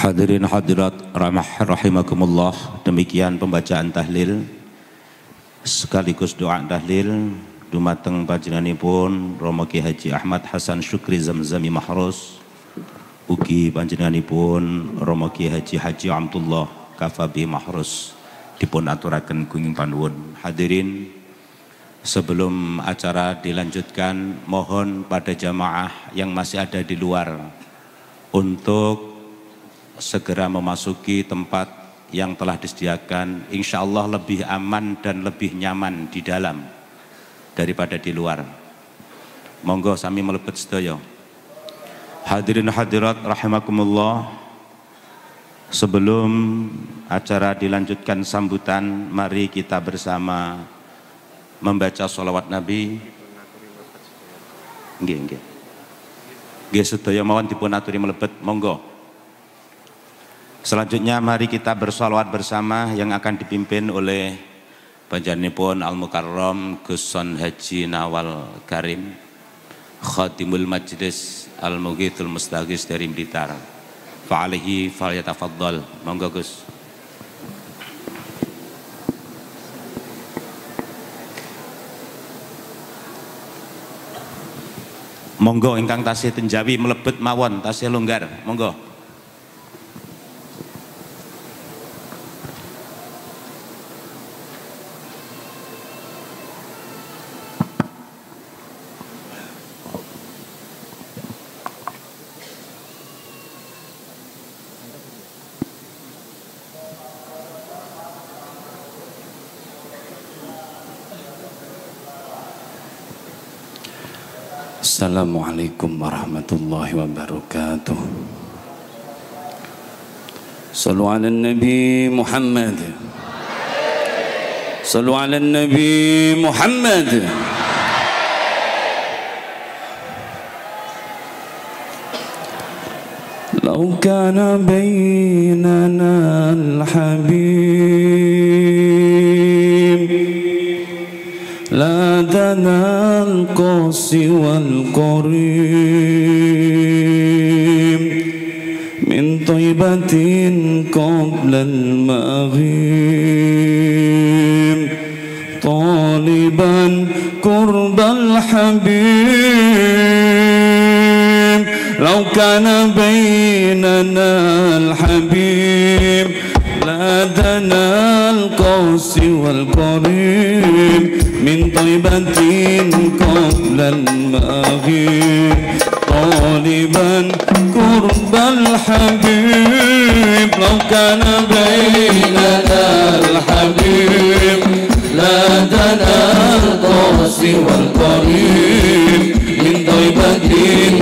Hadirin hadirat ramah rahimakumullah Demikian pembacaan tahlil Sekaligus doa tahlil Dumateng panjenenganipun Romo Ki Haji Ahmad Hasan Syukri Zamzami Mahrus Ugi panjenenganipun Romo Ki Haji Haji Amtullah Kafabi Mahrus Dipun aturakan kuning panuwun Hadirin Sebelum acara dilanjutkan Mohon pada jamaah yang masih ada di luar Untuk segera memasuki tempat yang telah disediakan insya Allah lebih aman dan lebih nyaman di dalam daripada di luar monggo sami melepet sedaya hadirin hadirat rahimakumullah sebelum acara dilanjutkan sambutan mari kita bersama membaca sholawat Nabi nggih nggih nggih sedaya mawon dipun aturi melebet monggo Selanjutnya mari kita bersolawat bersama yang akan dipimpin oleh Panjenenganipun Al Mukarram Guson Haji Nawal Karim Khatimul Majlis Al Mughithul Mustaghis dari Blitar. Fa'alihi falyatafaddal. Monggo Gus. Monggo ingkang tasih tenjawi melebet mawon tasih longgar. Monggo. Assalamualaikum warahmatullahi wabarakatuh Sallu ala nabi Muhammad Sallu ala nabi Muhammad لو كان بيننا الحبيب عندنا القاسي والقريب من طيبة قبل المغيب طالبا قرب الحبيب لو كان بيننا الحبيب لدنا القاسي والقريب من طيبة قبل المغيب طالبا قرب الحبيب لو كان بيننا الحبيب لا دنا القاسي والقريب من طيبة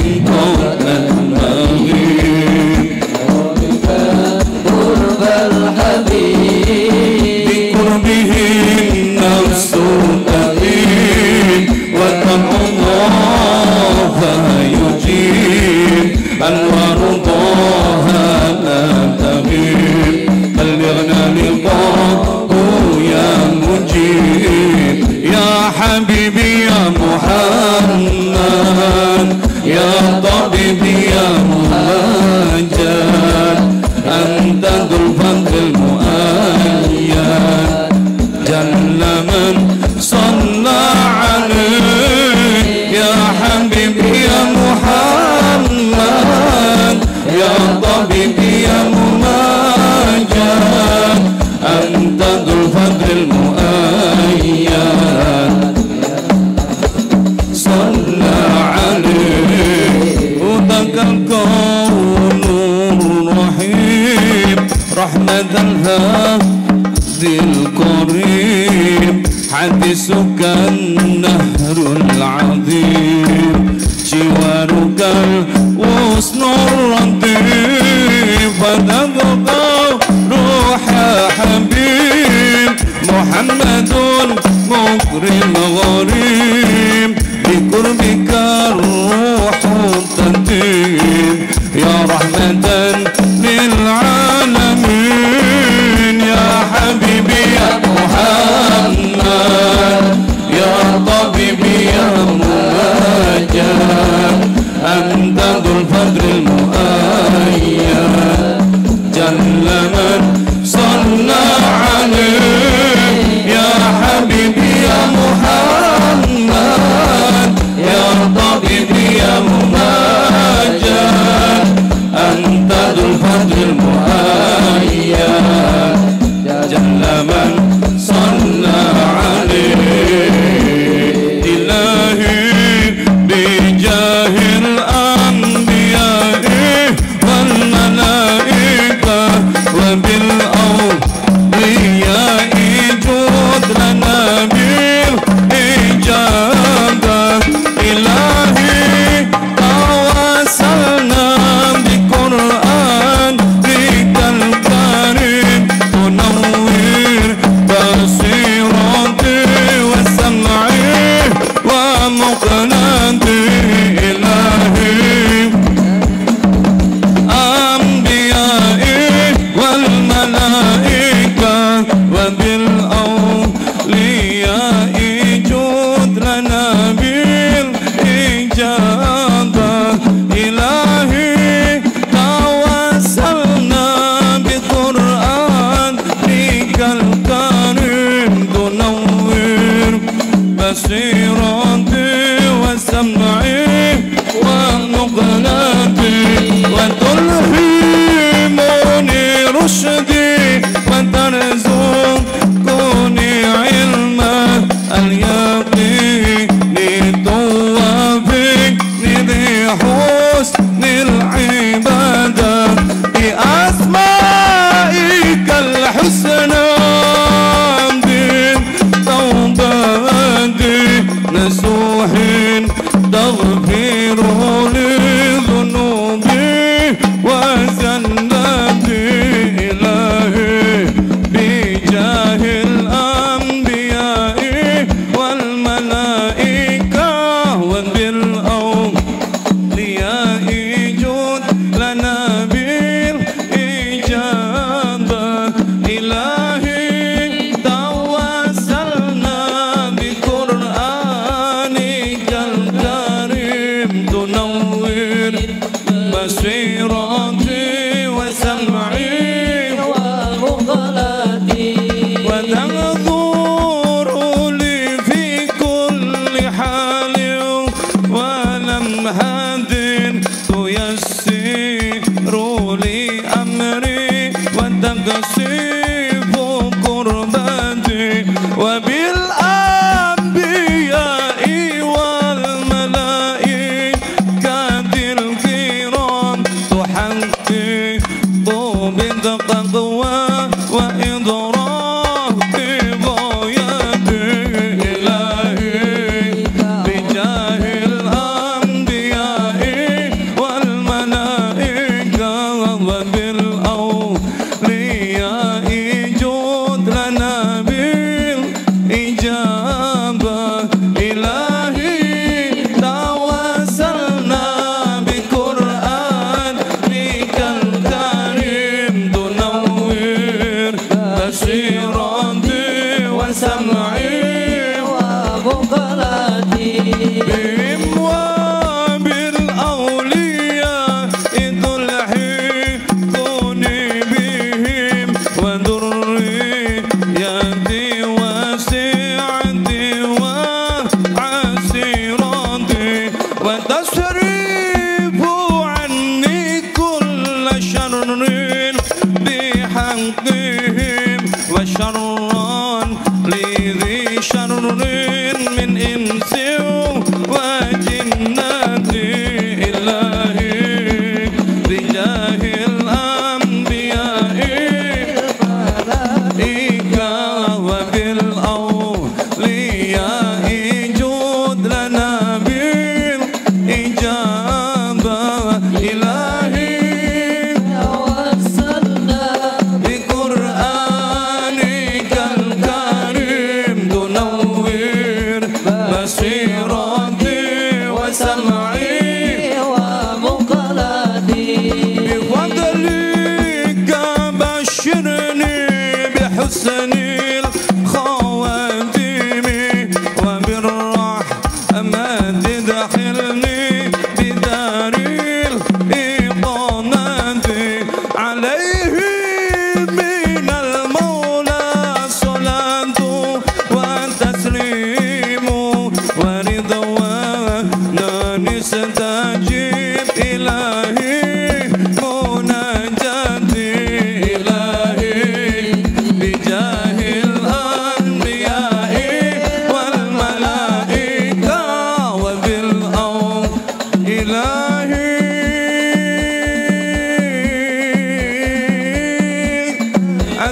حديثك النهر العظيم جوارك الغصن الرطيب فتبقى روح حبيب محمد مكرم غريب بقرب القدر المؤيد جل من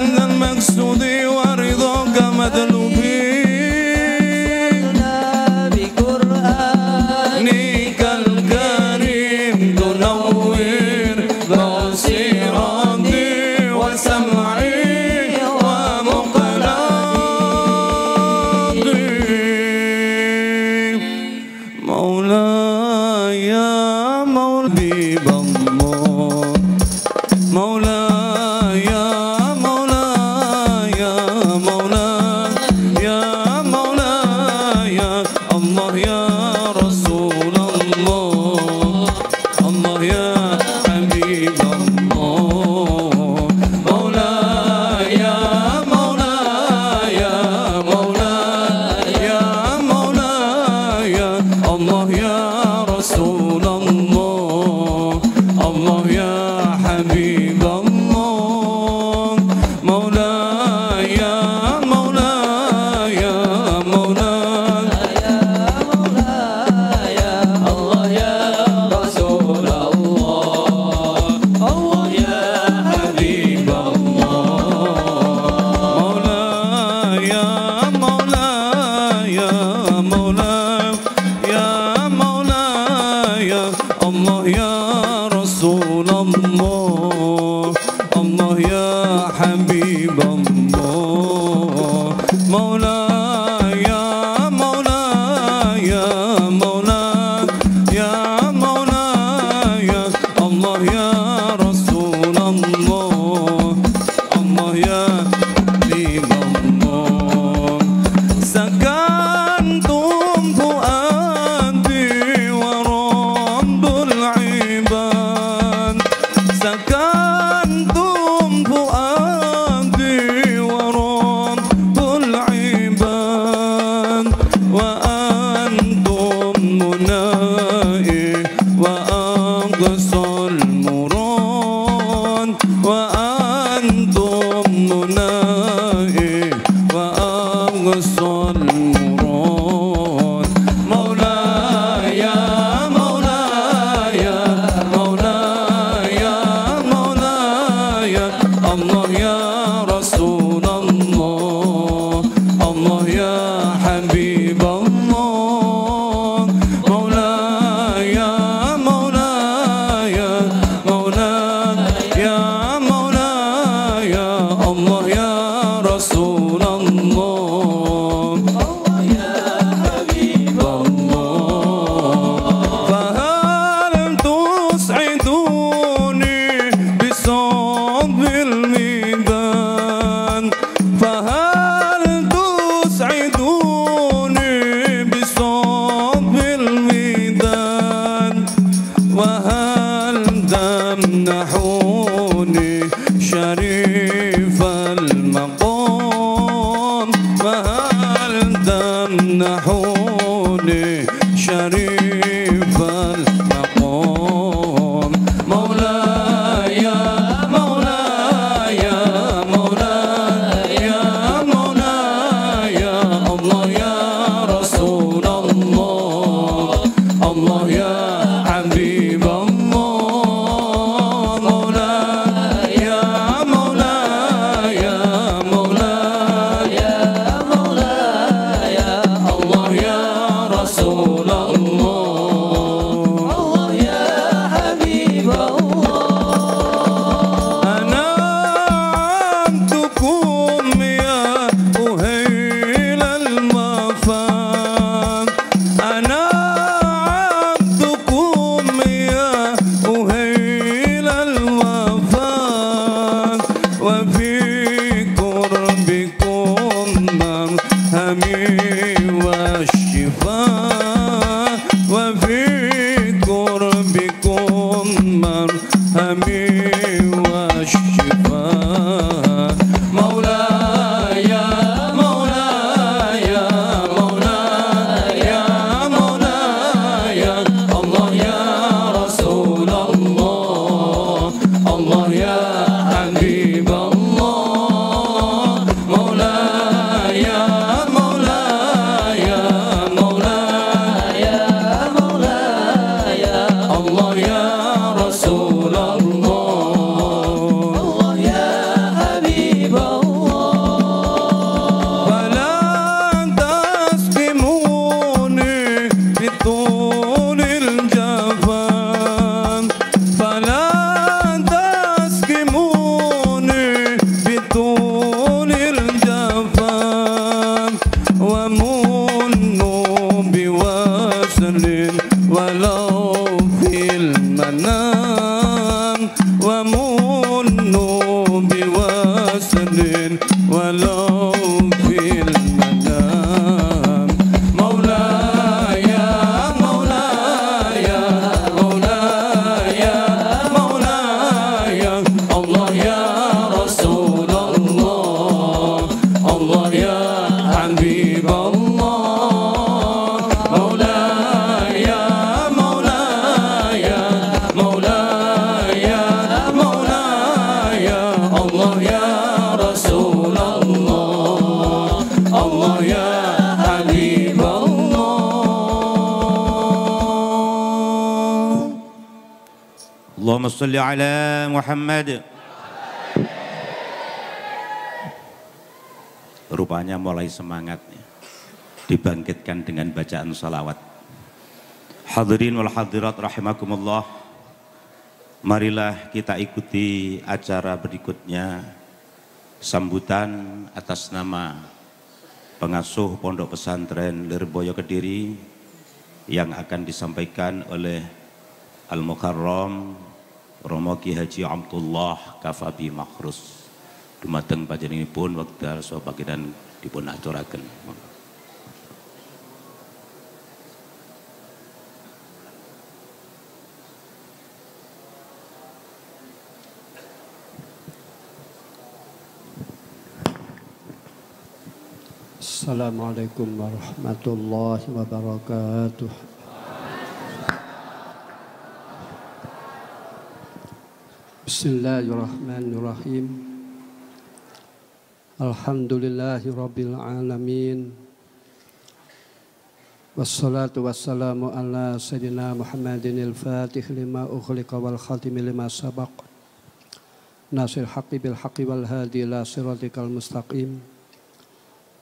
i me kësudi u arido ka me të على محمد Rupanya mulai semangatnya dibangkitkan dengan bacaan salawat. Hadirin wal hadirat rahimakumullah. Marilah kita ikuti acara berikutnya sambutan atas nama pengasuh Pondok Pesantren Lirboyo Kediri yang akan disampaikan oleh Al-Mukarram Romo Ki Haji Abdullah Kafabi Makhrus dumateng panjenenganipun wekdal sobaginan dipun aturaken. Assalamualaikum warahmatullahi wabarakatuh. بسم الله الرحمن الرحيم الحمد لله رب العالمين والصلاة والسلام على سيدنا محمد الفاتح لما أخلق والخاتم لما سبق ناصر الحق بالحق والهادي إلى صراطك المستقيم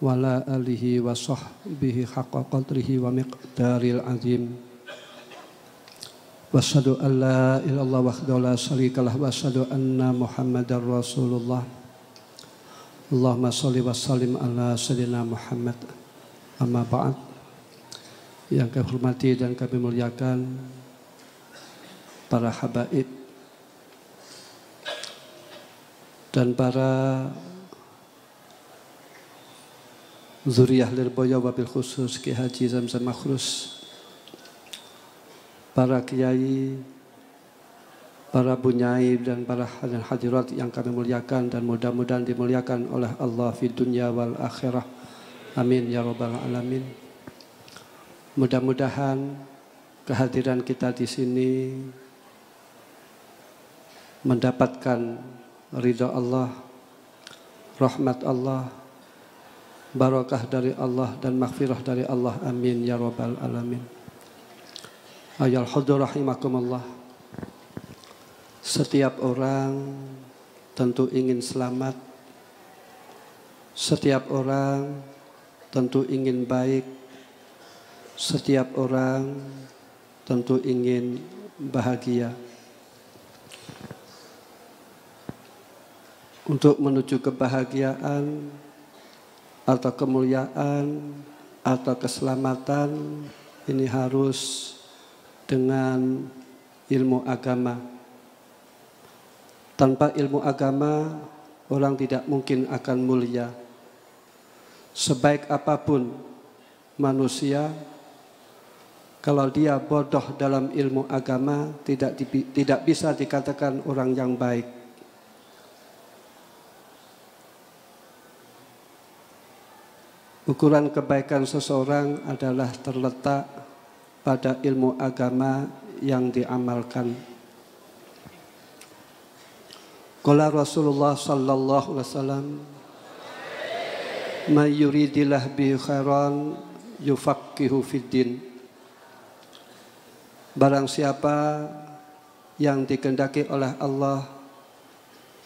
وعلى آله وصحبه حق قدره ومقدار العظيم واشهد أن لا إله إلا الله وحده لا شريك له واشهد أن محمدا رسول الله اللهم صل وسلم على سيدنا محمد بعد yang kami hormati dan kami muliakan para habaib dan para zuriyah lirboyo wabil khusus Ki Haji Zamzam Makhrus para kiai, para bunyai dan para hadirat yang kami muliakan dan mudah-mudahan dimuliakan oleh Allah di dunia wal akhirah. Amin ya rabbal alamin. Mudah-mudahan kehadiran kita di sini mendapatkan ridha Allah, rahmat Allah, barokah dari Allah dan maghfirah dari Allah. Amin ya rabbal alamin. Ayal hadur rahimakumullah. Setiap orang tentu ingin selamat. Setiap orang tentu ingin baik. Setiap orang tentu ingin bahagia. Untuk menuju kebahagiaan atau kemuliaan atau keselamatan ini harus dengan ilmu agama. Tanpa ilmu agama, orang tidak mungkin akan mulia. Sebaik apapun manusia, kalau dia bodoh dalam ilmu agama, tidak tidak bisa dikatakan orang yang baik. Ukuran kebaikan seseorang adalah terletak pada ilmu agama yang diamalkan. Kala Rasulullah sallallahu alaihi wasallam may yuridillah bi khairan yufaqihu fid din. Barang siapa yang dikendaki oleh Allah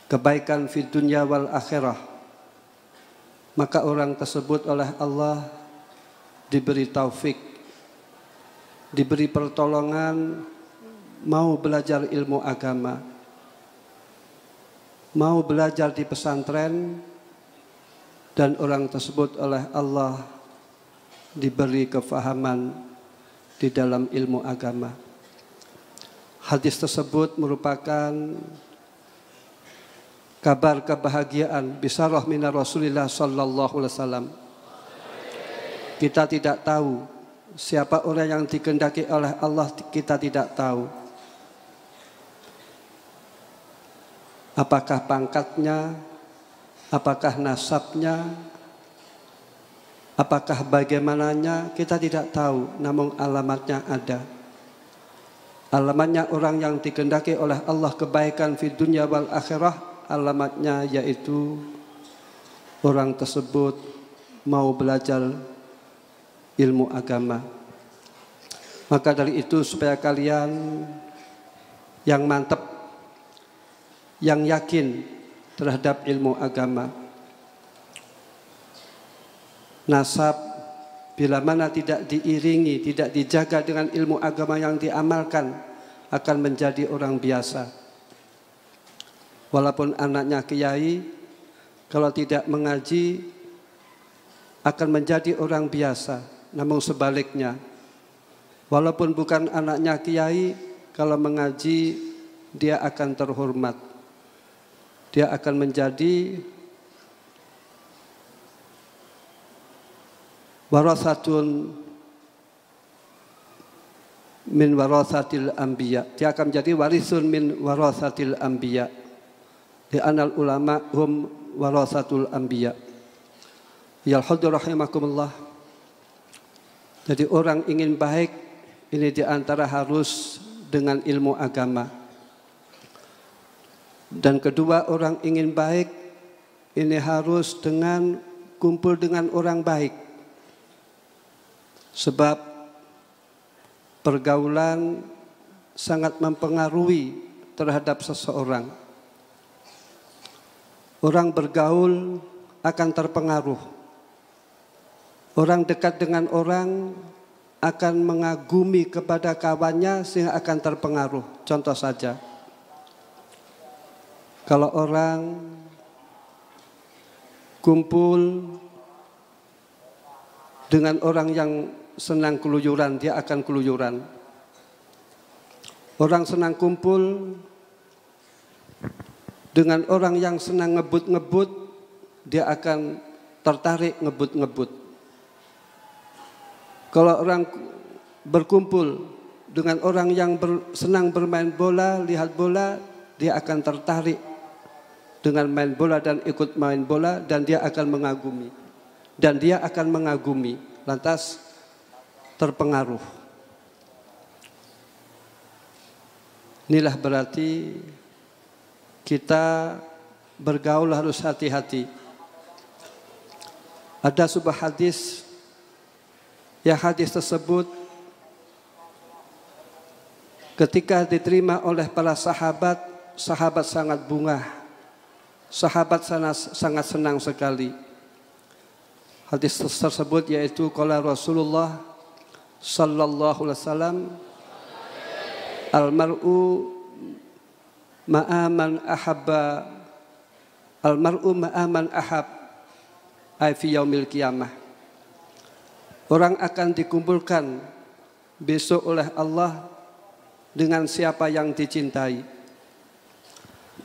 kebaikan fid dunya wal akhirah maka orang tersebut oleh Allah diberi taufik diberi pertolongan, mau belajar ilmu agama, mau belajar di pesantren, dan orang tersebut oleh Allah diberi kefahaman di dalam ilmu agama. Hadis tersebut merupakan kabar kebahagiaan Bismillahirrahmanirrahim minar Rasulillah sallallahu alaihi wasallam. Kita tidak tahu Siapa orang yang dikendaki oleh Allah kita tidak tahu. Apakah pangkatnya, apakah nasabnya, apakah bagaimananya kita tidak tahu, namun alamatnya ada. Alamatnya orang yang dikendaki oleh Allah kebaikan di dunia wal akhirah, alamatnya yaitu orang tersebut mau belajar ilmu agama. Maka dari itu supaya kalian yang mantap, yang yakin terhadap ilmu agama. Nasab bila mana tidak diiringi, tidak dijaga dengan ilmu agama yang diamalkan akan menjadi orang biasa. Walaupun anaknya kiai, kalau tidak mengaji akan menjadi orang biasa namun sebaliknya. Walaupun bukan anaknya kiai, kalau mengaji dia akan terhormat. Dia akan menjadi warasatun min warasatil anbiya. Dia akan menjadi warisun min warasatil anbiya. Di anal ulama hum warasatul anbiya. Ya rahimahkumullah. Jadi orang ingin baik ini diantara harus dengan ilmu agama. Dan kedua orang ingin baik ini harus dengan kumpul dengan orang baik. Sebab pergaulan sangat mempengaruhi terhadap seseorang. Orang bergaul akan terpengaruh Orang dekat dengan orang akan mengagumi kepada kawannya sehingga akan terpengaruh. Contoh saja, kalau orang kumpul dengan orang yang senang keluyuran, dia akan keluyuran. Orang senang kumpul dengan orang yang senang ngebut-ngebut, dia akan tertarik ngebut-ngebut. Kalau orang berkumpul dengan orang yang ber, senang bermain bola, lihat bola, dia akan tertarik dengan main bola dan ikut main bola dan dia akan mengagumi. Dan dia akan mengagumi, lantas terpengaruh. Inilah berarti kita bergaul harus hati-hati. Ada sebuah hadis Ya hadis tersebut ketika diterima oleh para sahabat, sahabat sangat bunga. Sahabat sangat senang sekali. Hadis tersebut yaitu kala Rasulullah sallallahu alaihi wasallam al ma'aman ahabba al ma'aman ahab ay fi yaumil qiyamah Orang akan dikumpulkan besok oleh Allah dengan siapa yang dicintai.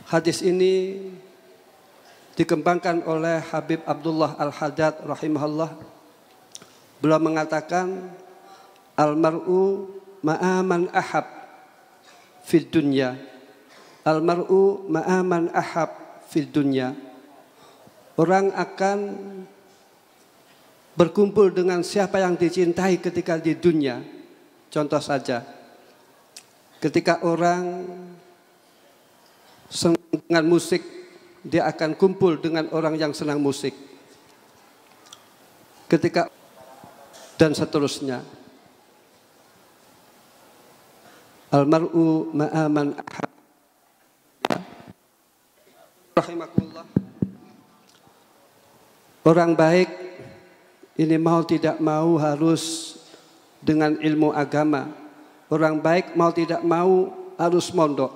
Hadis ini dikembangkan oleh Habib Abdullah Al-Haddad rahimahullah. Beliau mengatakan almar'u ma'aman ahab fid dunya. Almar'u ma'aman ahab fid dunya. Orang akan berkumpul dengan siapa yang dicintai ketika di dunia. Contoh saja, ketika orang senang dengan musik, dia akan kumpul dengan orang yang senang musik. Ketika dan seterusnya. Almaru ma'aman ahad. Orang baik ini mau tidak mau harus dengan ilmu agama. Orang baik mau tidak mau harus mondok.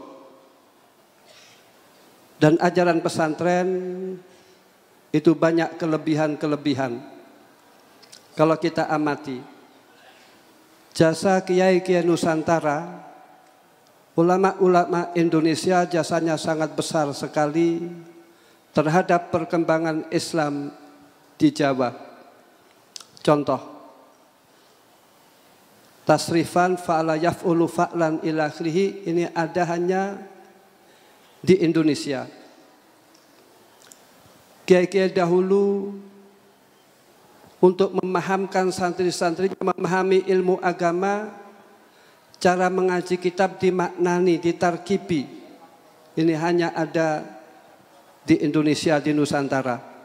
Dan ajaran pesantren itu banyak kelebihan-kelebihan. Kalau kita amati, jasa Kiai Kiai Nusantara, ulama-ulama Indonesia jasanya sangat besar sekali terhadap perkembangan Islam di Jawa. Contoh. Tasrifan fa'ala yaf'ulu fa'lan ila akhirih ini ada hanya di Indonesia. Kiai-kiai dahulu untuk memahamkan santri-santri memahami ilmu agama cara mengaji kitab dimaknani, ditarkibi. Ini hanya ada di Indonesia, di Nusantara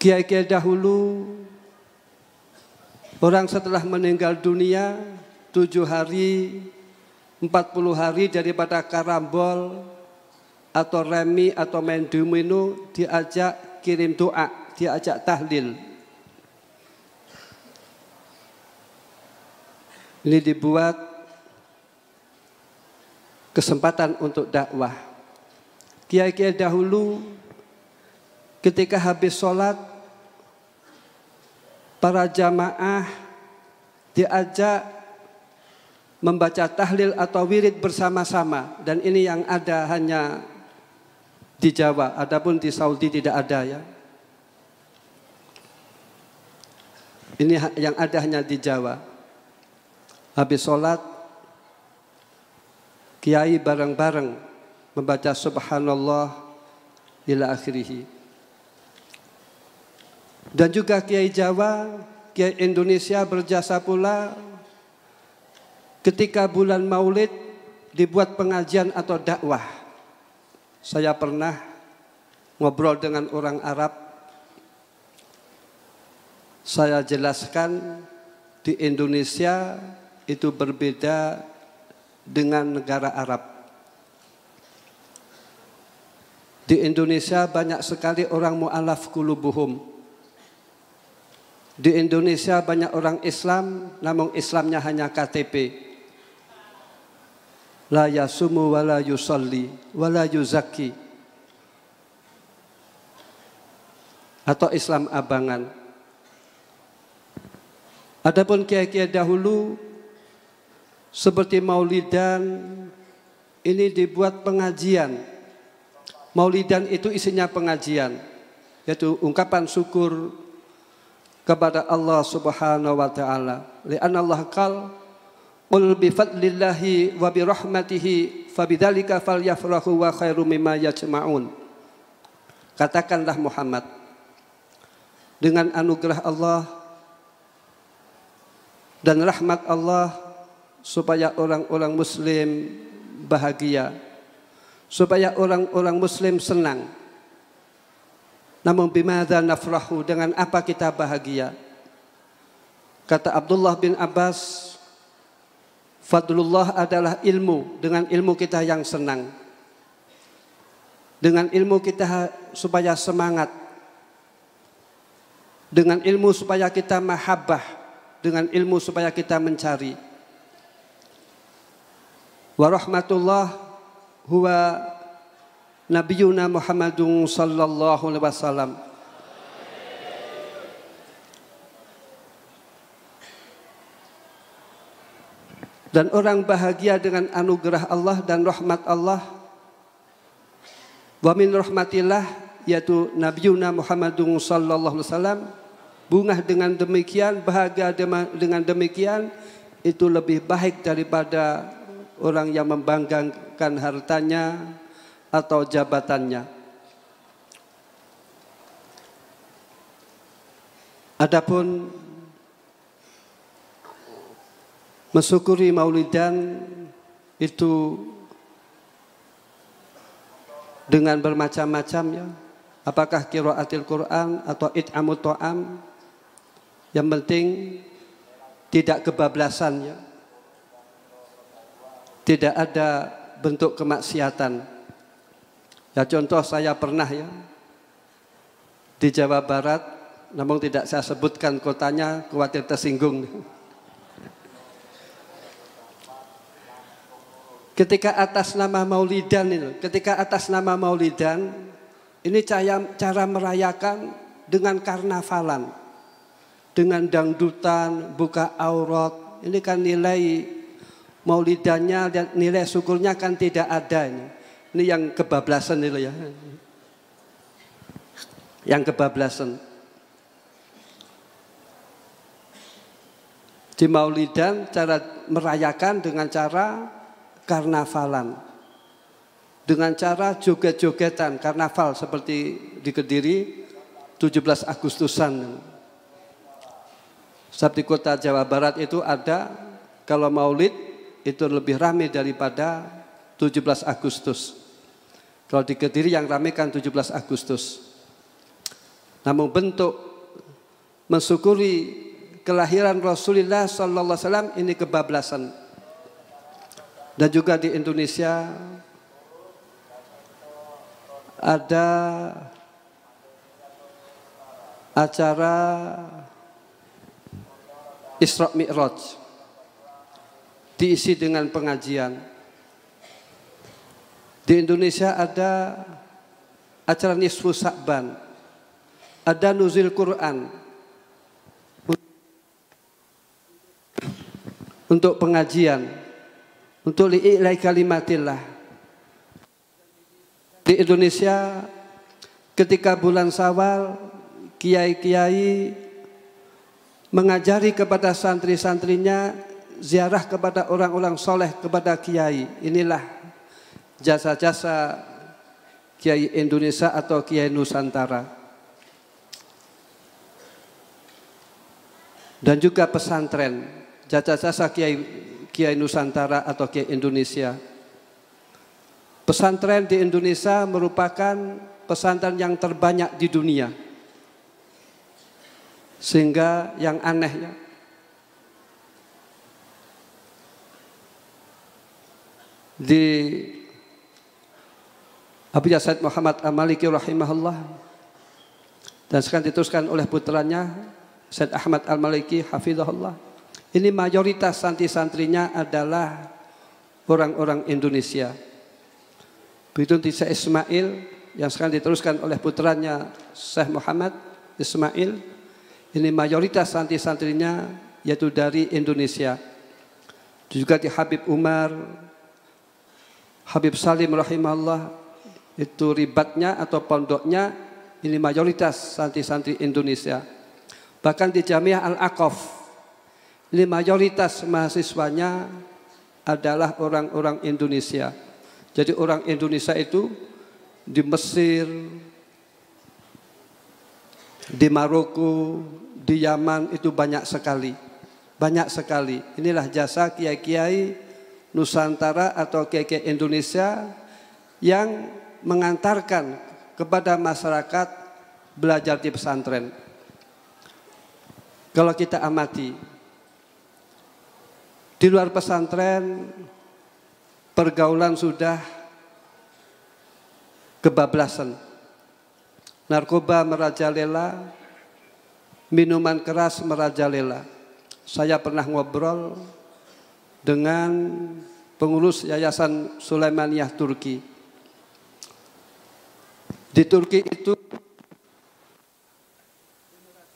kiai-kiai dahulu, orang setelah meninggal dunia, tujuh hari, empat puluh hari daripada karambol, atau remi, atau mendumino diajak kirim doa, diajak tahlil. Ini dibuat kesempatan untuk dakwah. Kiai-kiai dahulu ketika habis sholat para jamaah diajak membaca tahlil atau wirid bersama-sama dan ini yang ada hanya di Jawa, adapun di Saudi tidak ada ya. Ini yang ada hanya di Jawa. Habis sholat, kiai bareng-bareng membaca subhanallah ila akhirihi dan juga Kiai Jawa, Kiai Indonesia berjasa pula ketika bulan Maulid dibuat pengajian atau dakwah. Saya pernah ngobrol dengan orang Arab. Saya jelaskan di Indonesia itu berbeda dengan negara Arab. Di Indonesia banyak sekali orang mu'alaf kulubuhum. Di Indonesia banyak orang Islam, namun Islamnya hanya KTP. La yasumu wa la yusalli wa la yuzaki. Atau Islam abangan. Adapun kiai-kiai dahulu seperti maulidan ini dibuat pengajian. Maulidan itu isinya pengajian yaitu ungkapan syukur kepada Allah Subhanahu wa taala. Lianna Allah kal Qul bi fadlillahi wa bi rahmatihi fabidzalika falyafrahu wa khairu mimma yajma'un. Katakanlah Muhammad dengan anugerah Allah dan rahmat Allah supaya orang-orang muslim bahagia supaya orang-orang muslim senang namun bimadha nafrahu dengan apa kita bahagia? Kata Abdullah bin Abbas, fadlullah adalah ilmu, dengan ilmu kita yang senang. Dengan ilmu kita supaya semangat. Dengan ilmu supaya kita mahabbah, dengan ilmu supaya kita mencari. Wa huwa Nabiuna Muhammadun sallallahu alaihi wasallam. Dan orang bahagia dengan anugerah Allah dan rahmat Allah. Wa min rahmatillah yaitu Nabiuna Muhammadun sallallahu alaihi wasallam. Bunga dengan demikian, bahagia dengan demikian itu lebih baik daripada orang yang membanggakan hartanya, atau jabatannya. Adapun mensyukuri maulidan itu dengan bermacam-macam ya. Apakah kiroatil Quran atau it'amut ta'am. Yang penting tidak kebablasannya, Tidak ada bentuk kemaksiatan. Ya contoh saya pernah ya di Jawa Barat, namun tidak saya sebutkan kotanya, khawatir tersinggung. Ketika atas nama Maulidan ini ketika atas nama Maulidan, ini cara, cara merayakan dengan karnavalan, dengan dangdutan, buka aurat. Ini kan nilai Maulidannya, nilai syukurnya kan tidak ada ini. Ini yang kebablasan itu ya. Yang kebablasan. Di Maulidan cara merayakan dengan cara karnavalan. Dengan cara joget-jogetan, karnaval seperti di Kediri 17 Agustusan. di kota Jawa Barat itu ada kalau maulid itu lebih ramai daripada 17 Agustus. Kalau di Kediri yang ramai kan 17 Agustus. Namun bentuk mensyukuri kelahiran Rasulullah sallallahu alaihi wasallam ini kebablasan. Dan juga di Indonesia ada acara Isra Mi'raj diisi dengan pengajian di Indonesia ada acara Nisfu Sa'ban, ada Nuzil Quran untuk pengajian, untuk li'ilai kalimatillah. Di Indonesia ketika bulan Sawal kiai-kiai mengajari kepada santri-santrinya ziarah kepada orang-orang soleh kepada kiai. Inilah jasa-jasa Kiai Indonesia atau Kiai Nusantara. Dan juga pesantren, jasa-jasa Kiai, Kiai Nusantara atau Kiai Indonesia. Pesantren di Indonesia merupakan pesantren yang terbanyak di dunia. Sehingga yang anehnya, di Abu Said Muhammad al-Maliki rahimahullah dan sekarang diteruskan oleh putranya Said Ahmad Al-Maliki hafizahullah. Ini mayoritas santri-santrinya adalah orang-orang Indonesia. Begitu Tisa Ismail yang sekarang diteruskan oleh putranya Syekh Muhammad Ismail. Ini mayoritas santri-santrinya yaitu dari Indonesia. Juga di Habib Umar, Habib Salim rahimahullah, itu ribatnya atau pondoknya ini mayoritas santri-santri Indonesia. Bahkan di Jamiah Al-Aqaf ini mayoritas mahasiswanya adalah orang-orang Indonesia. Jadi orang Indonesia itu di Mesir, di Maroko, di Yaman itu banyak sekali. Banyak sekali. Inilah jasa kiai-kiai Nusantara atau kiai-kiai Indonesia yang mengantarkan kepada masyarakat belajar di pesantren. Kalau kita amati, di luar pesantren pergaulan sudah kebablasan. Narkoba merajalela, minuman keras merajalela. Saya pernah ngobrol dengan pengurus Yayasan Sulaimaniah Turki di Turki itu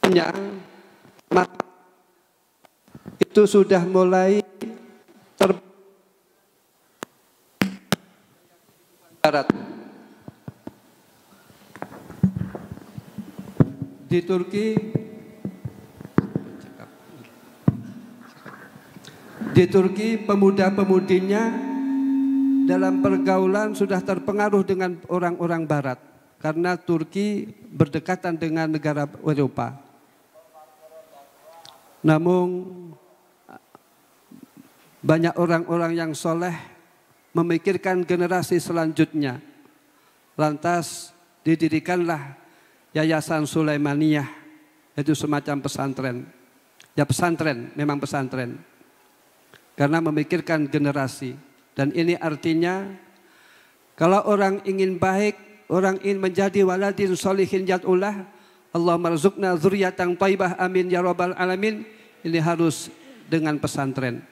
punya itu sudah mulai ter barat. Di Turki di Turki pemuda-pemudinya dalam pergaulan sudah terpengaruh dengan orang-orang barat karena Turki berdekatan dengan negara Eropa. Namun banyak orang-orang yang soleh memikirkan generasi selanjutnya. Lantas didirikanlah Yayasan Sulaimaniyah, yaitu semacam pesantren. Ya pesantren, memang pesantren. Karena memikirkan generasi. Dan ini artinya kalau orang ingin baik Orang in menjadi waladin solihin jatullah. Allah marzukna zuriatang taibah amin ya robbal alamin. Ini harus dengan pesantren.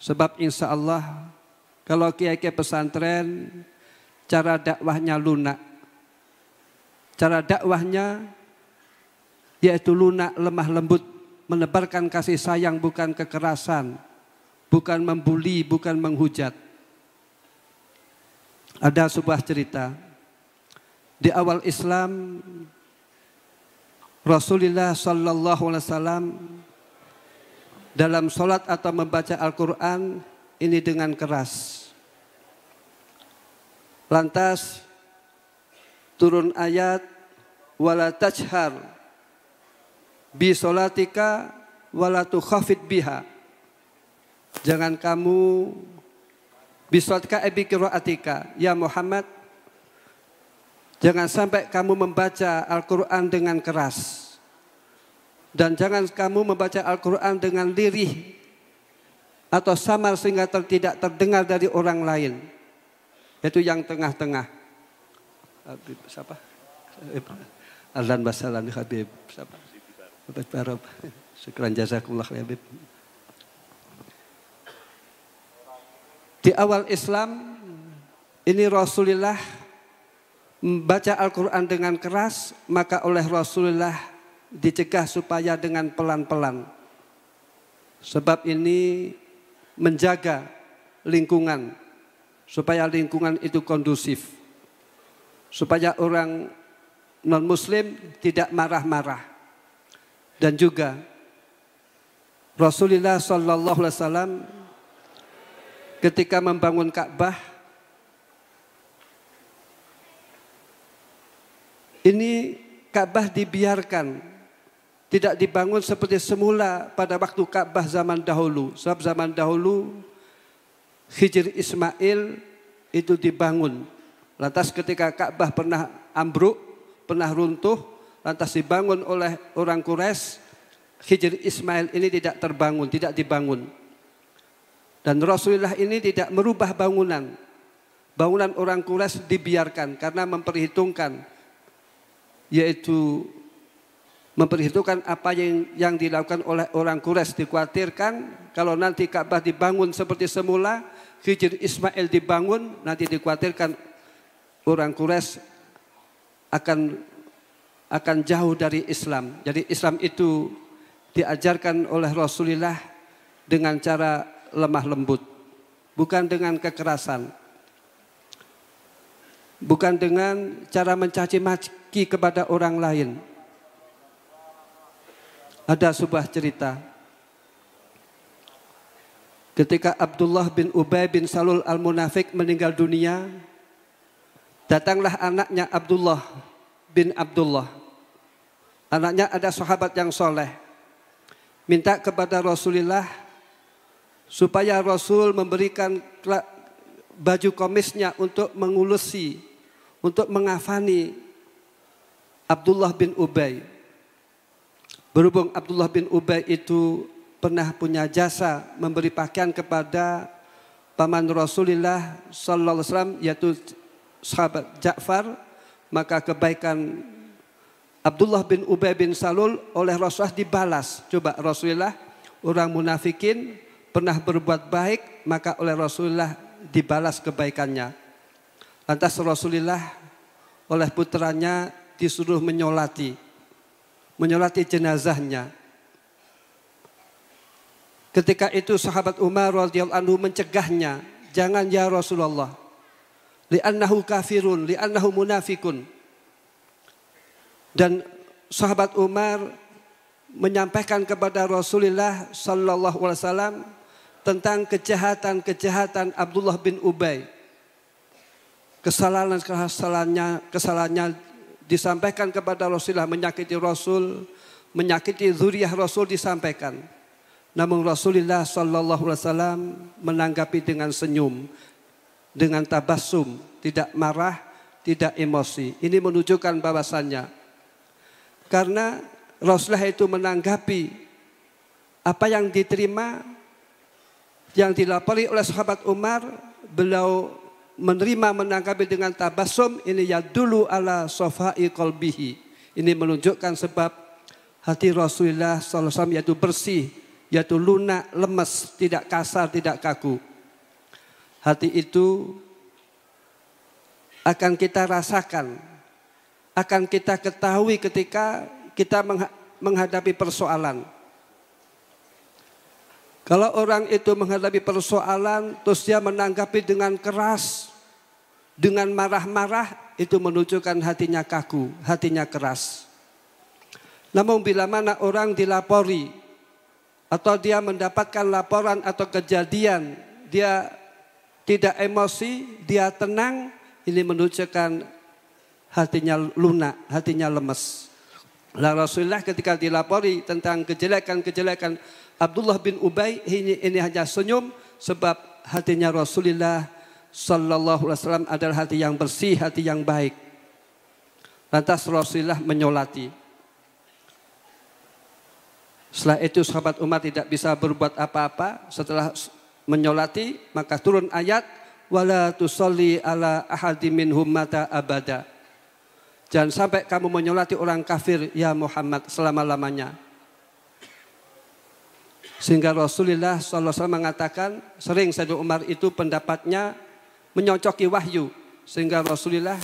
Sebab insya Allah kalau kiai-kiai pesantren cara dakwahnya lunak. Cara dakwahnya yaitu lunak lemah lembut menebarkan kasih sayang bukan kekerasan bukan membuli bukan menghujat ada sebuah cerita di awal Islam Rasulullah Sallallahu Alaihi Wasallam dalam sholat atau membaca Al-Quran ini dengan keras. Lantas turun ayat wala tajhar bi solatika wala tukhafid biha. Jangan kamu bi solatika ebi ya Muhammad Jangan sampai kamu membaca Al-Quran dengan keras. Dan jangan kamu membaca Al-Quran dengan lirih. Atau samar sehingga ter tidak terdengar dari orang lain. Itu yang tengah-tengah. Habib siapa? Alan Basalan Habib siapa? Habib Barob. Sekian jazakumullah Habib. Di awal Islam ini Rasulullah baca Al-Quran dengan keras, maka oleh Rasulullah dicegah supaya dengan pelan-pelan. Sebab ini menjaga lingkungan, supaya lingkungan itu kondusif. Supaya orang non-muslim tidak marah-marah. Dan juga Rasulullah saw ketika membangun Ka'bah Ini Ka'bah dibiarkan tidak dibangun seperti semula pada waktu Ka'bah zaman dahulu. Sebab zaman dahulu Hijr Ismail itu dibangun. Lantas ketika Ka'bah pernah ambruk, pernah runtuh, lantas dibangun oleh orang Quraisy, Hijr Ismail ini tidak terbangun, tidak dibangun. Dan Rasulullah ini tidak merubah bangunan. Bangunan orang Quraisy dibiarkan karena memperhitungkan yaitu memperhitungkan apa yang yang dilakukan oleh orang Quraisy dikhawatirkan kalau nanti Ka'bah dibangun seperti semula Hijr Ismail dibangun nanti dikhawatirkan orang Quraisy akan akan jauh dari Islam. Jadi Islam itu diajarkan oleh Rasulullah dengan cara lemah lembut, bukan dengan kekerasan bukan dengan cara mencaci maki kepada orang lain. Ada sebuah cerita. Ketika Abdullah bin Ubay bin Salul al-Munafik meninggal dunia, datanglah anaknya Abdullah bin Abdullah. Anaknya ada sahabat yang soleh. Minta kepada Rasulullah supaya Rasul memberikan baju komisnya untuk mengulusi untuk mengafani Abdullah bin Ubay. Berhubung Abdullah bin Ubay itu pernah punya jasa memberi pakaian kepada paman Rasulullah sallallahu alaihi wasallam yaitu sahabat Ja'far, maka kebaikan Abdullah bin Ubay bin Salul oleh Rasulullah dibalas. Coba Rasulullah orang munafikin pernah berbuat baik maka oleh Rasulullah dibalas kebaikannya. Lantas Rasulullah oleh putranya disuruh menyolati, menyolati jenazahnya. Ketika itu sahabat Umar radhiyallahu anhu mencegahnya, jangan ya Rasulullah. Li'annahu kafirun, li'annahu munafikun. Dan sahabat Umar menyampaikan kepada Rasulullah sallallahu alaihi wasallam tentang kejahatan-kejahatan Abdullah bin Ubay kesalahan-kesalahannya kesalahannya disampaikan kepada Rasulullah menyakiti Rasul, menyakiti zuriat Rasul disampaikan. Namun Rasulullah Shallallahu Alaihi Wasallam menanggapi dengan senyum, dengan tabasum, tidak marah, tidak emosi. Ini menunjukkan bahwasannya karena Rasulullah itu menanggapi apa yang diterima yang dilapori oleh sahabat Umar, beliau menerima menanggapi dengan tabasum ini ya dulu ala sofai kolbihi. Ini menunjukkan sebab hati Rasulullah SAW yaitu bersih, yaitu lunak, lemes, tidak kasar, tidak kaku. Hati itu akan kita rasakan, akan kita ketahui ketika kita menghadapi persoalan. Kalau orang itu menghadapi persoalan terus dia menanggapi dengan keras, dengan marah-marah itu menunjukkan hatinya kaku, hatinya keras. Namun bila mana orang dilapori atau dia mendapatkan laporan atau kejadian, dia tidak emosi, dia tenang, ini menunjukkan hatinya lunak, hatinya lemes. Nah Rasulullah ketika dilapori tentang kejelekan-kejelekan Abdullah bin Ubay ini, ini hanya senyum sebab hatinya Rasulullah Sallallahu Alaihi Wasallam adalah hati yang bersih, hati yang baik. Lantas Rasulullah menyolati. Setelah itu sahabat Umar tidak bisa berbuat apa-apa. Setelah menyolati maka turun ayat wala tusalli ala ahadi minhum mata abada. Jangan sampai kamu menyolati orang kafir ya Muhammad selama-lamanya. Sehingga Rasulullah SAW mengatakan, sering Sayyidina Umar itu pendapatnya menyocoki wahyu. Sehingga Rasulullah,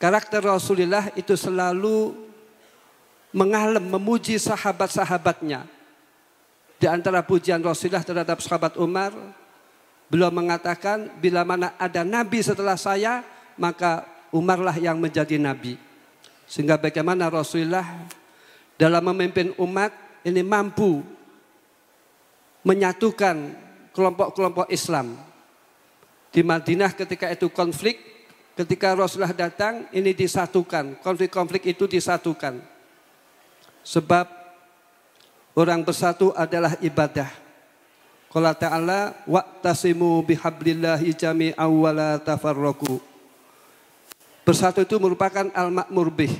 karakter Rasulullah itu selalu mengalem, memuji sahabat-sahabatnya. Di antara pujian Rasulullah terhadap sahabat Umar, beliau mengatakan, bila mana ada nabi setelah saya, maka Umarlah yang menjadi nabi. Sehingga bagaimana Rasulullah dalam memimpin umat ini mampu menyatukan kelompok-kelompok Islam. Di Madinah ketika itu konflik, ketika Rasulullah datang ini disatukan, konflik-konflik itu disatukan. Sebab orang bersatu adalah ibadah. Qala ta'ala wa'tasimu bihablillahi jami'a wa la tafarraqu. Bersatu itu merupakan al-ma'mur bih.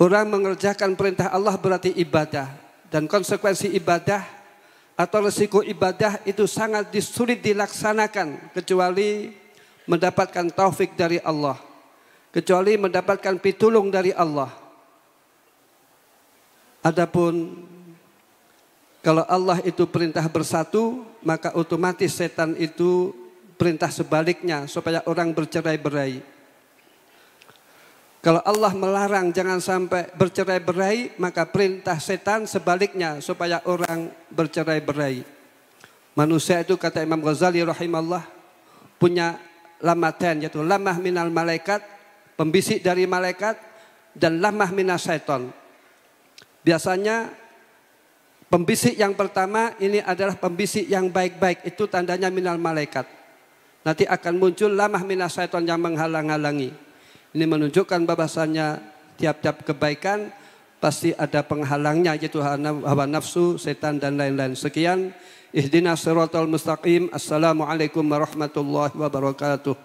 Orang mengerjakan perintah Allah berarti ibadah dan konsekuensi ibadah atau resiko ibadah itu sangat sulit dilaksanakan kecuali mendapatkan taufik dari Allah. Kecuali mendapatkan pitulung dari Allah. Adapun kalau Allah itu perintah bersatu, maka otomatis setan itu perintah sebaliknya supaya orang bercerai-berai. Kalau Allah melarang jangan sampai bercerai-berai, maka perintah setan sebaliknya supaya orang bercerai-berai. Manusia itu kata Imam Ghazali rahimahullah punya lamatan yaitu lamah minal malaikat, pembisik dari malaikat dan lamah minas setan. Biasanya pembisik yang pertama ini adalah pembisik yang baik-baik, itu tandanya minal malaikat. Nanti akan muncul lamah minas setan yang menghalang-halangi. Ini menunjukkan bahwasannya tiap-tiap kebaikan pasti ada penghalangnya yaitu hawa nafsu, setan dan lain-lain. Sekian. Ihdina siratal mustaqim. Assalamualaikum warahmatullahi wabarakatuh.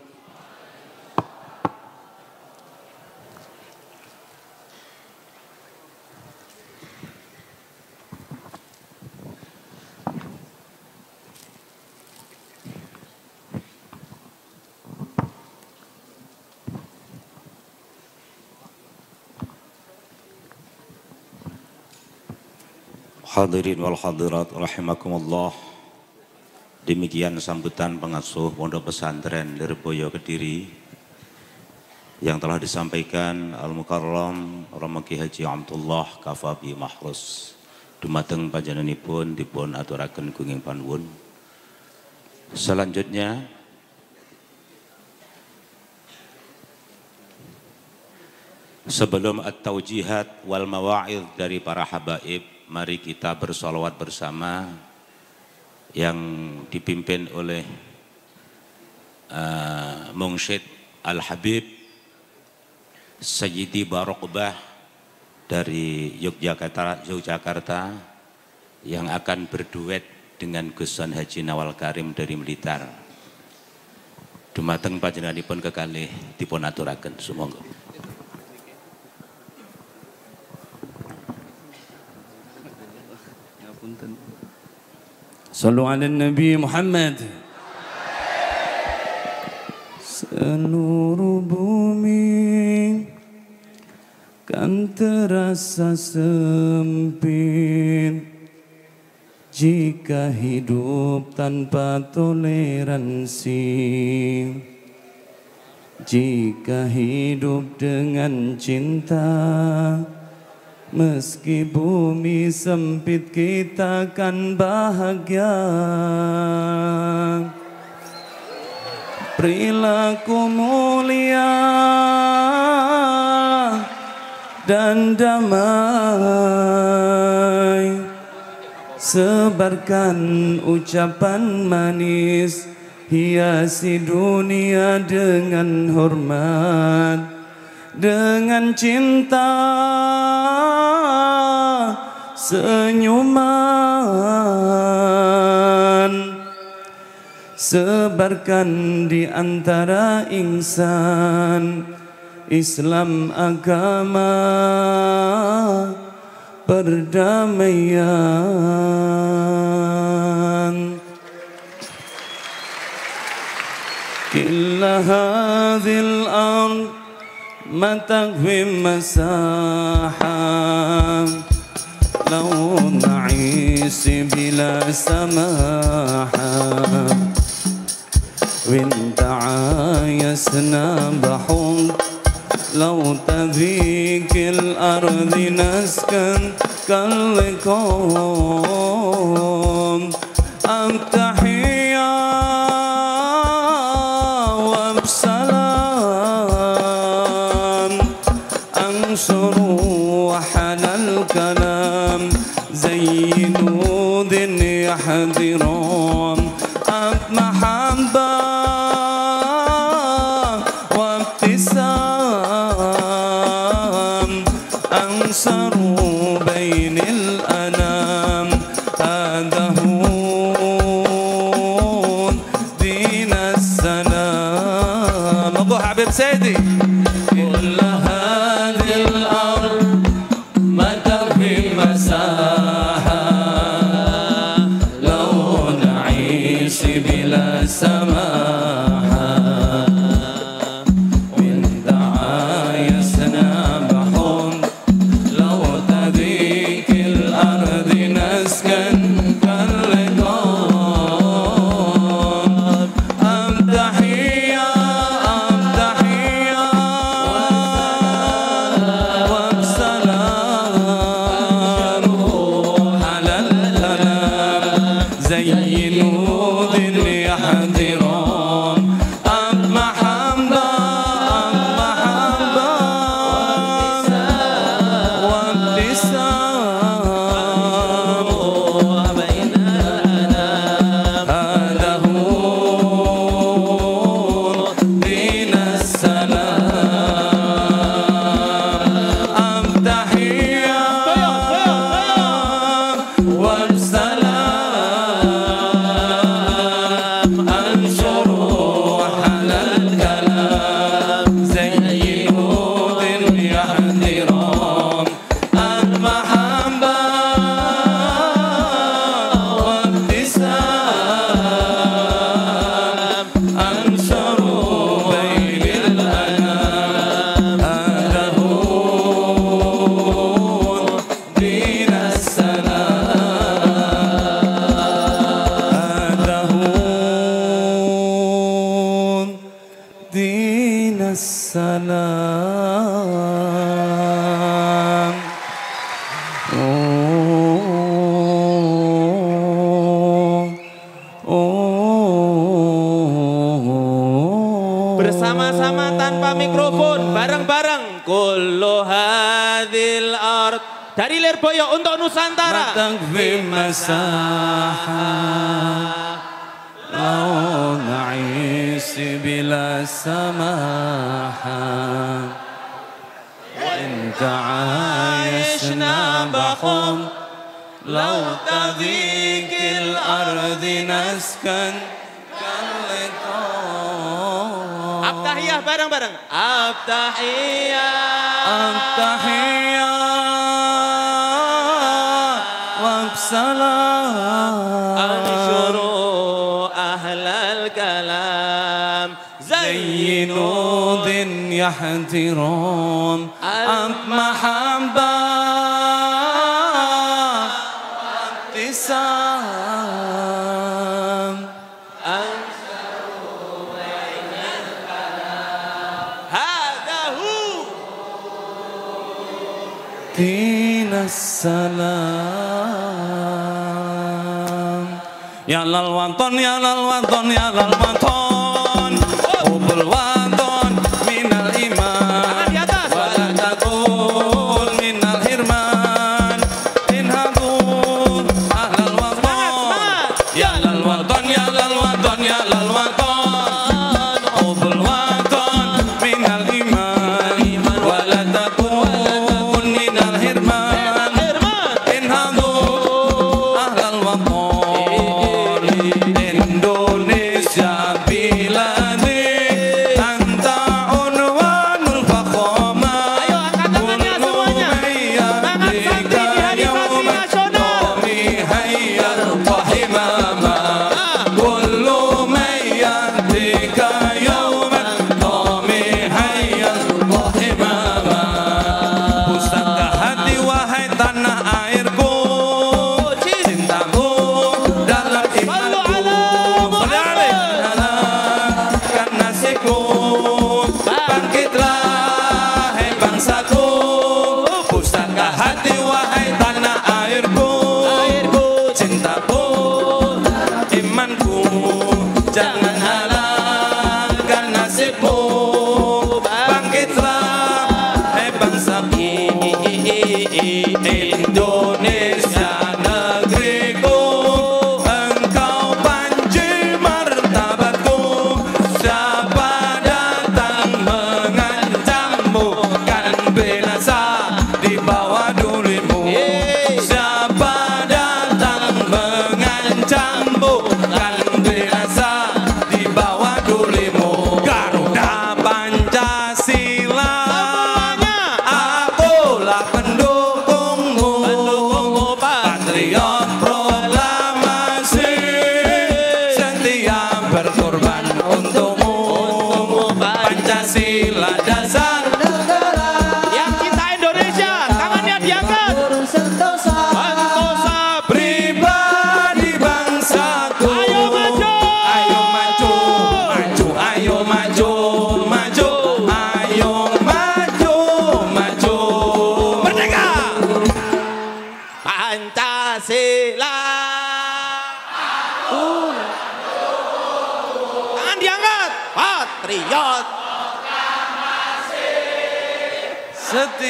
Hadirin wal hadirat rahimakumullah. Demikian sambutan pengasuh Pondok Pesantren Lirboyo Kediri yang telah disampaikan Al-Mukarram Ramaki Haji Abdullah Kafabi Mahrus. Dumateng panjenenganipun dipun aturaken gunging panwun. Selanjutnya sebelum at-taujihat wal mawaid dari para habaib mari kita bersolawat bersama yang dipimpin oleh uh, Mungsyid Al-Habib Sayyidi Barokbah dari Yogyakarta, Yogyakarta yang akan berduet dengan Gusan Haji Nawal Karim dari Militar. Dumateng panjenenganipun kekalih dipun aturaken sumangga. صلوا على النبي محمد Seluruh bumi kan terasa sempit jika hidup tanpa toleransi. Jika hidup dengan cinta, Meski bumi sempit kita kan bahagia Perilaku mulia dan damai Sebarkan ucapan manis Hiasi dunia dengan hormat dengan cinta senyuman Sebarkan di antara insan Islam agama perdamaian Killa hadhil ard ما تكفي مساحة لو نعيش بلا سماحة وانت عايشنا بحب لو تذيك الأرض نسكن كل كون أمتع في مساحة لو نعيش بلا سماحة وانت تعايشنا بخم لو تضيق الأرض نسكن Abtahiyah bareng-bareng. Abtahiyah. Abtahiyah. السلام أنشروا أهل الكلام زي نود يحترون أب محبة وابتسام أنشروا اهل الكلام هذا هو دين السلام wanton ya lal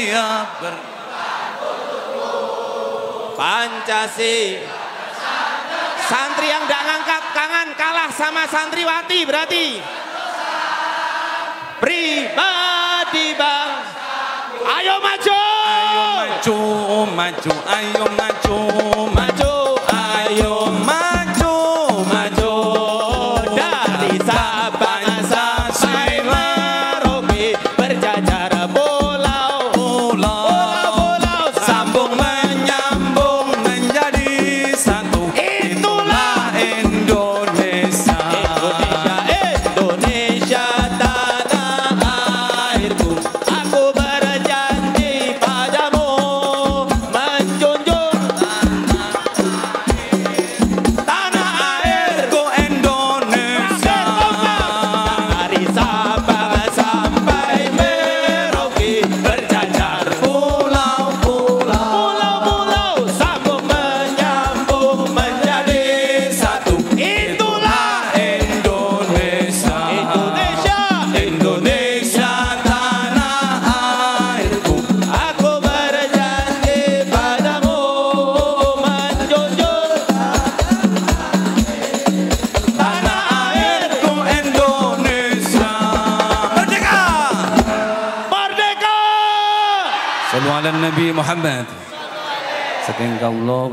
Ya ber Pancasila Santri yang gak ngangkat tangan kalah sama santriwati berarti pribadi bang ayo maju ayo maju maju ayo maju maju ayo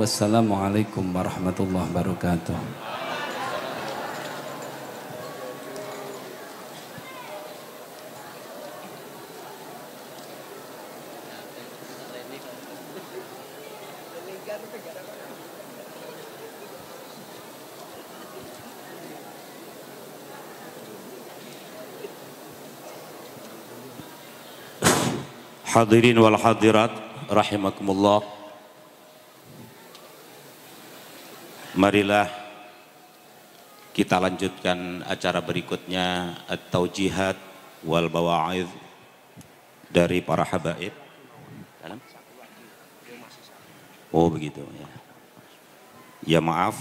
Wassalamualaikum warahmatullahi wabarakatuh. Hadirin wal hadirat rahimakumullah Marilah kita lanjutkan acara berikutnya atau jihad wal bawaid dari para habaib. Oh begitu ya. Ya maaf.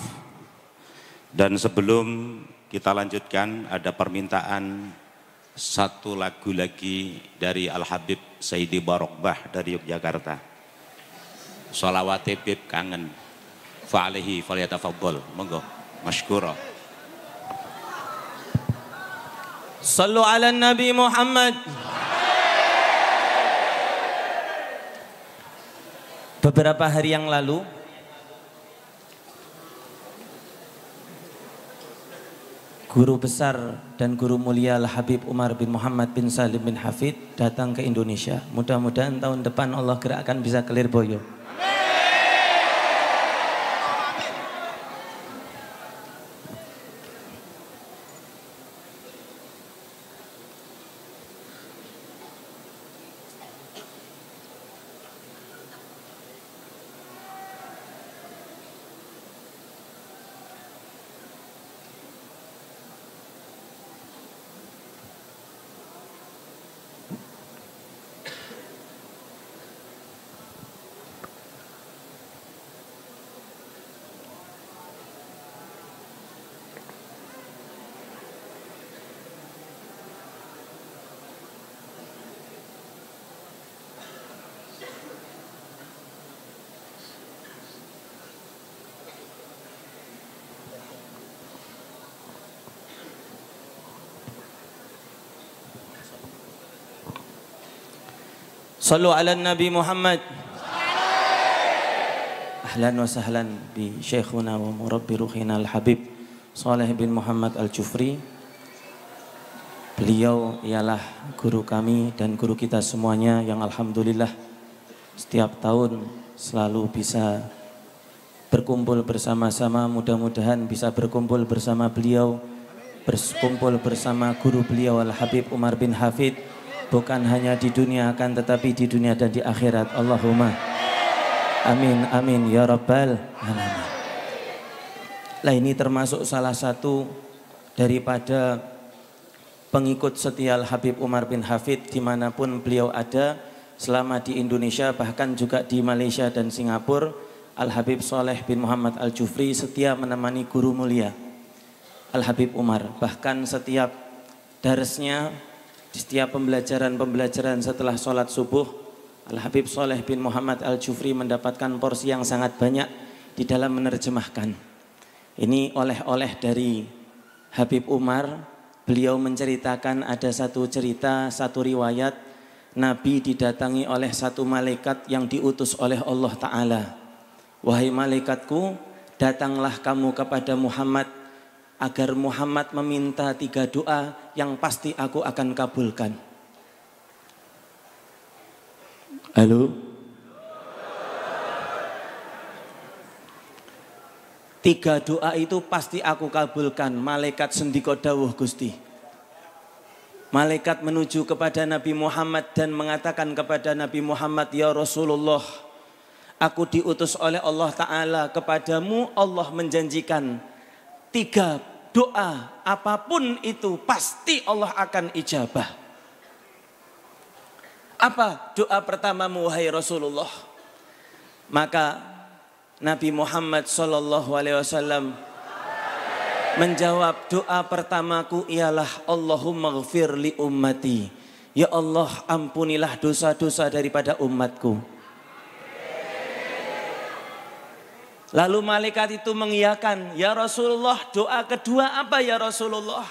Dan sebelum kita lanjutkan ada permintaan satu lagu lagi dari Al Habib Saidi Barokbah dari Yogyakarta. Salawat habib kangen fa'alihi falyatafaddal. Monggo, masykurah. Sallu ala Nabi Muhammad. Beberapa hari yang lalu Guru besar dan guru mulia Al-Habib Umar bin Muhammad bin Salim bin Hafid datang ke Indonesia. Mudah-mudahan tahun depan Allah gerakkan bisa ke Lirboyo. Sallu ala Nabi Muhammad. Ahlan wa sahlan bi Syekhuna wa murabbi ruhina al-Habib Salih bin Muhammad al-Jufri. Beliau ialah guru kami dan guru kita semuanya yang alhamdulillah setiap tahun selalu bisa berkumpul bersama-sama mudah-mudahan bisa berkumpul bersama beliau berkumpul bersama guru beliau Al Habib Umar bin Hafid bukan hanya di dunia akan tetapi di dunia dan di akhirat Allahumma amin amin ya rabbal alamin lah ini termasuk salah satu daripada pengikut setia Al Habib Umar bin Hafid dimanapun beliau ada selama di Indonesia bahkan juga di Malaysia dan Singapura Al Habib Soleh bin Muhammad Al Jufri setia menemani guru mulia Al Habib Umar bahkan setiap darsnya di setiap pembelajaran-pembelajaran setelah sholat subuh, Al-Habib Soleh bin Muhammad Al-Jufri mendapatkan porsi yang sangat banyak di dalam menerjemahkan. Ini oleh-oleh dari Habib Umar, beliau menceritakan ada satu cerita, satu riwayat, Nabi didatangi oleh satu malaikat yang diutus oleh Allah Ta'ala. Wahai malaikatku, datanglah kamu kepada Muhammad agar Muhammad meminta tiga doa yang pasti aku akan kabulkan. Halo? Tiga doa itu pasti aku kabulkan. Malaikat sendiko dawuh Gusti. Malaikat menuju kepada Nabi Muhammad dan mengatakan kepada Nabi Muhammad, Ya Rasulullah, aku diutus oleh Allah Ta'ala kepadamu, Allah menjanjikan tiga doa apapun itu pasti Allah akan ijabah. Apa doa pertamamu wahai Rasulullah? Maka Nabi Muhammad Shallallahu Alaihi Wasallam menjawab doa pertamaku ialah Allahumma ghafir li ummati. Ya Allah ampunilah dosa-dosa daripada umatku. Lalu malaikat itu mengiyakan, "Ya Rasulullah, doa kedua apa ya Rasulullah?"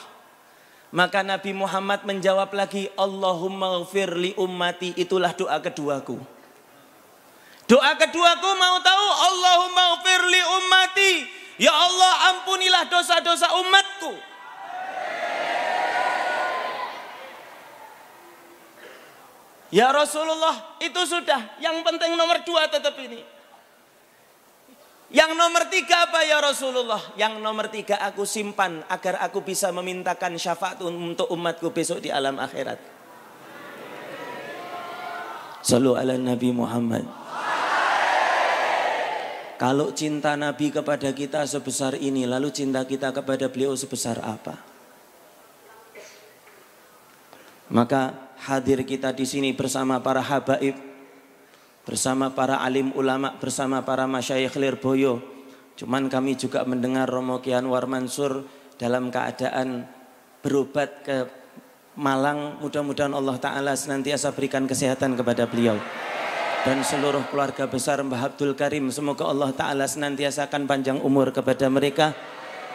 Maka Nabi Muhammad menjawab lagi, "Allahumma ummati." Itulah doa keduaku. Doa keduaku mau tahu, "Allahumma ummati." Ya Allah, ampunilah dosa-dosa umatku. Ya Rasulullah, itu sudah. Yang penting nomor dua tetap ini. Yang nomor tiga apa ya Rasulullah? Yang nomor tiga aku simpan agar aku bisa memintakan syafaat untuk umatku besok di alam akhirat. Selalu ala Nabi Muhammad. Kalau cinta Nabi kepada kita sebesar ini, lalu cinta kita kepada beliau sebesar apa? Maka hadir kita di sini bersama para habaib bersama para alim ulama, bersama para masyayikh Lirboyo. Cuman kami juga mendengar Romo Kian War dalam keadaan berobat ke Malang. Mudah-mudahan Allah Ta'ala senantiasa berikan kesehatan kepada beliau. Dan seluruh keluarga besar Mbah Abdul Karim. Semoga Allah Ta'ala senantiasa akan panjang umur kepada mereka.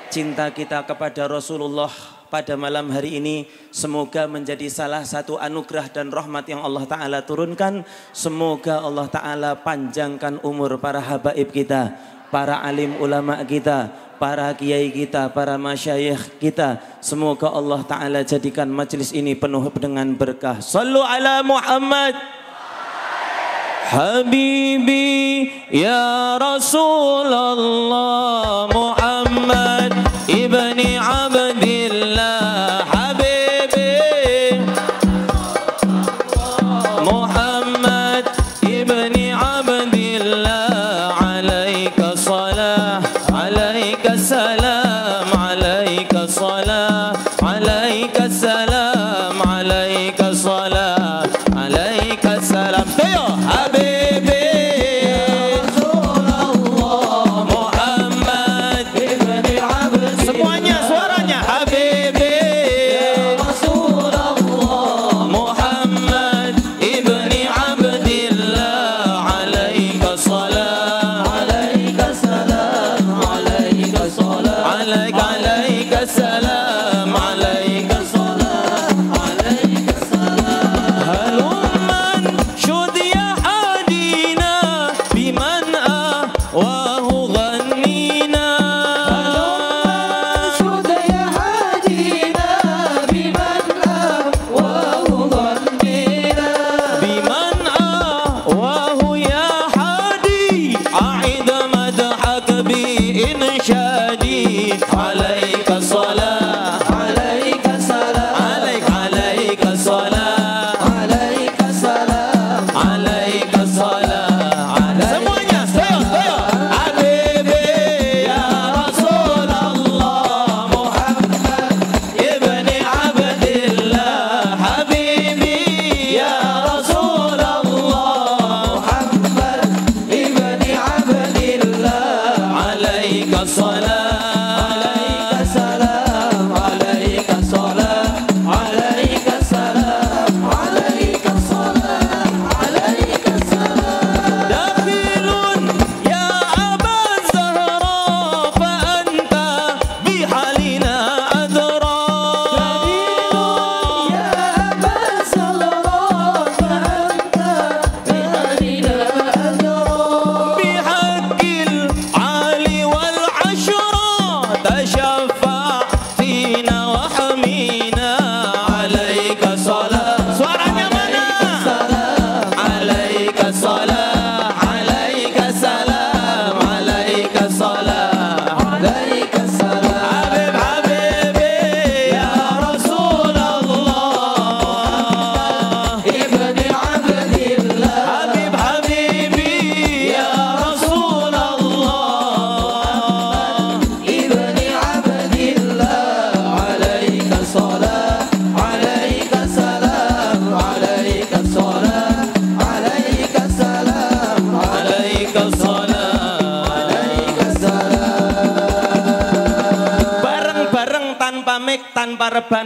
Cinta kita kepada Rasulullah pada malam hari ini semoga menjadi salah satu anugerah dan rahmat yang Allah Ta'ala turunkan. Semoga Allah Ta'ala panjangkan umur para habaib kita, para alim ulama kita, para kiai kita, para masyayikh kita. Semoga Allah Ta'ala jadikan majelis ini penuh dengan berkah. Sallu ala Muhammad. Habibi ya Rasulullah Muhammad.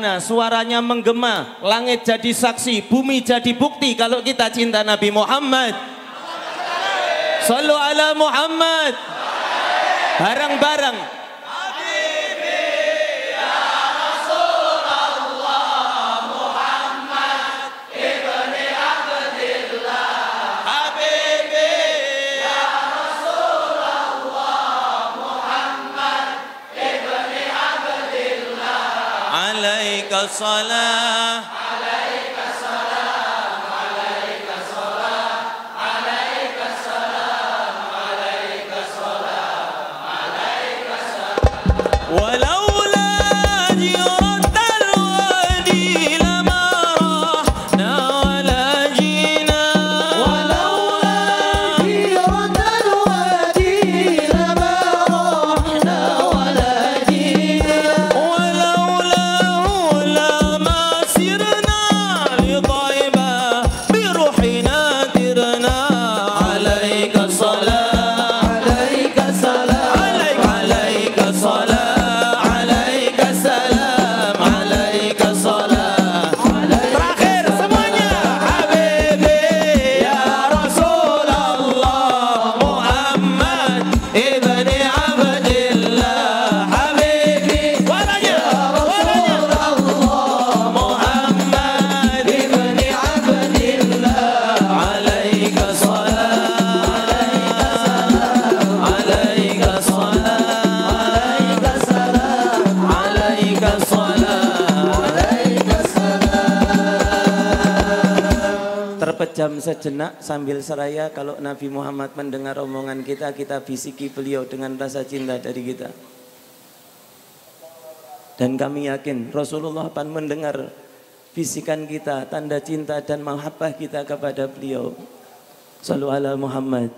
sana suaranya menggema, langit jadi saksi, bumi jadi bukti kalau kita cinta Nabi Muhammad. Sallu ala Muhammad. Barang-barang الصلاة sejenak sambil seraya kalau Nabi Muhammad mendengar omongan kita, kita bisiki beliau dengan rasa cinta dari kita. Dan kami yakin Rasulullah akan mendengar bisikan kita, tanda cinta dan mahabbah kita kepada beliau. Salu ala Muhammad.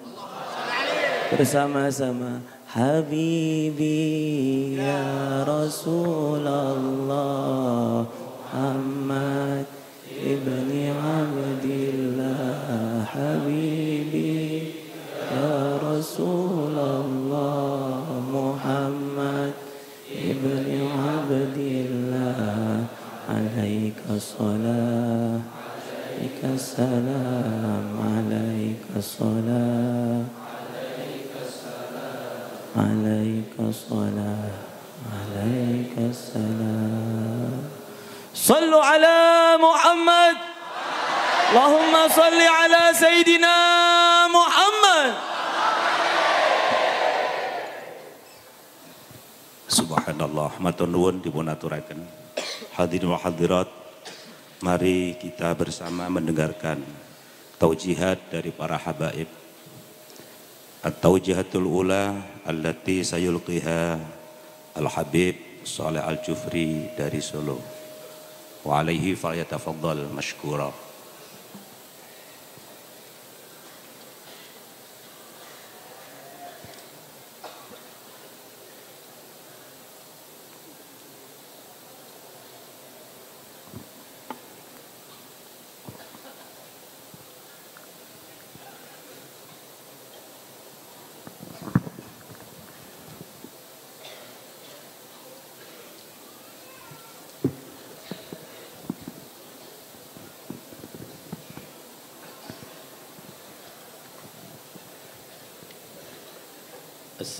Bersama-sama. Habibi ya Rasulullah Muhammad ibni Abdillah. حبيبي يا رسول الله محمد ابن عبد الله عليك الصلاة عليك السلام عليك الصلاة عليك السلام عليك الصلاة عليك السلام صلوا على محمد Allahumma salli ala Sayyidina Muhammad. Subhanallah, matur nuwun dipun Hadirin wa hadirat, mari kita bersama mendengarkan taujihat dari para habaib. At-taujihatul ula allati sayulqiha Al-Habib Saleh Al-Jufri dari Solo. Wa alaihi falyatafaddal mashkura.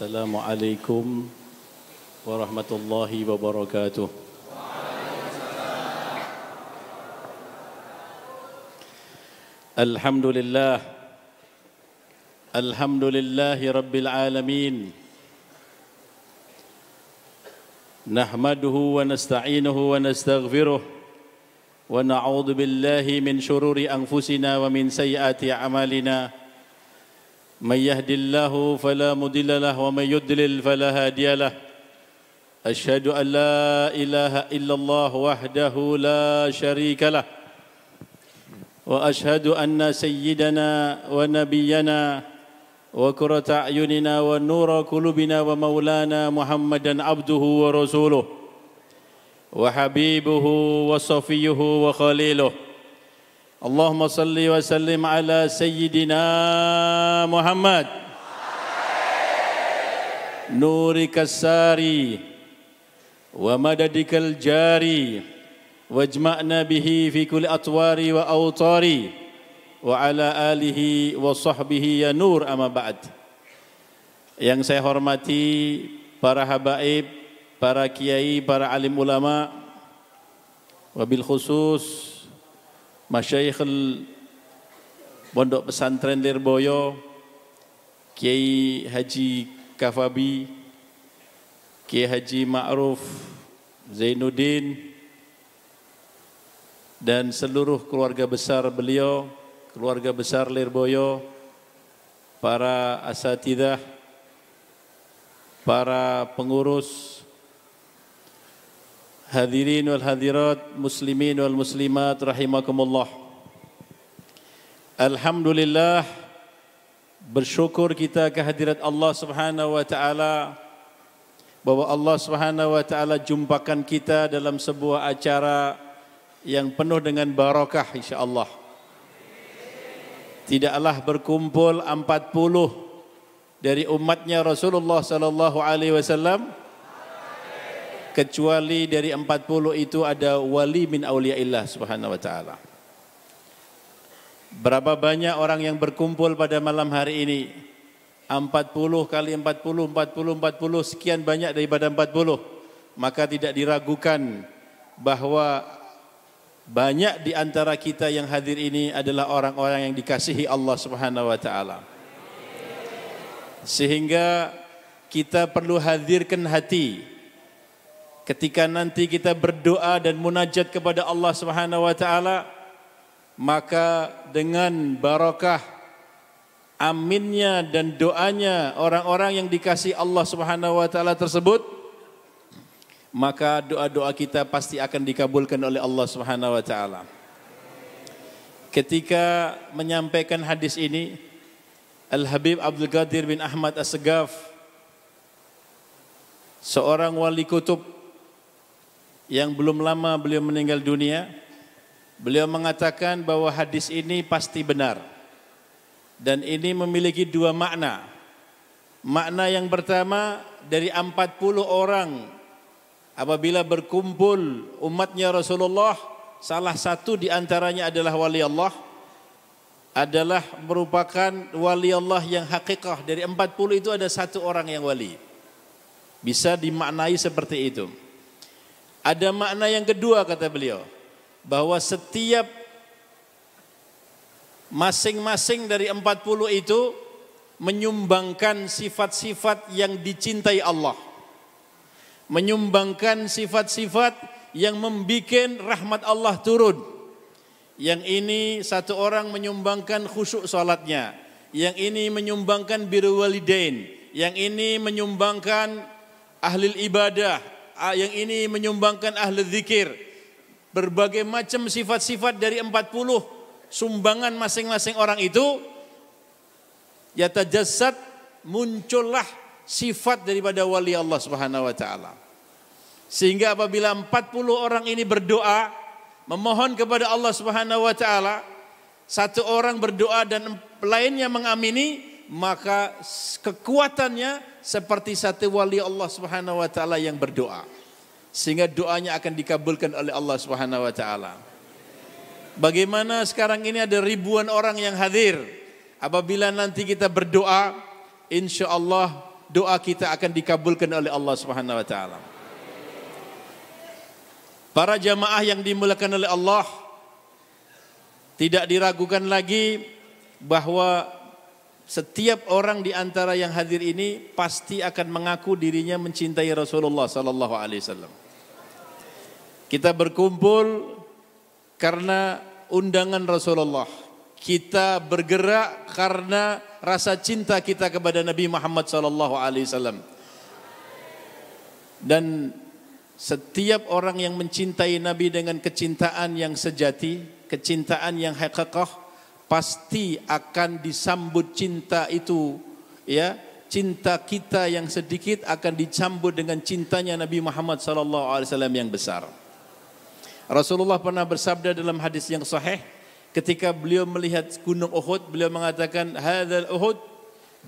السلام عليكم ورحمة الله وبركاته الحمد لله الحمد لله رب العالمين نحمده ونستعينه ونستغفره ونعوذ بالله من شرور أنفسنا ومن سيئات أعمالنا من يهد الله فلا مضل له ومن يضلل فلا هادي له اشهد ان لا اله الا الله وحده لا شريك له واشهد ان سيدنا ونبينا وكره اعيننا ونور قلوبنا ومولانا محمدا عبده ورسوله وحبيبه وصفيه وخليله Allahumma salli wa sallim ala sayyidina Muhammad Nuri kasari wa madadikal jari wajma'na bihi fi atwari wa awtari wa ala alihi wa ya nur Yang saya hormati para habaib, para kiai, para alim ulama wabil khusus Masyayikhul Pondok Pesantren Lirboyo, Kiai Haji Kafabi, Kiai Haji Ma'ruf Zainuddin, dan seluruh keluarga besar beliau, keluarga besar Lirboyo, para asatidah, para pengurus, hadirin wal hadirat muslimin wal muslimat rahimakumullah alhamdulillah bersyukur kita kehadirat Allah Subhanahu wa taala bahwa Allah Subhanahu wa taala jumpakan kita dalam sebuah acara yang penuh dengan barakah insyaallah tidaklah berkumpul 40 dari umatnya Rasulullah sallallahu alaihi wasallam kecuali dari 40 itu ada wali min auliaillah subhanahu wa taala. Berapa banyak orang yang berkumpul pada malam hari ini? 40 kali 40, 40, 40, sekian banyak daripada 40. Maka tidak diragukan bahwa banyak di antara kita yang hadir ini adalah orang-orang yang dikasihi Allah Subhanahu wa taala. Sehingga kita perlu hadirkan hati ketika nanti kita berdoa dan munajat kepada Allah Subhanahu wa taala maka dengan barakah aminnya dan doanya orang-orang yang dikasih Allah Subhanahu wa taala tersebut maka doa-doa kita pasti akan dikabulkan oleh Allah Subhanahu wa taala. Ketika menyampaikan hadis ini Al Habib Abdul Qadir bin Ahmad as seorang wali kutub yang belum lama beliau meninggal dunia, beliau mengatakan bahwa hadis ini pasti benar. Dan ini memiliki dua makna. Makna yang pertama dari 40 orang apabila berkumpul umatnya Rasulullah salah satu di antaranya adalah wali Allah adalah merupakan wali Allah yang hakikah dari 40 itu ada satu orang yang wali bisa dimaknai seperti itu. Ada makna yang kedua kata beliau. Bahwa setiap masing-masing dari 40 itu menyumbangkan sifat-sifat yang dicintai Allah. Menyumbangkan sifat-sifat yang membuat rahmat Allah turun. Yang ini satu orang menyumbangkan khusyuk salatnya. Yang ini menyumbangkan biru walidain. Yang ini menyumbangkan ahli ibadah. Ah, yang ini menyumbangkan ahli zikir. Berbagai macam sifat-sifat dari 40 sumbangan masing-masing orang itu jasad muncullah sifat daripada wali Allah Subhanahu wa taala. Sehingga apabila 40 orang ini berdoa memohon kepada Allah Subhanahu wa taala, satu orang berdoa dan lainnya mengamini, maka kekuatannya seperti satu wali Allah Subhanahu wa taala yang berdoa sehingga doanya akan dikabulkan oleh Allah Subhanahu wa taala. Bagaimana sekarang ini ada ribuan orang yang hadir. Apabila nanti kita berdoa, insyaallah doa kita akan dikabulkan oleh Allah Subhanahu wa taala. Para jamaah yang dimulakan oleh Allah tidak diragukan lagi bahawa Setiap orang di antara yang hadir ini pasti akan mengaku dirinya mencintai Rasulullah sallallahu alaihi wasallam. Kita berkumpul karena undangan Rasulullah. Kita bergerak karena rasa cinta kita kepada Nabi Muhammad sallallahu alaihi wasallam. Dan setiap orang yang mencintai Nabi dengan kecintaan yang sejati, kecintaan yang hakikah, pasti akan disambut cinta itu ya cinta kita yang sedikit akan dicambut dengan cintanya Nabi Muhammad sallallahu alaihi wasallam yang besar. Rasulullah pernah bersabda dalam hadis yang sahih ketika beliau melihat gunung Uhud beliau mengatakan hadzal Uhud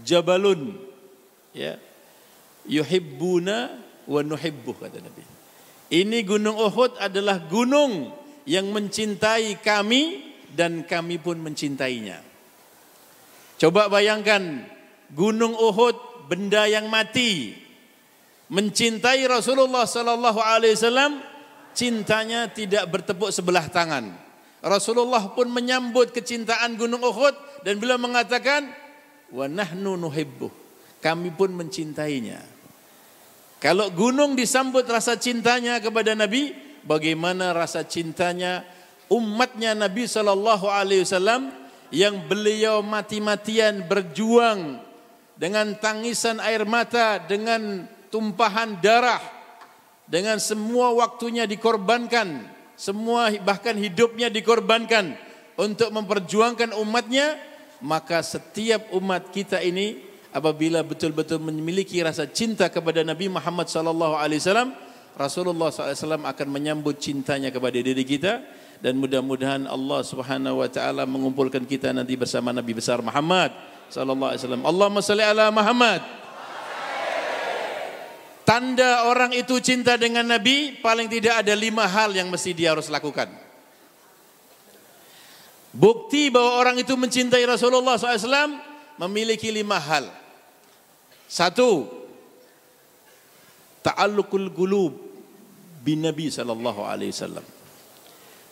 jabalun ya yuhibbuna wa nuhibbu kata Nabi. Ini gunung Uhud adalah gunung yang mencintai kami dan kami pun mencintainya. Coba bayangkan Gunung Uhud benda yang mati mencintai Rasulullah sallallahu alaihi wasallam cintanya tidak bertepuk sebelah tangan. Rasulullah pun menyambut kecintaan Gunung Uhud dan beliau mengatakan wa nahnu Kami pun mencintainya. Kalau gunung disambut rasa cintanya kepada Nabi, bagaimana rasa cintanya umatnya Nabi sallallahu alaihi wasallam yang beliau mati-matian berjuang dengan tangisan air mata, dengan tumpahan darah, dengan semua waktunya dikorbankan, semua bahkan hidupnya dikorbankan untuk memperjuangkan umatnya, maka setiap umat kita ini apabila betul-betul memiliki rasa cinta kepada Nabi Muhammad sallallahu alaihi wasallam, Rasulullah sallallahu akan menyambut cintanya kepada diri kita. dan mudah-mudahan Allah Subhanahu wa taala mengumpulkan kita nanti bersama Nabi besar Muhammad sallallahu alaihi wasallam. Allahumma salli ala Muhammad. Tanda orang itu cinta dengan Nabi paling tidak ada lima hal yang mesti dia harus lakukan. Bukti bahwa orang itu mencintai Rasulullah SAW memiliki lima hal. Satu, ta'alluqul gulub bin Nabi sallallahu alaihi wasallam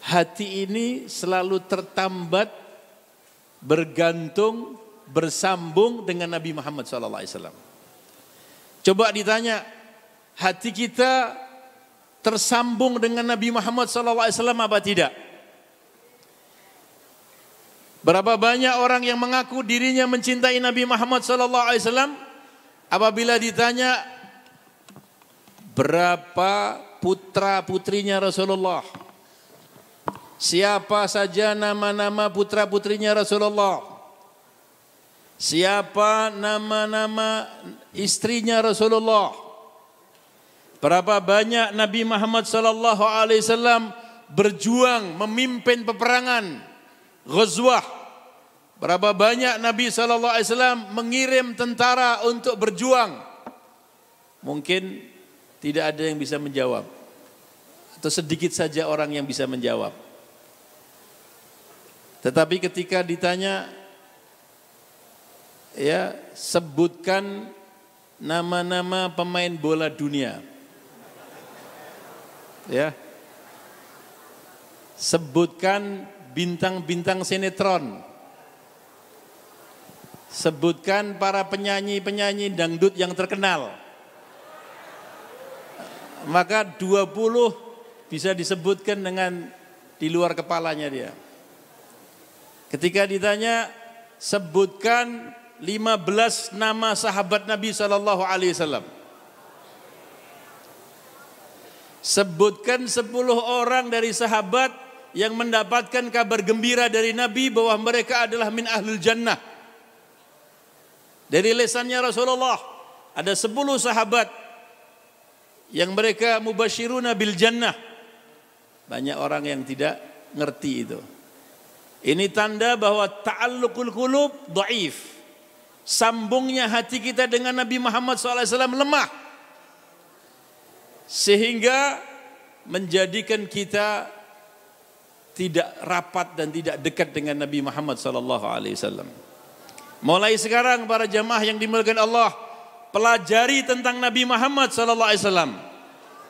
hati ini selalu tertambat, bergantung, bersambung dengan Nabi Muhammad SAW. Coba ditanya, hati kita tersambung dengan Nabi Muhammad SAW apa tidak? Berapa banyak orang yang mengaku dirinya mencintai Nabi Muhammad SAW apabila ditanya berapa putra putrinya Rasulullah Siapa saja nama-nama putra-putrinya Rasulullah? Siapa nama-nama istrinya Rasulullah? Berapa banyak Nabi Muhammad sallallahu alaihi wasallam berjuang memimpin peperangan ghazwah? Berapa banyak Nabi sallallahu alaihi wasallam mengirim tentara untuk berjuang? Mungkin tidak ada yang bisa menjawab. Atau sedikit saja orang yang bisa menjawab. Tetapi ketika ditanya ya sebutkan nama-nama pemain bola dunia. Ya. Sebutkan bintang-bintang sinetron. Sebutkan para penyanyi-penyanyi dangdut yang terkenal. Maka 20 bisa disebutkan dengan di luar kepalanya dia. Ketika ditanya sebutkan 15 nama sahabat Nabi Shallallahu Alaihi Wasallam. Sebutkan 10 orang dari sahabat yang mendapatkan kabar gembira dari Nabi bahwa mereka adalah min ahlul jannah. Dari lesannya Rasulullah ada 10 sahabat yang mereka mubashiruna bil jannah. Banyak orang yang tidak ngerti itu. Ini tanda bahwa ta'allukul kulub da'if. Sambungnya hati kita dengan Nabi Muhammad SAW lemah. Sehingga menjadikan kita tidak rapat dan tidak dekat dengan Nabi Muhammad sallallahu alaihi wasallam. Mulai sekarang para jemaah yang dimuliakan Allah, pelajari tentang Nabi Muhammad sallallahu alaihi wasallam.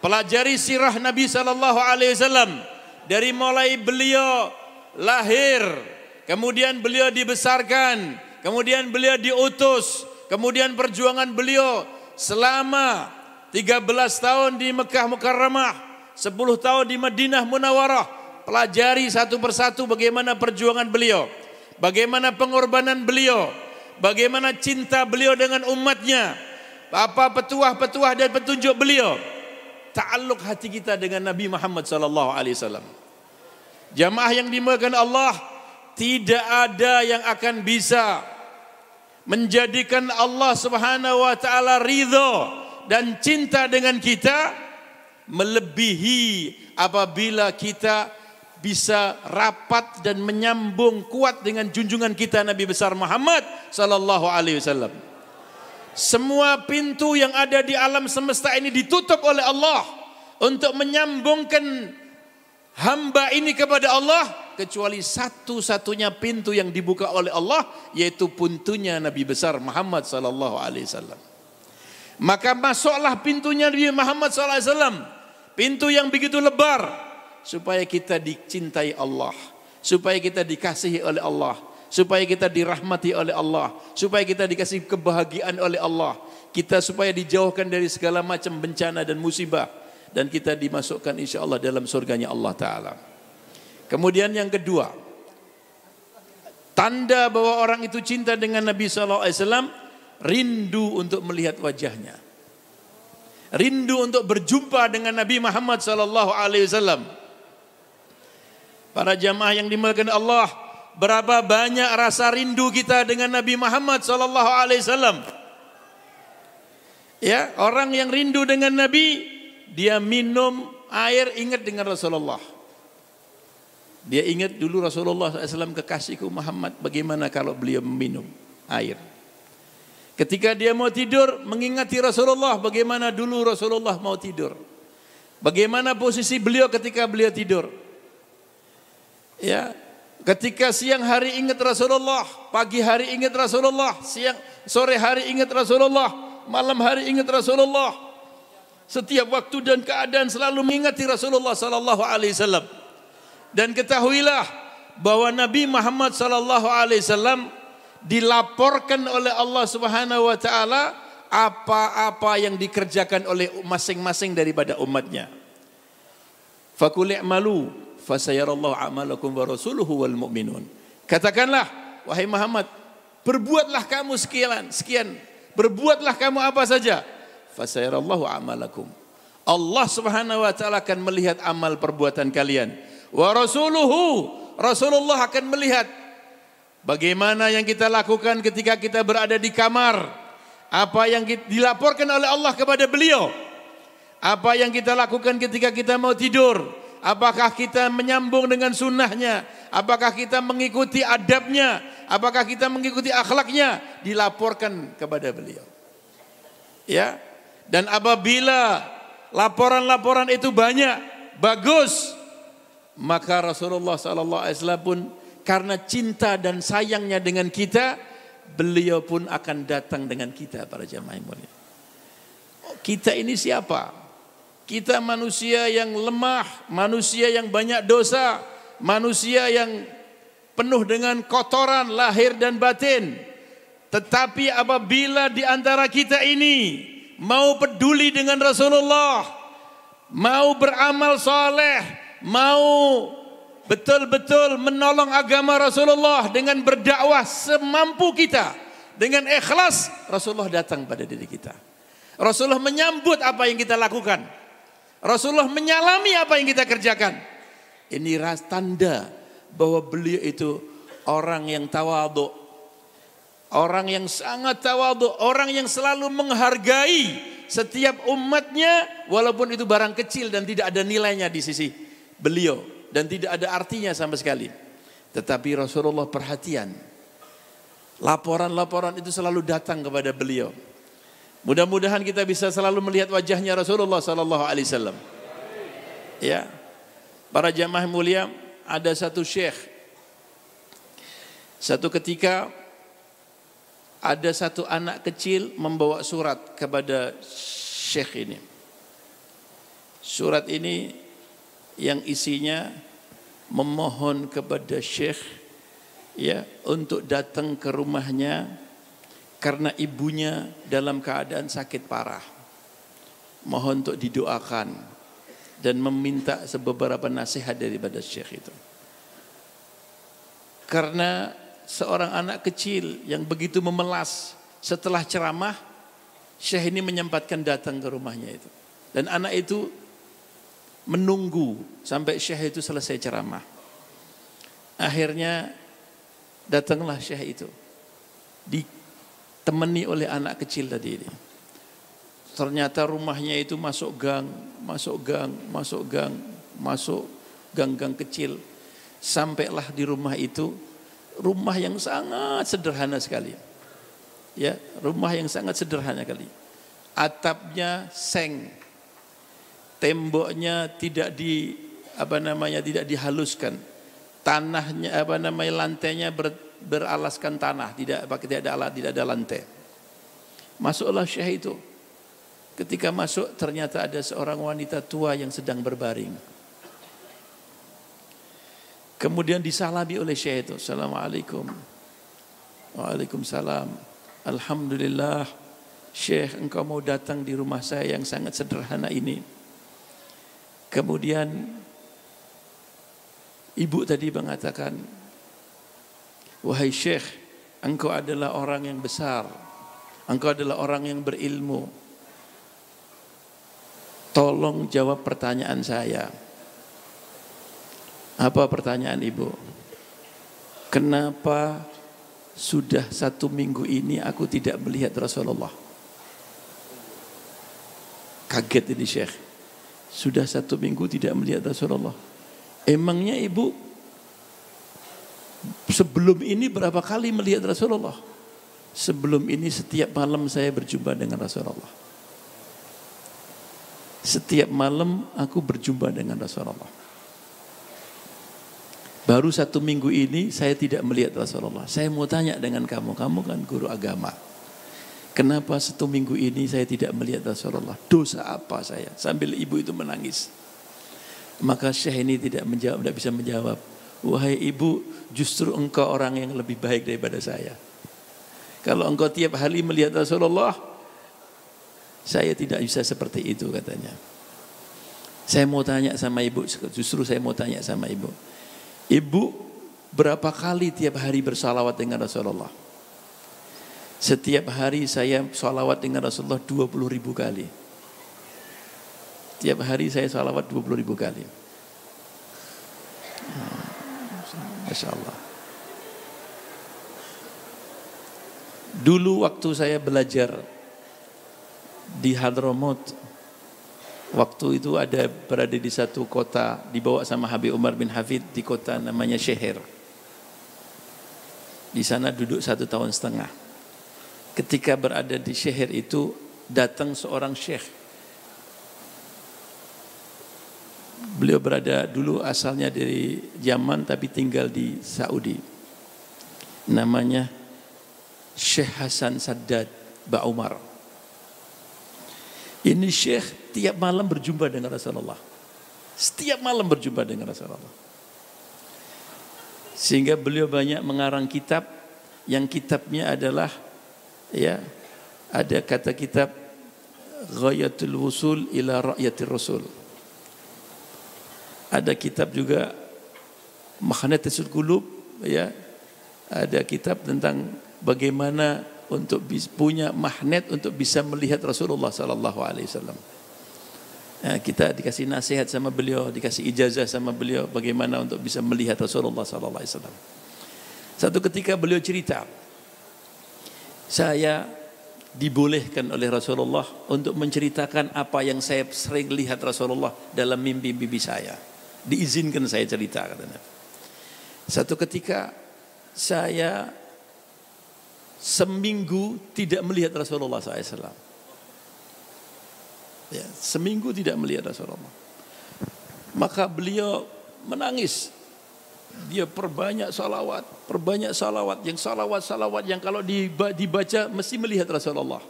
Pelajari sirah Nabi sallallahu alaihi wasallam dari mulai beliau lahir, kemudian beliau dibesarkan, kemudian beliau diutus, kemudian perjuangan beliau selama 13 tahun di Mekah Mukarramah, 10 tahun di Madinah Munawarah. Pelajari satu persatu bagaimana perjuangan beliau, bagaimana pengorbanan beliau, bagaimana cinta beliau dengan umatnya, apa petuah-petuah dan petunjuk beliau. Ta'alluq hati kita dengan Nabi Muhammad sallallahu alaihi wasallam. Jamaah yang dimakan Allah tidak ada yang akan bisa menjadikan Allah Subhanahu wa taala ridho dan cinta dengan kita melebihi apabila kita bisa rapat dan menyambung kuat dengan junjungan kita Nabi besar Muhammad sallallahu alaihi wasallam. Semua pintu yang ada di alam semesta ini ditutup oleh Allah untuk menyambungkan hamba ini kepada Allah kecuali satu-satunya pintu yang dibuka oleh Allah yaitu pintunya Nabi besar Muhammad sallallahu alaihi wasallam. Maka masuklah pintunya Nabi Muhammad sallallahu alaihi wasallam, pintu yang begitu lebar supaya kita dicintai Allah, supaya kita dikasihi oleh Allah, supaya kita dirahmati oleh Allah, supaya kita dikasih kebahagiaan oleh Allah, kita supaya dijauhkan dari segala macam bencana dan musibah. dan kita dimasukkan insya Allah dalam surganya Allah Ta'ala. Kemudian yang kedua, tanda bahwa orang itu cinta dengan Nabi SAW, rindu untuk melihat wajahnya. Rindu untuk berjumpa dengan Nabi Muhammad SAW. Para jamaah yang dimuliakan Allah, berapa banyak rasa rindu kita dengan Nabi Muhammad SAW. Ya, orang yang rindu dengan Nabi dia minum air ingat dengan Rasulullah. Dia ingat dulu Rasulullah SAW kekasihku Muhammad bagaimana kalau beliau minum air. Ketika dia mau tidur mengingati Rasulullah bagaimana dulu Rasulullah mau tidur. Bagaimana posisi beliau ketika beliau tidur. Ya, ketika siang hari ingat Rasulullah, pagi hari ingat Rasulullah, siang sore hari ingat Rasulullah, malam hari ingat Rasulullah setiap waktu dan keadaan selalu mengingati Rasulullah sallallahu alaihi wasallam. Dan ketahuilah bahwa Nabi Muhammad sallallahu alaihi wasallam dilaporkan oleh Allah Subhanahu wa taala apa-apa yang dikerjakan oleh masing-masing daripada umatnya. Fakul i'malu fasayarallahu amalakum wa rasuluhu wal mu'minun. Katakanlah wahai Muhammad, berbuatlah kamu sekian, sekian. Berbuatlah kamu apa saja, Fasayarallahu amalakum. Allah Subhanahu wa taala akan melihat amal perbuatan kalian. Wa rasuluhu, Rasulullah akan melihat bagaimana yang kita lakukan ketika kita berada di kamar, apa yang dilaporkan oleh Allah kepada beliau. Apa yang kita lakukan ketika kita mau tidur, apakah kita menyambung dengan sunnahnya, apakah kita mengikuti adabnya, apakah kita mengikuti akhlaknya, dilaporkan kepada beliau. Ya, dan apabila laporan-laporan itu banyak, bagus, maka Rasulullah sallallahu alaihi wasallam pun karena cinta dan sayangnya dengan kita, beliau pun akan datang dengan kita para jamaah mulia. Oh, kita ini siapa? Kita manusia yang lemah, manusia yang banyak dosa, manusia yang penuh dengan kotoran lahir dan batin. Tetapi apabila di antara kita ini mau peduli dengan Rasulullah, mau beramal soleh, mau betul-betul menolong agama Rasulullah dengan berdakwah semampu kita. Dengan ikhlas Rasulullah datang pada diri kita. Rasulullah menyambut apa yang kita lakukan. Rasulullah menyalami apa yang kita kerjakan. Ini ras tanda bahwa beliau itu orang yang tawaduk, Orang yang sangat tawadu, orang yang selalu menghargai setiap umatnya walaupun itu barang kecil dan tidak ada nilainya di sisi beliau dan tidak ada artinya sama sekali. Tetapi Rasulullah perhatian. Laporan-laporan itu selalu datang kepada beliau. Mudah-mudahan kita bisa selalu melihat wajahnya Rasulullah sallallahu alaihi wasallam. Ya. Para jamaah mulia, ada satu syekh. Satu ketika ada satu anak kecil membawa surat kepada Syekh ini. Surat ini yang isinya memohon kepada Syekh ya untuk datang ke rumahnya karena ibunya dalam keadaan sakit parah. Mohon untuk didoakan dan meminta sebeberapa nasihat daripada Syekh itu. Karena seorang anak kecil yang begitu memelas. Setelah ceramah, Syekh ini menyempatkan datang ke rumahnya itu. Dan anak itu menunggu sampai Syekh itu selesai ceramah. Akhirnya datanglah Syekh itu. Ditemani oleh anak kecil tadi ini. Ternyata rumahnya itu masuk gang, masuk gang, masuk gang, masuk gang-gang kecil. Sampailah di rumah itu rumah yang sangat sederhana sekali. Ya, rumah yang sangat sederhana sekali. Atapnya seng. Temboknya tidak di apa namanya tidak dihaluskan. Tanahnya apa namanya lantainya ber, beralaskan tanah, tidak pakai tidak ada alat, tidak ada lantai. Masuklah Syekh itu. Ketika masuk ternyata ada seorang wanita tua yang sedang berbaring. Kemudian disalami oleh Syekh itu. Assalamualaikum. Waalaikumsalam. Alhamdulillah. Syekh engkau mau datang di rumah saya yang sangat sederhana ini. Kemudian ibu tadi mengatakan, Wahai Syekh, engkau adalah orang yang besar. Engkau adalah orang yang berilmu. Tolong jawab pertanyaan saya. Apa pertanyaan ibu? Kenapa sudah satu minggu ini aku tidak melihat Rasulullah? Kaget ini Syekh. Sudah satu minggu tidak melihat Rasulullah. Emangnya ibu sebelum ini berapa kali melihat Rasulullah? Sebelum ini setiap malam saya berjumpa dengan Rasulullah. Setiap malam aku berjumpa dengan Rasulullah. Baru satu minggu ini saya tidak melihat Rasulullah. Saya mau tanya dengan kamu, kamu kan guru agama. Kenapa satu minggu ini saya tidak melihat Rasulullah? Dosa apa saya? Sambil ibu itu menangis. Maka Syekh ini tidak menjawab, tidak bisa menjawab. Wahai ibu, justru engkau orang yang lebih baik daripada saya. Kalau engkau tiap hari melihat Rasulullah, saya tidak bisa seperti itu katanya. Saya mau tanya sama ibu, justru saya mau tanya sama ibu. Ibu berapa kali tiap hari bersalawat dengan Rasulullah? Setiap hari saya salawat dengan Rasulullah 20 ribu kali. Tiap hari saya salawat 20 ribu kali. Masya Allah. Dulu waktu saya belajar di Hadramaut waktu itu ada berada di satu kota dibawa sama Habib Umar bin Hafid di kota namanya Syeher di sana duduk satu tahun setengah ketika berada di Syeher itu datang seorang syekh beliau berada dulu asalnya dari Yaman tapi tinggal di Saudi namanya Syekh Hasan Saddad Ba Umar ini Syekh setiap malam berjumpa dengan Rasulullah. Setiap malam berjumpa dengan Rasulullah. Sehingga beliau banyak mengarang kitab yang kitabnya adalah ya ada kata kitab Ghayatul Wusul ila Ra'yatir Rasul. Ada kitab juga Magnetisul Qulub ya. Ada kitab tentang bagaimana untuk punya magnet untuk bisa melihat Rasulullah sallallahu alaihi wasallam. Ya, kita dikasih nasihat sama beliau, dikasih ijazah sama beliau bagaimana untuk bisa melihat Rasulullah sallallahu alaihi wasallam. Satu ketika beliau cerita, saya dibolehkan oleh Rasulullah untuk menceritakan apa yang saya sering lihat Rasulullah dalam mimpi-mimpi saya. Diizinkan saya cerita katanya. Satu ketika saya seminggu tidak melihat Rasulullah SAW. Ya, seminggu tidak melihat Rasulullah. Maka beliau menangis. Dia perbanyak salawat, perbanyak salawat. Yang salawat-salawat yang kalau dibaca mesti melihat Rasulullah.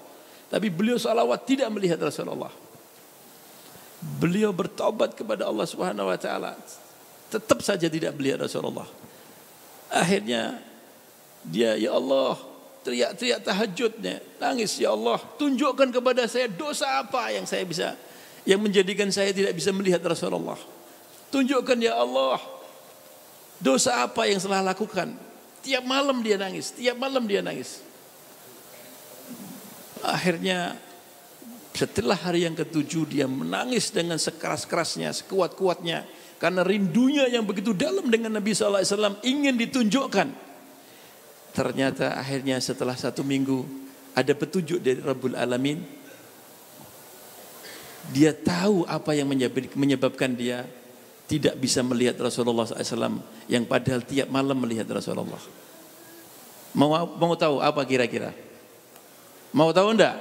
Tapi beliau salawat tidak melihat Rasulullah. Beliau bertobat kepada Allah Subhanahu wa taala. Tetap saja tidak melihat Rasulullah. Akhirnya dia ya Allah teriak-teriak tahajudnya, nangis ya Allah, tunjukkan kepada saya dosa apa yang saya bisa yang menjadikan saya tidak bisa melihat Rasulullah. Tunjukkan ya Allah, dosa apa yang salah lakukan. Tiap malam dia nangis, tiap malam dia nangis. Akhirnya setelah hari yang ketujuh dia menangis dengan sekeras-kerasnya, sekuat-kuatnya. Karena rindunya yang begitu dalam dengan Nabi SAW ingin ditunjukkan ternyata akhirnya setelah satu minggu ada petunjuk dari Rabbul Alamin. Dia tahu apa yang menyebabkan dia tidak bisa melihat Rasulullah SAW yang padahal tiap malam melihat Rasulullah. Mau, mau tahu apa kira-kira? Mau tahu enggak?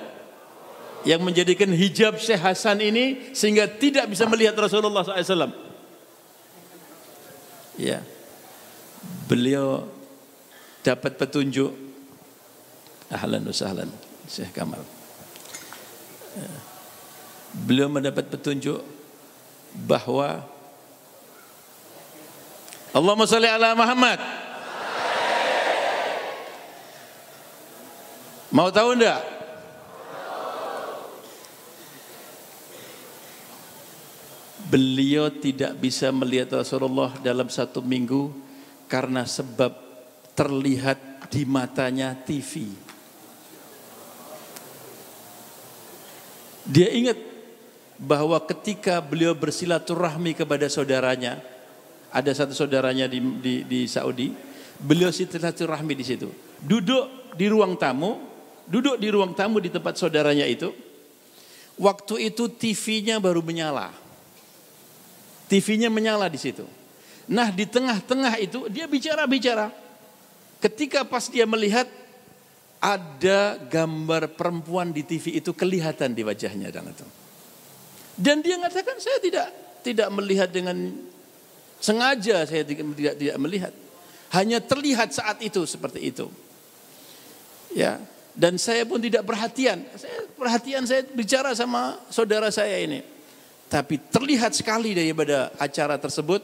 Yang menjadikan hijab Syekh Hasan ini sehingga tidak bisa melihat Rasulullah SAW. Ya. Beliau dapat petunjuk. Ahlan usahlan, sahlan, Syekh Kamal. Eh, beliau mendapat petunjuk bahwa Allahumma salli ala Muhammad. Mau tahu enggak? Beliau tidak bisa melihat Rasulullah dalam satu minggu karena sebab terlihat di matanya TV. Dia ingat bahwa ketika beliau bersilaturahmi kepada saudaranya, ada satu saudaranya di, di, di Saudi, beliau silaturahmi di situ. Duduk di ruang tamu, duduk di ruang tamu di tempat saudaranya itu. Waktu itu TV-nya baru menyala. TV-nya menyala di situ. Nah, di tengah-tengah itu dia bicara-bicara. Ketika pas dia melihat ada gambar perempuan di TV itu kelihatan di wajahnya dan itu. Dan dia mengatakan saya tidak tidak melihat dengan sengaja saya tidak tidak melihat. Hanya terlihat saat itu seperti itu. Ya, dan saya pun tidak perhatian. Saya perhatian saya bicara sama saudara saya ini. Tapi terlihat sekali daripada acara tersebut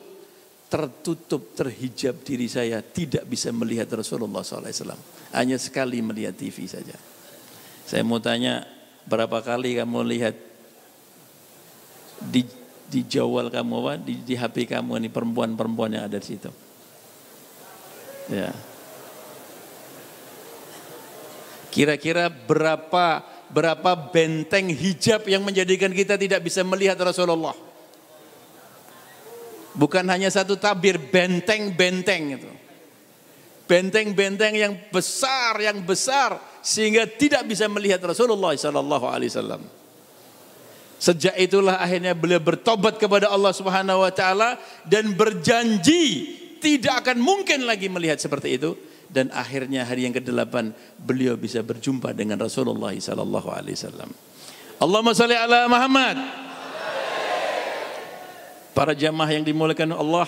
tertutup, terhijab diri saya tidak bisa melihat Rasulullah SAW. Hanya sekali melihat TV saja. Saya mau tanya, berapa kali kamu lihat di, di jawal kamu, apa? Di, di HP kamu, ini perempuan-perempuan yang ada di situ. Ya. Kira-kira berapa berapa benteng hijab yang menjadikan kita tidak bisa melihat Rasulullah? Bukan hanya satu tabir, benteng-benteng itu. Benteng-benteng yang besar, yang besar sehingga tidak bisa melihat Rasulullah sallallahu alaihi wasallam. Sejak itulah akhirnya beliau bertobat kepada Allah Subhanahu wa taala dan berjanji tidak akan mungkin lagi melihat seperti itu dan akhirnya hari yang ke-8 beliau bisa berjumpa dengan Rasulullah sallallahu alaihi wasallam. Allahumma shalli ala Muhammad para jamaah yang dimuliakan Allah,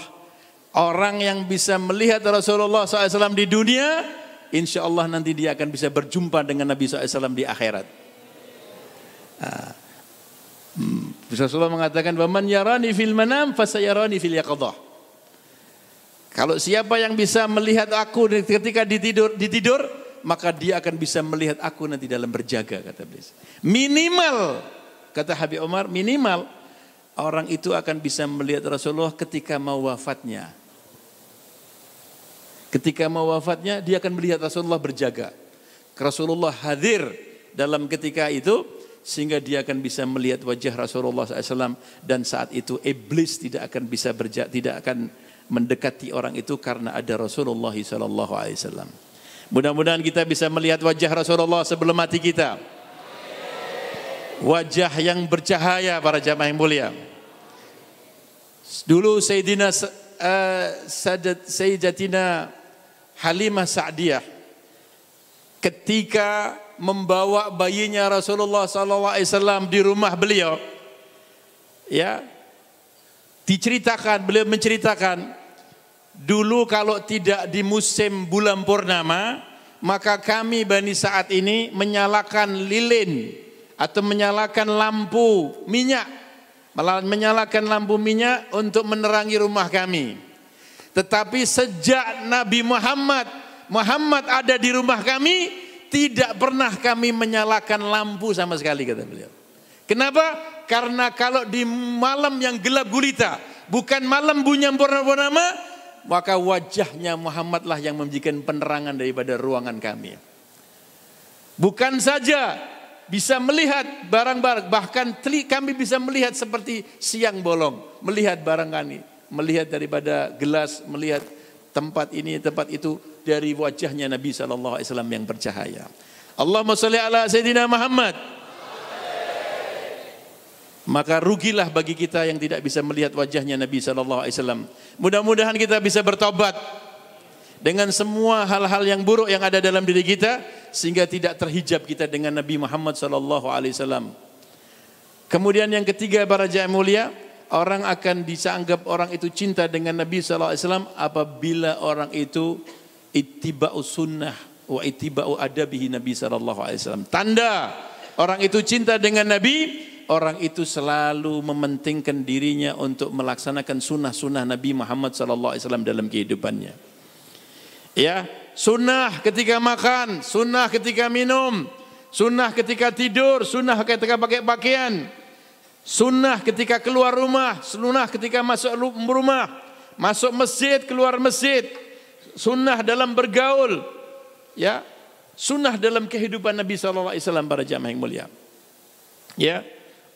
orang yang bisa melihat Rasulullah SAW di dunia, insya Allah nanti dia akan bisa berjumpa dengan Nabi SAW di akhirat. Ah, hmm, Rasulullah mengatakan, "Waman yarani fil manam, fasayarani fil yaqadah." Kalau siapa yang bisa melihat aku ketika ditidur, ditidur, maka dia akan bisa melihat aku nanti dalam berjaga kata beliau. Minimal kata Habib Omar minimal orang itu akan bisa melihat Rasulullah ketika mau wafatnya. Ketika mau wafatnya, dia akan melihat Rasulullah berjaga. Rasulullah hadir dalam ketika itu, sehingga dia akan bisa melihat wajah Rasulullah SAW dan saat itu iblis tidak akan bisa berjaga, tidak akan mendekati orang itu karena ada Rasulullah SAW. Mudah-mudahan kita bisa melihat wajah Rasulullah sebelum mati kita wajah yang bercahaya para jamaah yang mulia. Dulu Sayyidina uh, Sayyidatina Halimah Sa'diyah ketika membawa bayinya Rasulullah SAW di rumah beliau, ya diceritakan beliau menceritakan dulu kalau tidak di musim bulan purnama maka kami bani saat ini menyalakan lilin atau menyalakan lampu minyak, menyalakan lampu minyak untuk menerangi rumah kami. Tetapi sejak Nabi Muhammad, Muhammad ada di rumah kami, tidak pernah kami menyalakan lampu sama sekali kata beliau. Kenapa? Karena kalau di malam yang gelap gulita, bukan malam bunyi purnama, maka wajahnya Muhammadlah yang memberikan penerangan daripada ruangan kami. Bukan saja bisa melihat barang-barang bahkan teli, kami bisa melihat seperti siang bolong melihat barang kami melihat daripada gelas melihat tempat ini tempat itu dari wajahnya Nabi sallallahu alaihi wasallam yang bercahaya Allahumma shalli ala sayidina Muhammad maka rugilah bagi kita yang tidak bisa melihat wajahnya Nabi sallallahu alaihi wasallam mudah-mudahan kita bisa bertobat dengan semua hal-hal yang buruk yang ada dalam diri kita sehingga tidak terhijab kita dengan Nabi Muhammad sallallahu alaihi wasallam. Kemudian yang ketiga para jemaah mulia, orang akan dianggap orang itu cinta dengan Nabi sallallahu alaihi wasallam apabila orang itu ittiba'u sunnah wa ittiba'u adabihi Nabi sallallahu alaihi wasallam. Tanda orang itu cinta dengan Nabi orang itu selalu mementingkan dirinya untuk melaksanakan sunnah-sunnah Nabi Muhammad SAW dalam kehidupannya. Ya, sunnah ketika makan, sunnah ketika minum, sunnah ketika tidur, sunnah ketika pakai pakaian, sunnah ketika keluar rumah, sunnah ketika masuk rumah, masuk masjid, keluar masjid, sunnah dalam bergaul, ya, sunnah dalam kehidupan Nabi Sallallahu Alaihi Wasallam para jamaah yang mulia. Ya,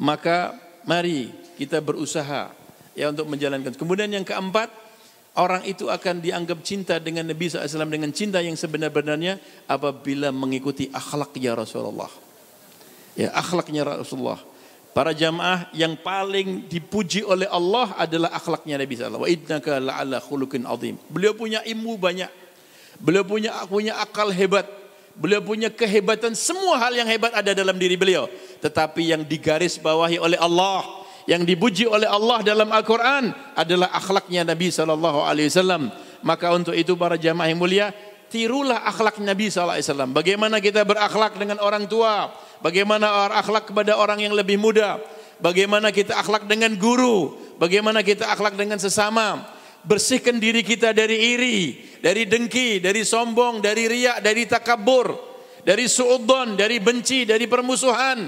maka mari kita berusaha ya untuk menjalankan. Kemudian yang keempat, Orang itu akan dianggap cinta dengan Nabi SAW dengan cinta yang sebenar-benarnya apabila mengikuti akhlaknya Rasulullah. Ya, akhlaknya Rasulullah. Para jamaah yang paling dipuji oleh Allah adalah akhlaknya Nabi SAW. Wa idnaka Beliau punya ilmu banyak. Beliau punya punya akal hebat. Beliau punya kehebatan. Semua hal yang hebat ada dalam diri beliau. Tetapi yang digaris bawahi oleh Allah yang dibuji oleh Allah dalam Al-Quran adalah akhlaknya Nabi Sallallahu Alaihi Wasallam. Maka untuk itu para jamaah yang mulia, tirulah akhlak Nabi Sallallahu Alaihi Wasallam. Bagaimana kita berakhlak dengan orang tua, bagaimana akhlak kepada orang yang lebih muda, bagaimana kita akhlak dengan guru, bagaimana kita akhlak dengan sesama. Bersihkan diri kita dari iri, dari dengki, dari sombong, dari riak, dari takabur, dari suudon, dari benci, dari permusuhan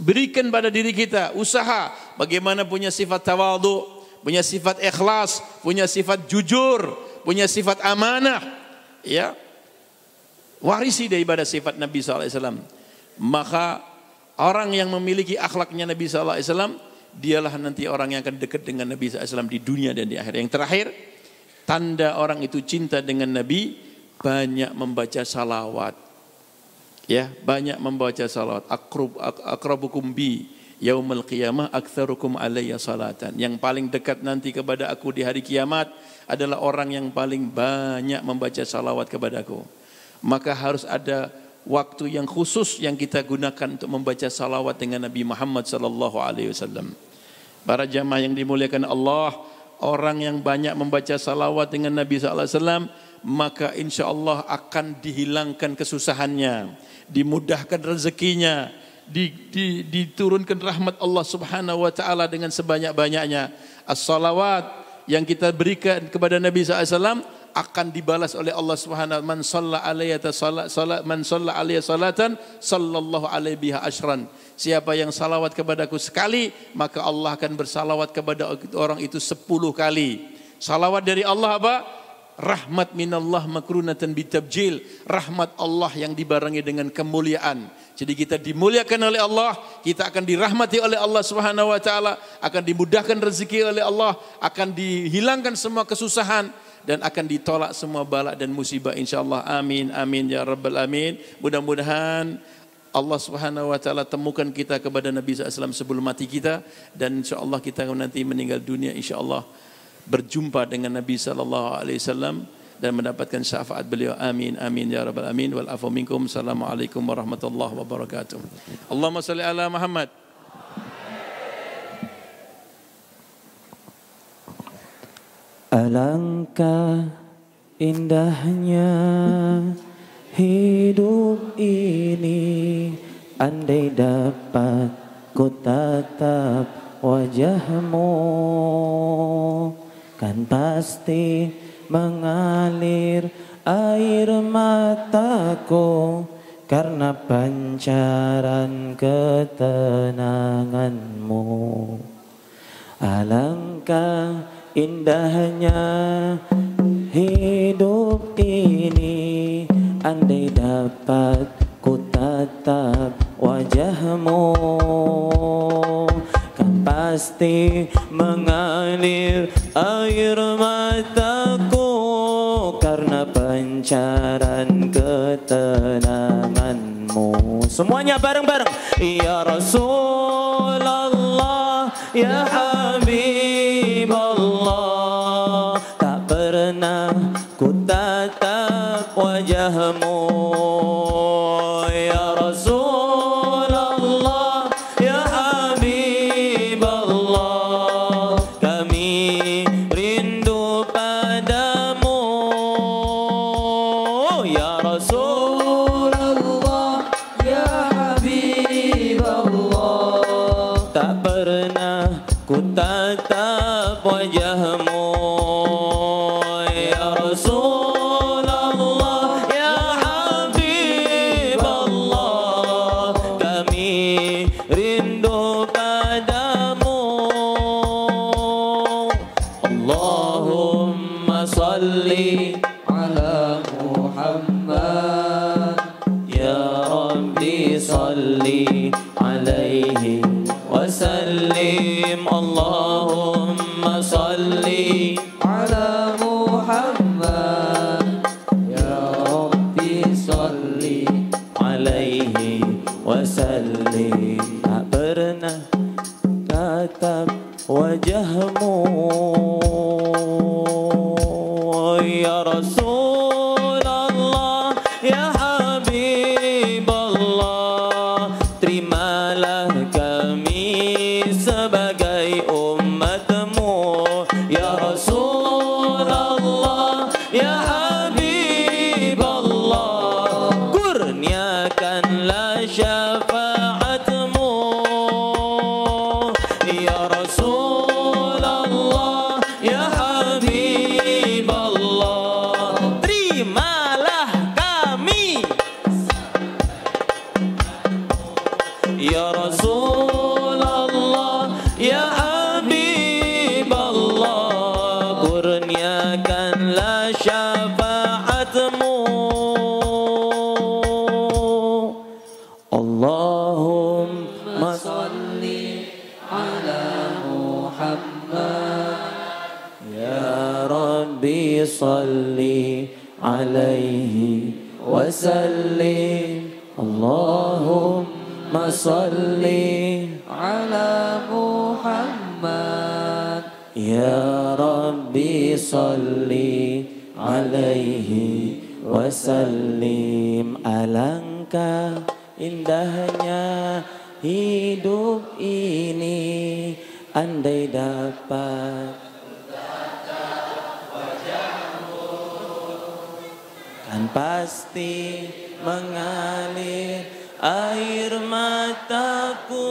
berikan pada diri kita usaha bagaimana punya sifat tawadhu, punya sifat ikhlas, punya sifat jujur, punya sifat amanah, ya. Warisi daripada sifat Nabi SAW. Maka orang yang memiliki akhlaknya Nabi SAW, dialah nanti orang yang akan dekat dengan Nabi SAW di dunia dan di akhir Yang terakhir, tanda orang itu cinta dengan Nabi, banyak membaca salawat. Ya, banyak membaca salawat. Akrub, akrabukum bi yaumil qiyamah aktsarukum alayya salatan. Yang paling dekat nanti kepada aku di hari kiamat adalah orang yang paling banyak membaca salawat kepadaku. Maka harus ada waktu yang khusus yang kita gunakan untuk membaca salawat dengan Nabi Muhammad sallallahu alaihi wasallam. Para jamaah yang dimuliakan Allah, orang yang banyak membaca salawat dengan Nabi sallallahu alaihi wasallam maka insya Allah akan dihilangkan kesusahannya, dimudahkan rezekinya, di, di, diturunkan rahmat Allah Subhanahu wa taala dengan sebanyak-banyaknya. As-salawat yang kita berikan kepada Nabi SAW akan dibalas oleh Allah Subhanahu man shalla alayya salat salat man shalla salatan sallallahu alaihi biha asyran siapa yang salawat kepadaku sekali maka Allah akan bersalawat kepada orang itu sepuluh kali salawat dari Allah apa rahmat minallah makrunatan bitabjil rahmat Allah yang dibarengi dengan kemuliaan jadi kita dimuliakan oleh Allah, kita akan dirahmati oleh Allah Subhanahu wa taala, akan dimudahkan rezeki oleh Allah, akan dihilangkan semua kesusahan dan akan ditolak semua bala dan musibah insyaallah. Amin amin ya rabbal amin. Mudah-mudahan Allah Subhanahu wa taala temukan kita kepada Nabi sallallahu alaihi wasallam sebelum mati kita dan insyaallah kita nanti meninggal dunia insyaallah. Allah. berjumpa dengan Nabi sallallahu alaihi wasallam dan mendapatkan syafaat beliau. Amin amin ya rabbal amin wal afu minkum. Assalamualaikum warahmatullahi wabarakatuh. Allahumma salli ala Muhammad. Alangkah indahnya hidup ini andai dapat ku tatap wajahmu kan pasti mengalir air mataku karena pancaran ketenanganmu alangkah indahnya hidup ini andai dapat ku tatap wajahmu akan pasti mengalir air mataku karena pancaran ketenanganmu semuanya bareng-bareng ya rasulullah ya Allah. صل على محمد يا ربي صل عليه وسلم alangkah indahnya hidup ini andai dapat kan pasti mengalir air mataku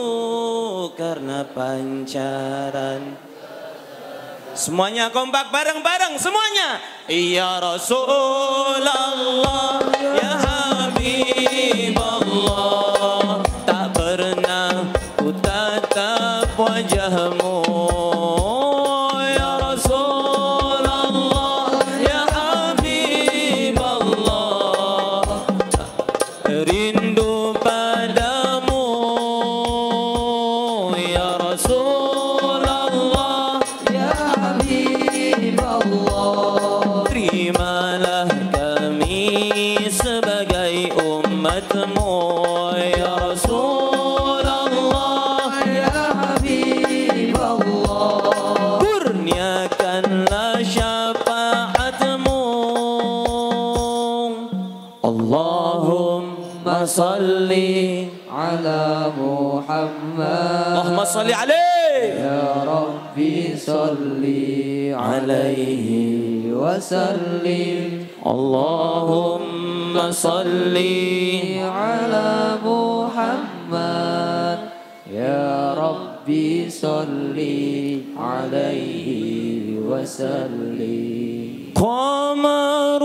karena pancaran semuanya kompak bareng-bareng semuanya ya Rasulullah ya Habibullah صل على محمد اللهم صل عليه يا ربي صل عليه وسلم اللهم صل على محمد يا ربي صل عليه وسلم قمر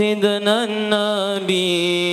سيدنا النبي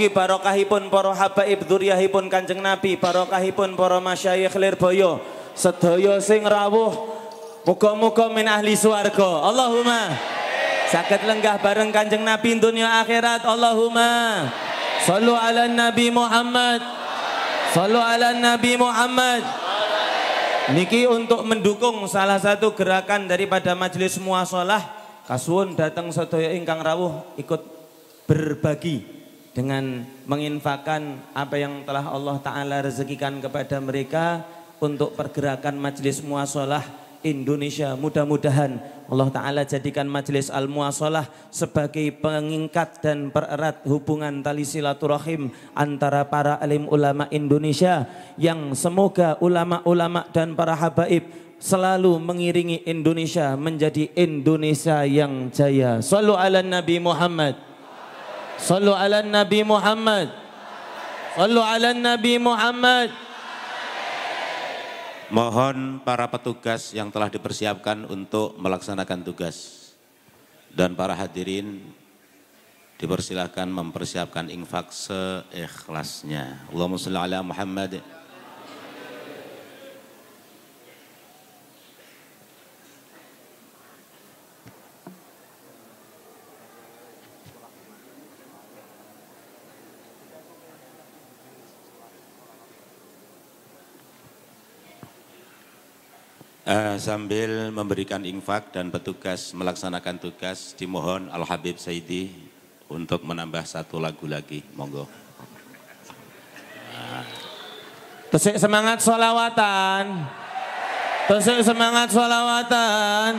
Mugi-mugi barokahipun para habaib dzurriyahipun Kanjeng Nabi, barokahipun para masyayikh Lirboyo, sedaya sing rawuh muga-muga min ahli swarga. Allahumma Sakit lenggah bareng Kanjeng Nabi dunia akhirat. Allahumma sallu ala Nabi Muhammad. Sallu ala Nabi Muhammad. Niki untuk mendukung salah satu gerakan daripada majelis muasalah kasuwun datang sedaya ingkang rawuh ikut berbagi dengan menginfakan apa yang telah Allah Ta'ala rezekikan kepada mereka untuk pergerakan majelis muasalah Indonesia. Mudah-mudahan Allah Ta'ala jadikan majelis al-muasalah sebagai pengingkat dan pererat hubungan tali silaturahim antara para alim ulama Indonesia yang semoga ulama-ulama dan para habaib selalu mengiringi Indonesia menjadi Indonesia yang jaya. Sallu ala Nabi Muhammad. صلوا على النبي محمد صلوا على النبي محمد Mohon para petugas yang telah dipersiapkan untuk melaksanakan tugas dan para hadirin dipersilahkan mempersiapkan infak seikhlasnya. Allahumma salli ala Muhammad. Uh, sambil memberikan infak dan petugas melaksanakan tugas, dimohon Al Habib Saidi untuk menambah satu lagu lagi, monggo. Tusuk semangat solawatan. tusuk semangat solawatan.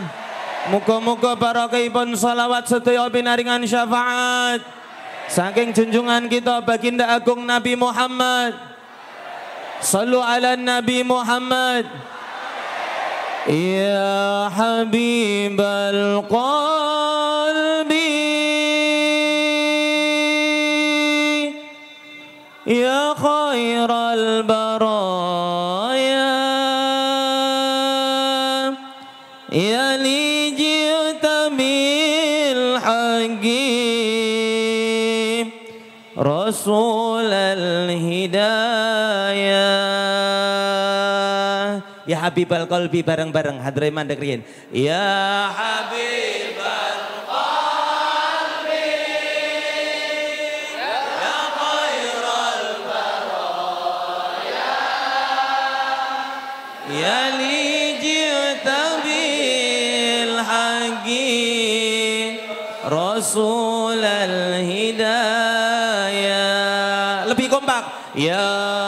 muka barokah ibon solawat setyo binaringan syafaat. Saking junjungan kita baginda agung Nabi Muhammad. Salu ala Nabi Muhammad. يا حبيب القلب يا خير البرايا يا لي جئت بالحق رسول الهدايه Ya Habibal Qalbi bareng-bareng Hadreman dekriin. Ya Habibal Qalbi Ya Khairal Baraya Ya Li Tabil Hagi Rasul Al-Hidayah Lebih kompak Ya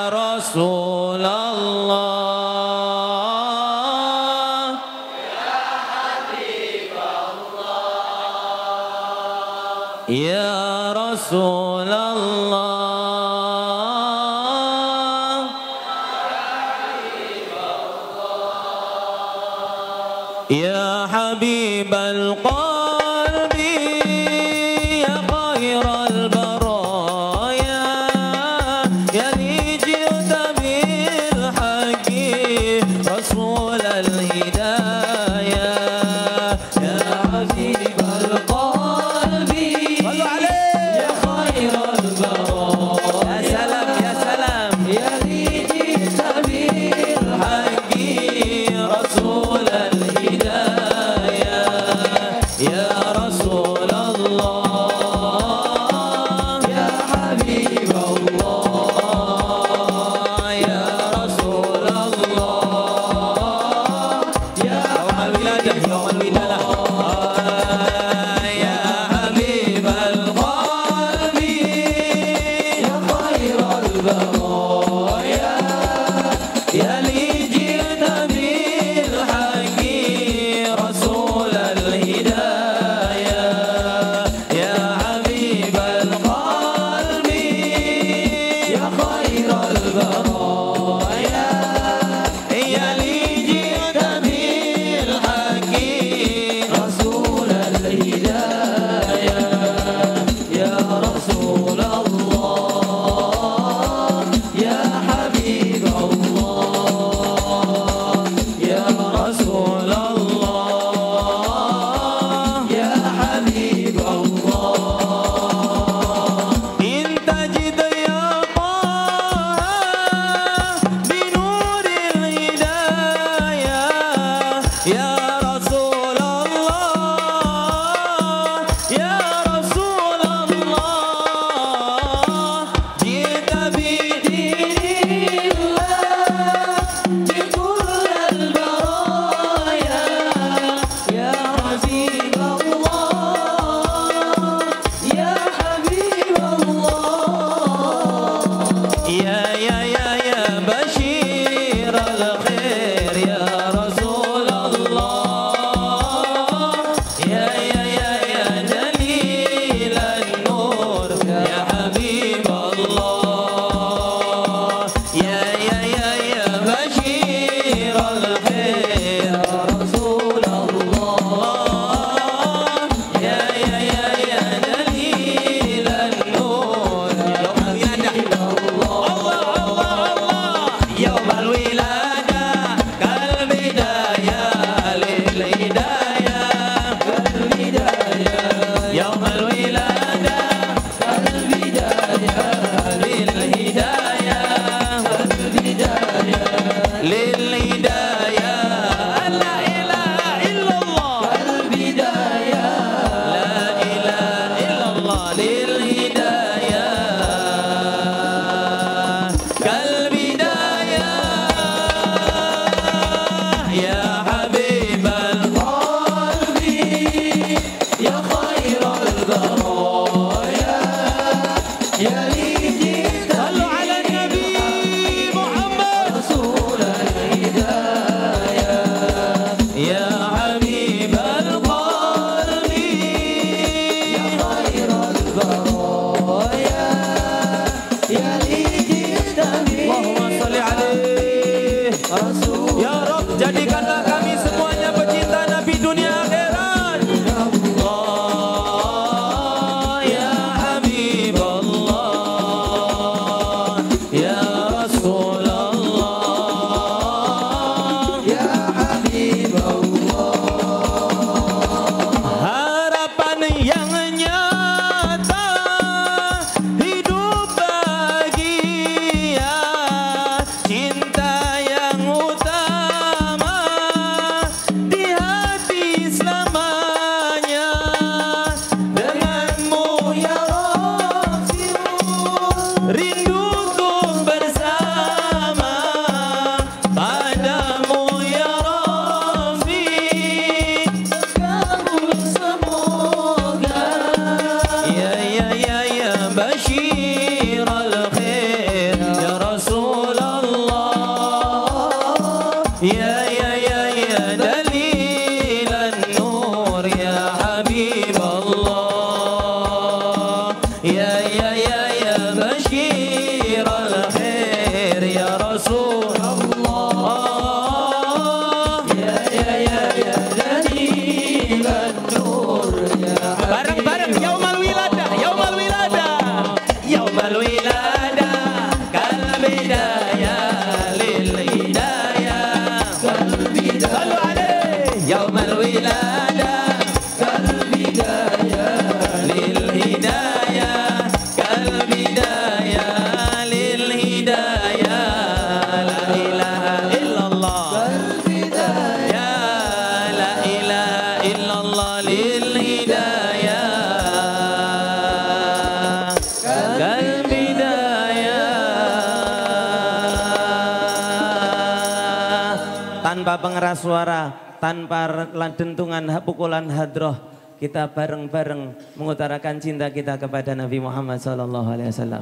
hadroh kita bareng-bareng mengutarakan cinta kita kepada Nabi Muhammad Sallallahu Alaihi Wasallam.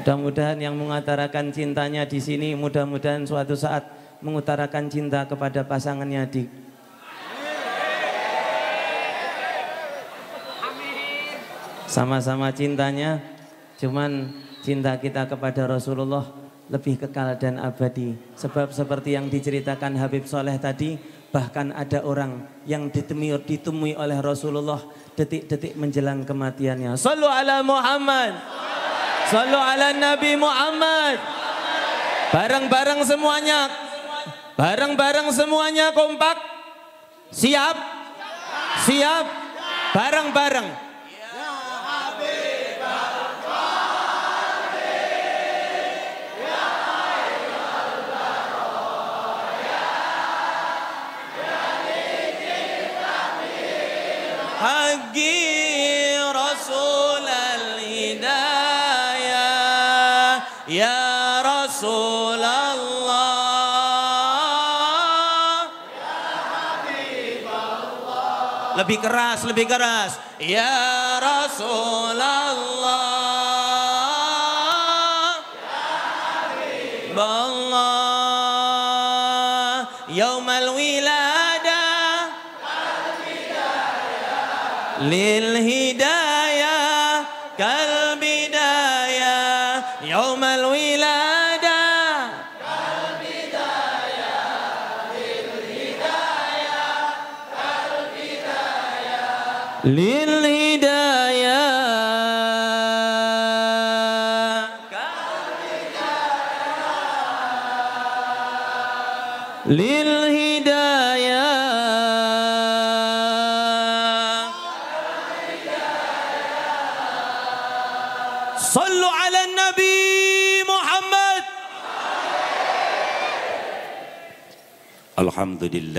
Mudah-mudahan yang mengutarakan cintanya di sini, mudah-mudahan suatu saat mengutarakan cinta kepada pasangannya di sama-sama cintanya cuman cinta kita kepada Rasulullah lebih kekal dan abadi sebab seperti yang diceritakan Habib Soleh tadi Bahkan ada orang yang ditemui, ditemui oleh Rasulullah detik-detik menjelang kematiannya. Sallu ala Muhammad. Sallu ala Nabi Muhammad. Bareng-bareng semuanya. Bareng-bareng semuanya kompak. Siap? Siap? Bareng-bareng. Lebih keras, lebih keras. Ya Rasulullah. Ya Habib Allah. Yaumal wilada. Lil hidayah.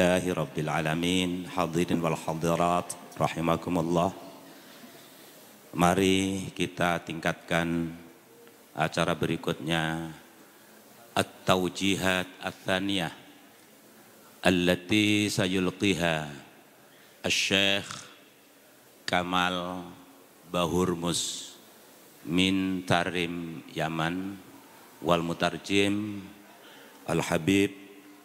لله رب العالمين حاضرين والحاضرات rahimakumullah Mari kita tingkatkan acara berikutnya At-Tawjihat Al-Thaniyah Allati sayulqiha Al-Syeikh Kamal Bahurmus Min Tarim Yaman Wal Mutarjim Al-Habib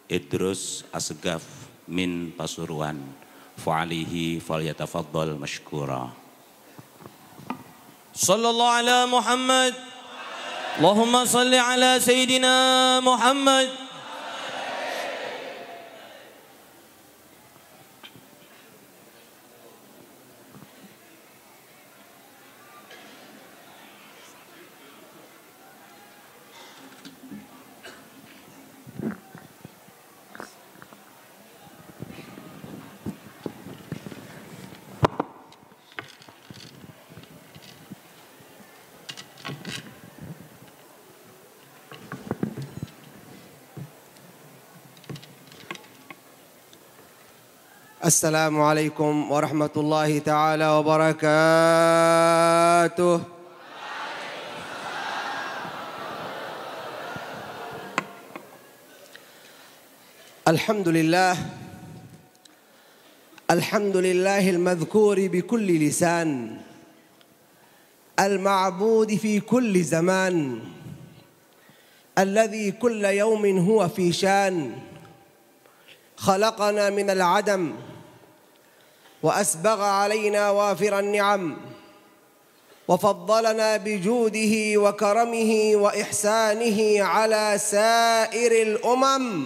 Idrus Asgaf min pasuruan fa'alihi falyatafaddal mashkura sallallahu ala muhammad Allahumma salli ala sayyidina muhammad السلام عليكم ورحمة الله تعالى وبركاته الحمد لله الحمد لله المذكور بكل لسان المعبود في كل زمان الذي كل يوم هو في شان خلقنا من العدم وأسبغ علينا وافر النعم وفضلنا بجوده وكرمه وإحسانه على سائر الأمم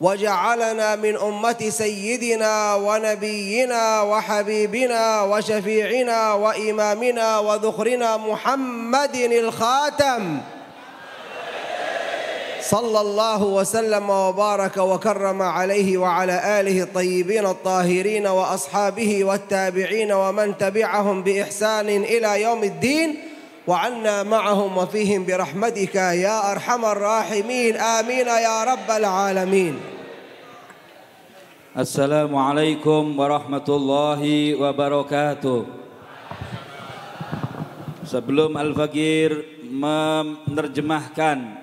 وجعلنا من أمة سيدنا ونبينا وحبيبنا وشفيعنا وإمامنا وذخرنا محمد الخاتم صلى الله وسلم وبارك وكرم عليه وعلى آله الطيبين الطاهرين وأصحابه والتابعين ومن تبعهم بإحسان إلى يوم الدين وعنا معهم وفيهم برحمتك يا أرحم الراحمين آمين يا رب العالمين السلام عليكم ورحمة الله وبركاته Sebelum Al-Fakir menerjemahkan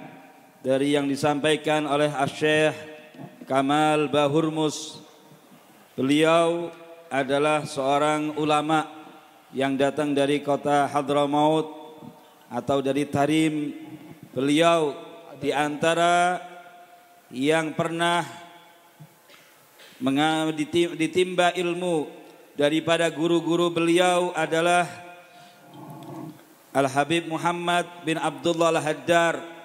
dari yang disampaikan oleh Syekh Kamal Bahurmus. Beliau adalah seorang ulama yang datang dari kota Hadramaut atau dari Tarim. Beliau di antara yang pernah ditimba ilmu daripada guru-guru beliau adalah Al-Habib Muhammad bin Abdullah Al-Haddar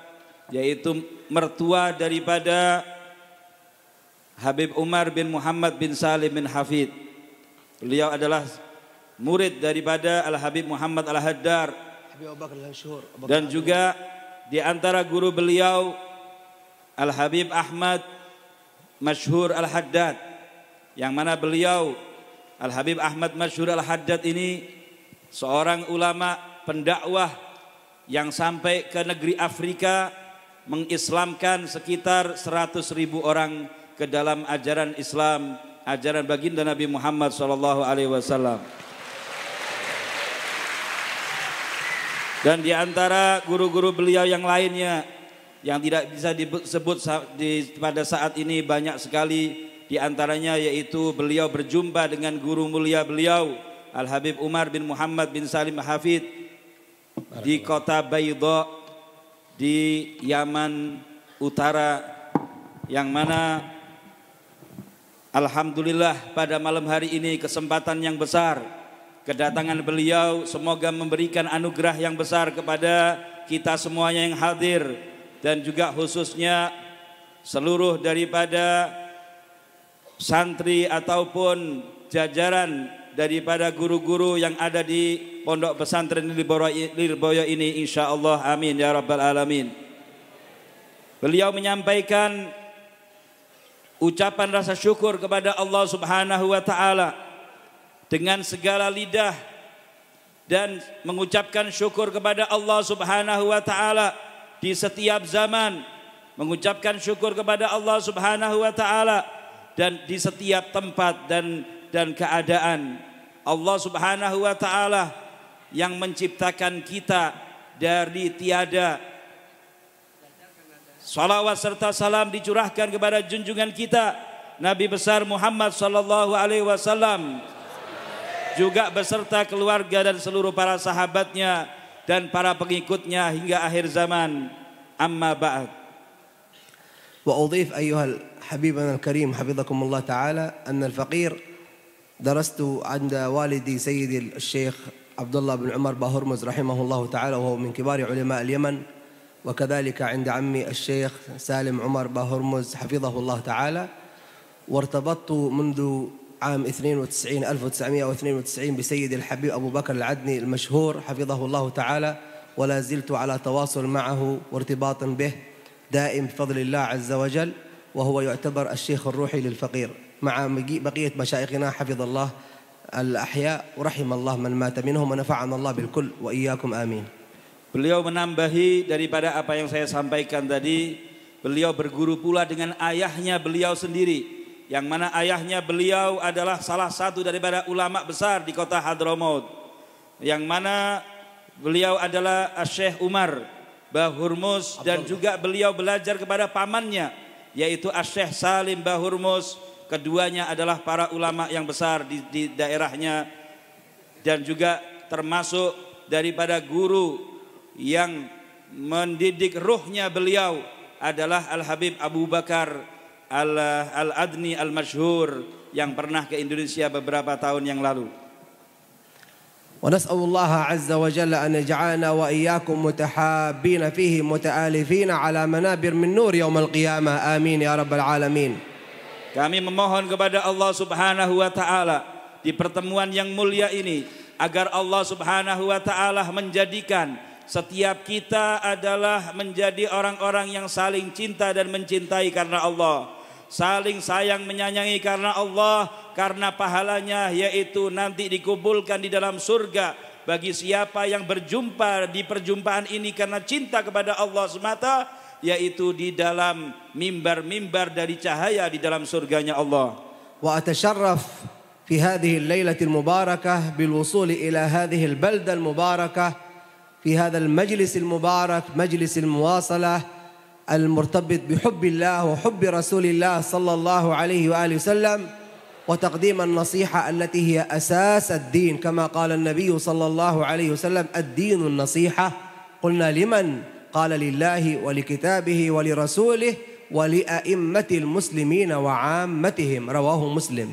yaitu mertua daripada Habib Umar bin Muhammad bin Salim bin Hafid. Beliau adalah murid daripada Al Habib Muhammad Al Haddar. Dan juga di antara guru beliau Al Habib Ahmad Masyhur Al Haddad yang mana beliau Al Habib Ahmad Masyhur Al Haddad ini seorang ulama pendakwah yang sampai ke negeri Afrika mengislamkan sekitar 100 ribu orang ke dalam ajaran Islam, ajaran baginda Nabi Muhammad Shallallahu Alaihi Wasallam. Dan di antara guru-guru beliau yang lainnya yang tidak bisa disebut pada saat ini banyak sekali di antaranya yaitu beliau berjumpa dengan guru mulia beliau Al Habib Umar bin Muhammad bin Salim Hafid di kota Baydo di Yaman Utara yang mana Alhamdulillah pada malam hari ini kesempatan yang besar kedatangan beliau semoga memberikan anugerah yang besar kepada kita semuanya yang hadir dan juga khususnya seluruh daripada santri ataupun jajaran daripada guru-guru yang ada di pondok pesantren Lirboyo ini insya Allah amin ya rabbal alamin beliau menyampaikan ucapan rasa syukur kepada Allah subhanahu wa ta'ala dengan segala lidah dan mengucapkan syukur kepada Allah subhanahu wa ta'ala di setiap zaman mengucapkan syukur kepada Allah subhanahu wa ta'ala dan di setiap tempat dan dan keadaan Allah Subhanahu wa taala yang menciptakan kita dari tiada. Salawat serta salam dicurahkan kepada junjungan kita Nabi besar Muhammad sallallahu alaihi wasallam juga beserta keluarga dan seluruh para sahabatnya dan para pengikutnya hingga akhir zaman. Amma ba'd. Wa udhif ayyuhal habibana al-karim hafizakumullah ta'ala anna al-faqir darastu 'inda walidi sayyidi al-syekh عبد الله بن عمر باهرمز رحمه الله تعالى وهو من كبار علماء اليمن وكذلك عند عمي الشيخ سالم عمر باهرمز حفظه الله تعالى وارتبطت منذ عام 92 1992 بسيد الحبيب أبو بكر العدني المشهور حفظه الله تعالى ولا زلت على تواصل معه وارتباط به دائم بفضل الله عز وجل وهو يعتبر الشيخ الروحي للفقير مع بقية مشايخنا حفظ الله الأحياء ورحم الله من مات منهم ونفع الله بالكل وإياكم آمين. Beliau menambahi daripada apa yang saya sampaikan tadi, beliau berguru pula dengan ayahnya beliau sendiri yang mana ayahnya beliau adalah salah satu daripada ulama besar di kota Hadramaut yang mana beliau adalah Syekh Umar Bahurmus dan juga beliau belajar kepada pamannya yaitu Syekh Salim Bahurmus Keduanya adalah para ulama yang besar di, di daerahnya dan juga termasuk daripada guru yang mendidik ruhnya beliau adalah Al Habib Abu Bakar Al, Al Adni Al Mashhur yang pernah ke Indonesia beberapa tahun yang lalu. ونسأل الله عز وجل أن يجعلنا وإياكم متحابين فيه متآلفين على منابر من نور يوم القيامة آمين يا رب العالمين kami memohon kepada Allah Subhanahu wa taala di pertemuan yang mulia ini agar Allah Subhanahu wa taala menjadikan setiap kita adalah menjadi orang-orang yang saling cinta dan mencintai karena Allah saling sayang menyayangi karena Allah karena pahalanya yaitu nanti dikumpulkan di dalam surga bagi siapa yang berjumpa di perjumpaan ini karena cinta kepada Allah semata yaitu di dalam mimbar-mimbar dari cahaya di dalam surganya Allah. Wa atasharraf في هذه الليلة المباركة بالوصول إلى هذه البلدة المباركة في هذا المجلس المبارك مجلس المواصلة المرتبط بحب الله وحب رسول الله صلى الله عليه وآله وسلم وتقديم النصيحة التي هي أساس الدين كما قال النبي صلى الله عليه وسلم الدين النصيحة قلنا لمن؟ قال لله ولكتابه ولرسوله ولأئمة المسلمين وعامتهم رواه مسلم.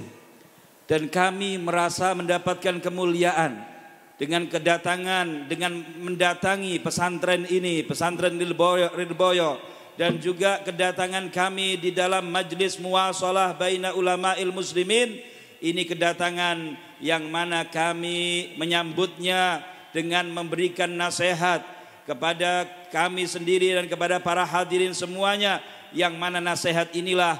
dan kami merasa mendapatkan kemuliaan dengan kedatangan dengan mendatangi pesantren ini pesantren Rilboyo, Rilboyo dan juga kedatangan kami di dalam majlis muasalah baina ulama il muslimin ini kedatangan yang mana kami menyambutnya dengan memberikan nasihat kepada kami sendiri dan kepada para hadirin semuanya yang mana nasihat inilah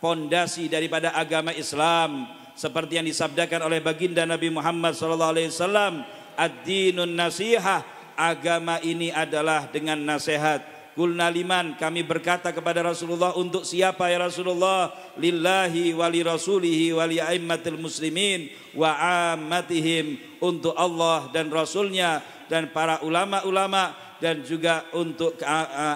pondasi daripada agama Islam seperti yang disabdakan oleh baginda Nabi Muhammad sallallahu alaihi wasallam ad-dinun nasihah agama ini adalah dengan nasihat Kulna liman kami berkata kepada Rasulullah untuk siapa ya Rasulullah lillahi wali rasulihi wali aimmatil muslimin wa ammatihim untuk Allah dan Rasulnya dan para ulama-ulama dan juga untuk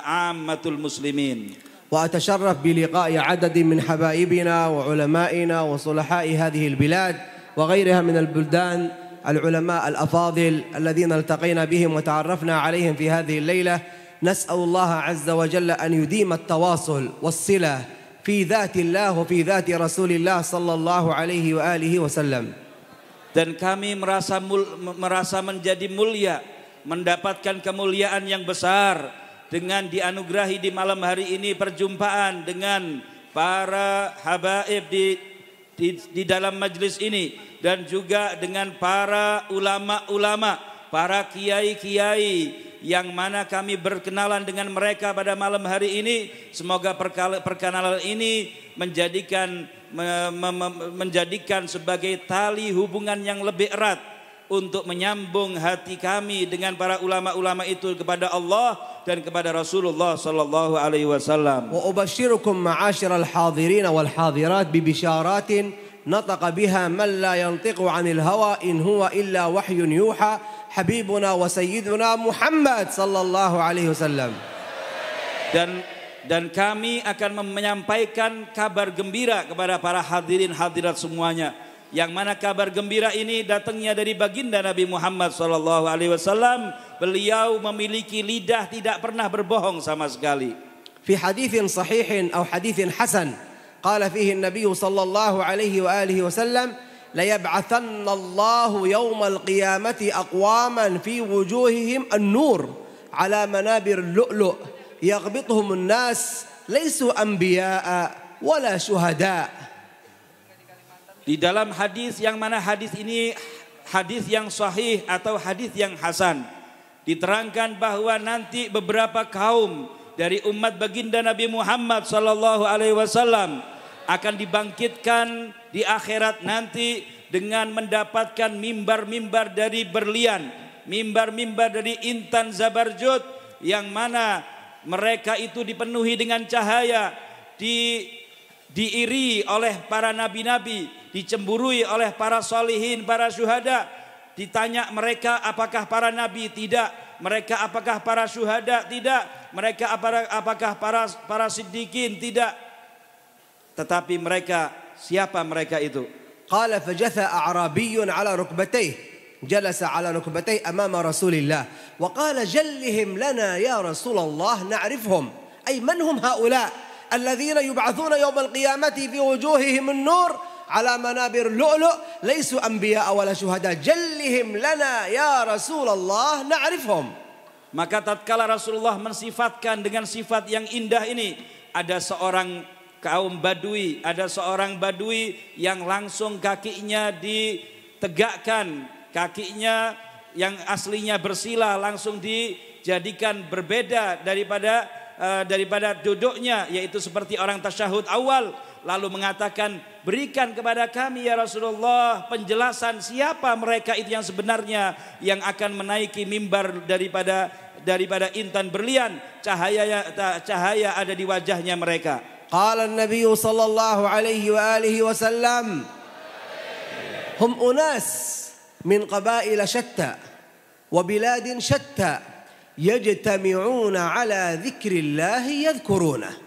ammatul muslimin. وأتشرف بلقاء عدد من حبائبنا وعلمائنا وصلحاء هذه البلاد وغيرها من البلدان العلماء الأفاضل الذين التقينا بهم وتعرفنا عليهم في هذه الليلة نسأل الله عز وجل أن يديم التواصل والصلة في ذات الله وفي ذات رسول الله صلى الله عليه وآله وسلم dan kami merasa mul, merasa menjadi mulia, mendapatkan kemuliaan yang besar dengan dianugerahi di malam hari ini perjumpaan dengan para habaib di di, di dalam majelis ini dan juga dengan para ulama-ulama, para kiai-kiai yang mana kami berkenalan dengan mereka pada malam hari ini. Semoga perkenalan ini menjadikan menjadikan sebagai tali hubungan yang lebih erat untuk menyambung hati kami dengan para ulama-ulama itu kepada Allah dan kepada Rasulullah sallallahu alaihi wasallam. Wa ubashshirukum ma'asyiral hadirin wal hadirat bi bisyaratin نطق بها من لا ينطق عن الهوى إن هو إلا وحي يوحى حبيبنا وسيدنا Muhammad sallallahu alaihi wasallam. Dan dan kami akan menyampaikan kabar gembira kepada para hadirin hadirat semuanya. Yang mana kabar gembira ini datangnya dari baginda Nabi Muhammad sallallahu alaihi wasallam. Beliau memiliki lidah tidak pernah berbohong sama sekali. Fi hadithin sahihin atau hadithin hasan. قال فيه النبي صلى الله عليه وآله وسلم ليبعثن الله يوم القيامة أقواما في وجوههم النور على منابر اللؤلؤ يغبطهم الناس ليسوا أنبياء ولا شهداء Di dalam hadis yang mana hadis ini hadis yang sahih atau hadis yang hasan diterangkan bahwa nanti beberapa kaum dari umat baginda Nabi Muhammad sallallahu alaihi wasallam akan dibangkitkan di akhirat nanti dengan mendapatkan mimbar-mimbar dari berlian, mimbar-mimbar dari intan zabarjud yang mana mereka itu dipenuhi dengan cahaya, di diiri oleh para nabi-nabi, dicemburui oleh para solihin, para syuhada. Ditanya mereka apakah para nabi? Tidak. Mereka apakah para syuhada? Tidak. Mereka apakah para para siddiqin? Tidak tetapi mereka siapa mereka itu قال فجثى أعرابي على ركبتيه جلس على ركبتيه أمام رسول الله وقال جلهم لنا يا رسول الله نعرفهم أي من هم هؤلاء الذين يبعثون يوم القيامة في وجوههم النور على منابر لؤلؤ ليسوا أنبياء ولا شهداء جلهم لنا يا رسول الله نعرفهم Maka tatkala Rasulullah mensifatkan dengan sifat yang indah ini, ada seorang kaum Badui. Ada seorang Badui yang langsung kakinya ditegakkan, kakinya yang aslinya bersila langsung dijadikan berbeda daripada eh, daripada duduknya yaitu seperti orang tasyahud awal lalu mengatakan berikan kepada kami ya Rasulullah penjelasan siapa mereka itu yang sebenarnya yang akan menaiki mimbar daripada daripada intan berlian cahaya cahaya ada di wajahnya mereka قال النبي صلى الله عليه وآله وسلم هم أناس من قبائل شتى وبلاد شتى يجتمعون على ذكر الله يذكرونه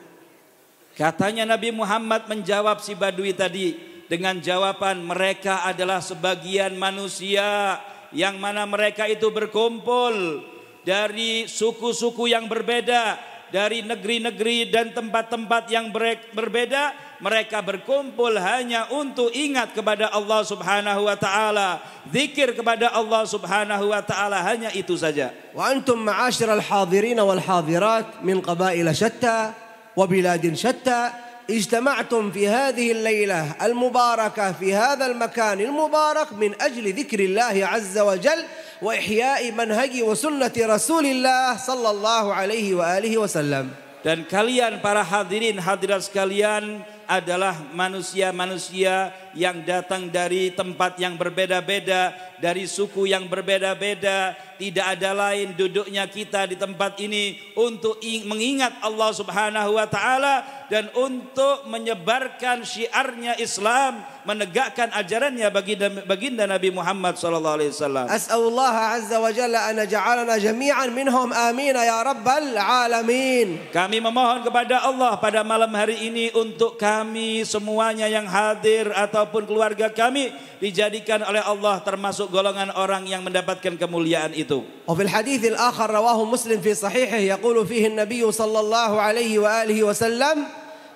Katanya Nabi Muhammad menjawab si Badui tadi dengan jawaban mereka adalah sebagian manusia yang mana mereka itu berkumpul dari suku-suku yang berbeda dari negeri-negeri dan tempat-tempat yang berbeda mereka berkumpul hanya untuk ingat kepada Allah Subhanahu wa taala zikir kepada Allah Subhanahu wa taala hanya itu saja wa antum ma'asyiral hadirin wal hadirat min qabail syatta wa biladin syatta اجتمعتم في هذه الليلة المباركة في هذا المكان المبارك من أجل ذكر الله عز وجل wa ihya'i manhaji wa sunnati Rasulillah sallallahu alaihi wa alihi wasallam. Dan kalian para hadirin hadirat sekalian adalah manusia-manusia yang datang dari tempat yang berbeda-beda dari suku yang berbeda-beda. Tidak ada lain duduknya kita di tempat ini untuk mengingat Allah Subhanahu wa taala dan untuk menyebarkan syiarnya Islam, menegakkan ajarannya bagi baginda Nabi Muhammad sallallahu alaihi wasallam. As'alullah azza wa jalla an ja'alana jami'an minhum amin ya rabbal alamin. Kami memohon kepada Allah pada malam hari ini untuk kami semuanya yang hadir ataupun keluarga kami dijadikan oleh Allah termasuk termasuk golongan orang yang mendapatkan kemuliaan itu. وفي الحديث الآخر رواه مسلم في صحيحه يقول فيه النبي صلى الله عليه وآله وسلم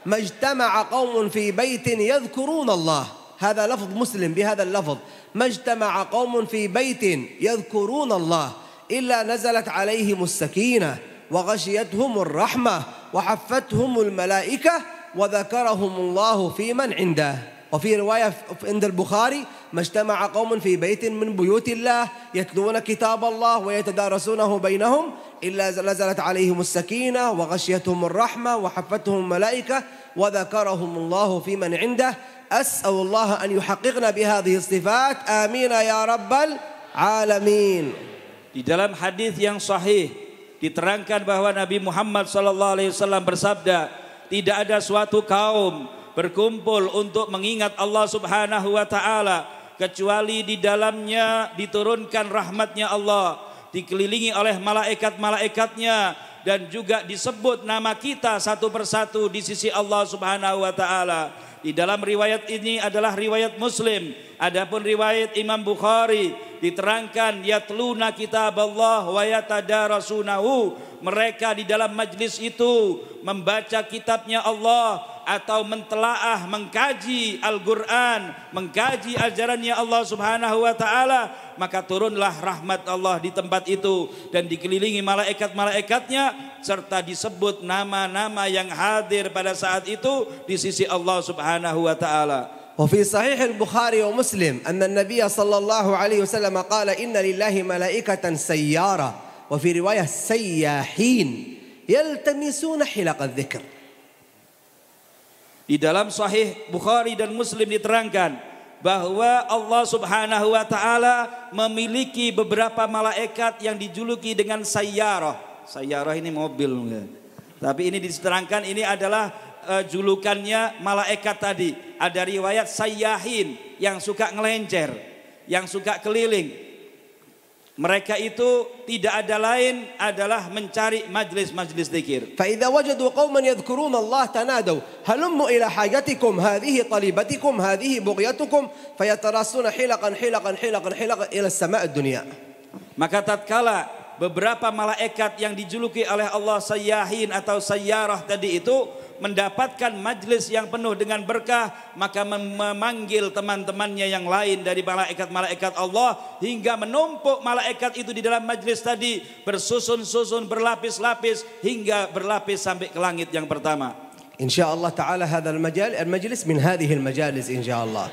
ما اجتمع قوم في بيت يذكرون الله هذا لفظ مسلم بهذا اللفظ ما اجتمع قوم في بيت يذكرون الله إلا نزلت عليهم السكينة وغشيتهم الرحمة وحفتهم الملائكة وذكرهم الله في من عنده وفي رواية عند البخاري ما اجتمع قوم في بيت من بيوت الله يتلون كتاب الله ويتدارسونه بينهم إلا نزلت عليهم السكينة وغشيتهم الرحمة وحفتهم الملائكة وذكرهم الله في من عنده أسأل الله أن يحققنا بهذه الصفات آمين يا رب العالمين Di dalam hadis yang sahih diterangkan bahwa Nabi Muhammad SAW bersabda, tidak ada suatu kaum berkumpul untuk mengingat Allah Subhanahu wa taala kecuali di dalamnya diturunkan rahmatnya Allah dikelilingi oleh malaikat-malaikatnya dan juga disebut nama kita satu persatu di sisi Allah Subhanahu wa taala. Di dalam riwayat ini adalah riwayat Muslim, adapun riwayat Imam Bukhari diterangkan yatluna kitab Allah wa yatadarasunahu. Mereka di dalam majlis itu membaca kitabnya Allah atau mentelaah, mengkaji Al-Qur'an, mengkaji ajarannya Allah Subhanahu wa taala, maka turunlah rahmat Allah di tempat itu dan dikelilingi malaikat-malaikatnya serta disebut nama-nama yang hadir pada saat itu di sisi Allah Subhanahu wa taala. وفي صحيح البخاري ومسلم أن النبي صلى الله عليه وسلم قال إن لله ملائكة سيارة وفي رواية سياحين يلتمسون حلق الذكر di dalam sahih Bukhari dan Muslim diterangkan bahwa Allah Subhanahu wa taala memiliki beberapa malaikat yang dijuluki dengan sayyarah. Sayyarah ini mobil enggak? Ya. Tapi ini diterangkan ini adalah uh, julukannya malaikat tadi. Ada riwayat sayyahin yang suka ngelencer, yang suka keliling. Mereka itu tidak ada lain adalah mencari majlis-majlis zikir. فإذا وجدوا قوما يذكرون الله تنادوا هلموا إلى حاجتكم هذه طلبتكم هذه بغيتكم فيتراصون حلقا حلقا حلقا حلقا إلى السماء الدنيا. Maka tatkala beberapa malaikat yang dijuluki oleh Allah sayyahin atau sayyarah tadi itu mendapatkan majlis yang penuh dengan berkah, maka memanggil teman-temannya yang lain dari malaikat-malaikat Allah hingga menumpuk malaikat itu di dalam majlis tadi bersusun-susun berlapis-lapis hingga berlapis sampai ke langit yang pertama. insyaallah Taala hadzal majal majlis min هذه majalis insyaallah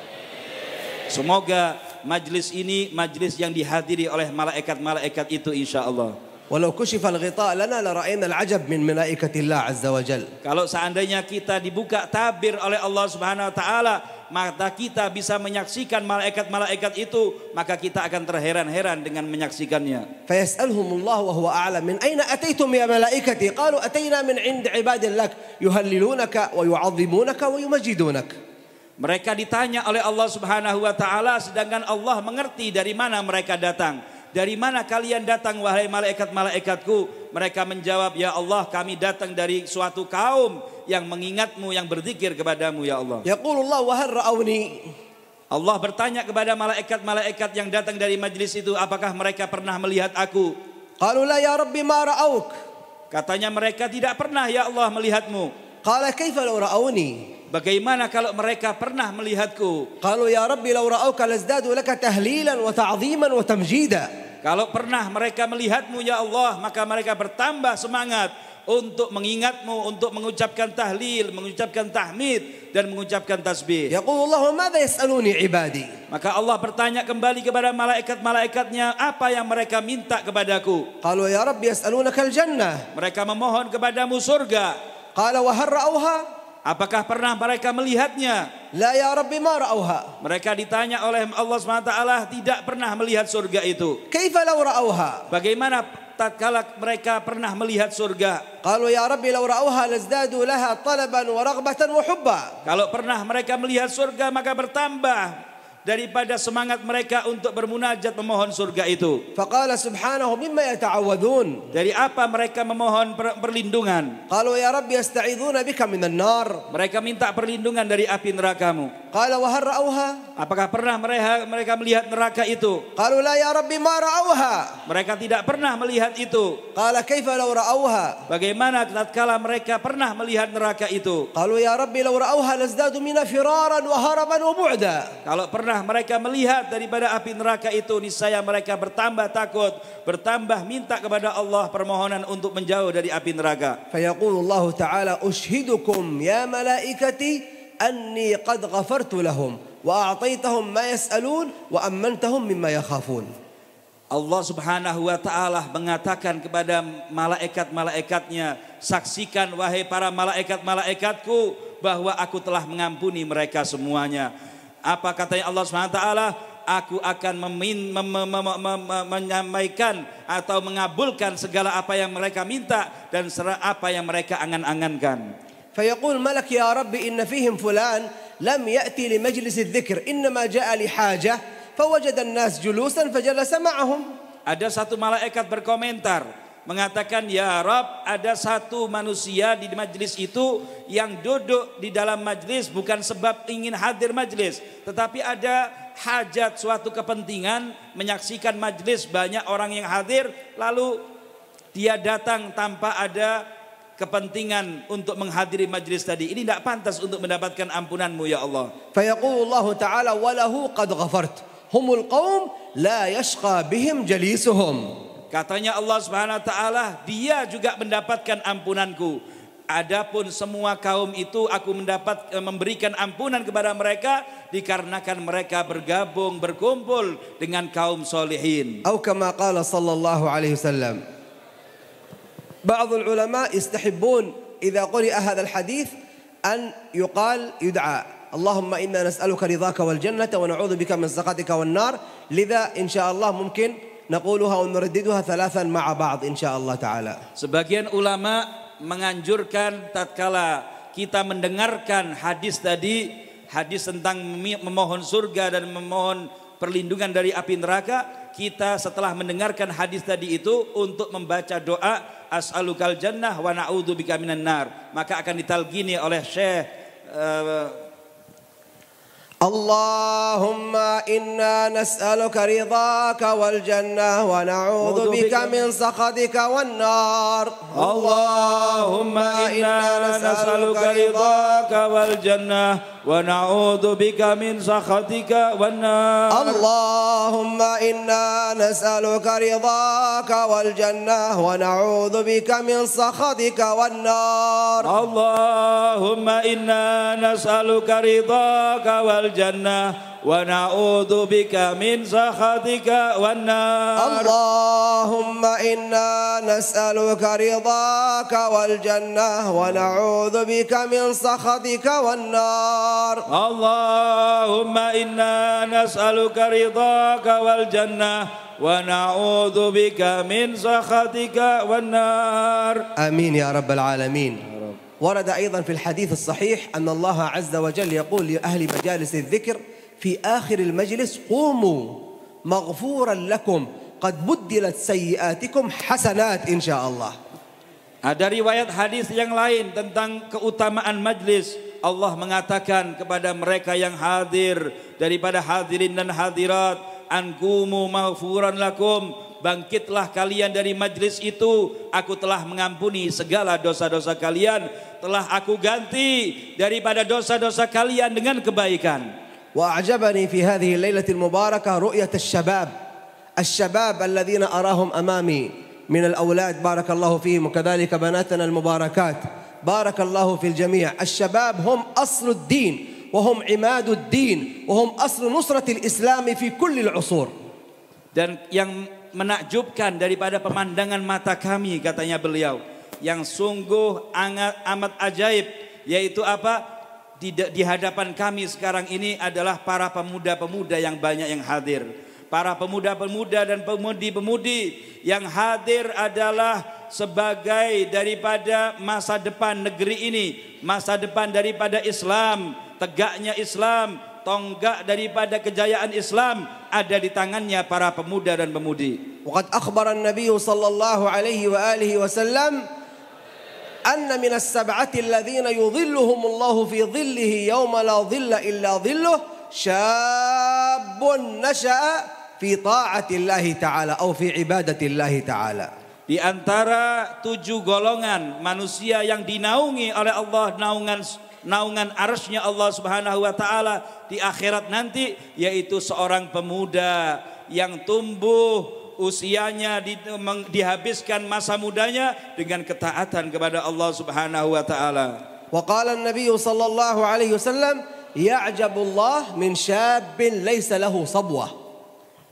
Semoga majlis ini majlis yang dihadiri oleh malaikat-malaikat itu insyaallah Walau al ghita lana al ajab min malaikatillah azza wa jal. Kalau seandainya kita dibuka tabir oleh Allah Subhanahu wa taala, mata kita bisa menyaksikan malaikat-malaikat itu, maka kita akan terheran-heran dengan menyaksikannya. Fayasalhumullah wa huwa a'lam min aina ataitum ya malaikati? Qalu ataina min 'ind ibadillak yuhallilunaka wa yu'azimunaka wa yumajidunak. Mereka ditanya oleh Allah Subhanahu wa taala sedangkan Allah mengerti dari mana mereka datang dari mana kalian datang wahai malaikat-malaikatku? Mereka menjawab, Ya Allah kami datang dari suatu kaum yang mengingatmu, yang berzikir kepadamu Ya Allah. Ya wahar Allah bertanya kepada malaikat-malaikat yang datang dari majlis itu, apakah mereka pernah melihat aku? Qalu ya Rabbi ma Katanya mereka tidak pernah ya Allah melihatmu. Qala kaifa Bagaimana kalau mereka pernah melihatku? Kalau ya Rabbi law ra'auka lazdadu laka tahlilan wa ta'dhiman wa tamjida. Kalau pernah mereka melihatmu ya Allah, maka mereka bertambah semangat untuk mengingatmu, untuk mengucapkan tahlil, mengucapkan tahmid dan mengucapkan tasbih. Yaqulullahu madza yas'aluni ibadi? Maka Allah bertanya kembali kepada malaikat-malaikatnya, apa yang mereka minta kepadaku? Qalu ya Rabbi yas'alunaka al-jannah. Mereka memohon kepadamu surga. Qala wa hal ra'auha? Apakah pernah mereka melihatnya? La ya Rabbi ma ra'auha. Mereka ditanya oleh Allah SWT tidak pernah melihat surga itu. Kaifa law ra'auha? Bagaimana tatkala mereka pernah melihat surga? Qalu ya Rabbi law ra'auha lazdadu laha talaban wa raghbatan wa hubba. Kalau pernah mereka melihat surga maka bertambah daripada semangat mereka untuk bermunajat memohon surga itu. Faqala subhanahu mimma yata'awwadun. Dari apa mereka memohon perlindungan? Qalu ya Rabbi yasta'iduna bika minan nar. Mereka minta perlindungan dari api nerakamu. Qala wa hal Apakah pernah mereka mereka melihat neraka itu? Qalu la ya Rabbi ma ra'awha. Mereka tidak pernah melihat itu. Qala kaifa law ra'awha? Bagaimana tatkala mereka pernah melihat neraka itu? Qalu ya Rabbi law ra'awha lazdadu mina firaran wa haraban wa bu'da. Kalau pernah mereka melihat daripada api neraka itu niscaya mereka bertambah takut, bertambah minta kepada Allah permohonan untuk menjauh dari api neraka. Fayaqulu Ta'ala ushhidukum ya malaikati anni qad ghafartu lahum wa a'taitahum ma yas'alun wa amantahum mimma yakhafun. Allah Subhanahu wa taala mengatakan kepada malaikat-malaikatnya, saksikan wahai para malaikat-malaikatku bahwa aku telah mengampuni mereka semuanya apa katanya Allah SWT? Aku akan memin, mem, mem, mem, mem, menyampaikan atau mengabulkan segala apa yang mereka minta dan apa yang mereka angan-angankan. فيقول ملك يا رب إن فيهم فلان لم يأتي لمجلس الذكر إنما جاء لحاجة فوجد الناس جلوسا فجلس معهم. Ada satu malaikat berkomentar, mengatakan ya Rob ada satu manusia di majelis itu yang duduk di dalam majelis bukan sebab ingin hadir majelis tetapi ada hajat suatu kepentingan menyaksikan majelis banyak orang yang hadir lalu dia datang tanpa ada kepentingan untuk menghadiri majlis tadi ini tidak pantas untuk mendapatkan ampunanmu ya Allah. Fayaqulullahu taala walahu qad ghafart. Humul qaum la yashqa bihim jalisuhum. katanya Allah Subhanahu wa taala dia juga mendapatkan ampunanku adapun semua kaum itu aku mendapat eh, memberikan ampunan kepada mereka dikarenakan mereka bergabung berkumpul dengan kaum solehin atau kama qala sallallahu alaihi wasallam بعض العلماء يستحبون إذا قرئ هذا الحديث أن يقال يدعى اللهم إنا نسألك رضاك والجنة ونعوذ بك من سخطك والنار لذا إن شاء الله ممكن sebagian ulama menganjurkan tatkala kita mendengarkan hadis tadi hadis tentang memohon surga dan memohon perlindungan dari api neraka kita setelah mendengarkan hadis tadi itu untuk membaca doa as'alukal jannah wa na'udzubika minan nar maka akan ditalgini oleh Syekh eh, اللهم إنا نسألك رضاك والجنة ونعوذ بك من سخطك والنار اللهم إنا نسألك رضاك والجنة ونعوذ بك من سخطك والنار اللهم إنا نسألك رضاك والجنة ونعوذ بك من سخطك والنار اللهم إنا نسألك رضاك والجنة الجنة ونعوذ بك من سخطك والنار اللهم إنا نسألك رضاك والجنة ونعوذ بك من سخطك والنار اللهم إنا نسألك رضاك والجنة ونعوذ بك من سخطك والنار آمين يا رب العالمين ورد أيضا في الحديث الصحيح أن الله عز وجل يقول لأهل مجالس الذكر في آخر المجلس قوموا مغفورا لكم قد بدلت سيئاتكم حسنات إن شاء الله Ada riwayat hadis yang lain tentang keutamaan majlis. Allah mengatakan kepada mereka yang hadir daripada hadirin dan hadirat, ankumu maghfuran lakum Bangkitlah kalian dari majlis itu. Aku telah mengampuni segala dosa-dosa kalian. Telah aku ganti daripada dosa-dosa kalian dengan kebaikan. وأعجبني في هذه الليلة المباركة رؤية الشباب الشباب الذين أراهم أمامي من الأولاد بارك الله فيهم وكذلك بناتنا المباركات بارك الله في الجميع الشباب هم أصل الدين وهم عماد الدين وهم أصل نصرة الإسلام في كل العصور dan yang menakjubkan daripada pemandangan mata kami katanya beliau yang sungguh amat ajaib yaitu apa di, di hadapan kami sekarang ini adalah para pemuda-pemuda yang banyak yang hadir para pemuda-pemuda dan pemudi-pemudi yang hadir adalah sebagai daripada masa depan negeri ini masa depan daripada Islam tegaknya Islam tonggak daripada kejayaan Islam ada di tangannya para pemuda dan pemudi. Waqad akhbara an-nabiy sallallahu alaihi wa alihi wasallam anna min as-sab'ati alladhina yudhilluhum Allah fi dhillihi yawma la dhilla illa dhilluh shabun nasha'a fi ta'atillahi taala atau fi ibadatillahi taala. Di antara tujuh golongan manusia yang dinaungi oleh Allah naungan naungan arsnya Allah Subhanahu wa taala di akhirat nanti yaitu seorang pemuda yang tumbuh usianya di, meng, dihabiskan masa mudanya dengan ketaatan kepada Allah Subhanahu wa taala. Wa qala sallallahu alaihi wasallam ya'jabullah min syabbin laisa lahu sabwah.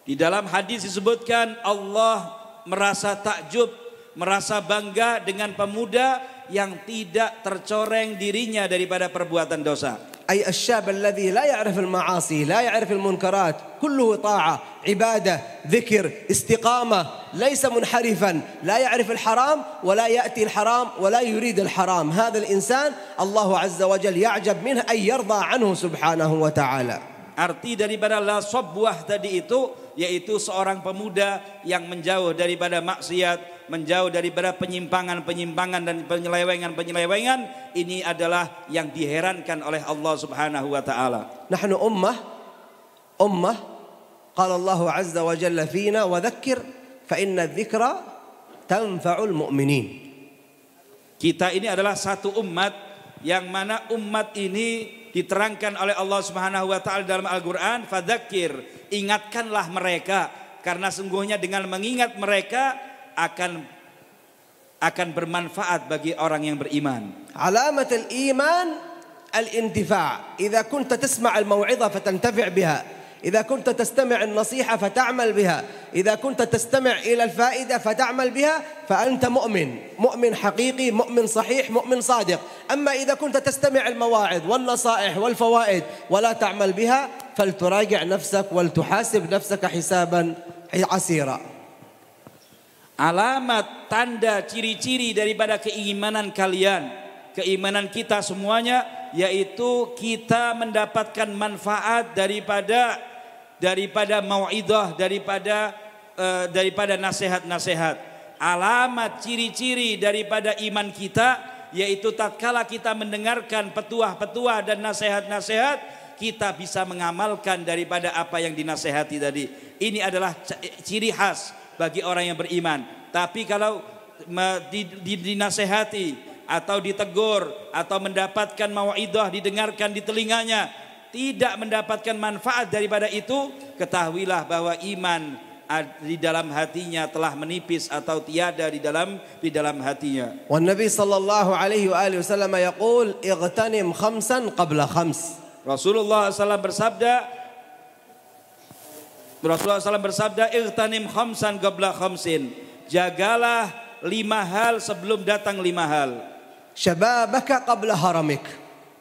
Di dalam hadis disebutkan Allah merasa takjub, merasa bangga dengan pemuda yang tidak tercoreng dirinya daripada perbuatan dosa. أي الشاب الذي لا يعرف المعاصي لا يعرف المنكرات كله طاعة عبادة ذكر استقامة ليس منحرفا لا يعرف الحرام ولا يأتي الحرام ولا يريد الحرام هذا الإنسان الله عز وجل يعجب منه أن يرضى عنه سبحانه وتعالى Arti daripada la sobwah tadi itu yaitu seorang pemuda yang menjauh daripada maksiat, menjauh dari berapa penyimpangan-penyimpangan dan penyelewengan-penyelewengan ini adalah yang diherankan oleh Allah Subhanahu wa taala. Nahnu ummah ummah qala Allah azza wa jalla fina wa dzakir, fa inna dzikra tanfa'ul mu'minin. Kita ini adalah satu umat yang mana umat ini diterangkan oleh Allah Subhanahu wa taala dalam Al-Qur'an, fadzakir, ingatkanlah mereka karena sungguhnya dengan mengingat mereka akan akan bermanfaat bagi orang yang beriman. علامة الإيمان الانتفاع إذا كنت تسمع الموعظة فتنتفع بها إذا كنت تستمع النصيحة فتعمل بها إذا كنت تستمع إلى الفائدة فتعمل بها فأنت مؤمن مؤمن حقيقي مؤمن صحيح مؤمن صادق أما إذا كنت تستمع المواعظ والنصائح والفوائد ولا تعمل بها فلتراجع نفسك ولتحاسب نفسك حسابا عسيرا Alamat tanda ciri-ciri daripada keimanan kalian, keimanan kita semuanya yaitu kita mendapatkan manfaat daripada daripada mauidah daripada uh, daripada nasihat-nasihat. Alamat ciri-ciri daripada iman kita yaitu tatkala kita mendengarkan petuah-petuah dan nasihat-nasihat kita bisa mengamalkan daripada apa yang dinasehati tadi. Ini adalah ciri khas bagi orang yang beriman. Tapi kalau dinasehati atau ditegur atau mendapatkan mawaidah didengarkan di telinganya tidak mendapatkan manfaat daripada itu ketahuilah bahwa iman di dalam hatinya telah menipis atau tiada di dalam di dalam hatinya. Wa Nabi sallallahu alaihi wa alihi wasallam yaqul ightanim khamsan qabla khams. Rasulullah SAW bersabda Rasulullah SAW bersabda, Irtanim khamsan gabla khamsin. Jagalah lima hal sebelum datang lima hal. Syababaka qabla haramik.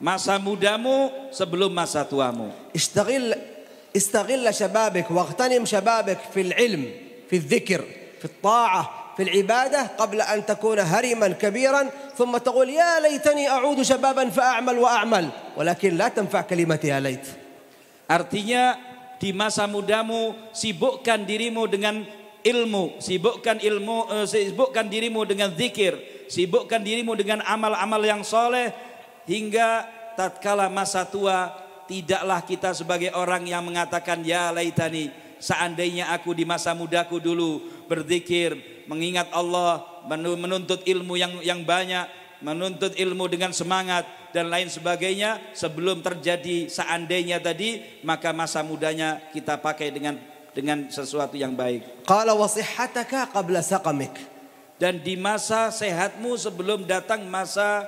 Masa mudamu sebelum masa tuamu. Istaghil استغل syababik واغتنم شبابك fil العلم fil الذكر fil الطاعه في العباده قبل ان تكون هرما كبيرا ثم تقول يا ليتني اعود شبابا فاعمل واعمل ولكن لا تنفع كلمه يا ليت Artinya di masa mudamu sibukkan dirimu dengan ilmu, sibukkan ilmu, uh, sibukkan dirimu dengan zikir, sibukkan dirimu dengan amal-amal yang soleh hingga tatkala masa tua tidaklah kita sebagai orang yang mengatakan ya laitani seandainya aku di masa mudaku dulu berzikir, mengingat Allah, menuntut ilmu yang yang banyak, menuntut ilmu dengan semangat dan lain sebagainya sebelum terjadi seandainya tadi maka masa mudanya kita pakai dengan dengan sesuatu yang baik. Kalau wasihataka qabla saqamik. Dan di masa sehatmu sebelum datang masa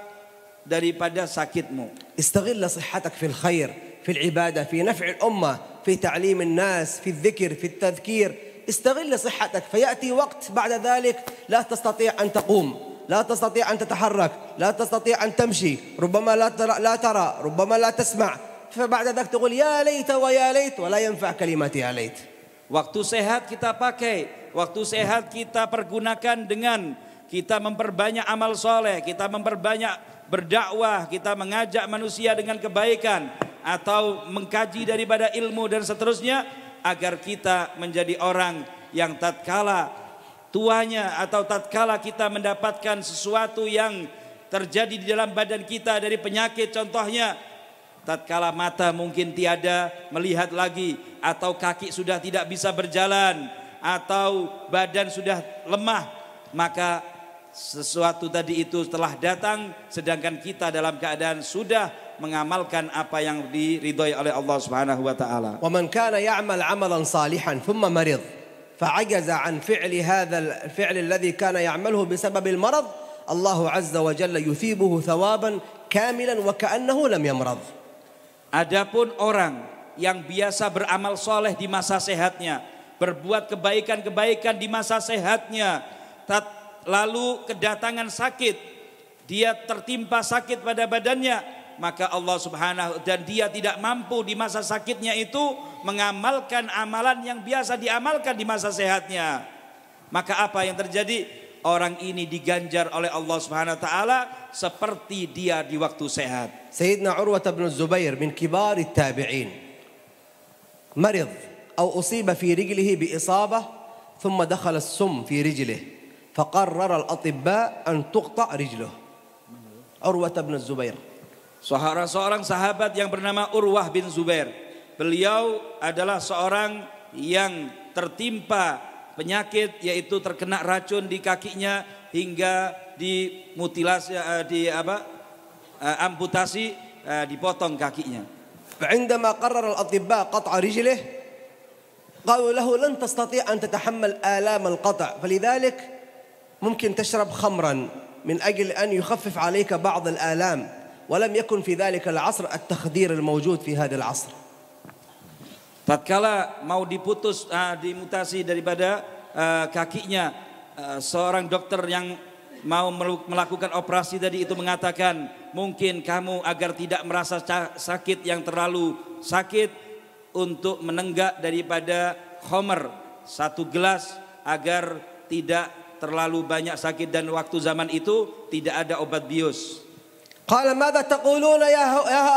daripada sakitmu. Istaghilla sihatak fil khair, fil ibadah, fi naf'il ummah, fi ta'lim an-nas, fi dzikr, fi tadzkir. Istaghilla sihatak fayati waqt ba'da dhalik la tastati' an taqum. لا تستطيع أن تتحرك لا تستطيع أن تمشي ربما لا ترى, لا ترى ربما لا تسمع فبعد ذلك تقول يا ليت ويا ليت ولا ينفع كلمة يا ليت Waktu sehat kita pakai, waktu sehat kita pergunakan dengan kita memperbanyak amal soleh, kita memperbanyak berdakwah, kita mengajak manusia dengan kebaikan, atau mengkaji daripada ilmu dan seterusnya, agar kita menjadi orang yang tatkala tuanya atau tatkala kita mendapatkan sesuatu yang terjadi di dalam badan kita dari penyakit contohnya tatkala mata mungkin tiada melihat lagi atau kaki sudah tidak bisa berjalan atau badan sudah lemah maka sesuatu tadi itu telah datang sedangkan kita dalam keadaan sudah mengamalkan apa yang diridhoi oleh Allah Subhanahu wa taala. Wa man kana ya'mal 'amalan salihan thumma marid فعجز عن فعل هذا الفعل الذي كان يعمله بسبب المرض الله عز وجل يثيبه ثوابا كاملا وكأنه لم يمرض. Adapun orang yang biasa beramal soleh di masa sehatnya, berbuat kebaikan-kebaikan di masa sehatnya, tat, lalu kedatangan sakit, dia tertimpa sakit pada badannya, maka Allah Subhanahu dan dia tidak mampu di masa sakitnya itu mengamalkan amalan yang biasa diamalkan di masa sehatnya. Maka apa yang terjadi? Orang ini diganjar oleh Allah Subhanahu wa taala seperti dia di waktu sehat. Sayyidina Urwah bin Zubair min kibar tabi'in. مرض أو أصيب في رجله بإصابة ثم دخل السم في رجله فقرر الأطباء أن تقطع رجله عروة بن Zubair. Seorang seorang sahabat yang bernama Urwah bin Zubair. Beliau adalah seorang yang tertimpa penyakit yaitu terkena racun di kakinya hingga dimutilasi eh, di apa eh, amputasi eh, dipotong kakinya. فعندما قرر الأطباء قطع رجله قالوا له لن تستطيع أن تتحمل آلام القطع فلذلك ممكن تشرب خمرا من أجل أن يخفف عليك بعض الآلام ولم يكن في ذلك العصر التخدير الموجود في هذا العصر tatkala mau diputus uh, dimutasi daripada uh, kakinya uh, seorang dokter yang mau melakukan operasi tadi itu mengatakan mungkin kamu agar tidak merasa sakit yang terlalu sakit untuk menenggak daripada homer satu gelas agar tidak terlalu banyak sakit dan waktu zaman itu tidak ada obat bius قال ماذا تقولون يا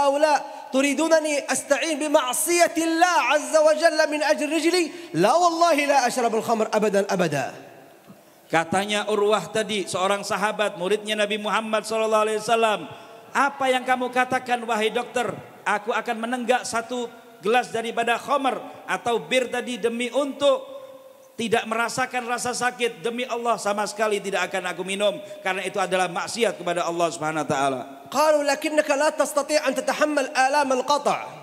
هؤلاء تريدونني أستعين بمعصية الله عز وجل من أجل رجلي لا والله لا أشرب الخمر أبدا أبدا Katanya Urwah tadi seorang sahabat muridnya Nabi Muhammad sallallahu alaihi wasallam, apa yang kamu katakan wahai dokter? Aku akan menenggak satu gelas daripada khamar atau bir tadi demi untuk tidak merasakan rasa sakit demi Allah sama sekali tidak akan aku minum karena itu adalah maksiat kepada Allah Subhanahu wa taala. Qalu lakinnaka la tastati' an tatahammal alam al-qata'.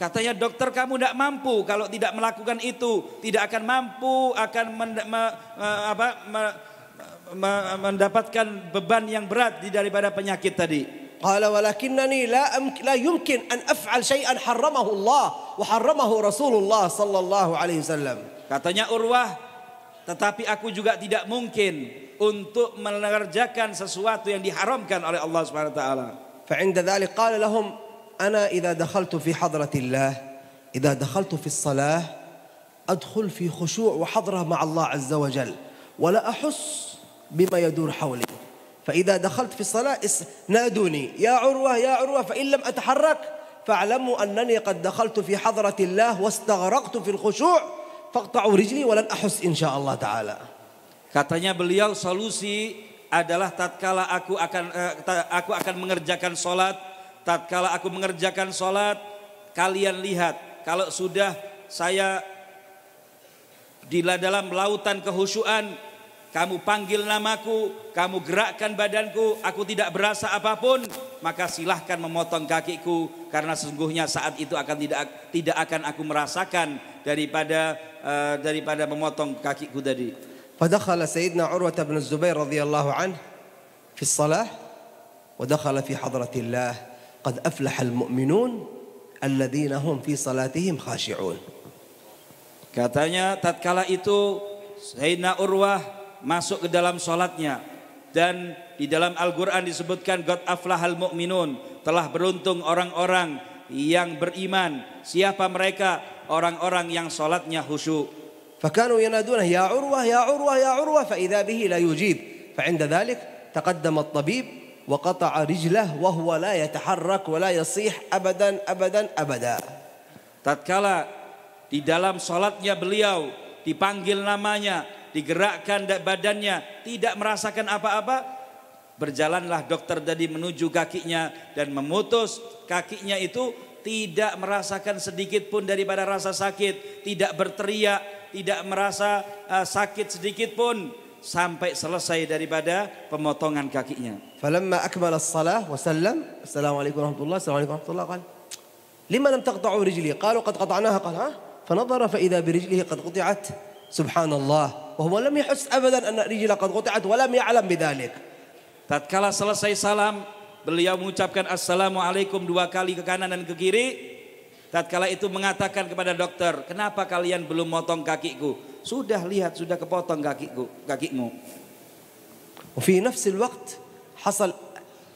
Katanya dokter kamu tidak mampu kalau tidak melakukan itu tidak akan mampu akan mend, me, me, apa, me, me, mendapatkan beban yang berat di daripada penyakit tadi. قال ولكنني لا, لا يمكن أن أفعل شيئا حرمه الله وحرمه رسول الله صلى الله عليه وسلم katanya Urwah tetapi aku juga tidak mungkin untuk mengerjakan sesuatu yang diharamkan oleh Allah Subhanahu wa taala فعند ذلك قال لهم أنا إذا دخلت في حضرة الله إذا دخلت في الصلاة أدخل في خشوع وحضرة مع الله عز وجل ولا أحس بما يدور حولي فإذا دخلت في الصلاة نادوني يا عروة يا عروة فإن لم أتحرك فاعلموا أنني قد دخلت في حضرة الله واستغرقت في الخشوع فاقطعوا رجلي ولن أحس إن شاء الله تعالى Katanya beliau solusi adalah tatkala aku akan eh, aku akan mengerjakan sholat, tatkala aku mengerjakan sholat, kalian lihat kalau sudah saya di dalam lautan kehusuan kamu panggil namaku, kamu gerakkan badanku, aku tidak berasa apapun, maka silahkan memotong kakiku karena sesungguhnya saat itu akan tidak tidak akan aku merasakan daripada uh, daripada memotong kakiku tadi. فدخل سيدنا عروة بن الزبير رضي الله عنه في الصلاة ودخل في حضرة الله قد أفلح المؤمنون الذين هم في صلاتهم خاشعون. Katanya tatkala itu Sayyidina Urwah masuk ke dalam sholatnya. Dan di dalam Al-Quran disebutkan God aflahal mu'minun. Telah beruntung orang-orang yang beriman. Siapa mereka? Orang-orang yang sholatnya khusyuk. فكانوا ينادونه يا عروة يا عروة يا عروة فإذا به لا يجيب فعند ذلك تقدم الطبيب وقطع رجله وهو لا يتحرك ولا يصيح أبدا أبدا أبدا tatkala di dalam sholatnya beliau dipanggil namanya digerakkan badannya, tidak merasakan apa-apa, berjalanlah dokter tadi menuju kakinya dan memutus kakinya itu tidak merasakan sedikit pun daripada rasa sakit, tidak berteriak, tidak merasa uh, sakit sedikit pun sampai selesai daripada pemotongan kakinya. Falamma akmala as-salah wa sallam, Assalamualaikum warahmatullahi Assalamualaikum warahmatullahi wabarakatuh. Lima lam taqta'u rijli? Qalu qad qata'naha qala ha? fa فإذا bi rijlihi qad سبحان Subhanallah. وهو لم يحس أبدا أن رجله قد قطعت ولم يعلم بذلك tatkala selesai salam beliau mengucapkan assalamualaikum dua kali ke kanan dan ke kiri tatkala itu mengatakan kepada dokter kenapa kalian belum motong kakiku sudah lihat sudah kepotong kakiku kakimu وفي نفس الوقت حصل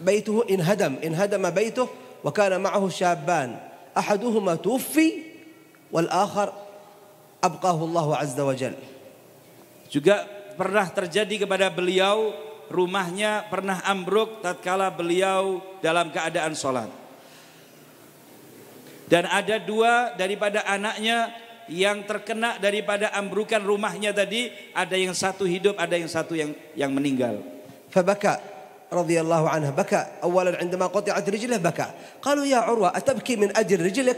بيته انهدم انهدم بيته وكان معه شابان احدهما توفي والاخر ابقاه الله عز وجل juga pernah terjadi kepada beliau rumahnya pernah ambruk tatkala beliau dalam keadaan sholat. Dan ada dua daripada anaknya yang terkena daripada ambrukan rumahnya tadi, ada yang satu hidup, ada yang satu yang yang meninggal. Fabaka رضي الله عنه بكى أولا عندما قطعت رجله بكى قالوا يا عروة أتبكي من أجل رجلك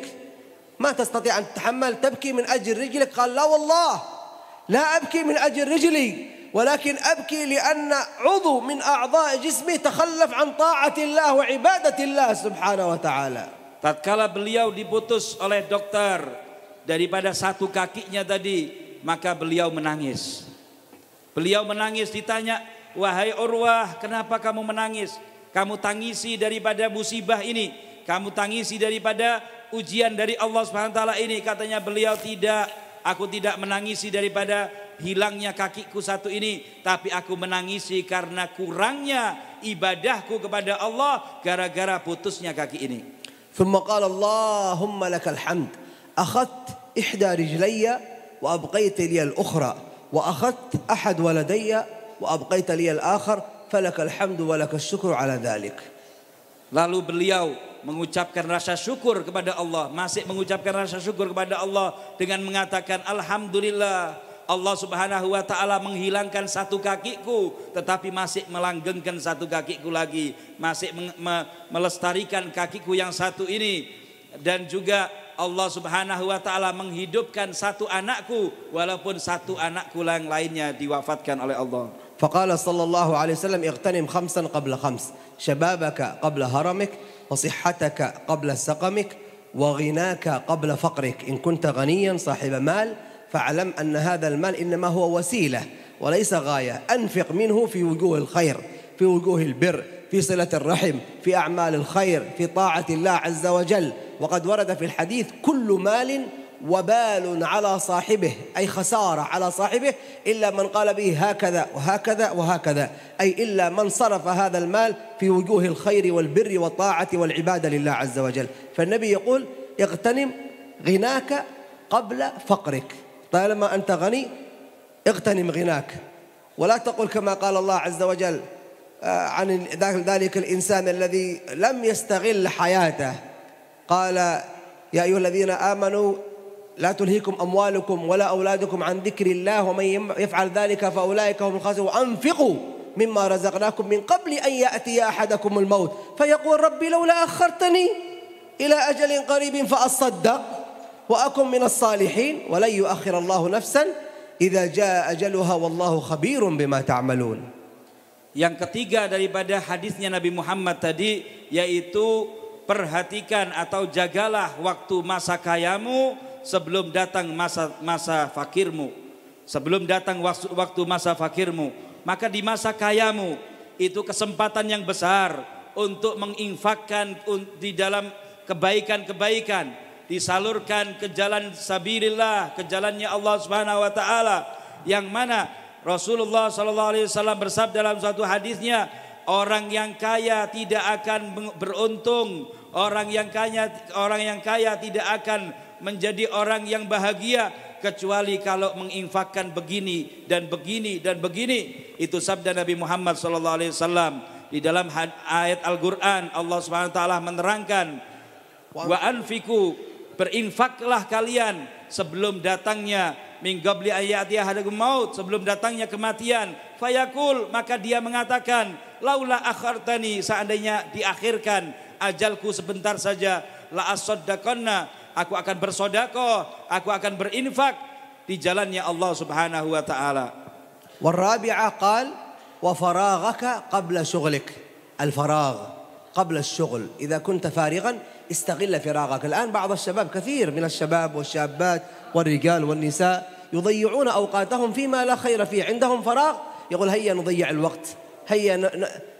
ما تستطيع أن تتحمل تبكي من أجل رجلك قال لا والله لا أبكي من أجل رجلي ولكن أبكي لأن عضو من أعضاء جسمي تخلف عن طاعة الله وعبادة الله سبحانه وتعالى tatkala beliau diputus oleh dokter daripada satu kakinya tadi maka beliau menangis beliau menangis ditanya wahai Urwah kenapa kamu menangis kamu tangisi daripada musibah ini kamu tangisi daripada ujian dari Allah Subhanahu wa taala ini katanya beliau tidak aku tidak menangisi daripada hilangnya kakiku satu ini, tapi aku menangisi karena kurangnya ibadahku kepada Allah gara-gara putusnya kaki ini. ثم قال اللهم لك الحمد أخذت إحدى رجلي وأبقيت لي الأخرى وأخذت أحد ولدي وأبقيت لي الآخر فلك الحمد ولك الشكر على ذلك Lalu beliau mengucapkan rasa syukur kepada Allah, masih mengucapkan rasa syukur kepada Allah dengan mengatakan alhamdulillah Allah Subhanahu wa taala menghilangkan satu kakiku tetapi masih melanggengkan satu kakiku lagi, masih me melestarikan kakiku yang satu ini dan juga Allah Subhanahu wa taala menghidupkan satu anakku walaupun satu anakku yang lainnya diwafatkan oleh Allah. فقال صلى الله عليه وسلم اغتنم خمسا قبل خمس شبابك قبل هرمك وصحتك قبل سقمك وغناك قبل فقرك إن كنت غنيا صاحب مال فاعلم أن هذا المال إنما هو وسيلة وليس غاية أنفق منه في وجوه الخير في وجوه البر في صلة الرحم في أعمال الخير في طاعة الله عز وجل وقد ورد في الحديث كل مال وبال على صاحبه أي خسارة على صاحبه إلا من قال به هكذا وهكذا وهكذا أي إلا من صرف هذا المال في وجوه الخير والبر والطاعة والعبادة لله عز وجل فالنبي يقول اغتنم غناك قبل فقرك طالما أنت غني اغتنم غناك ولا تقل كما قال الله عز وجل آه، عن ذلك الإنسان الذي لم يستغل حياته قال يا أيها الذين آمنوا لا تلهيكم أموالكم ولا أولادكم عن ذكر الله ومن يفعل ذلك فأولئك هم الخاسرون وأنفقوا مما رزقناكم من قبل أن يأتي أحدكم الموت فيقول ربي لولا أخرتني إلى أجل قريب فأصدق وأكن من الصالحين ولن يؤخر الله نفسا إذا جاء أجلها والله خبير بما تعملون Yang ketiga daripada hadisnya Nabi Muhammad tadi yaitu perhatikan atau jagalah waktu masa kayamu sebelum datang masa masa fakirmu, sebelum datang waktu, waktu masa fakirmu, maka di masa kayamu itu kesempatan yang besar untuk menginfakkan di dalam kebaikan-kebaikan disalurkan ke jalan sabirillah, ke jalannya Allah Subhanahu wa taala yang mana Rasulullah sallallahu alaihi wasallam bersabda dalam suatu hadisnya, orang yang kaya tidak akan beruntung, orang yang kaya orang yang kaya tidak akan menjadi orang yang bahagia kecuali kalau menginfakkan begini dan begini dan begini itu sabda Nabi Muhammad sallallahu alaihi wasallam di dalam ayat Al-Qur'an Allah Subhanahu wa taala menerangkan wa anfiku berinfaklah kalian sebelum datangnya minggabli ayati ahadakum maut sebelum datangnya kematian fayakul maka dia mengatakan laula akhartani seandainya diakhirkan ajalku sebentar saja la asaddaqanna aku akan bersodako, aku akan berinfak di jalannya Allah Subhanahu wa taala. والرابعة قال وفراغك قبل شغلك الفراغ قبل الشغل إذا كنت فارغا استغل فراغك الآن بعض الشباب كثير من الشباب والشابات والرجال والنساء يضيعون أوقاتهم فيما لا خير فيه عندهم فراغ يقول هيا نضيع الوقت هيا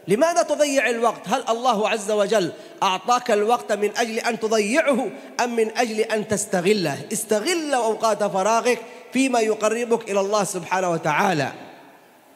لماذا تضيع الوقت؟ هل الله عز وجل أعطاك الوقت من أجل أن تضيعه أم من أجل أن تستغله؟ استغل أوقات فراغك فيما يقربك إلى الله سبحانه وتعالى.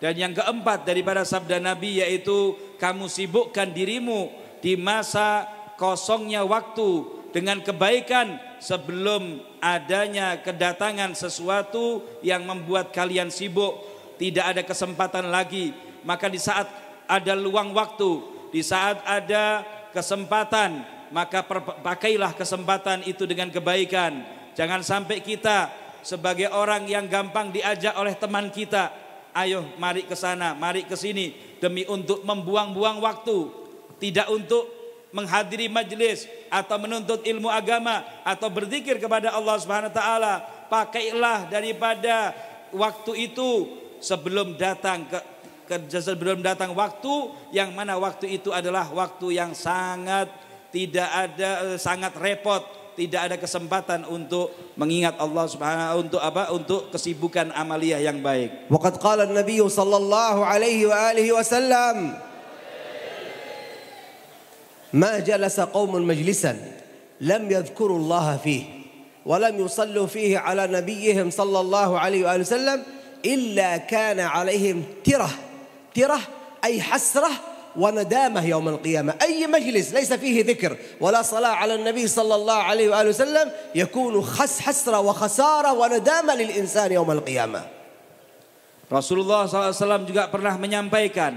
Dan yang keempat daripada sabda Nabi yaitu kamu sibukkan dirimu di masa kosongnya waktu dengan kebaikan sebelum adanya kedatangan sesuatu yang membuat kalian sibuk tidak ada kesempatan lagi maka di saat ada luang waktu, di saat ada kesempatan, maka pakailah kesempatan itu dengan kebaikan. Jangan sampai kita sebagai orang yang gampang diajak oleh teman kita, ayo mari ke sana, mari ke sini demi untuk membuang-buang waktu, tidak untuk menghadiri majelis atau menuntut ilmu agama atau berzikir kepada Allah Subhanahu wa taala. Pakailah daripada waktu itu sebelum datang ke belum datang waktu yang mana waktu itu adalah waktu yang sangat tidak ada eh, sangat repot tidak ada kesempatan untuk mengingat Allah Subhanahu untuk apa untuk kesibukan amaliyah yang baik. Waqad qala an-nabiy sallallahu alaihi wa alihi wasallam ما جلس majlisan, lAm لم Allah Fihi, فيه ولم يصلوا فيه على نبيهم صلى الله عليه وآله وسلم إلا كان عليهم تره مقترة أي حسرة وندامة يوم القيامة أي مجلس ليس فيه ذكر ولا صلاة على النبي صلى الله عليه وآله وسلم يكون خس حسرة وخسارة وندامة للإنسان يوم القيامة Rasulullah SAW juga pernah menyampaikan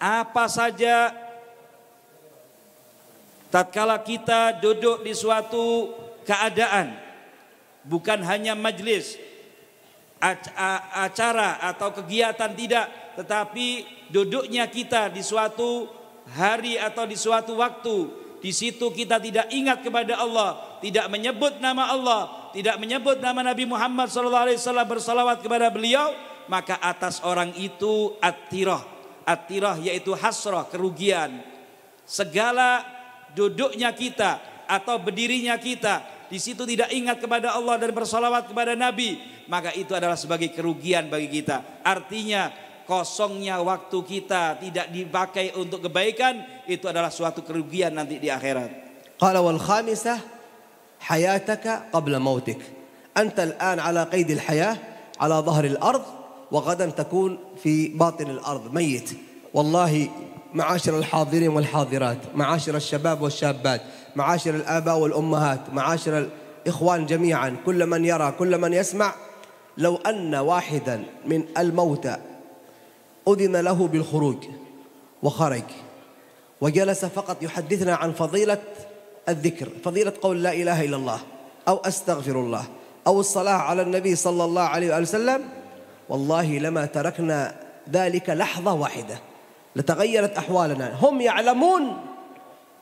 apa saja tatkala kita duduk di suatu keadaan bukan hanya majlis acara atau kegiatan tidak tetapi duduknya kita di suatu hari atau di suatu waktu di situ kita tidak ingat kepada Allah, tidak menyebut nama Allah, tidak menyebut nama Nabi Muhammad SAW bersalawat kepada beliau, maka atas orang itu at atirah yaitu hasrah, kerugian. Segala duduknya kita atau berdirinya kita, di situ tidak ingat kepada Allah dan bersalawat kepada Nabi, maka itu adalah sebagai kerugian bagi kita. Artinya kosongnya waktu kita tidak dipakai untuk kebaikan itu adalah suatu kerugian nanti di akhirat. قال والخامسة حياتك قبل موتك أنت الآن على قيد الحياة على ظهر الأرض وغدا تكون في باطن الأرض ميت والله معاشر الحاضرين والحاضرات معاشر الشباب والشابات معاشر الآباء والأمهات معاشر الإخوان جميعا كل من يرى كل من يسمع لو أن واحدا من الموتى أذن له بالخروج وخرج وجلس فقط يحدثنا عن فضيلة الذكر فضيلة قول لا إله إلا الله أو أستغفر الله أو الصلاة على النبي صلى الله عليه وسلم والله لما تركنا ذلك لحظة واحدة لتغيرت أحوالنا هم يعلمون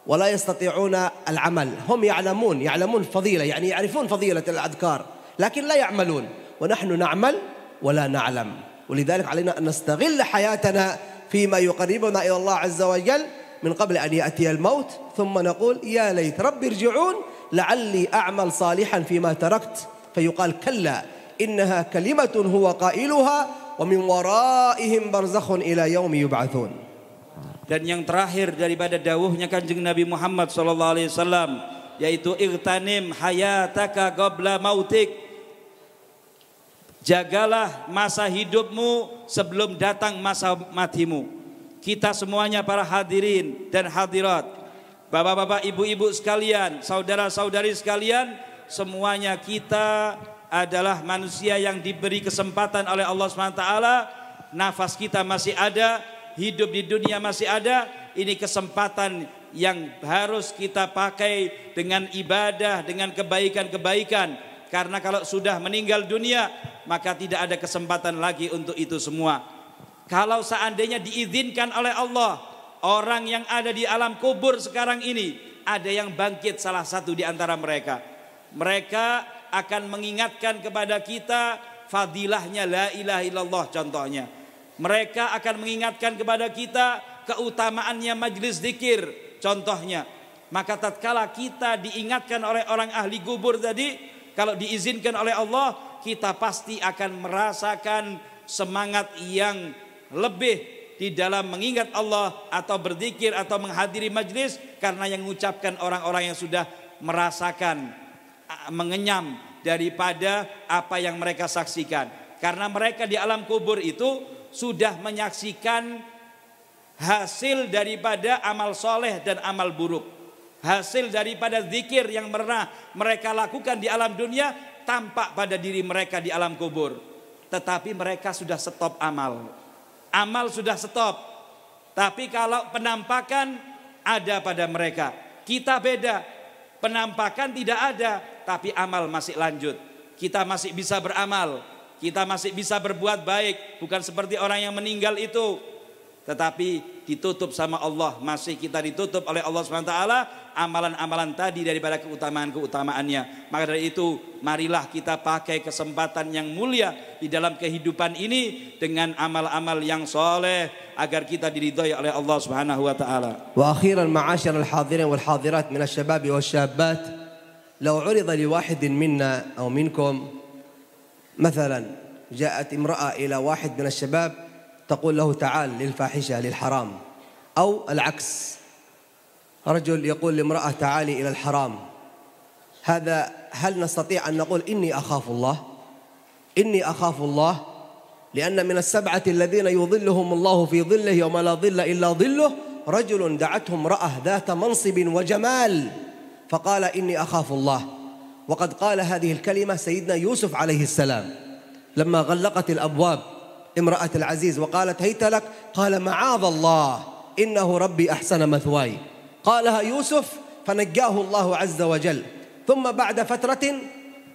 ولا يستطيعون العمل هم يعلمون يعلمون فضيلة يعني يعرفون فضيلة الأذكار لكن لا يعملون ونحن نعمل ولا نعلم ولذلك علينا أن نستغل حياتنا فيما يقربنا إلى الله عز وجل من قبل أن يأتي الموت ثم نقول يا ليت رب ارجعون لعلي أعمل صالحا فيما تركت فيقال كلا إنها كلمة هو قائلها ومن ورائهم برزخ إلى يوم يبعثون dan yang terakhir daripada dawuhnya kanjeng Nabi Muhammad SAW yaitu irtanim hayataka gobla mautik Jagalah masa hidupmu sebelum datang masa matimu. Kita semuanya para hadirin dan hadirat, bapak-bapak, ibu-ibu sekalian, saudara-saudari sekalian, semuanya kita adalah manusia yang diberi kesempatan oleh Allah SWT nafas kita masih ada hidup di dunia masih ada ini kesempatan yang harus kita pakai dengan ibadah dengan kebaikan-kebaikan karena kalau sudah meninggal dunia, maka tidak ada kesempatan lagi untuk itu semua. Kalau seandainya diizinkan oleh Allah, orang yang ada di alam kubur sekarang ini, ada yang bangkit salah satu di antara mereka. Mereka akan mengingatkan kepada kita fadilahnya la ilaha illallah contohnya. Mereka akan mengingatkan kepada kita keutamaannya majlis zikir contohnya. Maka tatkala kita diingatkan oleh orang ahli kubur tadi, kalau diizinkan oleh Allah, kita pasti akan merasakan semangat yang lebih di dalam mengingat Allah atau berzikir atau menghadiri majlis karena yang mengucapkan orang-orang yang sudah merasakan mengenyam daripada apa yang mereka saksikan karena mereka di alam kubur itu sudah menyaksikan hasil daripada amal soleh dan amal buruk hasil daripada zikir yang pernah mereka lakukan di alam dunia tampak pada diri mereka di alam kubur. Tetapi mereka sudah stop amal. Amal sudah stop. Tapi kalau penampakan ada pada mereka. Kita beda. Penampakan tidak ada, tapi amal masih lanjut. Kita masih bisa beramal. Kita masih bisa berbuat baik, bukan seperti orang yang meninggal itu tetapi ditutup sama Allah, masih kita ditutup oleh Allah SWT amalan-amalan tadi daripada keutamaan-keutamaannya. Maka dari itu marilah kita pakai kesempatan yang mulia di dalam kehidupan ini dengan amal-amal yang soleh agar kita diridhoi oleh Allah Subhanahu wa taala. Wa akhiran ma'asyar al-hadirin wal hadirat min asy-syabab wal syabbat law 'urida li wahidin minna aw minkum مثلا جاءت امرأة إلى واحد من الشباب تقول له تعال للفاحشة للحرام أو العكس رجل يقول لامرأة تعالي إلى الحرام هذا هل نستطيع أن نقول إني أخاف الله إني أخاف الله لأن من السبعة الذين يظلهم الله في ظله يوم لا ظل إلا ظله رجل دعته امرأة ذات منصب وجمال فقال إني أخاف الله وقد قال هذه الكلمة سيدنا يوسف عليه السلام لما غلقت الأبواب امرأة العزيز وقالت هيت لك قال معاذ الله إنه ربي أحسن مثواي قالها يوسف فنجاه الله عز وجل ثم بعد فترة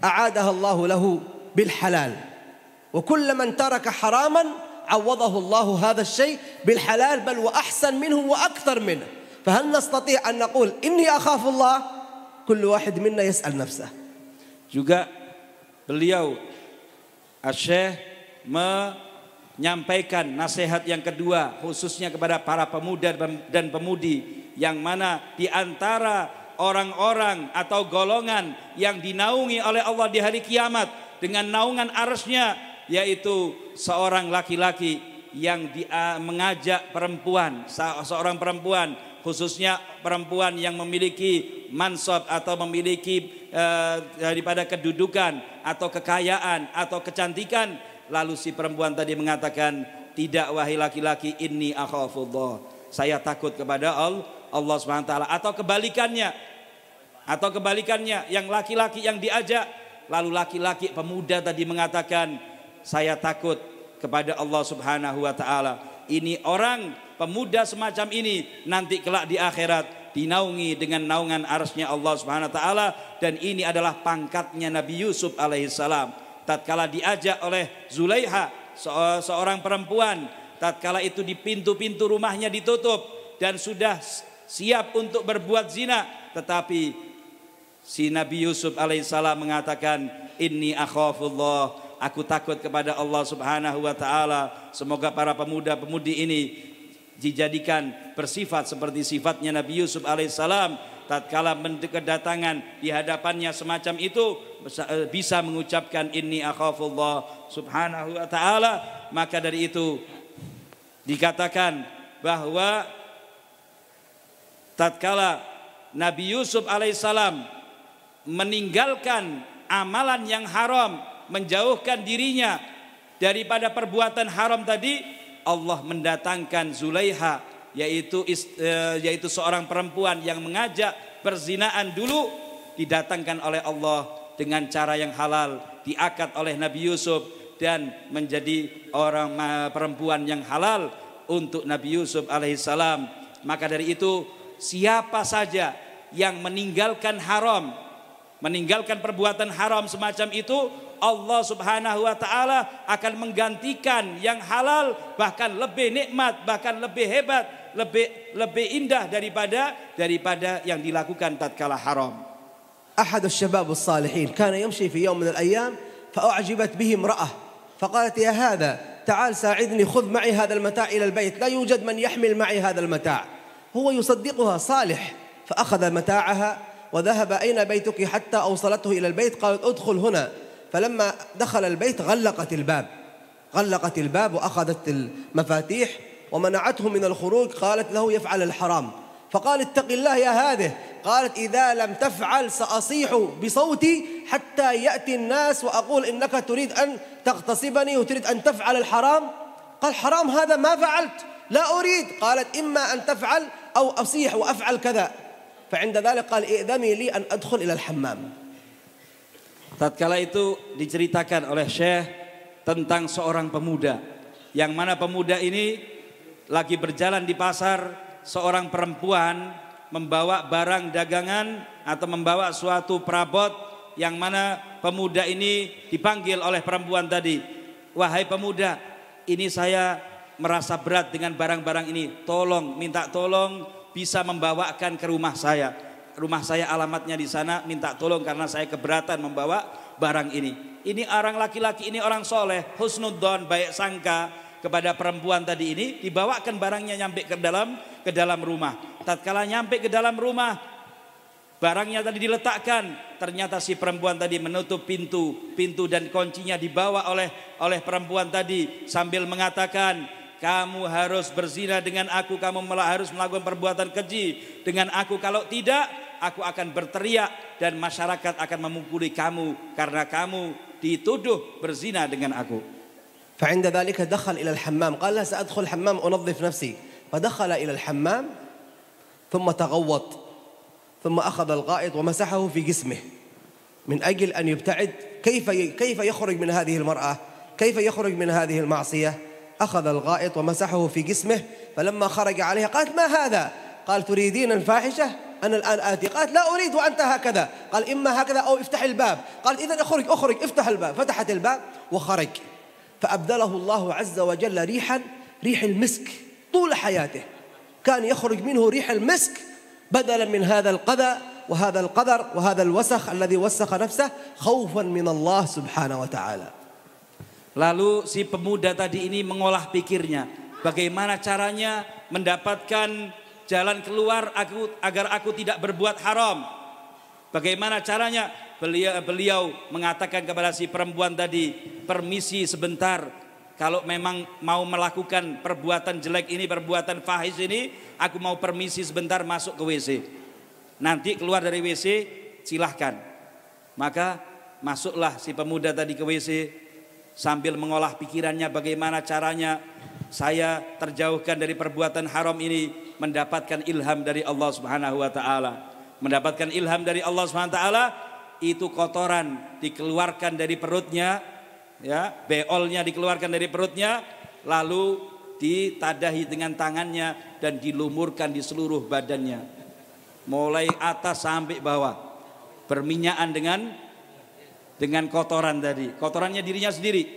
أعادها الله له بالحلال وكل من ترك حراما عوضه الله هذا الشيء بالحلال بل وأحسن منه وأكثر منه فهل نستطيع أن نقول إني أخاف الله كل واحد منا يسأل نفسه juga beliau Asyih nyampaikan nasihat yang kedua khususnya kepada para pemuda dan pemudi yang mana di antara orang-orang atau golongan yang dinaungi oleh Allah di hari kiamat dengan naungan arusnya yaitu seorang laki-laki yang dia mengajak perempuan seorang perempuan khususnya perempuan yang memiliki mansab atau memiliki eh, daripada kedudukan atau kekayaan atau kecantikan Lalu si perempuan tadi mengatakan, tidak wahai laki-laki ini akhafullah. Saya takut kepada Allah, Allah SWT. Atau kebalikannya. Atau kebalikannya, yang laki-laki yang diajak. Lalu laki-laki pemuda tadi mengatakan, saya takut kepada Allah Subhanahu wa taala. Ini orang pemuda semacam ini nanti kelak di akhirat dinaungi dengan naungan arsnya Allah Subhanahu wa taala dan ini adalah pangkatnya Nabi Yusuf alaihissalam tatkala diajak oleh Zulaiha seorang perempuan tatkala itu di pintu-pintu rumahnya ditutup dan sudah siap untuk berbuat zina tetapi si Nabi Yusuf alaihissalam mengatakan inni akhafullah aku takut kepada Allah subhanahu wa ta'ala semoga para pemuda-pemudi ini dijadikan bersifat seperti sifatnya Nabi Yusuf alaihissalam tatkala kedatangan di hadapannya semacam itu eh, bisa mengucapkan ini akhafullah subhanahu wa taala maka dari itu dikatakan bahwa tatkala Nabi Yusuf alaihissalam meninggalkan amalan yang haram menjauhkan dirinya daripada perbuatan haram tadi Allah mendatangkan Zulaiha yaitu eh, yaitu seorang perempuan yang mengajak perzinaan dulu didatangkan oleh Allah dengan cara yang halal, diakat oleh Nabi Yusuf dan menjadi orang perempuan yang halal untuk Nabi Yusuf alaihissalam. Maka dari itu siapa saja yang meninggalkan haram, meninggalkan perbuatan haram semacam itu Allah Subhanahu wa taala akan menggantikan yang halal bahkan lebih nikmat, bahkan lebih hebat lebih lebih indah daripada daripada yang dilakukan tatkala haram. أحد الشباب الصالحين كان يمشي في يوم من الأيام فأعجبت به امرأة فقالت يا هذا تعال ساعدني خذ معي هذا المتاع إلى البيت لا يوجد من يحمل معي هذا المتاع هو يصدقها صالح فأخذ متاعها وذهب أين بيتك حتى أوصلته إلى البيت قالت أدخل هنا فلما دخل البيت غلقت الباب غلقت الباب وأخذت المفاتيح ومنعته من الخروج قالت له يفعل الحرام فقال اتق الله يا هذه قالت إذا لم تفعل سأصيح بصوتي حتى يأتي الناس وأقول إنك تريد أن تغتصبني وتريد أن تفعل الحرام قال حرام هذا ما فعلت لا أريد قالت إما أن تفعل أو أصيح وأفعل كذا فعند ذلك قال ائذني لي أن أدخل إلى الحمام Tatkala itu diceritakan oleh Syekh tentang seorang pemuda yang mana pemuda ini lagi berjalan di pasar, seorang perempuan membawa barang dagangan atau membawa suatu perabot yang mana pemuda ini dipanggil oleh perempuan tadi. Wahai pemuda, ini saya merasa berat dengan barang-barang ini. Tolong, minta tolong bisa membawakan ke rumah saya. Rumah saya alamatnya di sana, minta tolong karena saya keberatan membawa barang ini. Ini orang laki-laki, ini orang soleh, husnudon, baik sangka, kepada perempuan tadi ini dibawakan barangnya nyampe ke dalam ke dalam rumah. Tatkala nyampe ke dalam rumah, barangnya tadi diletakkan, ternyata si perempuan tadi menutup pintu, pintu dan kuncinya dibawa oleh oleh perempuan tadi sambil mengatakan, kamu harus berzina dengan aku, kamu harus melakukan perbuatan keji dengan aku. Kalau tidak, aku akan berteriak dan masyarakat akan memukuli kamu karena kamu dituduh berzina dengan aku. فعند ذلك دخل إلى الحمام قال لا سأدخل الحمام أنظف نفسي فدخل إلى الحمام ثم تغوط ثم أخذ الغائط ومسحه في جسمه من أجل أن يبتعد كيف كيف يخرج من هذه المرأة كيف يخرج من هذه المعصية أخذ الغائط ومسحه في جسمه فلما خرج عليها قالت ما هذا قال تريدين الفاحشة أنا الآن آتي قالت لا أريد وأنت هكذا قال إما هكذا أو افتح الباب قالت إذا اخرج اخرج افتح الباب فتحت الباب وخرج فأبدله الله عز وجل ريحا ريح المسك طول حياته كان يخرج منه ريح المسك بدلا من هذا القذى وهذا القدر وهذا الوسخ الذي وسخ نفسه خوفا من الله سبحانه وتعالى Lalu si pemuda tadi ini mengolah pikirnya, bagaimana caranya mendapatkan jalan keluar aku agar aku tidak berbuat haram. Bagaimana caranya? Beliau, beliau mengatakan kepada si perempuan tadi, permisi sebentar. Kalau memang mau melakukan perbuatan jelek ini, perbuatan fahis ini, aku mau permisi sebentar masuk ke WC. Nanti keluar dari WC, silahkan. Maka masuklah si pemuda tadi ke WC sambil mengolah pikirannya bagaimana caranya saya terjauhkan dari perbuatan haram ini mendapatkan ilham dari Allah Subhanahu wa taala mendapatkan ilham dari Allah Subhanahu taala itu kotoran dikeluarkan dari perutnya ya beolnya dikeluarkan dari perutnya lalu ditadahi dengan tangannya dan dilumurkan di seluruh badannya mulai atas sampai bawah berminyakan dengan dengan kotoran tadi kotorannya dirinya sendiri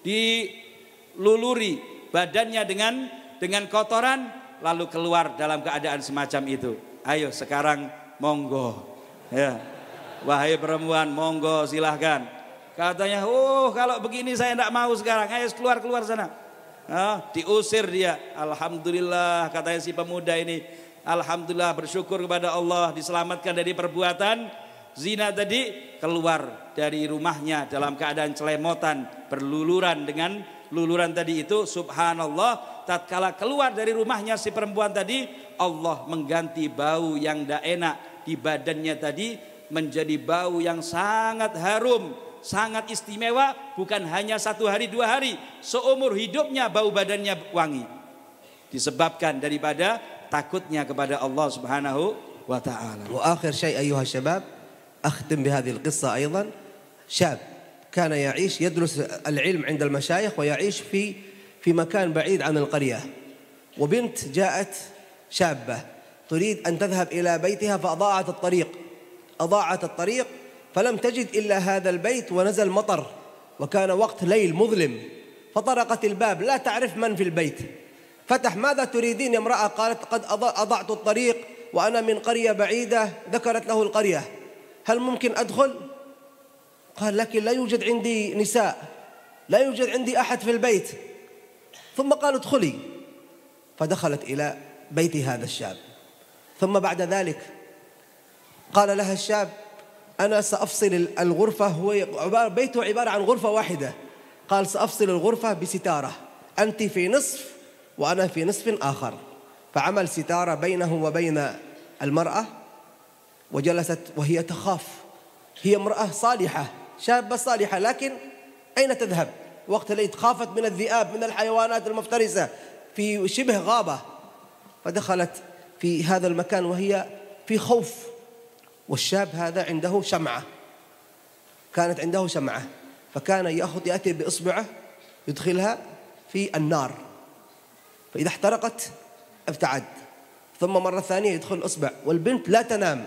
diluluri badannya dengan dengan kotoran lalu keluar dalam keadaan semacam itu ayo sekarang monggo. Ya. Wahai perempuan, monggo silahkan. Katanya, oh kalau begini saya tidak mau sekarang, ayo keluar-keluar sana. Nah, diusir dia. Alhamdulillah, katanya si pemuda ini. Alhamdulillah bersyukur kepada Allah diselamatkan dari perbuatan zina tadi keluar dari rumahnya dalam keadaan celemotan berluluran dengan luluran tadi itu subhanallah tatkala keluar dari rumahnya si perempuan tadi Allah mengganti bau yang tidak enak di badannya tadi menjadi bau yang sangat harum, sangat istimewa, bukan hanya satu hari dua hari, seumur hidupnya bau badannya wangi. Disebabkan daripada takutnya kepada Allah Subhanahu wa taala. Wa akhir syai ayuha syabab, akhtim bi hadhihi al-qissa aidan. Syab كان يعيش يدرس العلم عند المشايخ ويعيش في في مكان بعيد عن القريه وبنت جاءت شابه تريد أن تذهب إلى بيتها فأضاعت الطريق أضاعت الطريق فلم تجد إلا هذا البيت ونزل مطر وكان وقت ليل مظلم فطرقت الباب لا تعرف من في البيت فتح ماذا تريدين يا امرأة قالت قد أضعت الطريق وأنا من قرية بعيدة ذكرت له القرية هل ممكن أدخل؟ قال لكن لا يوجد عندي نساء لا يوجد عندي أحد في البيت ثم قال ادخلي فدخلت إلى بيت هذا الشاب ثم بعد ذلك قال لها الشاب أنا سأفصل الغرفة هو عبارة بيته عبارة عن غرفة واحدة قال سأفصل الغرفة بستارة أنت في نصف وأنا في نصف آخر فعمل ستارة بينه وبين المرأة وجلست وهي تخاف هي امرأة صالحة شابة صالحة لكن أين تذهب وقت اللي خافت من الذئاب من الحيوانات المفترسة في شبه غابة فدخلت في هذا المكان وهي في خوف والشاب هذا عنده شمعة كانت عنده شمعة فكان يأخذ يأتي بإصبعه يدخلها في النار فإذا احترقت ابتعد ثم مرة ثانية يدخل الإصبع والبنت لا تنام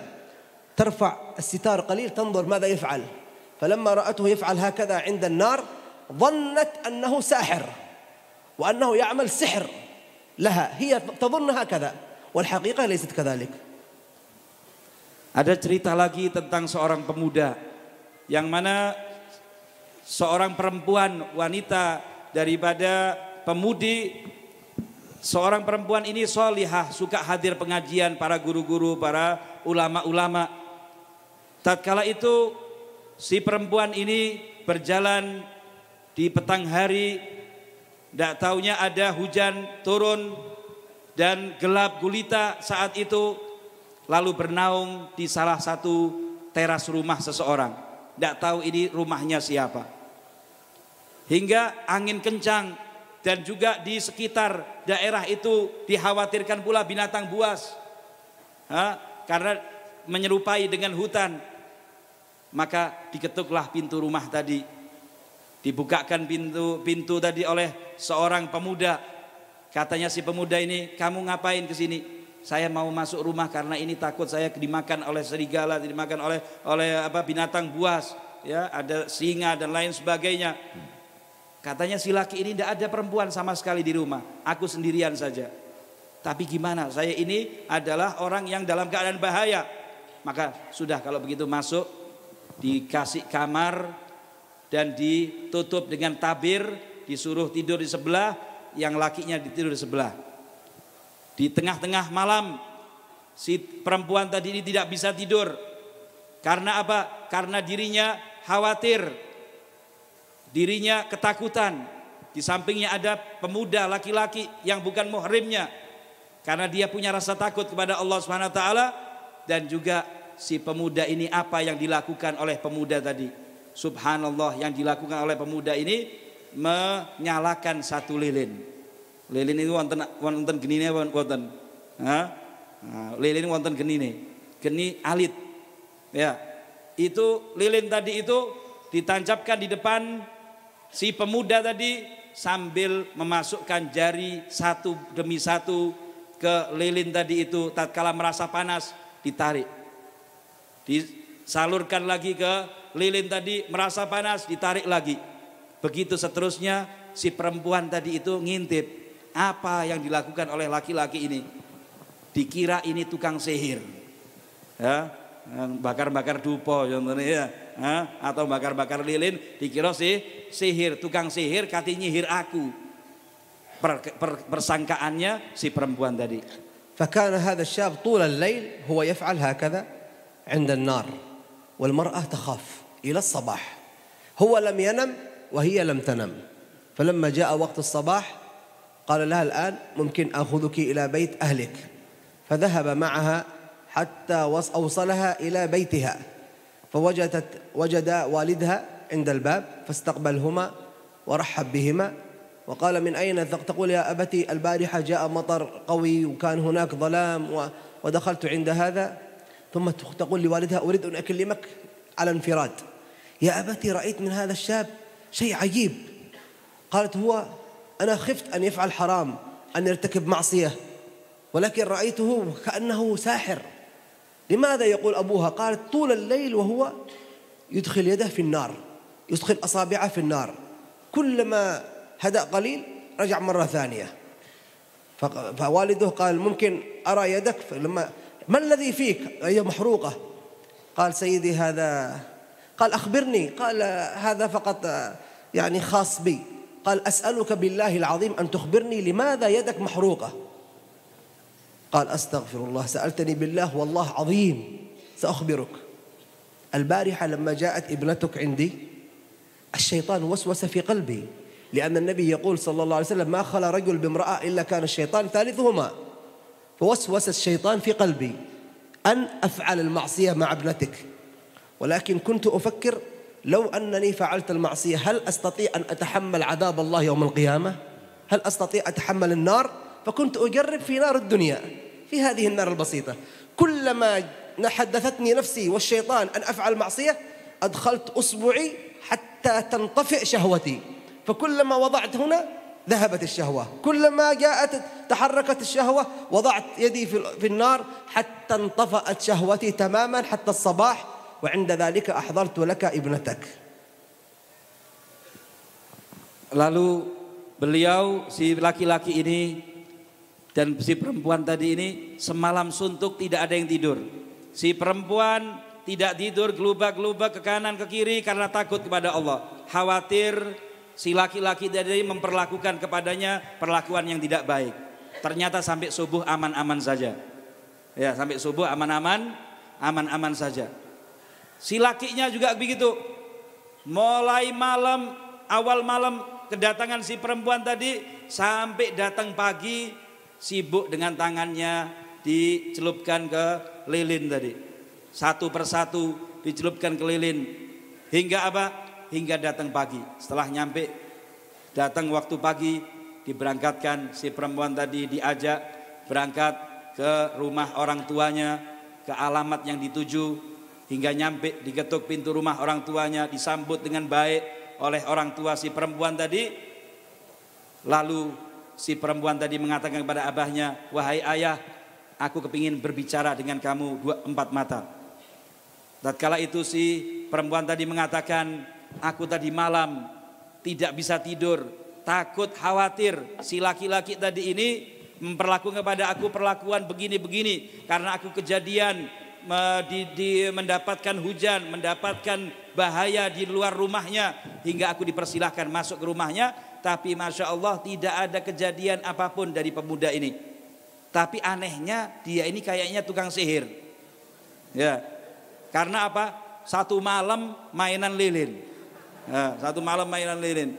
ترفع الستار قليل تنظر ماذا يفعل فلما رأته يفعل هكذا عند النار ظنت أنه ساحر وأنه يعمل سحر لها هي تظن هكذا Walhaqiqah laysat kadalik. Ada cerita lagi tentang seorang pemuda yang mana seorang perempuan wanita daripada pemudi seorang perempuan ini solihah suka hadir pengajian para guru-guru para ulama-ulama tatkala itu si perempuan ini berjalan di petang hari tidak taunya ada hujan turun dan gelap gulita saat itu lalu bernaung di salah satu teras rumah seseorang. Tidak tahu ini rumahnya siapa. Hingga angin kencang dan juga di sekitar daerah itu dikhawatirkan pula binatang buas. Ha? Karena menyerupai dengan hutan. Maka diketuklah pintu rumah tadi. Dibukakan pintu pintu tadi oleh seorang pemuda Katanya si pemuda ini, kamu ngapain ke sini? Saya mau masuk rumah karena ini takut saya dimakan oleh serigala, dimakan oleh oleh apa binatang buas, ya ada singa dan lain sebagainya. Katanya si laki ini tidak ada perempuan sama sekali di rumah, aku sendirian saja. Tapi gimana? Saya ini adalah orang yang dalam keadaan bahaya. Maka sudah kalau begitu masuk dikasih kamar dan ditutup dengan tabir, disuruh tidur di sebelah, yang lakinya ditidur di sebelah. Di tengah-tengah malam si perempuan tadi ini tidak bisa tidur. Karena apa? Karena dirinya khawatir. Dirinya ketakutan. Di sampingnya ada pemuda laki-laki yang bukan muhrimnya. Karena dia punya rasa takut kepada Allah Subhanahu wa taala dan juga si pemuda ini apa yang dilakukan oleh pemuda tadi. Subhanallah yang dilakukan oleh pemuda ini menyalakan satu lilin. Lilin itu wonten wonten genine wonten. Nah, lilin wonten genine. Geni alit. Ya. Itu lilin tadi itu ditancapkan di depan si pemuda tadi sambil memasukkan jari satu demi satu ke lilin tadi itu tatkala merasa panas ditarik. Disalurkan lagi ke lilin tadi merasa panas ditarik lagi Begitu seterusnya si perempuan tadi itu ngintip. Apa yang dilakukan oleh laki-laki ini? Dikira ini tukang sihir. Ya, bakar-bakar dupo contohnya ya. ya. atau bakar-bakar lilin dikira sih sihir tukang sihir kati nyihir aku per, per, persangkaannya si perempuan tadi فكان هذا الشاب طول الليل هو يفعل هكذا عند النار والمرأة takhaf ila sabah هو lam yanam وهي لم تنم فلما جاء وقت الصباح قال لها الآن ممكن آخذك إلى بيت أهلك فذهب معها حتى أوصلها إلى بيتها فوجدت وجد والدها عند الباب فاستقبلهما ورحب بهما وقال من أين تقول يا أبتي البارحة جاء مطر قوي وكان هناك ظلام ودخلت عند هذا ثم تقول لوالدها أريد أن أكلمك على انفراد يا أبتي رأيت من هذا الشاب شيء عجيب قالت هو أنا خفت أن يفعل حرام أن يرتكب معصية ولكن رأيته كأنه ساحر لماذا يقول أبوها قالت طول الليل وهو يدخل يده في النار يدخل أصابعه في النار كلما هدأ قليل رجع مرة ثانية فوالده قال ممكن أرى يدك فلما ما الذي فيك هي محروقة قال سيدي هذا قال أخبرني قال هذا فقط يعني خاص بي قال أسألك بالله العظيم أن تخبرني لماذا يدك محروقة قال أستغفر الله سألتني بالله والله عظيم سأخبرك البارحة لما جاءت ابنتك عندي الشيطان وسوس في قلبي لأن النبي يقول صلى الله عليه وسلم ما خلى رجل بامرأة إلا كان الشيطان ثالثهما فوسوس الشيطان في قلبي أن أفعل المعصية مع ابنتك ولكن كنت أفكر لو أنني فعلت المعصية هل أستطيع أن أتحمل عذاب الله يوم القيامة؟ هل أستطيع أتحمل النار؟ فكنت أجرب في نار الدنيا في هذه النار البسيطة كلما حدثتني نفسي والشيطان أن أفعل معصية أدخلت أصبعي حتى تنطفئ شهوتي فكلما وضعت هنا ذهبت الشهوة كلما جاءت تحركت الشهوة وضعت يدي في النار حتى انطفأت شهوتي تماما حتى الصباح وعند ذلك أحضرت لك ابنتك Lalu beliau si laki-laki ini dan si perempuan tadi ini semalam suntuk tidak ada yang tidur. Si perempuan tidak tidur gelubak-gelubak ke kanan ke kiri karena takut kepada Allah. Khawatir si laki-laki tadi memperlakukan kepadanya perlakuan yang tidak baik. Ternyata sampai subuh aman-aman saja. Ya, sampai subuh aman-aman, aman-aman saja. Si lakinya juga begitu. Mulai malam, awal malam kedatangan si perempuan tadi sampai datang pagi sibuk dengan tangannya dicelupkan ke lilin tadi. Satu persatu dicelupkan ke lilin hingga apa? Hingga datang pagi. Setelah nyampe datang waktu pagi diberangkatkan si perempuan tadi diajak berangkat ke rumah orang tuanya ke alamat yang dituju Hingga nyampe digetuk pintu rumah orang tuanya, disambut dengan baik oleh orang tua si perempuan tadi. Lalu si perempuan tadi mengatakan kepada abahnya, wahai ayah, aku kepingin berbicara dengan kamu dua empat mata. Tatkala itu si perempuan tadi mengatakan, aku tadi malam tidak bisa tidur, takut khawatir si laki-laki tadi ini memperlakukan kepada aku perlakuan begini-begini karena aku kejadian mendapatkan hujan, mendapatkan bahaya di luar rumahnya hingga aku dipersilahkan masuk ke rumahnya. Tapi masya Allah tidak ada kejadian apapun dari pemuda ini. Tapi anehnya dia ini kayaknya tukang sihir. Ya, karena apa? Satu malam mainan lilin. Ya, satu malam mainan lilin.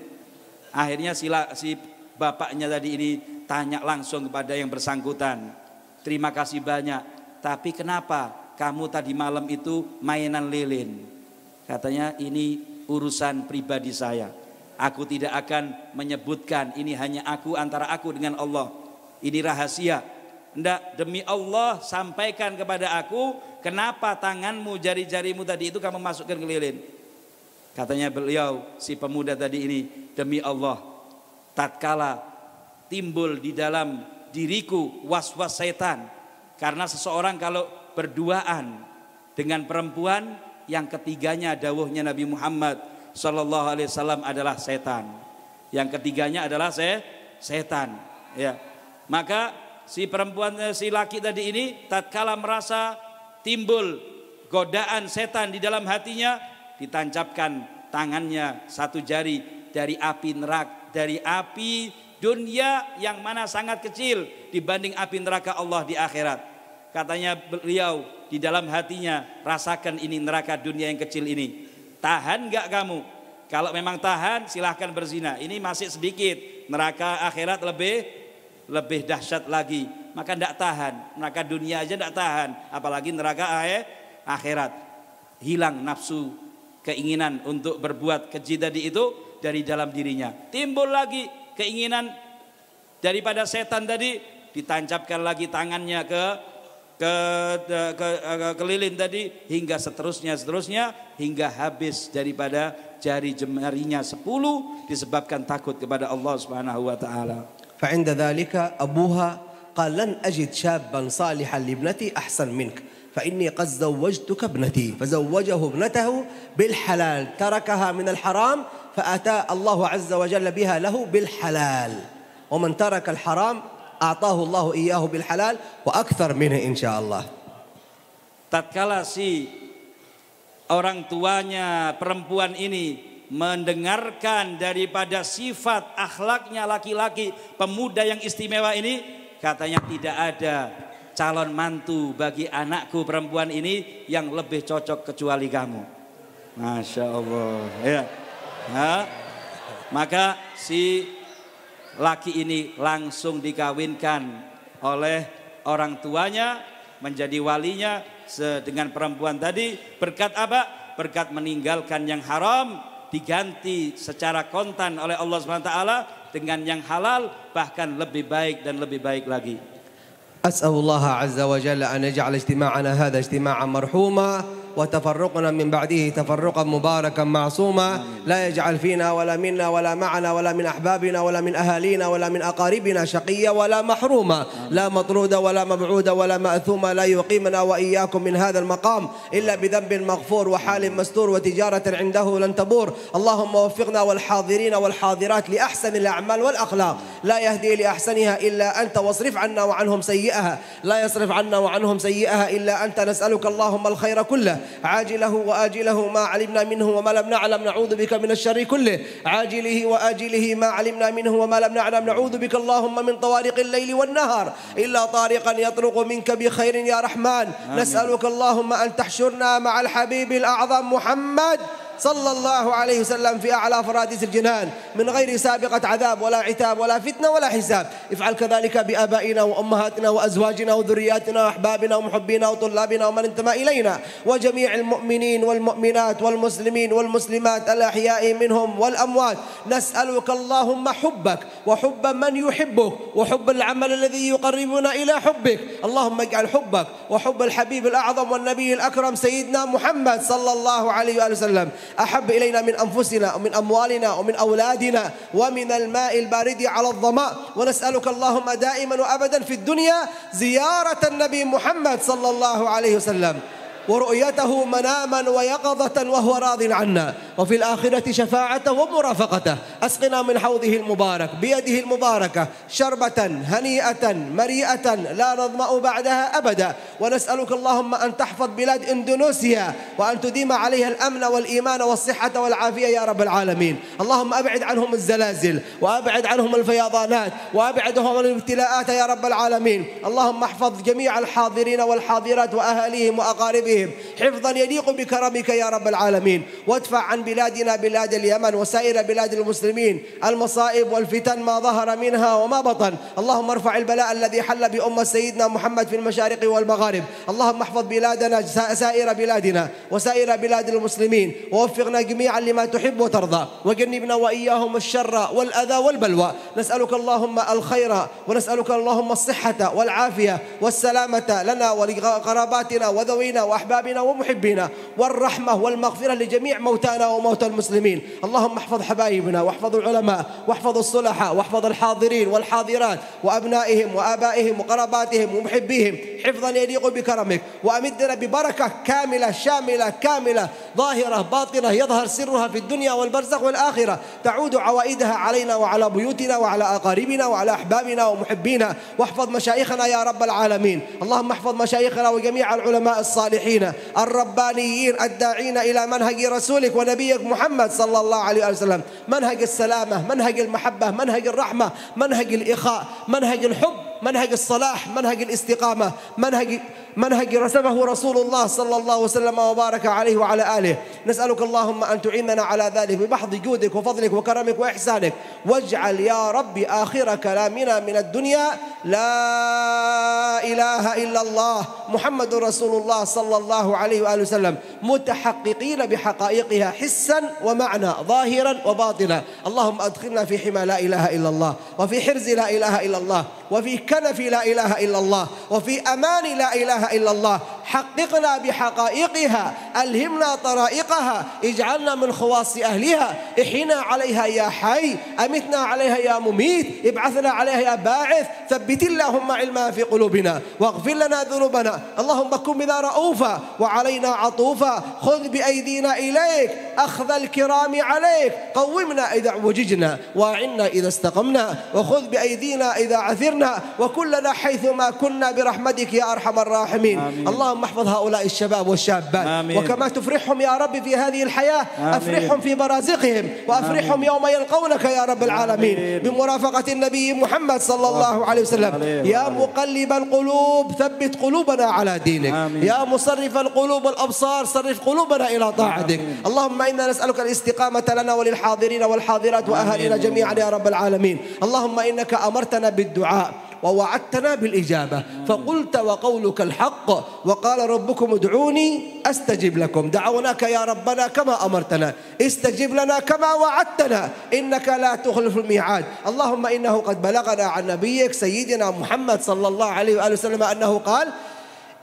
Akhirnya sila, si bapaknya tadi ini tanya langsung kepada yang bersangkutan. Terima kasih banyak. Tapi kenapa kamu tadi malam itu mainan lilin. Katanya ini urusan pribadi saya. Aku tidak akan menyebutkan ini hanya aku antara aku dengan Allah. Ini rahasia. Ndak demi Allah sampaikan kepada aku kenapa tanganmu jari-jarimu tadi itu kamu masukkan ke lilin. Katanya beliau si pemuda tadi ini demi Allah tatkala timbul di dalam diriku was-was setan karena seseorang kalau berduaan dengan perempuan yang ketiganya dawuhnya Nabi Muhammad Sallallahu Alaihi Wasallam adalah setan. Yang ketiganya adalah se setan. Ya. Maka si perempuan eh, si laki tadi ini tatkala merasa timbul godaan setan di dalam hatinya ditancapkan tangannya satu jari dari api neraka dari api dunia yang mana sangat kecil dibanding api neraka Allah di akhirat. Katanya beliau di dalam hatinya rasakan ini neraka dunia yang kecil ini. Tahan gak kamu? Kalau memang tahan silahkan berzina. Ini masih sedikit. Neraka akhirat lebih lebih dahsyat lagi. Maka tidak tahan. Neraka dunia aja tidak tahan. Apalagi neraka akhirat. Hilang nafsu keinginan untuk berbuat keji tadi itu dari dalam dirinya. Timbul lagi keinginan daripada setan tadi ditancapkan lagi tangannya ke ke, ke, ke keliling tadi hingga seterusnya seterusnya hingga habis daripada jari jemarinya 10 disebabkan takut kepada Allah Subhanahu wa taala. Fa'inda ذلك abuha قال لن أجد شابا صالحا لابنتي أحسن منك فإني قد زوجتك ابنتي فزوجه ابنته بالحلال تركها من الحرام فأتى الله عز وجل بها له بالحلال ومن ترك الحرام atahu Allahu iyyahu bil halal wa akthar minhu insyaallah. Tatkala si orang tuanya perempuan ini mendengarkan daripada sifat akhlaknya laki-laki pemuda yang istimewa ini katanya tidak ada calon mantu bagi anakku perempuan ini yang lebih cocok kecuali kamu. Masya Allah. Ya. Ha? Maka si laki ini langsung dikawinkan oleh orang tuanya menjadi walinya dengan perempuan tadi berkat apa? Berkat meninggalkan yang haram diganti secara kontan oleh Allah SWT dengan yang halal bahkan lebih baik dan lebih baik lagi. أسأل الله عز وجل أن يجعل اجتماعنا هذا اجتماعا مرحوما وتفرقنا من بعده تفرقا مباركا معصوما لا يجعل فينا ولا منا ولا معنا ولا من أحبابنا ولا من أهالينا ولا من أقاربنا شقيا ولا محروما لا مطرودا ولا مبعودا ولا مأثوما لا يقيمنا وإياكم من هذا المقام إلا بذنب مغفور وحال مستور وتجارة عنده لن تبور اللهم وفقنا والحاضرين والحاضرات لأحسن الأعمال والأخلاق لا يهدي لأحسنها إلا أنت واصرف عنا وعنهم سيئها لا يصرف عنا وعنهم سيئها إلا أنت نسألك اللهم الخير كله عاجله وآجله ما علمنا منه وما لم نعلم نعوذ بك من الشر كله عاجله وآجله ما علمنا منه وما لم نعلم نعوذ بك اللهم من طوارق الليل والنهار إلا طارقا يطرق منك بخير يا رحمن آمين. نسألك اللهم أن تحشرنا مع الحبيب الأعظم محمد صلى الله عليه وسلم في أعلى فراديس الجنان من غير سابقة عذاب ولا عتاب ولا فتنة ولا حساب افعل كذلك بآبائنا وأمهاتنا وأزواجنا وذرياتنا وأحبابنا ومحبينا وطلابنا ومن انتمى إلينا وجميع المؤمنين والمؤمنات والمسلمين والمسلمات الأحياء منهم والأموات نسألك اللهم حبك وحب من يحبك وحب العمل الذي يقربنا إلى حبك اللهم اجعل حبك وحب الحبيب الأعظم والنبي الأكرم سيدنا محمد صلى الله عليه وآله وسلم أحب إلينا من أنفسنا ومن أموالنا ومن أولادنا ومن الماء البارد على الظماء ونسألك اللهم دائما وأبدا في الدنيا زيارة النبي محمد صلى الله عليه وسلم ورؤيته مناما ويقظة وهو راض عنا وفي الآخرة شفاعته ومرافقته أسقنا من حوضه المبارك بيده المباركة شربة هنيئة مريئة لا نظمأ بعدها أبدا ونسألك اللهم أن تحفظ بلاد إندونيسيا وأن تديم عليها الأمن والإيمان والصحة والعافية يا رب العالمين اللهم أبعد عنهم الزلازل وأبعد عنهم الفيضانات وأبعدهم الابتلاءات يا رب العالمين اللهم احفظ جميع الحاضرين والحاضرات وأهاليهم وأقاربهم babe حفظا يليق بكرمك يا رب العالمين وادفع عن بلادنا بلاد اليمن وسائر بلاد المسلمين المصائب والفتن ما ظهر منها وما بطن اللهم ارفع البلاء الذي حل بأمة سيدنا محمد في المشارق والمغارب اللهم احفظ بلادنا سائر بلادنا وسائر بلاد المسلمين ووفقنا جميعا لما تحب وترضى وجنبنا وإياهم الشر والأذى والبلوى نسألك اللهم الخير ونسألك اللهم الصحة والعافية والسلامة لنا ولقراباتنا وذوينا وأحبابنا ومحبينا والرحمة والمغفرة لجميع موتانا وموتى المسلمين اللهم احفظ حبايبنا واحفظ العلماء واحفظ الصلحاء واحفظ الحاضرين والحاضرات وأبنائهم وآبائهم وقراباتهم ومحبيهم حفظا يليق بكرمك وأمدنا ببركة كاملة شاملة كاملة ظاهرة باطنة يظهر سرها في الدنيا والبرزخ والآخرة تعود عوائدها علينا وعلى بيوتنا وعلى أقاربنا وعلى أحبابنا ومحبينا واحفظ مشايخنا يا رب العالمين اللهم احفظ مشايخنا وجميع العلماء الصالحين الربانيين الداعين إلى منهج رسولك ونبيك محمد صلى الله عليه وسلم منهج السلامة منهج المحبة منهج الرحمة منهج الإخاء منهج الحب منهج الصلاح منهج الاستقامة منهج منهج رسمه رسول الله صلى الله وسلم وبارك عليه وعلى آله نسألك اللهم أن تعيننا على ذلك ببحض جودك وفضلك وكرمك وإحسانك واجعل يا رب آخر كلامنا من الدنيا لا إله إلا الله محمد رسول الله صلى الله عليه وآله وسلم متحققين بحقائقها حسا ومعنى ظاهرا وباطنا اللهم أدخلنا في حمى لا إله إلا الله وفي حرز لا إله إلا الله وفي كنف لا إله إلا الله وفي أمان لا إله إله إلا الله حققنا بحقائقها ألهمنا طرائقها اجعلنا من خواص أهلها احينا عليها يا حي أمتنا عليها يا مميت ابعثنا عليها يا باعث ثبت اللهم علمها في قلوبنا واغفر لنا ذنوبنا اللهم كن بنا رؤوفا وعلينا عطوفا خذ بأيدينا إليك أخذ الكرام عليك قومنا إذا عوججنا واعنا إذا استقمنا وخذ بأيدينا إذا عثرنا وكلنا حيثما كنا برحمتك يا أرحم الراحمين الراحمين آمين. اللهم احفظ هؤلاء الشباب والشابات آمين. وكما تفرحهم يا رب في هذه الحياة آمين. أفرحهم في برازقهم وأفرحهم آمين. يوم يلقونك يا رب العالمين آمين. بمرافقة النبي محمد صلى الله عليه وسلم آمين. يا مقلب القلوب ثبت قلوبنا على دينك آمين. يا مصرف القلوب والأبصار صرف قلوبنا إلى طاعتك آمين. اللهم إنا نسألك الاستقامة لنا وللحاضرين والحاضرات وأهالينا جميعا يا رب العالمين اللهم إنك أمرتنا بالدعاء ووعدتنا بالإجابة فقلت وقولك الحق وقال ربكم ادعوني أستجب لكم دعوناك يا ربنا كما أمرتنا استجب لنا كما وعدتنا إنك لا تخلف الميعاد اللهم إنه قد بلغنا عن نبيك سيدنا محمد صلى الله عليه وآله وسلم أنه قال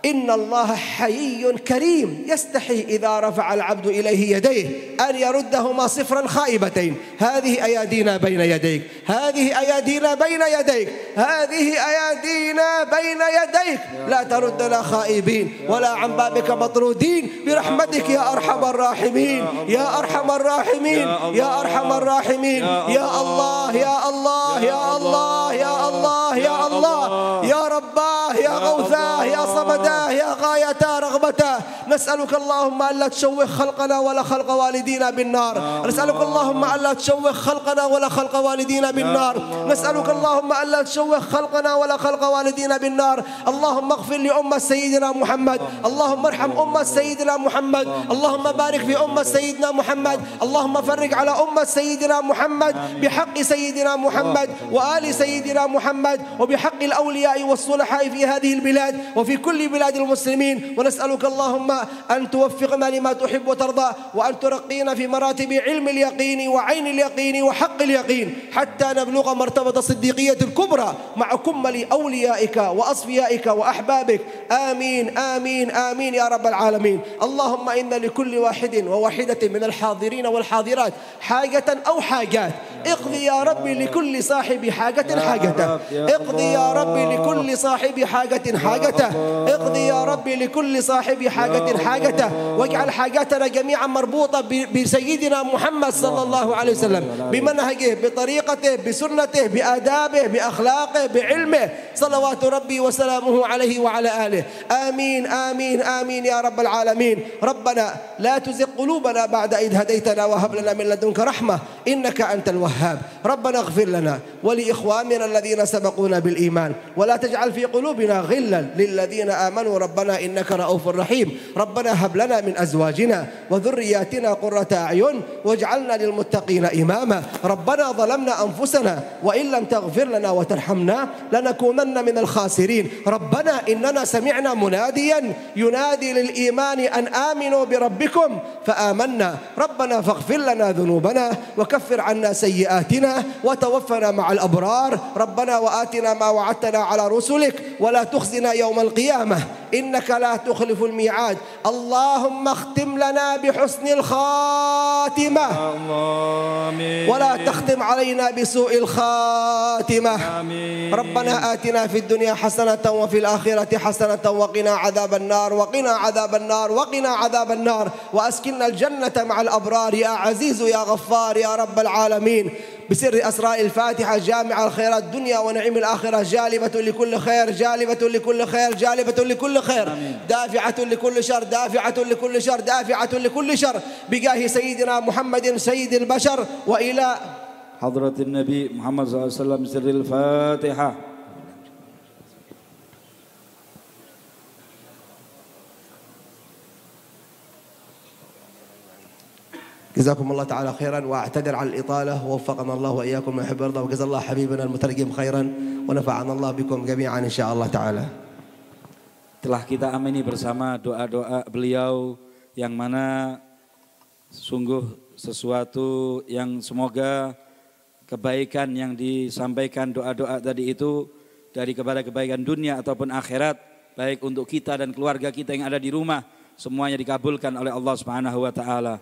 إن الله حيي كريم يستحي إذا رفع العبد إليه يديه أن يردهما صفرا خائبتين هذه أيادينا بين يديك هذه أيادينا بين يديك هذه أيادينا بين يديك لا تردنا خائبين ولا عن بابك مطرودين برحمتك يا أرحم الراحمين يا أرحم الراحمين يا أرحم الراحمين يا الله يا الله يا الله يا الله يا الله يا رباه يا غوثاه يا صمداه الله يا غاية رغبته نسألك اللهم ألا تشوه خلقنا ولا خلق والدينا بالنار نسألك اللهم ألا تشوه خلقنا ولا خلق والدينا بالنار نسألك اللهم ألا تشوه خلقنا ولا خلق والدينا بالنار اللهم اغفر لأمة سيدنا محمد اللهم ارحم أمة سيدنا محمد اللهم بارك في أمة سيدنا محمد اللهم فرق على أمة سيدنا محمد بحق سيدنا محمد وآل سيدنا محمد وبحق الأولياء والصلحاء في هذه البلاد وفي كل بلاد بلاد المسلمين ونسألك اللهم أن توفقنا لما تحب وترضى وأن ترقينا في مراتب علم اليقين وعين اليقين وحق اليقين حتى نبلغ مرتبة الصديقية الكبرى مع كمل أوليائك وأصفيائك وأحبابك آمين آمين آمين يا رب العالمين اللهم إن لكل واحد وواحدة من الحاضرين والحاضرات حاجة أو حاجات اقضي يا ربي لكل صاحب حاجة حاجته اقضي يا ربي لكل صاحب حاجة حاجته اقضي يا ربي لكل صاحب حاجة حاجته واجعل حاجاتنا جميعا مربوطة بسيدنا محمد صلى الله عليه وسلم بمنهجه بطريقته بسنته بآدابه بأخلاقه بعلمه صلوات ربي وسلامه عليه وعلى آله آمين آمين آمين يا رب العالمين ربنا لا تزغ قلوبنا بعد إذ هديتنا وهب لنا من لدنك رحمة إنك أنت الوهاب الوهاب ربنا اغفر لنا ولإخواننا الذين سبقونا بالإيمان ولا تجعل في قلوبنا غلا للذين آمنوا ربنا إنك رؤوف رحيم ربنا هب لنا من أزواجنا وذرياتنا قرة أعين واجعلنا للمتقين إماما ربنا ظلمنا أنفسنا وإن لم تغفر لنا وترحمنا لنكونن من الخاسرين ربنا إننا سمعنا مناديا ينادي للإيمان أن آمنوا بربكم فآمنا ربنا فاغفر لنا ذنوبنا وكفر عنا سيئاتنا سيئاتنا وتوفنا مع الأبرار ربنا وآتنا ما وعدتنا على رسلك ولا تخزنا يوم القيامة إنك لا تخلف الميعاد اللهم اختم لنا بحسن الخاتمة ولا تختم علينا بسوء الخاتمة ربنا آتنا في الدنيا حسنة وفي الآخرة حسنة وقنا عذاب النار وقنا عذاب النار وقنا عذاب النار وأسكننا الجنة مع الأبرار يا عزيز يا غفار يا رب العالمين بسر أسراء الفاتحة جامعة الخيرات الدنيا ونعيم الآخرة جالبة لكل خير جالبة لكل خير جالبة لكل خير آمين. دافعة لكل شر دافعة لكل شر دافعة لكل شر بجاه سيدنا محمد سيد البشر وإلى حضرة النبي محمد صلى الله عليه وسلم بسر الفاتحة جزاكم الله تعالى خيرا واعتذر عن الاطاله ووفقنا الله واياكم احب يرضى وجزا الله حبيبنا المترجم خيرا ونفعنا الله بكم جميعا ان شاء الله تعالى telah kita amini bersama doa-doa beliau yang mana sungguh sesuatu yang semoga kebaikan yang disampaikan doa-doa tadi itu dari kepada kebaikan dunia ataupun akhirat baik untuk kita dan keluarga kita yang ada di rumah semuanya dikabulkan oleh Allah Subhanahu wa taala.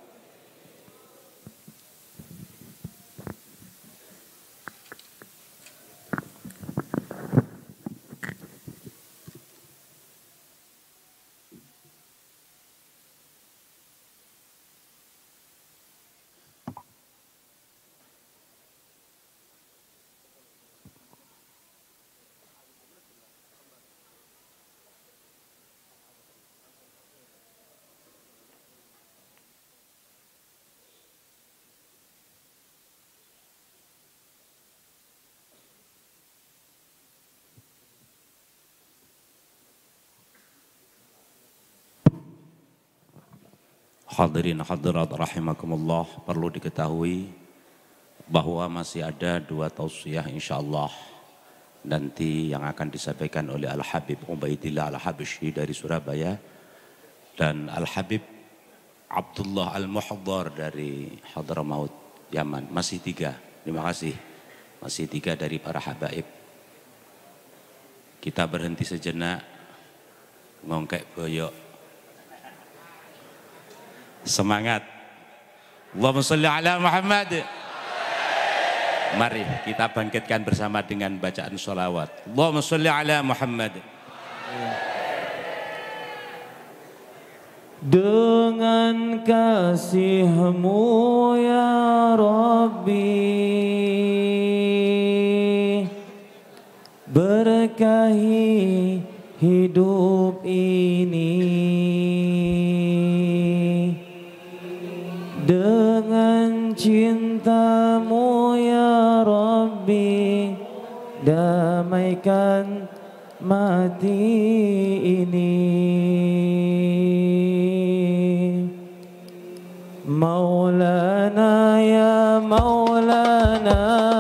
Hadirin hadirat rahimakumullah perlu diketahui bahwa masih ada dua tausiah insya Allah nanti yang akan disampaikan oleh Al-Habib Ubaidillah Al-Habashi dari Surabaya dan Al-Habib Abdullah al Muhaddar dari Hadramaut Yaman masih tiga terima kasih masih tiga dari para habaib kita berhenti sejenak ngongkek boyok Semangat. Allahumma sholli ala Muhammad. Mari kita bangkitkan bersama dengan bacaan sholawat. Allahumma sholli ala Muhammad. Dengan kasihmu ya Rabbi Berkahi hidup ini cintamu ya Rabbi damaikan mati ini Maulana ya Maulana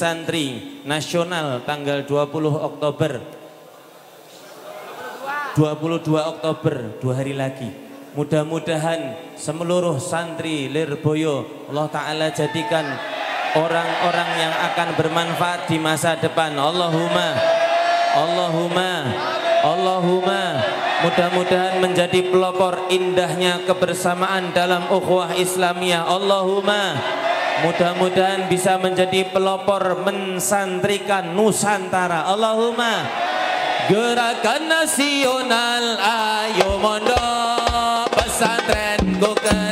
santri nasional tanggal 20 Oktober 22 Oktober dua hari lagi mudah-mudahan seluruh santri Lirboyo Allah Ta'ala jadikan orang-orang yang akan bermanfaat di masa depan Allahumma Allahumma Allahumma mudah-mudahan menjadi pelopor indahnya kebersamaan dalam ukhwah Islamiyah Allahumma Mudah-mudahan bisa menjadi pelopor mensantrikan Nusantara. Allahumma gerakan nasional ayo mondok pesantren gokan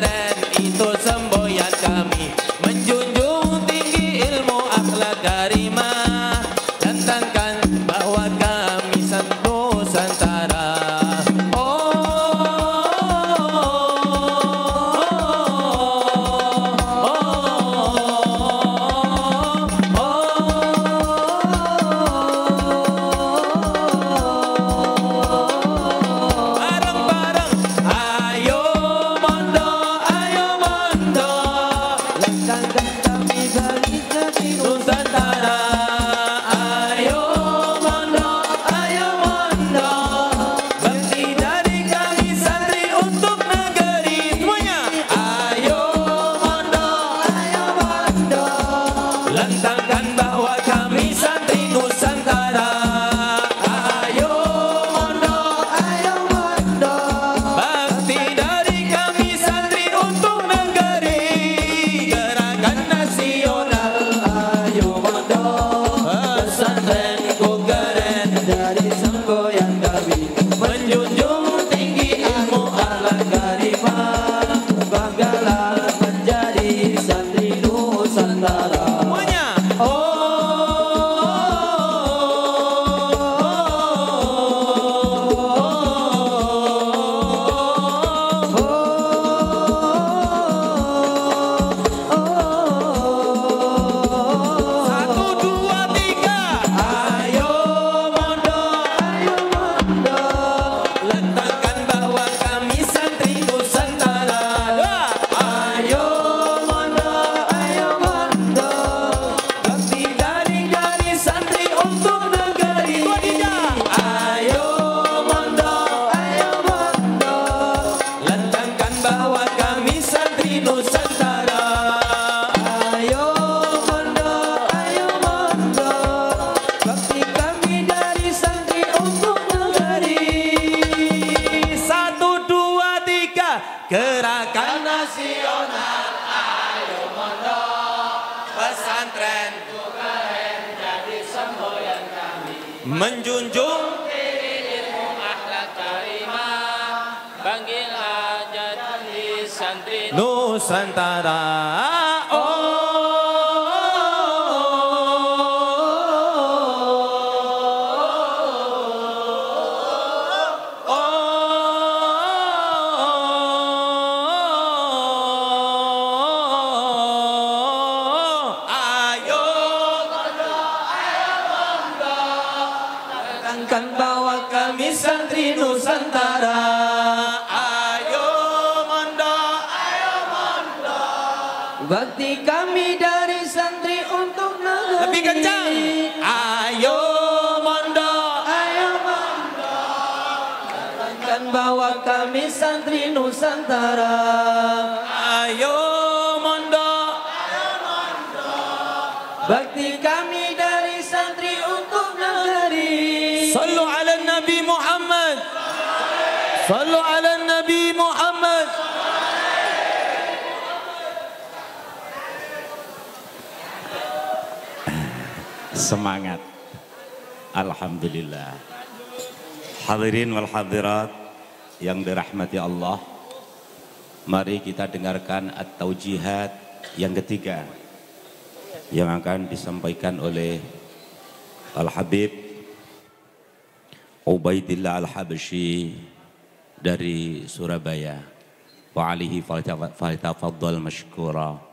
hadirat yang dirahmati Allah. Mari kita dengarkan atau jihad yang ketiga yang akan disampaikan oleh Al-Habib Ubaidillah Al-Habashi dari Surabaya. Wa alihi falitafaddal mashkura.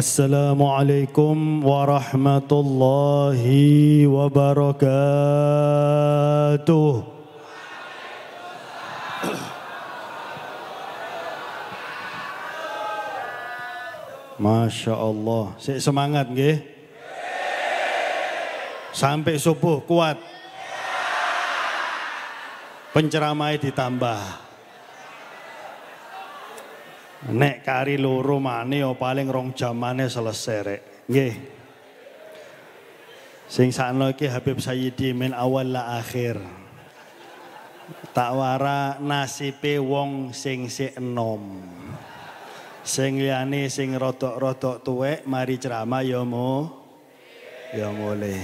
Assalamualaikum warahmatullahi wabarakatuh. Masya Allah, saya semangat nggih. Sampai subuh kuat. Penceramai ditambah. Nek kari loro mane yo ya paling rong jamane selesai rek. Nggih. Sing sakno iki Habib Sayyidi min awal la akhir. Tak wara nasibe wong sing si enom. Sing liyane sing rodok-rodok tuwek mari ceramah yo mo. Ya, ya mulai.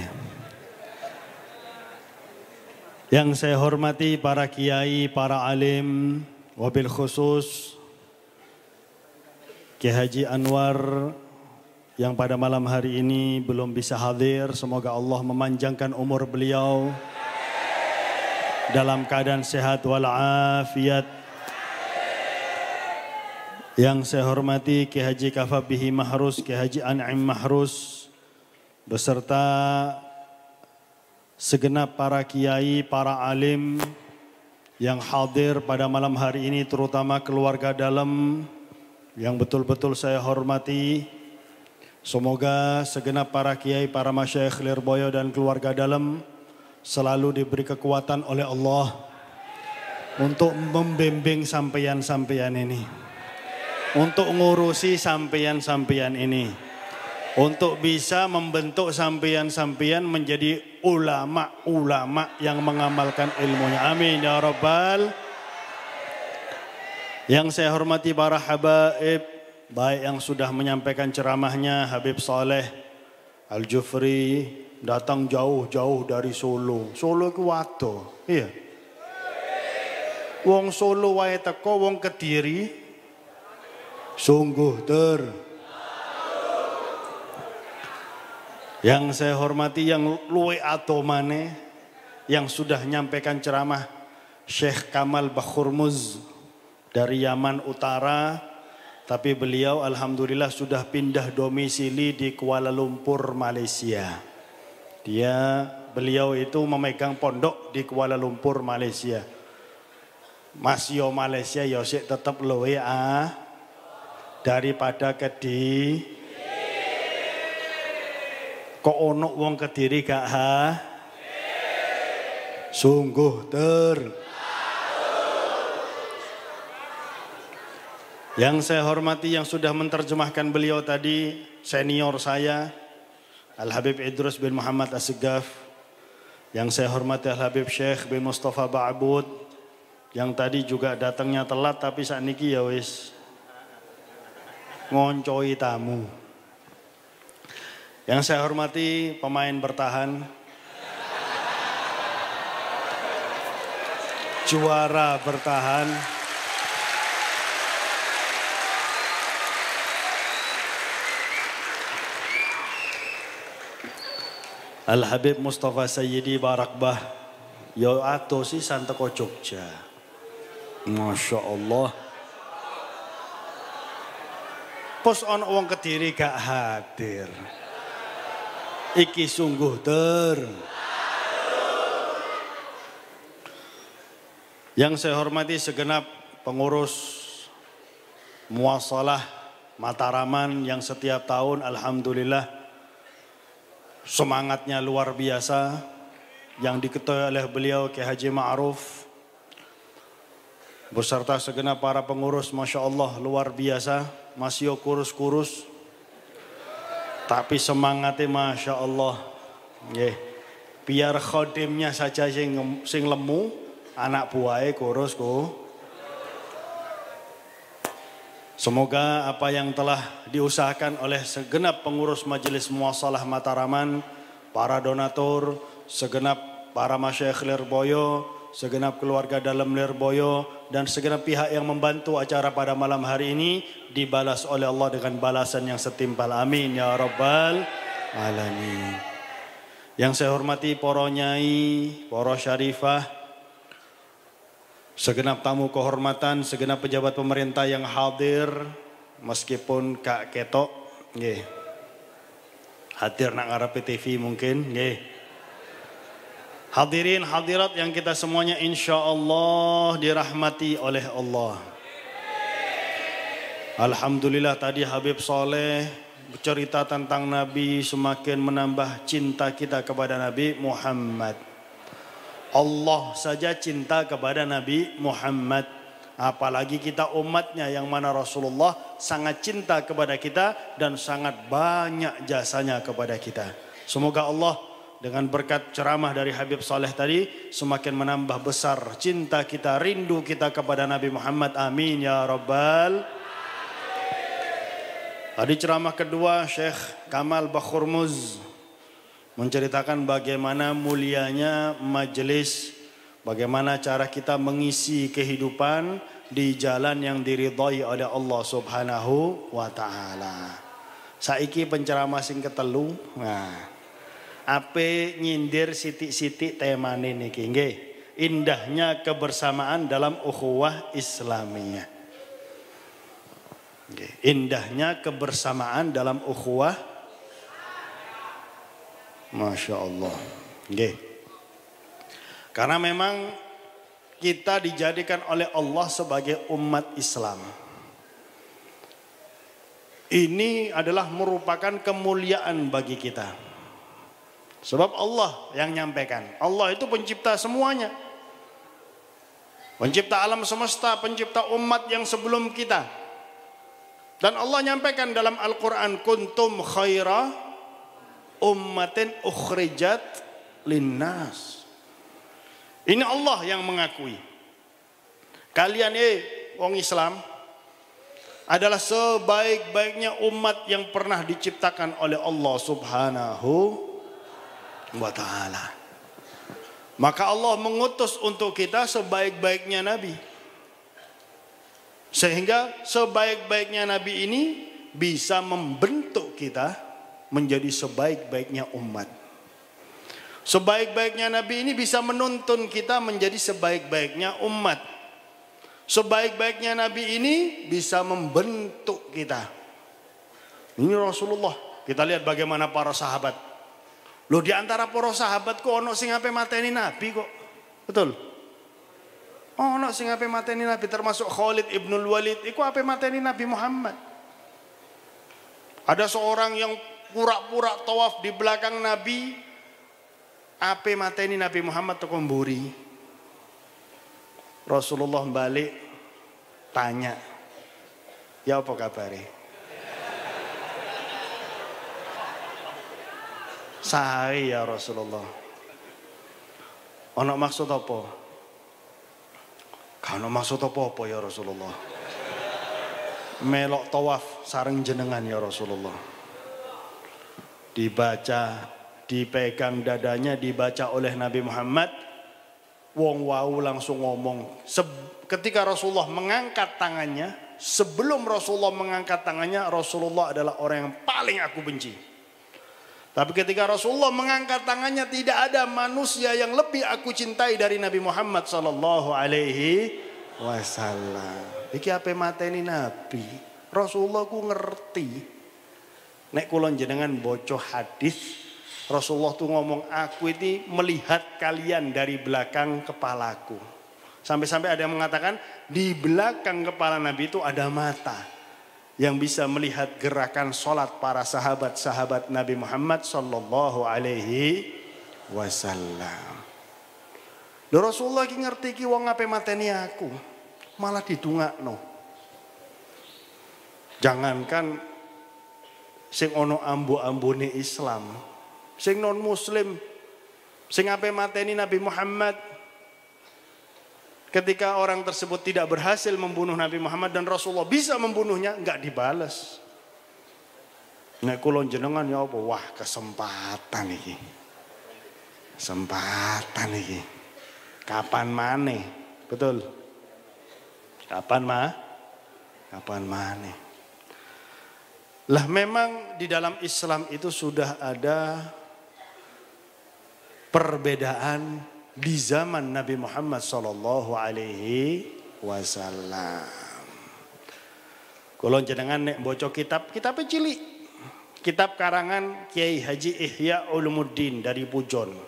Yang saya hormati para kiai, para alim, wabil khusus Kiai Haji Anwar yang pada malam hari ini belum bisa hadir. Semoga Allah memanjangkan umur beliau dalam keadaan sehat walafiat. Yang saya hormati Kiai Haji Kafabihi Mahrus, Kiai Haji An'im Mahrus beserta segenap para kiai, para alim yang hadir pada malam hari ini terutama keluarga dalam yang betul-betul saya hormati. Semoga segenap para kiai, para masyayikh Lirboyo dan keluarga dalam selalu diberi kekuatan oleh Allah untuk membimbing sampeyan-sampeyan ini. Untuk ngurusi sampeyan-sampeyan ini. Untuk bisa membentuk sampeyan-sampeyan menjadi ulama-ulama yang mengamalkan ilmunya. Amin ya rabbal yang saya hormati para habaib, baik yang sudah menyampaikan ceramahnya Habib Saleh Al-Jufri datang jauh-jauh dari Solo. Solo ku wato, iya. Wong Solo wae teko wong Kediri sungguh ter Yang saya hormati yang luwe mane yang sudah menyampaikan ceramah Syekh Kamal Bakhurmuz dari Yaman Utara, tapi beliau alhamdulillah sudah pindah domisili di Kuala Lumpur, Malaysia. Dia beliau itu memegang pondok di Kuala Lumpur, Malaysia. Mas Malaysia yo tetap loe a ya. ah daripada Kediri. Kok Onok wong Kediri gak ha? Sungguh ter. Yang saya hormati yang sudah menerjemahkan beliau tadi, senior saya, Al-Habib Idrus bin Muhammad Assegaf Yang saya hormati Al-Habib Syekh bin Mustafa Ba'bud. Yang tadi juga datangnya telat tapi saat niki ya wis ngoncoi tamu. Yang saya hormati pemain bertahan. Juara bertahan. Al-Habib Mustafa Sayyidi Barakbah ato ya, si santeko Jogja. Masya Allah. Pos on uang kediri gak hadir. Iki sungguh ter. Yang saya hormati segenap pengurus muasalah Mataraman yang setiap tahun Alhamdulillah semangatnya luar biasa yang diketuai oleh beliau Kiai Haji Ma'ruf beserta segenap para pengurus Masya Allah luar biasa masih kurus-kurus tapi semangatnya Masya Allah yeah. biar khodimnya saja sing, sing lemu anak buahnya kurus kok Semoga apa yang telah diusahakan oleh segenap pengurus Majelis Muasalah Mataraman, para donatur, segenap para masyaikh Lirboyo, segenap keluarga dalam Lirboyo, dan segenap pihak yang membantu acara pada malam hari ini dibalas oleh Allah dengan balasan yang setimpal. Amin ya Rabbal Alamin. Yang saya hormati poro nyai, poro syarifah, Segenap tamu kehormatan, segenap pejabat pemerintah yang hadir, meskipun Kak Ketok, nggih. Hadir nak ngarepe TV mungkin, nggih. Hadirin hadirat yang kita semuanya insya Allah dirahmati oleh Allah. Alhamdulillah tadi Habib Soleh cerita tentang Nabi semakin menambah cinta kita kepada Nabi Muhammad. Allah saja cinta kepada Nabi Muhammad. Apalagi kita umatnya yang mana Rasulullah sangat cinta kepada kita dan sangat banyak jasanya kepada kita. Semoga Allah dengan berkat ceramah dari Habib Saleh tadi semakin menambah besar cinta kita, rindu kita kepada Nabi Muhammad. Amin ya rabbal Tadi ceramah kedua Syekh Kamal Bakhurmuz menceritakan bagaimana mulianya majelis, bagaimana cara kita mengisi kehidupan di jalan yang diridhai oleh Allah Subhanahu wa taala. Saiki penceramah sing ketelu. Nah, ape nyindir sitik-sitik temane niki nggih. Indahnya kebersamaan dalam ukhuwah Islamiyah. Indahnya kebersamaan dalam ukhuwah Masya Allah. Okay. Karena memang kita dijadikan oleh Allah sebagai umat Islam. Ini adalah merupakan kemuliaan bagi kita. Sebab Allah yang nyampaikan. Allah itu pencipta semuanya. Pencipta alam semesta, pencipta umat yang sebelum kita. Dan Allah nyampaikan dalam Al-Quran, Kuntum khairah ummatin ukhrijat linnas. Ini Allah yang mengakui. Kalian eh wong Islam adalah sebaik-baiknya umat yang pernah diciptakan oleh Allah Subhanahu wa taala. Maka Allah mengutus untuk kita sebaik-baiknya nabi. Sehingga sebaik-baiknya nabi ini bisa membentuk kita menjadi sebaik-baiknya umat. Sebaik-baiknya Nabi ini bisa menuntun kita menjadi sebaik-baiknya umat. Sebaik-baiknya Nabi ini bisa membentuk kita. Ini Rasulullah. Kita lihat bagaimana para sahabat. Loh di antara para sahabat kok ono sing ape mateni Nabi kok. Betul? Ono sing ape mateni Nabi termasuk Khalid Ibnul Walid. Iku ape mateni Nabi Muhammad. Ada seorang yang pura-pura tawaf di belakang Nabi, apa mata ini Nabi Muhammad tekomburi. Rasulullah balik tanya, ya apa kabar? Sahari ya Rasulullah. Ono maksud apa? Kano maksud apa-apa ya Rasulullah. Melok tawaf sarang jenengan ya Rasulullah dibaca, dipegang dadanya, dibaca oleh Nabi Muhammad. Wong wau langsung ngomong. Ketika Rasulullah mengangkat tangannya, sebelum Rasulullah mengangkat tangannya, Rasulullah adalah orang yang paling aku benci. Tapi ketika Rasulullah mengangkat tangannya tidak ada manusia yang lebih aku cintai dari Nabi Muhammad sallallahu alaihi wasallam. Iki apa mateni Nabi? Rasulullah ku ngerti. Nek kulon jenengan bocoh hadis Rasulullah tuh ngomong aku ini melihat kalian dari belakang kepalaku. Sampai-sampai ada yang mengatakan di belakang kepala Nabi itu ada mata yang bisa melihat gerakan sholat para sahabat-sahabat Nabi Muhammad Sallallahu Alaihi Wasallam. Loh Rasulullah ki ngerti ki wong ngape mateni aku malah didungak no. Jangankan sing ono ambu-ambune Islam, sing non muslim, sing ape mateni Nabi Muhammad. Ketika orang tersebut tidak berhasil membunuh Nabi Muhammad dan Rasulullah bisa membunuhnya, nggak dibalas. Nek nah, kulon jenengan ya apa? Wah, kesempatan ini, Kesempatan ini, Kapan mana? Betul. Kapan ma? Kapan mana? Lah memang di dalam Islam itu sudah ada perbedaan di zaman Nabi Muhammad Sallallahu Alaihi Wasallam. Kalau jenengan nek bocok kitab, kitab pecili, Kitab karangan Kiai Haji Ihya Ulumuddin dari Pujon.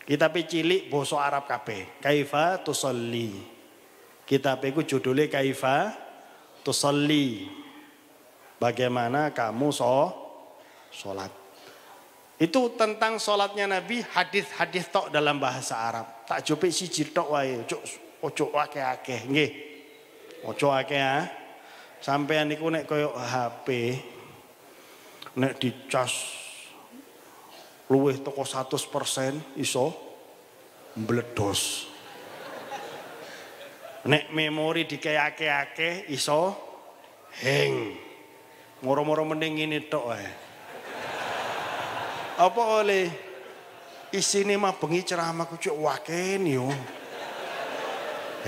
kitab pecili boso Arab kape. Kaifa tusalli. kitab itu judulnya Kaifa tusalli Bagaimana kamu so sholat. Itu tentang sholatnya Nabi hadis-hadis tok dalam bahasa Arab. Tak jupi si jirtok wae, cuk ojo akeh-akeh nge. Ojo akeh ya. Sampean niku nek koyok HP nek dicas luwih toko 100% iso mbledos. Nek memori dikeyake-ake iso heng. Moro-moro mending ini tok ae. Apa oleh isine mah bengi ceramahku cuk waken yo.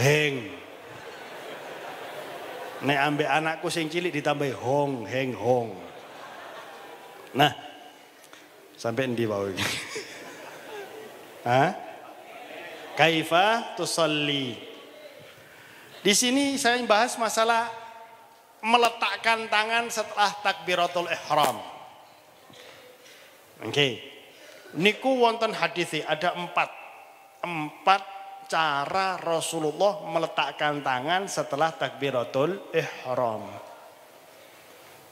Heng. Nek ambek anakku sing cilik ditambah hong, heng hong. Nah, sampai endi wae iki? Hah? Kaifa tusalli. Di sini saya bahas masalah meletakkan tangan setelah takbiratul ihram. Oke. Okay. Niku wonten hadis ada empat. Empat cara Rasulullah meletakkan tangan setelah takbiratul ihram.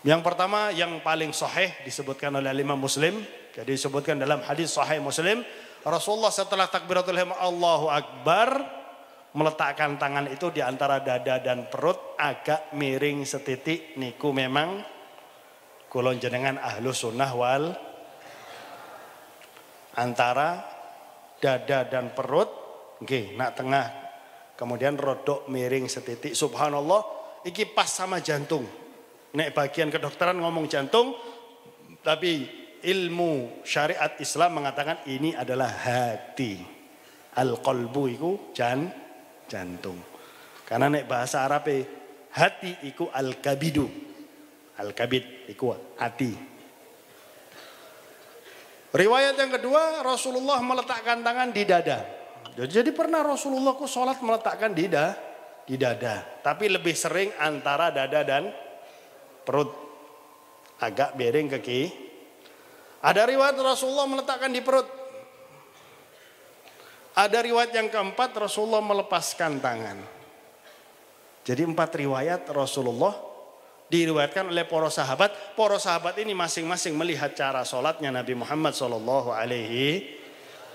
Yang pertama yang paling sahih disebutkan oleh lima Muslim. Jadi disebutkan dalam hadis sahih Muslim, Rasulullah setelah takbiratul ihram Allahu akbar meletakkan tangan itu di antara dada dan perut agak miring setitik niku memang kulon jenengan ahlu sunnah wal antara dada dan perut nggih nak tengah kemudian rodok miring setitik subhanallah iki pas sama jantung nek bagian kedokteran ngomong jantung tapi ilmu syariat Islam mengatakan ini adalah hati al-qalbu itu jantung jantung. Karena nek bahasa Arab hati iku al-kabidu. Al-kabid iku hati. Riwayat yang kedua Rasulullah meletakkan tangan di dada. Jadi pernah Rasulullah ku sholat meletakkan di dada, di dada. Tapi lebih sering antara dada dan perut. Agak miring ke kiri. Ada riwayat Rasulullah meletakkan di perut. Ada riwayat yang keempat Rasulullah melepaskan tangan. Jadi empat riwayat Rasulullah diriwayatkan oleh para sahabat. Para sahabat ini masing-masing melihat cara sholatnya Nabi Muhammad Shallallahu Alaihi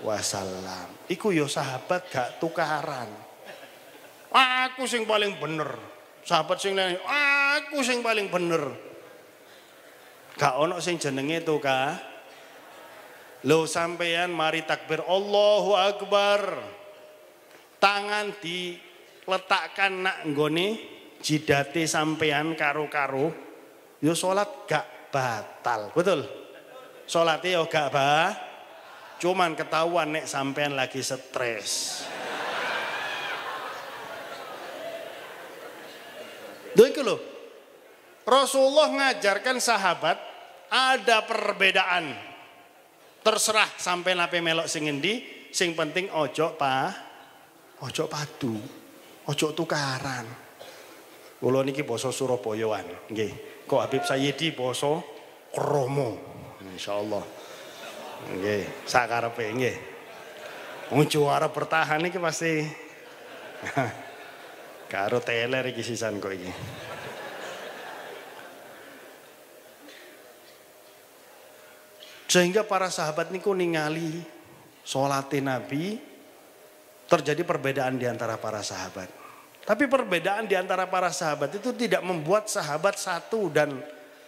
Wasallam. Iku yo sahabat gak tukaran. Aku sing paling bener. Sahabat sing lain, aku sing paling bener. Gak ono sing jenenge tukar Lo sampeyan mari takbir Allahu Akbar. Tangan diletakkan nak nggone jidati sampeyan karo-karo. Yo salat gak batal, betul? Salatnya yo gak bah. Cuman ketahuan nek sampeyan lagi stres. Duh itu loh. Rasulullah ngajarkan sahabat ada perbedaan Terserah sampai lape melok sing endi, sing penting ojo pa ojo padu, ojo tukaran. Kulo niki boso Surabayaan, nggih. Kok Habib Sayyidi boso Kromo. Insyaallah. Nggih, sakarepe nggih. Wong juara bertahan iki pasti karo teler iki sisan kok iki. Sehingga para sahabat niku ningali solate Nabi terjadi perbedaan di antara para sahabat. Tapi perbedaan di antara para sahabat itu tidak membuat sahabat satu dan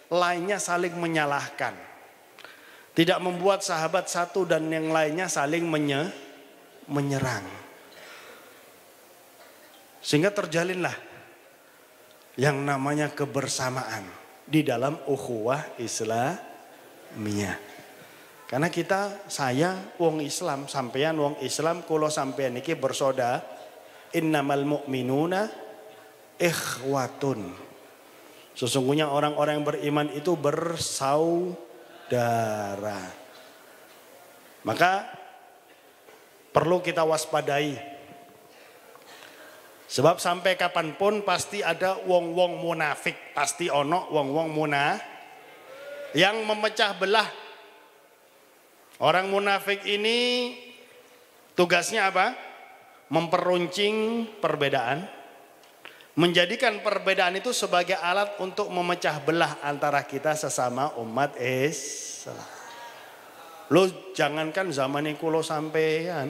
lainnya saling menyalahkan. Tidak membuat sahabat satu dan yang lainnya saling menye, menyerang. Sehingga terjalinlah yang namanya kebersamaan di dalam ukhuwah Islamiyah. Karena kita, saya wong Islam, sampean wong Islam, kulo sampean iki bersoda. Innamal mu'minuna ikhwatun. Sesungguhnya orang-orang yang beriman itu bersaudara. Maka perlu kita waspadai. Sebab sampai kapanpun pasti ada wong-wong munafik. Pasti ono wong-wong munafik. Yang memecah belah Orang munafik ini tugasnya apa? Memperuncing perbedaan, menjadikan perbedaan itu sebagai alat untuk memecah belah antara kita sesama umat Islam. Lo jangankan zaman ini lo sampean.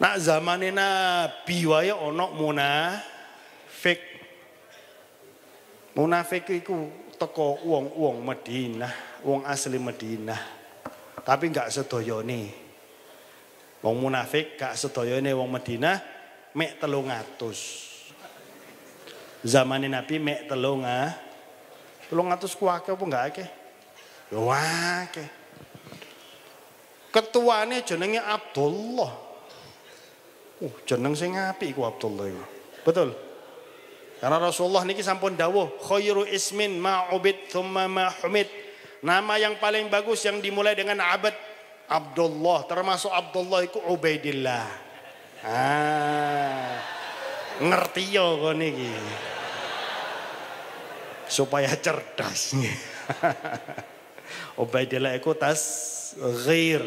Nak zaman Nabi waya onok munafik. Munafik itu teko uang-uang Medina, uang asli Medina tapi nggak sedoyone. Wong munafik gak sedoyone wong Madinah mek telung atus. Zamanin Nabi mek telung ah. Telung atus kuake apa nggak akeh? Yo akeh. Ketuane jenenge Abdullah. Uh, jeneng sing ngapi ku Abdullah iku. Betul. Karena Rasulullah niki sampun dawuh khairu ismin ma'ubid thumma ma Nama yang paling bagus yang dimulai dengan abad Abdullah. Termasuk Abdullah itu Ubaidillah. Ah, ngerti yo kau niki. Supaya cerdas. Ubaidillah itu tas ghair.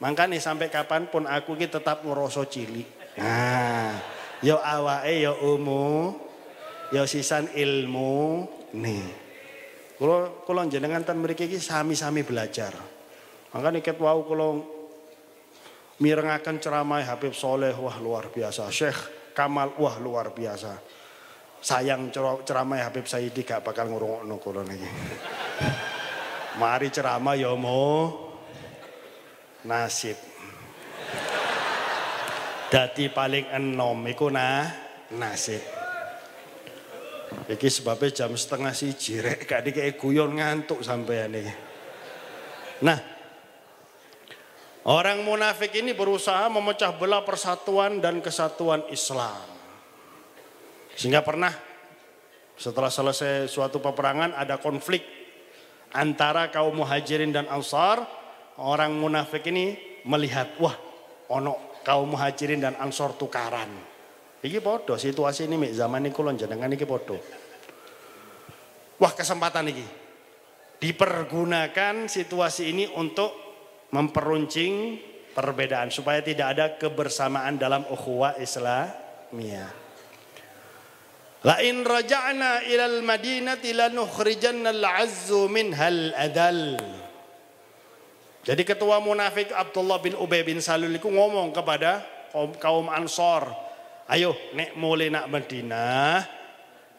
nih sampai kapanpun aku ini tetap ngeroso cilik. Nah, yo awake yo umu, yo sisan ilmu nih. Kalau kalau jenengan tan mereka ini sami-sami belajar. nih ket wau kalau mirengakan ceramah Habib Soleh wah luar biasa, Syekh Kamal wah luar biasa. Sayang ceramah Habib Saidi gak bakal ngurungokno kula niki. Mari ceramah ya mo nasib. dati paling enom iku nah nasib. Iki sebabnya jam setengah si jirek, kadek kayak guyon ngantuk sampai ini. Nah, orang munafik ini berusaha memecah belah persatuan dan kesatuan Islam. Sehingga pernah setelah selesai suatu peperangan ada konflik antara kaum muhajirin dan ansar. Orang munafik ini melihat, wah onok kaum muhajirin dan ansar tukaran Iki podo situasi ini mik zaman ini kulon jenengan iki podo. Wah kesempatan iki. Dipergunakan situasi ini untuk memperuncing perbedaan supaya tidak ada kebersamaan dalam ukhuwah Islamiyah. Lain raja'na al madinati lanukhrijanna al-azzu al adal. Jadi ketua munafik Abdullah bin Ubay bin Salul itu ngomong kepada kaum, kaum Ansor Ayo, nek mulai nak Medina,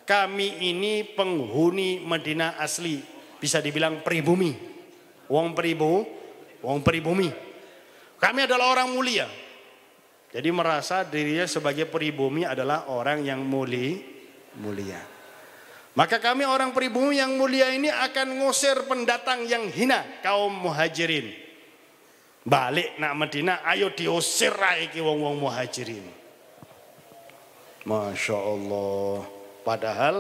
kami ini penghuni Medina asli. Bisa dibilang pribumi. Wong pribu, wong pribumi. Kami adalah orang mulia. Jadi merasa dirinya sebagai pribumi adalah orang yang muli, mulia. Maka kami orang pribumi yang mulia ini akan ngusir pendatang yang hina, kaum muhajirin. Balik nak Medina, ayo diusir lagi wong-wong muhajirin. Masya Allah. Padahal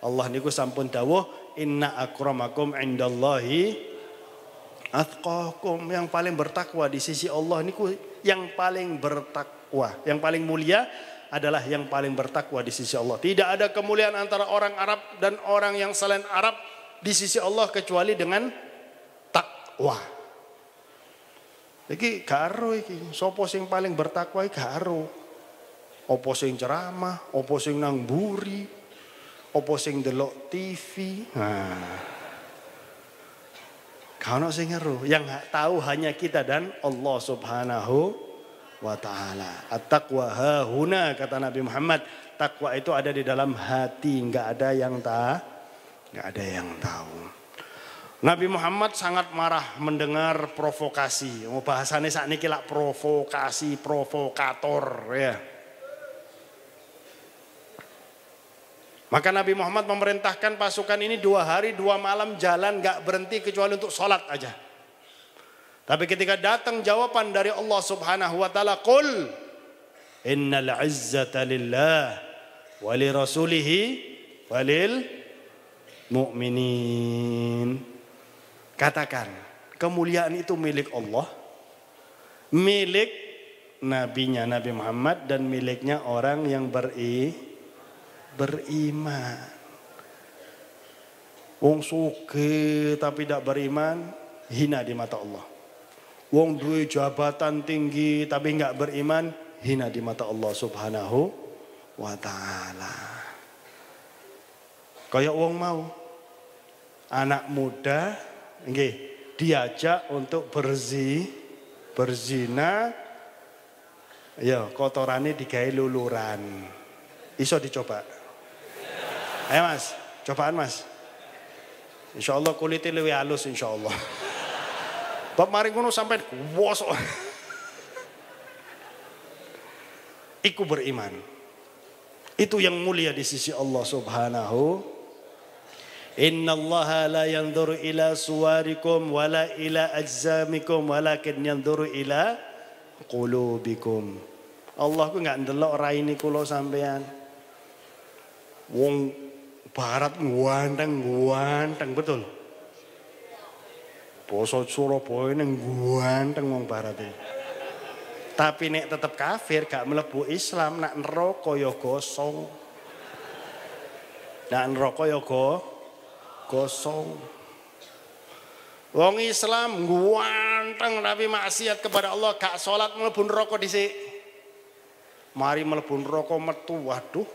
Allah niku sampun dawuh inna akramakum indallahi atqakum yang paling bertakwa di sisi Allah niku yang paling bertakwa, yang paling mulia adalah yang paling bertakwa di sisi Allah. Tidak ada kemuliaan antara orang Arab dan orang yang selain Arab di sisi Allah kecuali dengan takwa. Iki karo iki, sopo sing paling bertakwa iki karo. Opo sing ceramah, opo sing nang buri, opo sing delok TV. Nah. Kau Kano sing ngeru, yang tahu hanya kita dan Allah Subhanahu wa taala. At-taqwa hahuna kata Nabi Muhammad, takwa itu ada di dalam hati, enggak ada yang tahu, enggak ada yang tahu. Nabi Muhammad sangat marah mendengar provokasi. Bahasanya saat ini kira provokasi, provokator ya. Maka Nabi Muhammad memerintahkan pasukan ini dua hari dua malam jalan gak berhenti kecuali untuk sholat aja. Tapi ketika datang jawaban dari Allah subhanahu wa ta'ala. Qul innal izzata lillah wali rasulihi walil mu'minin. Katakan kemuliaan itu milik Allah. Milik nabinya Nabi Muhammad dan miliknya orang yang beriman beriman. Wong suke tapi tidak beriman, hina di mata Allah. Wong duwe jabatan tinggi tapi nggak beriman, hina di mata Allah subhanahu wa ta'ala. Kayak wong mau. Anak muda, nggih, diajak untuk berzi, berzina, ya kotorannya digawe luluran. Iso dicoba. Ayo mas, cobaan mas. Insya Allah kulitnya lebih halus insya Allah. Bapak mari ngono sampai wosok. Iku beriman. Itu yang mulia di sisi Allah subhanahu. Inna Allah la yanzuru ila suwarikum wala ila ajzamikum walakin yanzuru ila qulubikum. Allah ku nggak ndelok raine kula sampean. Wong Barat nguanteng nguanteng betul? Poso Surabaya ini guanteng wong Barat ini. Tapi nek tetep kafir, gak melebu Islam, nak neraka ya gosong. Nak neraka ya go, gosong. Wong Islam guanteng tapi maksiat kepada Allah, gak sholat melebu neraka disik Mari melebu neraka metu, waduh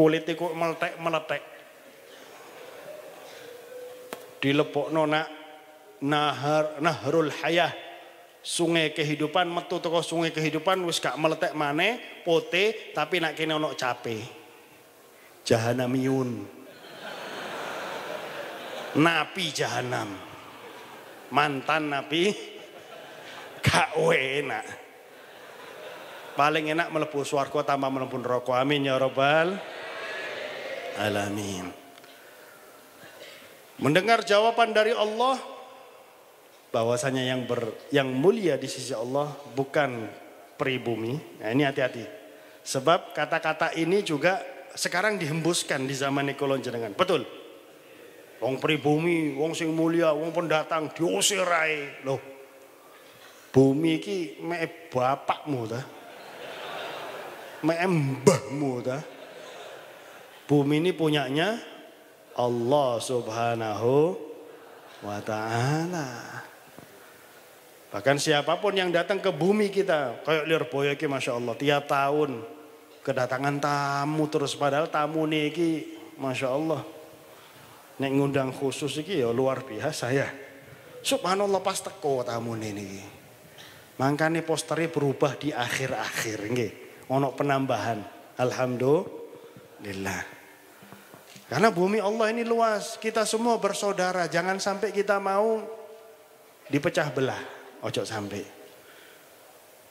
kulit iku meletek-meletek. lepok nona nahar nahrul hayah sungai kehidupan metu toko sungai kehidupan wis gak meletek mana, pote tapi nak kene ono cape. Jahanam yun. Napi jahanam. Mantan napi gak enak. Paling enak melebu suarko tanpa melebu rokok. Amin ya robbal alamin. Mendengar jawaban dari Allah bahwasanya yang ber, yang mulia di sisi Allah bukan pribumi. Nah, ini hati-hati. Sebab kata-kata ini juga sekarang dihembuskan di zaman kolon jenengan. Betul. Wong pribumi, wong sing mulia, wong pendatang diusir ae. Loh. Bumi iki me bapakmu ta? me mbahmu ta? Bumi ini punyanya Allah subhanahu wa ta'ala. Bahkan siapapun yang datang ke bumi kita. Kayak Lirboyo ini Masya Allah. Tiap tahun kedatangan tamu terus. Padahal tamu ini Masya Allah. Nek ngundang khusus ini ya luar biasa ya. Subhanallah pas teko tamu ini. Makanya posternya berubah di akhir-akhir. Ini. Ono penambahan. Alhamdulillah. Karena bumi Allah ini luas, kita semua bersaudara. Jangan sampai kita mau dipecah belah, ojo sampai.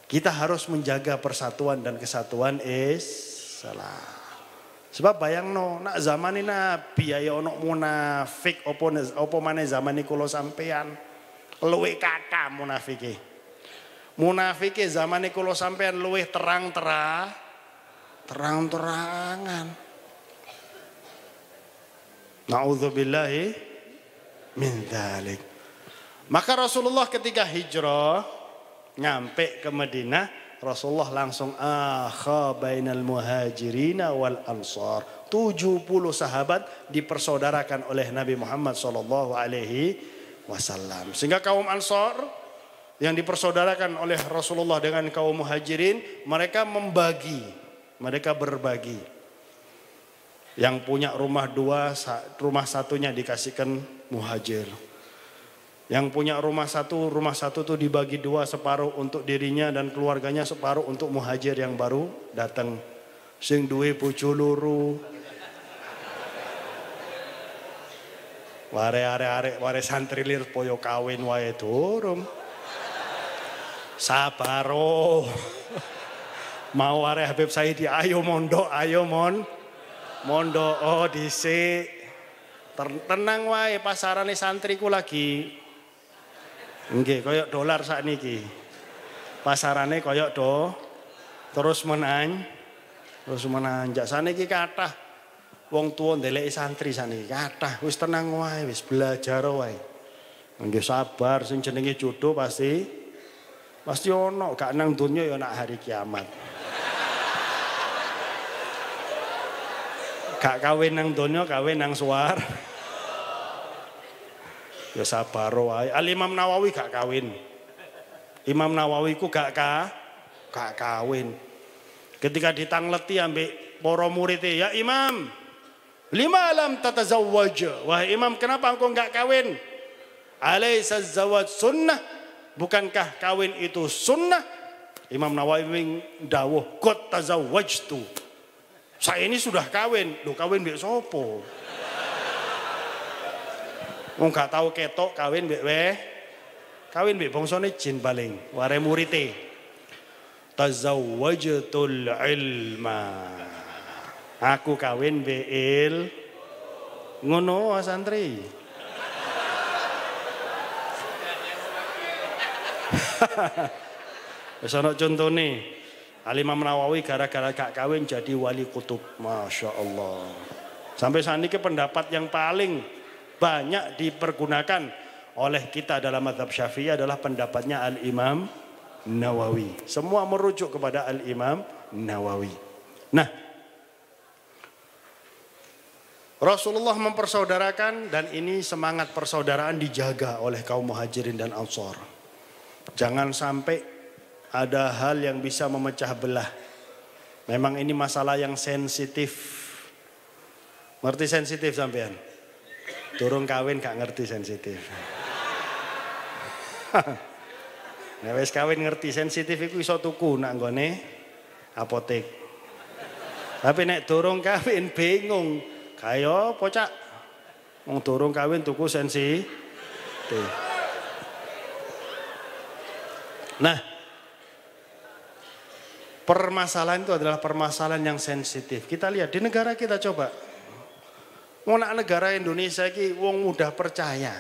Kita harus menjaga persatuan dan kesatuan Islam. Sebab bayang no, nak zaman ini nabi ya onok munafik opo opo mana zaman ini kulo sampean luwe kata munafiki. Munafiki zaman ini kulo sampean luwe terang terang terang terangan. Na'udzubillahi min dhalik. Maka Rasulullah ketika hijrah nyampe ke Madinah, Rasulullah langsung akha bainal muhajirina wal ansar. 70 sahabat dipersaudarakan oleh Nabi Muhammad sallallahu alaihi wasallam. Sehingga kaum Ansar yang dipersaudarakan oleh Rasulullah dengan kaum Muhajirin, mereka membagi, mereka berbagi. Yang punya rumah dua, rumah satunya dikasihkan muhajir. Yang punya rumah satu, rumah satu tuh dibagi dua separuh untuk dirinya dan keluarganya separuh untuk muhajir yang baru datang. Sing duwe pucu luru. Ware are are ware santri lir poyo kawin wae turum Sabaro. Oh. Mau ware Habib Saidi ayo mondok, ayo mondok. Mondo oh dhisik. Tenang wae pasarane santriku lagi. Nggih, koyok dolar niki. Pasarane koyok do. Terus menang. Terus menanjak sana iki kathah wong tuwa ndeleki santri saniki kathah wis tenang wae wis belajar wae. Nggih sabar sing jenenge jodoh pasti pasti ono gak nang donya ya nak hari kiamat. Gak kawin nang donya, kawin nang suar. Ya sabar wae. Oh, Al ah, Imam Nawawi gak kawin. Imam Nawawi ku gak ka, gak kawin. Ketika ditangleti ambek para murid ya Imam, lima tata tatazawwaj. Wahai Imam, kenapa engkau gak kawin? Alaisa zawaj sunnah? Bukankah kawin itu sunnah? Imam Nawawi dawuh, "Qad tazawwajtu." Saya ini sudah kawin. lo kawin mbek sopo? Wong gak tahu ketok kawin mbek weh. Kawin mbek bangsane jin paling, ware murite. Tazawwajtul ilma. Aku kawin mbek il. Ngono santri. Wis contoh contone. Alimam Nawawi gara-gara gak kawin jadi wali kutub. Masya Allah. Sampai saat ini pendapat yang paling banyak dipergunakan oleh kita dalam madhab syafi'i adalah pendapatnya Al-Imam Nawawi. Semua merujuk kepada Al-Imam Nawawi. Nah, Rasulullah mempersaudarakan dan ini semangat persaudaraan dijaga oleh kaum muhajirin dan ansor. Jangan sampai ada hal yang bisa memecah belah. Memang ini masalah yang sensitif. Ngerti sensitif sampean? Turun kawin gak ngerti sensitif. nah wes kawin ngerti sensitif itu iso tuku nak nggone apotek. Tapi nek turun kawin bingung. Kayo pocak. Wong turun kawin tuku sensitif. Nah, Permasalahan itu adalah permasalahan yang sensitif. Kita lihat di negara kita coba. Mau negara Indonesia ki wong mudah percaya.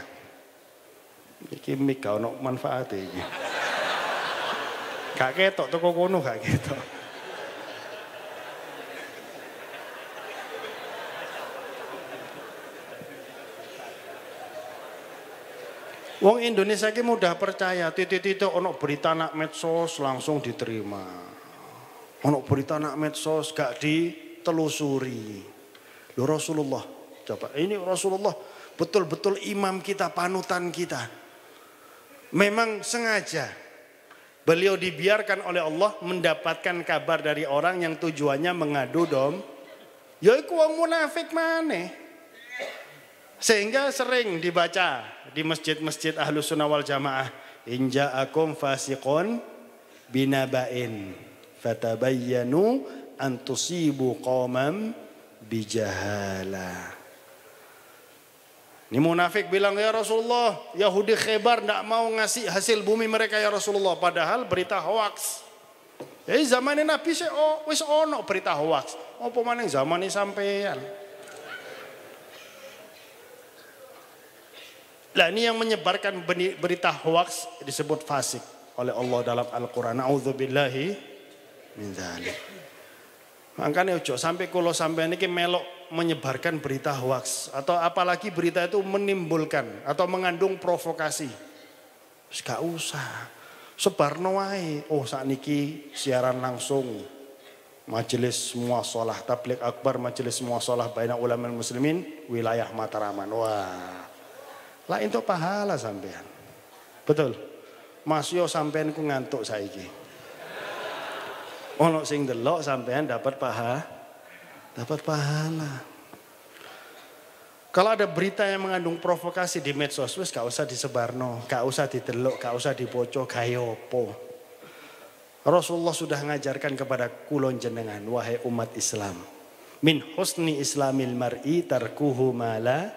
Iki mik gak ono manfaate iki. Gak ketok toko kono gak ketok. Wong Indonesia ki mudah percaya, titik-titik ono berita nak medsos langsung diterima. Ono berita nak medsos gak ditelusuri. Lu Rasulullah, coba ini Rasulullah betul-betul imam kita, panutan kita. Memang sengaja beliau dibiarkan oleh Allah mendapatkan kabar dari orang yang tujuannya mengadu dom. Ya iku wong munafik maneh. Sehingga sering dibaca di masjid-masjid ahlu sunnah wal jamaah. Inja'akum fasikon binabain fatabayyanu an tusibu bijahala. Ini munafik bilang, ya Rasulullah, Yahudi khebar tidak mau ngasih hasil bumi mereka ya Rasulullah. Padahal berita hoax. Eh ya, ini Nabi sih, oh, wis ono berita hoax. Oh zaman ini sampean. Lah ini yang menyebarkan berita hoax disebut fasik oleh Allah dalam Al-Quran. A'udzubillahi min dzalik. Makanya ojo sampai kalau sampai ini melok menyebarkan berita hoax atau apalagi berita itu menimbulkan atau mengandung provokasi. Gak usah. Sebar noai. Oh saat niki siaran langsung majelis muasalah tablik akbar majelis muasalah baina ulama muslimin wilayah Mataraman. Wah. Lah itu pahala sampean. Betul. Mas yo sampean ku ngantuk saiki. Ono sing delok sampean dapat paha, dapat pahala. Kalau ada berita yang mengandung provokasi di medsos, wes gak usah disebarno, gak usah didelok, gak usah dipoco gayopo. Rasulullah sudah mengajarkan kepada kulon jenengan, wahai umat Islam. Min husni islamil mar'i tarkuhu mala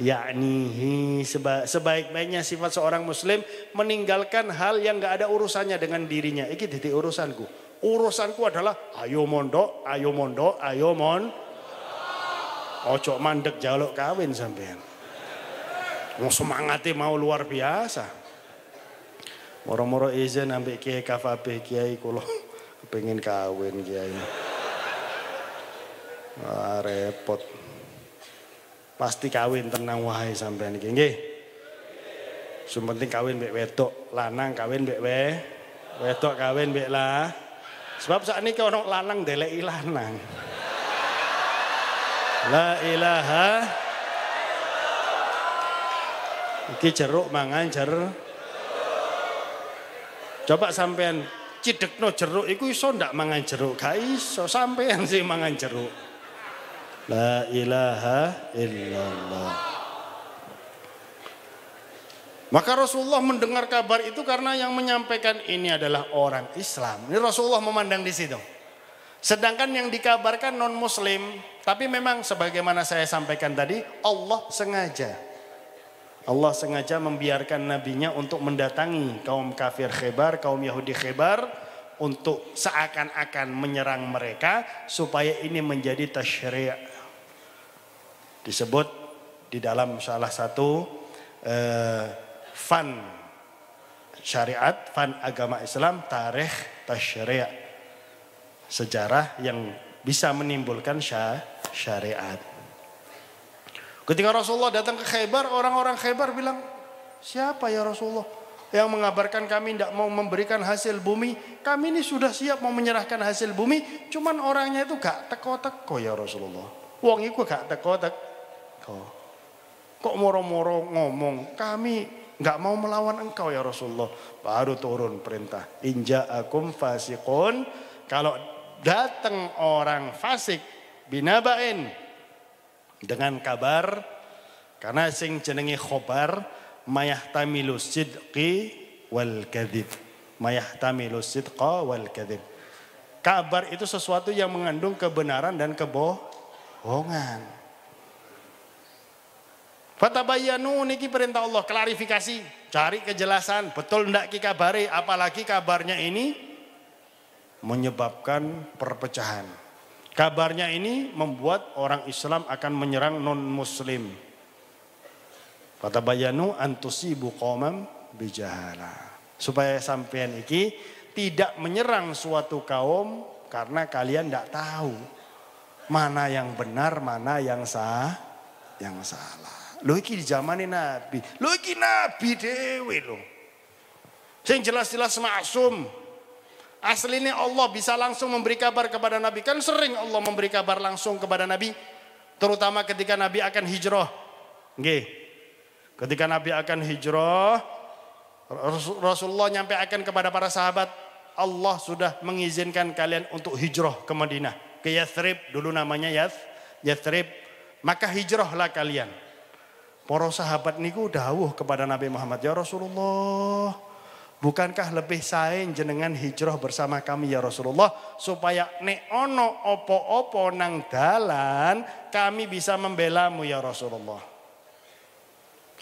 yaknihi sebaik-baiknya sifat seorang muslim meninggalkan hal yang gak ada urusannya dengan dirinya. Iki titik urusanku. Urusanku adalah ayo mondok, ayo mondok, ayo mon. Ojo mandek jaluk kawin sampean. Mau semangatnya mau luar biasa. Moro-moro izin ambek kiai kafabe kiai kulo pengen kawin kiai. Wah, repot. Pasti kawin tenang wahai sampean iki nggih. Sing penting kawin mbek wedok, lanang kawin mbek we, wedok kawin mbek lah. Sebab saat ini orang lanang delei lanang. La ilaha Iki jeruk mangan jer. Coba sampean cidekno jeruk iku iso ndak mangan jeruk? Gak iso sampean sih mangan jeruk. La ilaha illallah. Maka Rasulullah mendengar kabar itu karena yang menyampaikan ini adalah orang Islam. Ini Rasulullah memandang di situ. Sedangkan yang dikabarkan non muslim, tapi memang sebagaimana saya sampaikan tadi, Allah sengaja. Allah sengaja membiarkan nabinya untuk mendatangi kaum kafir khebar, kaum Yahudi khebar untuk seakan-akan menyerang mereka supaya ini menjadi tasyri'. Disebut di dalam salah satu eh, fan syariat, fan agama Islam, tarikh tasyariah. sejarah yang bisa menimbulkan syariat. Ketika Rasulullah datang ke Khaybar, orang-orang Khaybar bilang, siapa ya Rasulullah yang mengabarkan kami tidak mau memberikan hasil bumi? Kami ini sudah siap mau menyerahkan hasil bumi, cuman orangnya itu gak teko-teko ya Rasulullah. Wong itu gak teko-teko. Kok moro-moro ngomong, kami nggak mau melawan engkau ya Rasulullah. Baru turun perintah. Inja akum fasikun. Kalau datang orang fasik binabain dengan kabar karena sing jenengi khobar mayahtamilu sidqi wal kadhib mayahtamilu sidqa wal kadhib kabar itu sesuatu yang mengandung kebenaran dan kebohongan Fatabayanu niki perintah Allah klarifikasi, cari kejelasan, betul ndak ki kabare apalagi kabarnya ini menyebabkan perpecahan. Kabarnya ini membuat orang Islam akan menyerang non muslim. Fatabayanu antusibu qomam bijahala. Supaya sampean iki tidak menyerang suatu kaum karena kalian tidak tahu mana yang benar, mana yang sah, yang salah. Lo iki di zamane Nabi. Lo iki Nabi dhewe lo, Sing jelas-jelas maksum. Aslinya Allah bisa langsung memberi kabar kepada Nabi. Kan sering Allah memberi kabar langsung kepada Nabi. Terutama ketika Nabi akan hijrah. Nge. Ketika Nabi akan hijrah, Rasulullah nyampe akan kepada para sahabat, Allah sudah mengizinkan kalian untuk hijrah ke Madinah. Ke Yathrib, dulu namanya Yath, Yathrib. Maka hijrahlah kalian. Para sahabat niku dawuh kepada Nabi Muhammad, "Ya Rasulullah, bukankah lebih sae jenengan hijrah bersama kami ya Rasulullah supaya nek ono opo-opo nang dalan kami bisa membelamu ya Rasulullah."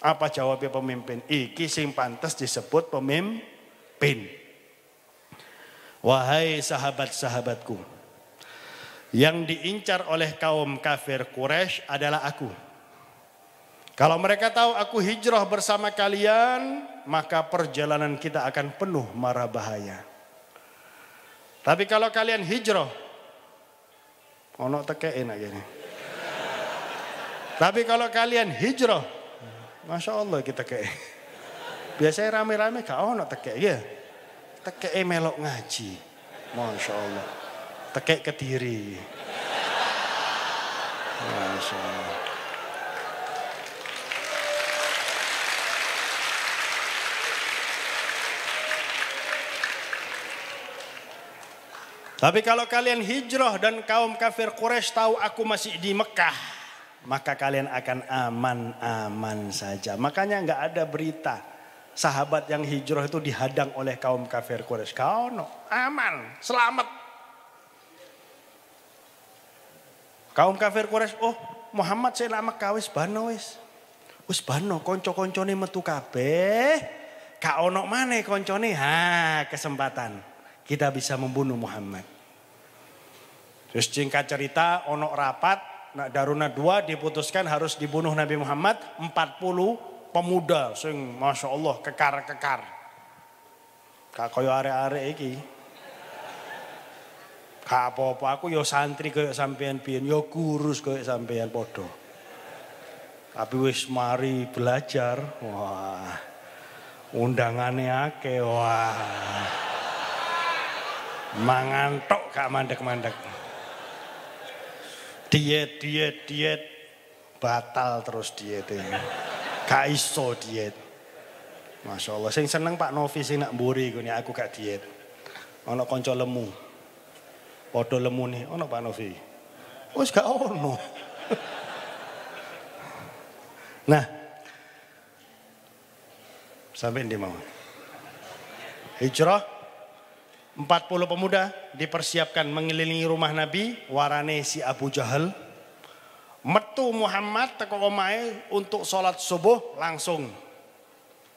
Apa jawabnya pemimpin? Iki sing pantas disebut pemimpin. Wahai sahabat-sahabatku, yang diincar oleh kaum kafir Quraisy adalah aku kalau mereka tahu aku hijrah bersama kalian, maka perjalanan kita akan penuh marah bahaya. Tapi kalau kalian hijrah, ono teke enak ini. Tapi kalau kalian hijrah, masya Allah kita ke. Biasanya rame-rame kak ono teke ya. teke melok ngaji, masya Allah. teke ketiri. Masya Allah. Tapi kalau kalian hijrah dan kaum kafir Quraisy tahu aku masih di Mekah, maka kalian akan aman-aman saja. Makanya nggak ada berita sahabat yang hijrah itu dihadang oleh kaum kafir Quraisy. Kau no, aman, selamat. Kaum kafir Quraisy, oh Muhammad saya nak Kawis, wis bano wis. Wis bano kanca-kancane metu kabeh. Kak ono mana kancane. Ha, kesempatan kita bisa membunuh Muhammad. Terus singkat cerita, onok rapat, nak Daruna dua diputuskan harus dibunuh Nabi Muhammad 40 pemuda sing Masya Allah kekar-kekar. kak koyo are-are iki. Kak apa-apa, aku yo santri koyo sampean pian, yo kurus koyo sampean podo. Tapi wis mari belajar, wah undangannya ke, wah. Mangantok gak mandek-mandek. Diet, diet, diet. Batal terus diet ini. Gak iso diet. Masya Allah. Sing seneng Pak Novi sing nak mburi gini aku gak diet. Ono konco lemu. Podo lemu nih. Ono Pak Novi. Oh gak ono. nah. Sampai di mau. Hijrah 40 pemuda dipersiapkan mengelilingi rumah Nabi warane si Abu Jahal. Metu Muhammad teko omae untuk sholat subuh langsung.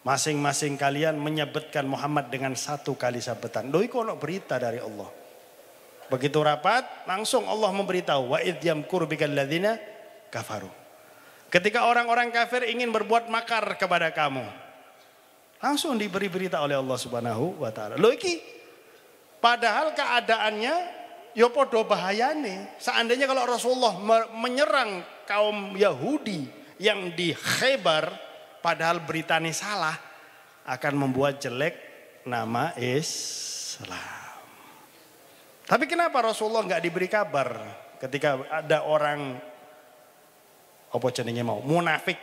Masing-masing kalian menyebutkan Muhammad dengan satu kali sabetan. Doi kono berita dari Allah. Begitu rapat, langsung Allah memberitahu. Wa idyam kurbikan ladina kafaru. Ketika orang-orang kafir ingin berbuat makar kepada kamu. Langsung diberi berita oleh Allah subhanahu wa ta'ala. loiki iki Padahal keadaannya ya podo bahayane. Seandainya kalau Rasulullah menyerang kaum Yahudi yang di Khaybar padahal beritanya salah akan membuat jelek nama Islam. Tapi kenapa Rasulullah nggak diberi kabar ketika ada orang apa jenenge mau munafik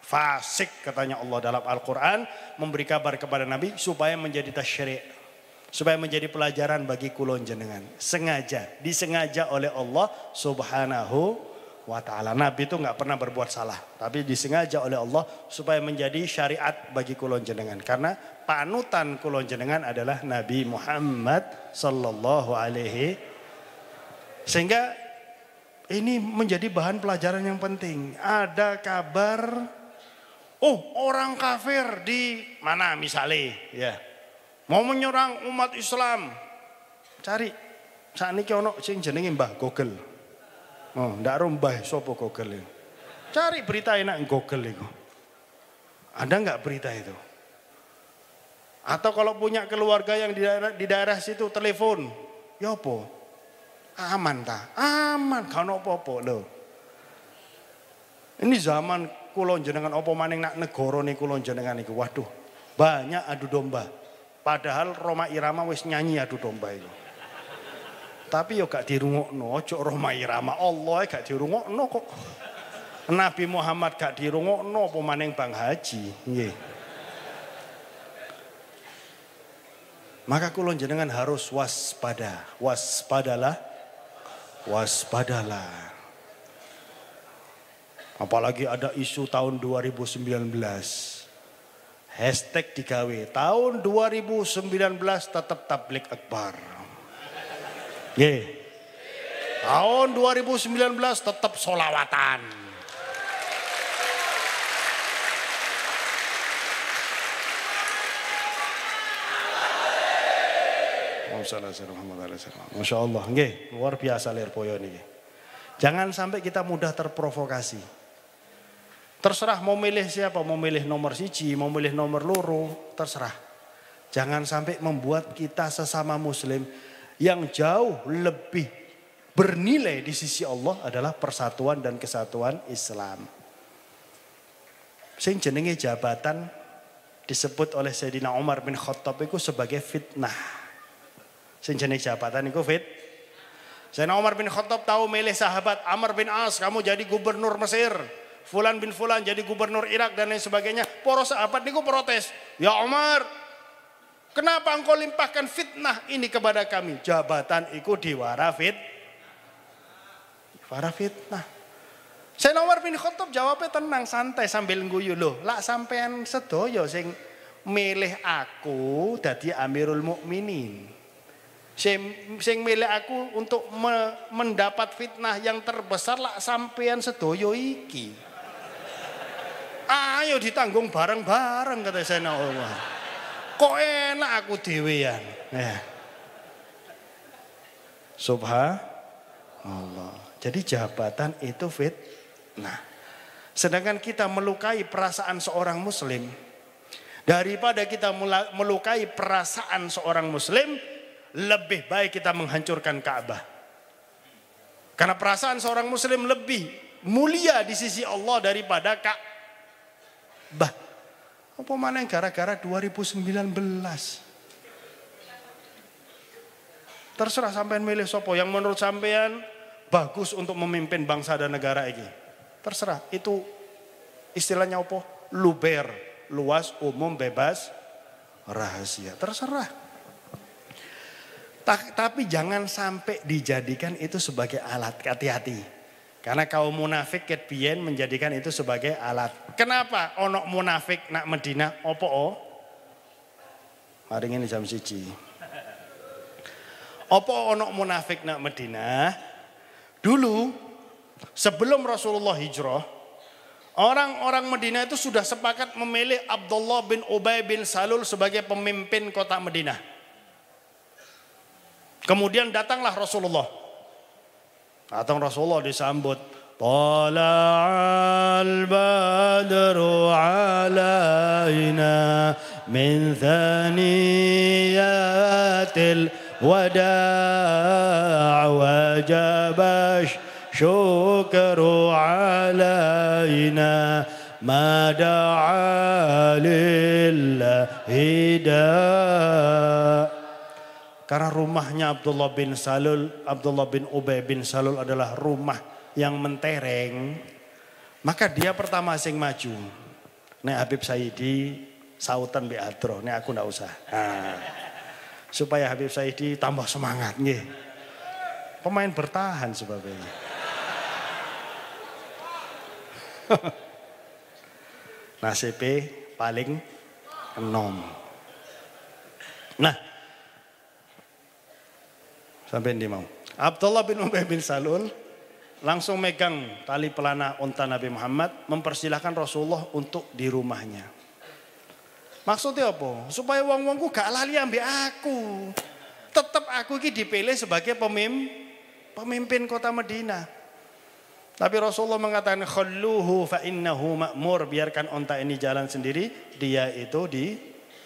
fasik katanya Allah dalam Al-Qur'an memberi kabar kepada Nabi supaya menjadi tasyri' supaya menjadi pelajaran bagi kulon jenengan. Sengaja, disengaja oleh Allah Subhanahu wa taala. Nabi itu nggak pernah berbuat salah, tapi disengaja oleh Allah supaya menjadi syariat bagi kulon jenengan. Karena panutan kulon jenengan adalah Nabi Muhammad sallallahu alaihi sehingga ini menjadi bahan pelajaran yang penting. Ada kabar oh orang kafir di mana misalnya ya. Mau menyerang umat Islam. Cari. Saat ini ono sing jenenge Mbah Google. Oh, ndak rumbah sopo Google itu. Cari berita enak Google itu. Ada nggak berita itu? Atau kalau punya keluarga yang di daerah, di daerah situ telepon. Ya apa? Aman ta? Aman, gak ono apa-apa Ini zaman kulon jenengan opo maning nak negoro nih kulon jenengan itu Waduh, banyak adu domba. Padahal Roma Irama wis nyanyi adu domba itu. Tapi yo gak dirungokno, cok Roma Irama. Allah gak dirungokno kok. Nabi Muhammad gak dirungokno apa maning Bang Haji. Nggih. Maka kula jenengan harus waspada. Waspadalah. Waspadalah. Apalagi ada isu tahun 2019 Hashtag digawe tahun 2019 tetap tablik akbar. Ye. Tahun 2019 tetap solawatan. Masya Allah, Nge, luar biasa lir ini. Jangan sampai kita mudah terprovokasi. Terserah mau milih siapa, mau milih nomor siji, mau milih nomor loro, terserah. Jangan sampai membuat kita sesama muslim yang jauh lebih bernilai di sisi Allah adalah persatuan dan kesatuan Islam. Sing jenenge jabatan disebut oleh Sayyidina Umar bin Khattab itu sebagai fitnah. Sing jenenge jabatan itu fit. Sayyidina Umar bin Khattab tahu milih sahabat Amr bin As kamu jadi gubernur Mesir. Fulan bin Fulan jadi gubernur Irak dan lain sebagainya. Poros sahabat niku protes. Ya Umar, kenapa engkau limpahkan fitnah ini kepada kami? Jabatan ikut diwarafit. fitnah. Saya Umar bin Khattab jawabnya tenang santai sambil ngguyu loh. Lak sampean sedoyo sing milih aku jadi Amirul Mukminin. Sing, sing milih aku untuk me, mendapat fitnah yang terbesar lak sampean sedoyo iki. Ayo ditanggung bareng-bareng kata saya Allah. Kok enak aku dewean. Ya. Eh. Subhanallah. Jadi jabatan itu fit. Nah, Sedangkan kita melukai perasaan seorang muslim. Daripada kita melukai perasaan seorang muslim. Lebih baik kita menghancurkan Ka'bah. Karena perasaan seorang muslim lebih mulia di sisi Allah daripada Ka'bah Bah, apa mana yang gara-gara 2019? Terserah sampean milih sopo yang menurut sampean bagus untuk memimpin bangsa dan negara ini. Terserah, itu istilahnya apa? Luber, luas, umum, bebas, rahasia. Terserah. tapi jangan sampai dijadikan itu sebagai alat. Hati-hati. Karena kaum munafik ketbien menjadikan itu sebagai alat. Kenapa onok munafik nak Medina opo o? Oh? Hari ini jam siji. Opo onok munafik nak Medina? Dulu sebelum Rasulullah hijrah, orang-orang Medina itu sudah sepakat memilih Abdullah bin Ubay bin Salul sebagai pemimpin kota Medina. Kemudian datanglah Rasulullah Katong Rasulullah disambut طلع البدر علينا من ثنيات الوداع وجب الشكر علينا ما دعا لله داع Karena rumahnya Abdullah bin Salul, Abdullah bin Ubay bin Salul adalah rumah yang mentereng. Maka dia pertama sing maju. Nek Habib Saidi sautan bi Adro, nek aku ndak usah. Ha. supaya Habib Saidi tambah semangat nggih. Pemain bertahan sebabnya. Nasib paling enom. Nah, Sampai di mau. Abdullah bin Ubay bin Salul langsung megang tali pelana unta Nabi Muhammad mempersilahkan Rasulullah untuk di rumahnya. Maksudnya apa? Supaya wong-wongku gak lali ambil aku. Tetap aku ini dipilih sebagai pemim, pemimpin kota Madinah. Tapi Rasulullah mengatakan khalluhu fa innahu ma'mur, biarkan unta ini jalan sendiri, dia itu di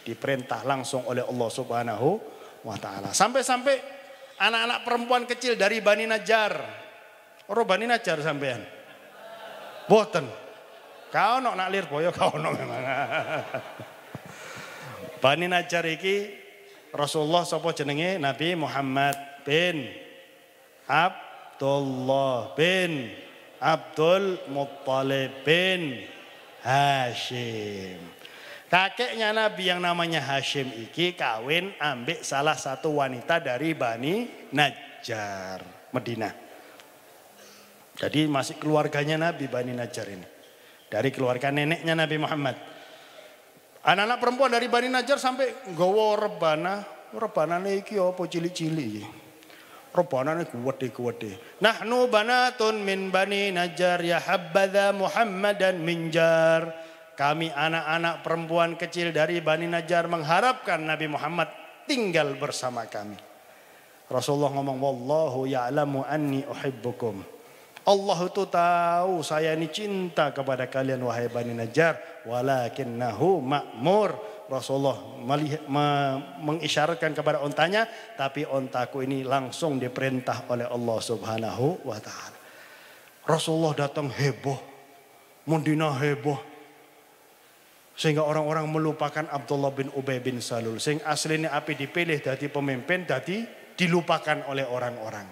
diperintah langsung oleh Allah Subhanahu wa taala. Sampai-sampai Anak-anak perempuan kecil dari Bani Najjar. Oro Bani Najjar sampean. Boten. Kau nak nak boyo, kau nak memang. Bani Najjar iki Rasulullah sapa jenenge Nabi Muhammad bin Abdullah bin Abdul Muttalib bin Hashim. Kakeknya Nabi yang namanya Hashim iki kawin ambek salah satu wanita dari Bani Najjar, Medina. Jadi masih keluarganya Nabi Bani Najjar ini. Dari keluarga neneknya Nabi Muhammad. Anak-anak perempuan dari Bani Najjar sampai gowo rebana, rebana iki apa cili-cili Rebanane kuwede kuwede. Nahnu banatun min Bani Najjar ya Muhammad Muhammadan minjar. Kami anak-anak perempuan kecil dari Bani Najjar mengharapkan Nabi Muhammad tinggal bersama kami. Rasulullah ngomong, Wallahu ya'lamu anni uhibbukum. Allah itu tahu saya ini cinta kepada kalian wahai Bani Najjar. Walakinnahu ma'mur. Rasulullah melihat, me, mengisyaratkan kepada ontanya, tapi ontaku ini langsung diperintah oleh Allah Subhanahu wa taala. Rasulullah datang heboh. Mundina heboh. Sehingga orang-orang melupakan Abdullah bin Ubay bin Salul. Sehingga aslinya api dipilih dari pemimpin, jadi dilupakan oleh orang-orang.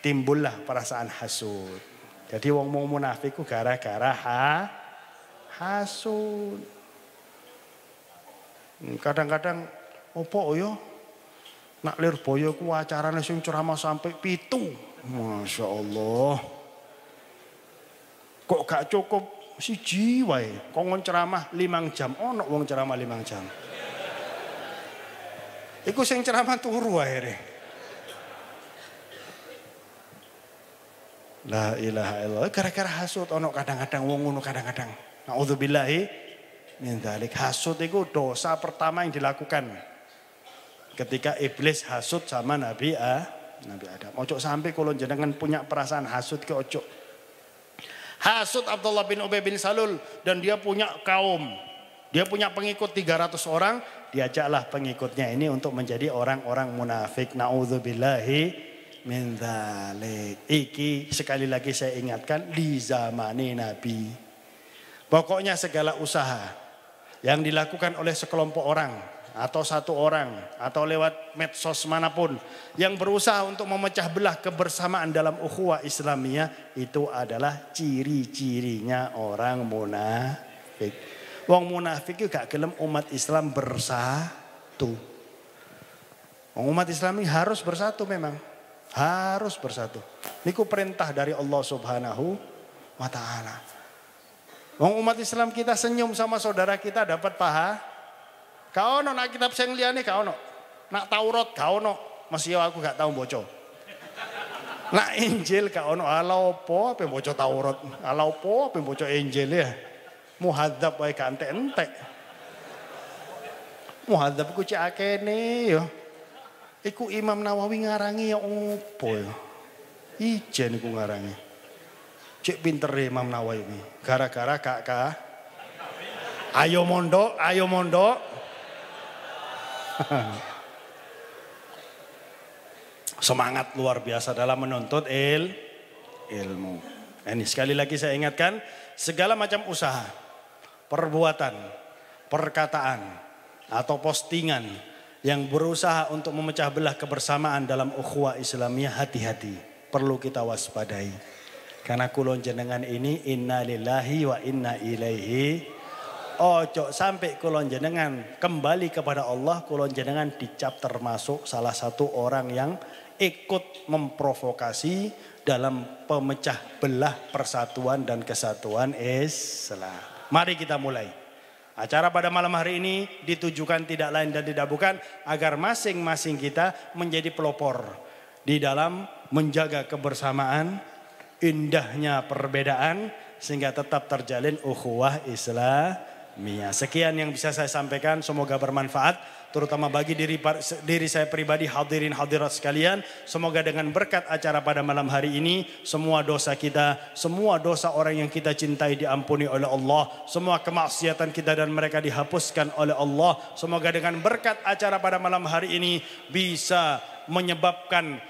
Timbullah perasaan hasud. Jadi wong mau munafiku gara-gara ha, hasud. Hmm, kadang-kadang opo yo nak boyo ku acarane sing ceramah sampai pitu. Masya Allah. Kok gak cukup si jiwa, kongon ceramah limang jam, ono wong ceramah limang jam. Iku sing ceramah turu akhirnya. La ilaha illallah. Gara-gara hasut ono kadang-kadang wong ngono kadang-kadang. Nauzubillahi min dzalik. Hasut itu dosa pertama yang dilakukan. Ketika iblis hasut sama Nabi ah, Nabi Adam. Ojo sampai kalau jenengan punya perasaan hasut ke ojo. Hasut Abdullah bin Ubay bin Salul dan dia punya kaum. Dia punya pengikut 300 orang, diajaklah pengikutnya ini untuk menjadi orang-orang munafik. Nauzubillahi min dhalik. Iki sekali lagi saya ingatkan di zamani Nabi. Pokoknya segala usaha yang dilakukan oleh sekelompok orang atau satu orang atau lewat medsos manapun yang berusaha untuk memecah belah kebersamaan dalam ukhuwah Islamia itu adalah ciri-cirinya orang munafik. Wong munafik itu gak gelem umat Islam bersatu. Wong Umat Islam ini harus bersatu memang. Harus bersatu. Niku perintah dari Allah Subhanahu wa taala. Wong umat Islam kita senyum sama saudara kita dapat paha Gak ono nak kitab sing liyane gak ono. Nak Taurat gak ono. Mesti aku gak tahu bocor. Nak Injil gak ono. Ala opo apa bocor Taurat? Ala opo apa bocor Injil ya? Muhadzab wae gak entek-entek. Muhadzab ku cek akene yo. Iku Imam Nawawi ngarangi ya opo ya? Ijen ku ngarangi. Cek pinter Imam Nawawi ini. Gara-gara kakak. Ayo mondok, ayo mondok. Semangat luar biasa dalam menuntut il, ilmu. Ini sekali lagi saya ingatkan, segala macam usaha, perbuatan, perkataan, atau postingan yang berusaha untuk memecah belah kebersamaan dalam ukhuwah Islamiyah hati-hati. Perlu kita waspadai. Karena kulon jenengan ini inna wa inna ilaihi ojo sampai kulon jenengan kembali kepada Allah kulon jenengan dicap termasuk salah satu orang yang ikut memprovokasi dalam pemecah belah persatuan dan kesatuan Islam. Mari kita mulai. Acara pada malam hari ini ditujukan tidak lain dan tidak bukan agar masing-masing kita menjadi pelopor di dalam menjaga kebersamaan, indahnya perbedaan sehingga tetap terjalin ukhuwah Islam Mia. Sekian yang bisa saya sampaikan, semoga bermanfaat terutama bagi diri diri saya pribadi hadirin hadirat sekalian semoga dengan berkat acara pada malam hari ini semua dosa kita semua dosa orang yang kita cintai diampuni oleh Allah semua kemaksiatan kita dan mereka dihapuskan oleh Allah semoga dengan berkat acara pada malam hari ini bisa menyebabkan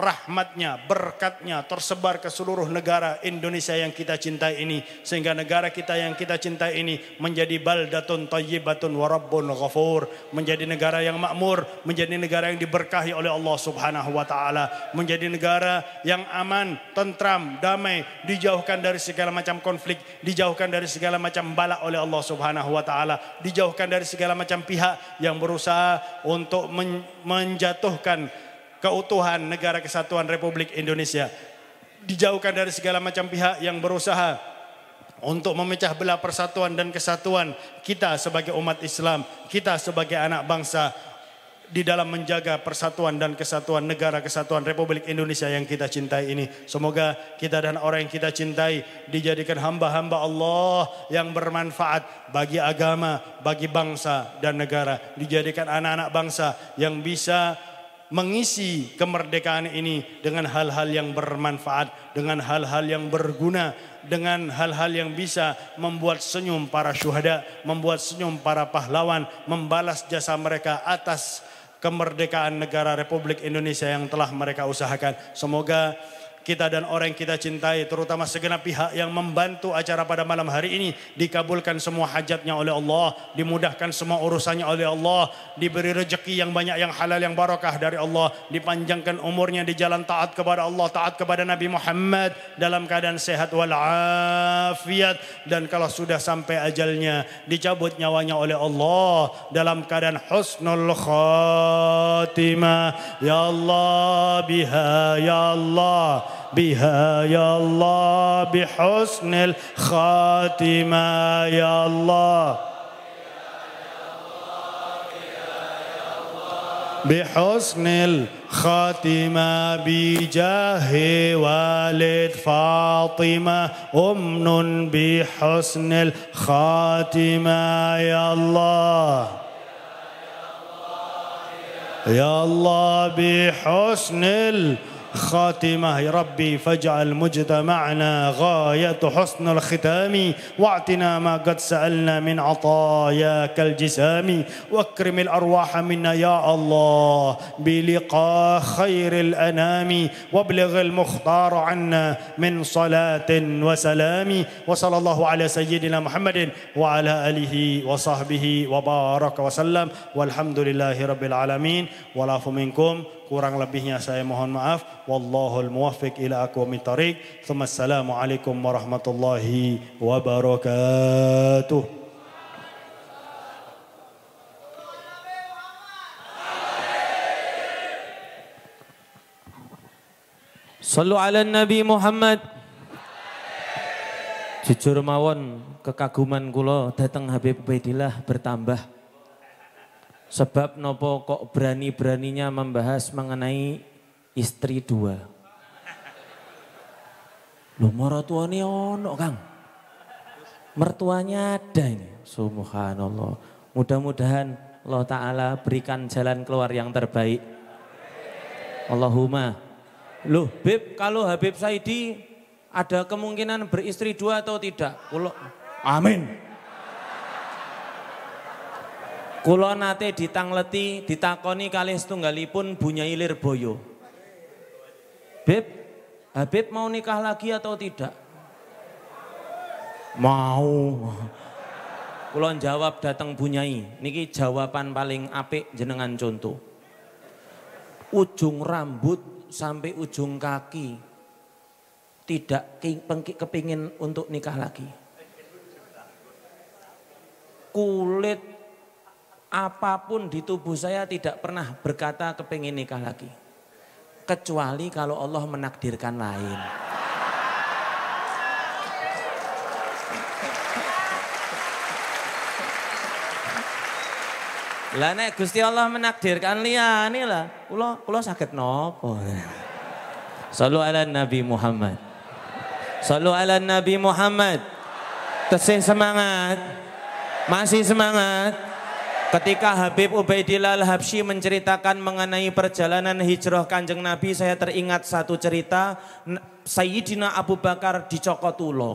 rahmatnya, berkatnya tersebar ke seluruh negara Indonesia yang kita cintai ini. Sehingga negara kita yang kita cintai ini menjadi baldatun tayyibatun warabbun ghafur. Menjadi negara yang makmur, menjadi negara yang diberkahi oleh Allah subhanahu wa ta'ala. Menjadi negara yang aman, tentram, damai, dijauhkan dari segala macam konflik, dijauhkan dari segala macam balak oleh Allah subhanahu wa ta'ala. Dijauhkan dari segala macam pihak yang berusaha untuk menjatuhkan keutuhan negara kesatuan Republik Indonesia. Dijauhkan dari segala macam pihak yang berusaha untuk memecah belah persatuan dan kesatuan kita sebagai umat Islam, kita sebagai anak bangsa di dalam menjaga persatuan dan kesatuan negara kesatuan Republik Indonesia yang kita cintai ini. Semoga kita dan orang yang kita cintai dijadikan hamba-hamba Allah yang bermanfaat bagi agama, bagi bangsa dan negara. Dijadikan anak-anak bangsa yang bisa mengisi kemerdekaan ini dengan hal-hal yang bermanfaat, dengan hal-hal yang berguna, dengan hal-hal yang bisa membuat senyum para syuhada, membuat senyum para pahlawan, membalas jasa mereka atas kemerdekaan negara Republik Indonesia yang telah mereka usahakan. Semoga kita dan orang yang kita cintai, terutama segenap pihak yang membantu acara pada malam hari ini, dikabulkan semua hajatnya oleh Allah, dimudahkan semua urusannya oleh Allah, diberi rejeki yang banyak yang halal yang barokah dari Allah, dipanjangkan umurnya di jalan taat kepada Allah, taat kepada Nabi Muhammad dalam keadaan sehat walafiat dan kalau sudah sampai ajalnya dicabut nyawanya oleh Allah dalam keadaan husnul khatimah ya Allah biha ya Allah بها يا الله بحسن الخاتمة يا الله بحسن الخاتمة بجاه والد فاطمة أمن بحسن الخاتمة يا الله يا الله بحسن الخاتمة خاتمة يا ربي فاجعل مجتمعنا غاية حسن الختام واعطنا ما قد سألنا من عطاياك الجسام واكرم الأرواح منا يا الله بلقاء خير الأنام وابلغ المختار عنا من صلاة وسلام وصلى الله على سيدنا محمد وعلى آله وصحبه وبارك وسلم والحمد لله رب العالمين والعفو منكم Kurang lebihnya saya mohon maaf. Wallahul muwaffiq ila aqwamit thariq. alaikum warahmatullahi wabarakatuh. Sallu ala Nabi Muhammad. Jujur mawon kekaguman kula datang Habib Ubaidillah bertambah. Sebab nopo kok berani-beraninya membahas mengenai istri dua. Loh maratuane ono Kang. Mertuanya ada ini. Subhanallah. Mudah-mudahan Allah Ta'ala berikan jalan keluar yang terbaik. Allahumma. Loh Bib kalau Habib Saidi ada kemungkinan beristri dua atau tidak? Kulo. Amin. Kulo nate ditangleti ditakoni kali setunggalipun Bunyai boyo. Beb, Habib mau nikah lagi atau tidak? Mau. Kulon jawab datang Bunyai, niki jawaban paling apik jenengan contoh. Ujung rambut sampai ujung kaki tidak kepingin untuk nikah lagi. Kulit apapun di tubuh saya tidak pernah berkata kepingin nikah lagi. Kecuali kalau Allah menakdirkan lain. Lah nek Gusti Allah menakdirkan liyane lah, kula kula saged napa? Sallu ala Nabi Muhammad. Sallu ala Nabi Muhammad. Tesih semangat. Masih semangat. Ketika Habib Ubaidillah Al-Habsyi menceritakan mengenai perjalanan hijrah kanjeng Nabi, saya teringat satu cerita Sayyidina Abu Bakar dicokot ulo.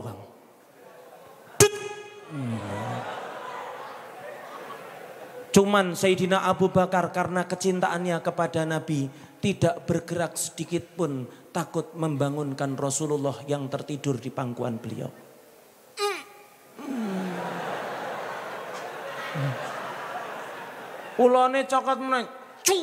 Cuman Sayyidina Abu Bakar karena kecintaannya kepada Nabi tidak bergerak sedikit pun takut membangunkan Rasulullah yang tertidur di pangkuan beliau. Hmm. Hmm. Kulone cokot meneng. Cu.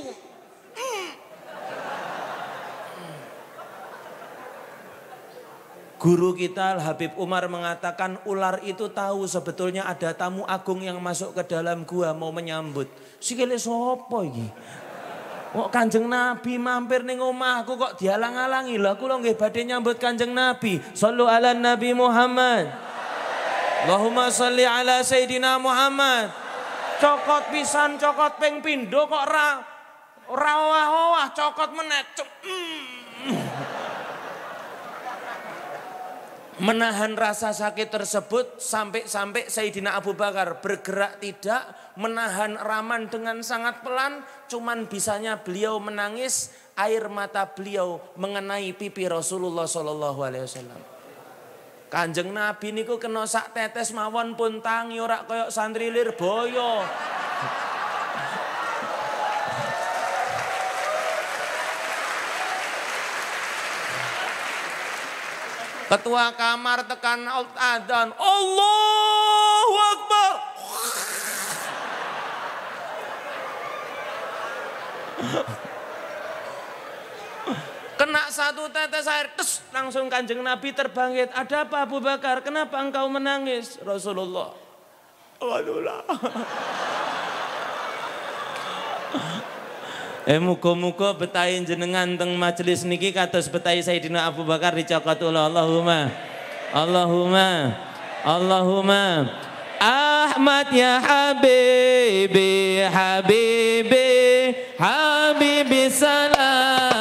Guru kita Habib Umar mengatakan ular itu tahu sebetulnya ada tamu agung yang masuk ke dalam gua mau menyambut. Sikile sopo iki? Kok Kanjeng Nabi mampir ning omahku kok dialang-alangi. Lah kula nggih badhe nyambut Kanjeng Nabi. Sallu ala Nabi Muhammad. Allahumma shalli ala sayidina Muhammad. Cokot pisan, cokot ping pindo, kok ra rawah, rawah cokot meneh. Mm. Menahan rasa sakit tersebut sampai-sampai Sayyidina Abu Bakar bergerak tidak menahan raman dengan sangat pelan cuman bisanya beliau menangis air mata beliau mengenai pipi Rasulullah Shallallahu alaihi wasallam. Kanjeng Nabi niku kena sak tetes mawon pun tangi ora koyok santri lir boyo, Ketua kamar tekan out adzan, Allahu Akbar. Ha Kena satu tetes air, tes, langsung kanjeng Nabi terbangkit. Ada apa Abu Bakar? Kenapa engkau menangis? Rasulullah. Wadulah. Eh muko muko betain jenengan teng majelis niki kados betai Sayyidina Abu Bakar dicokotullah Allahumma. Allahumma. Allahumma. Ahmad ya habibi habibi habibi salam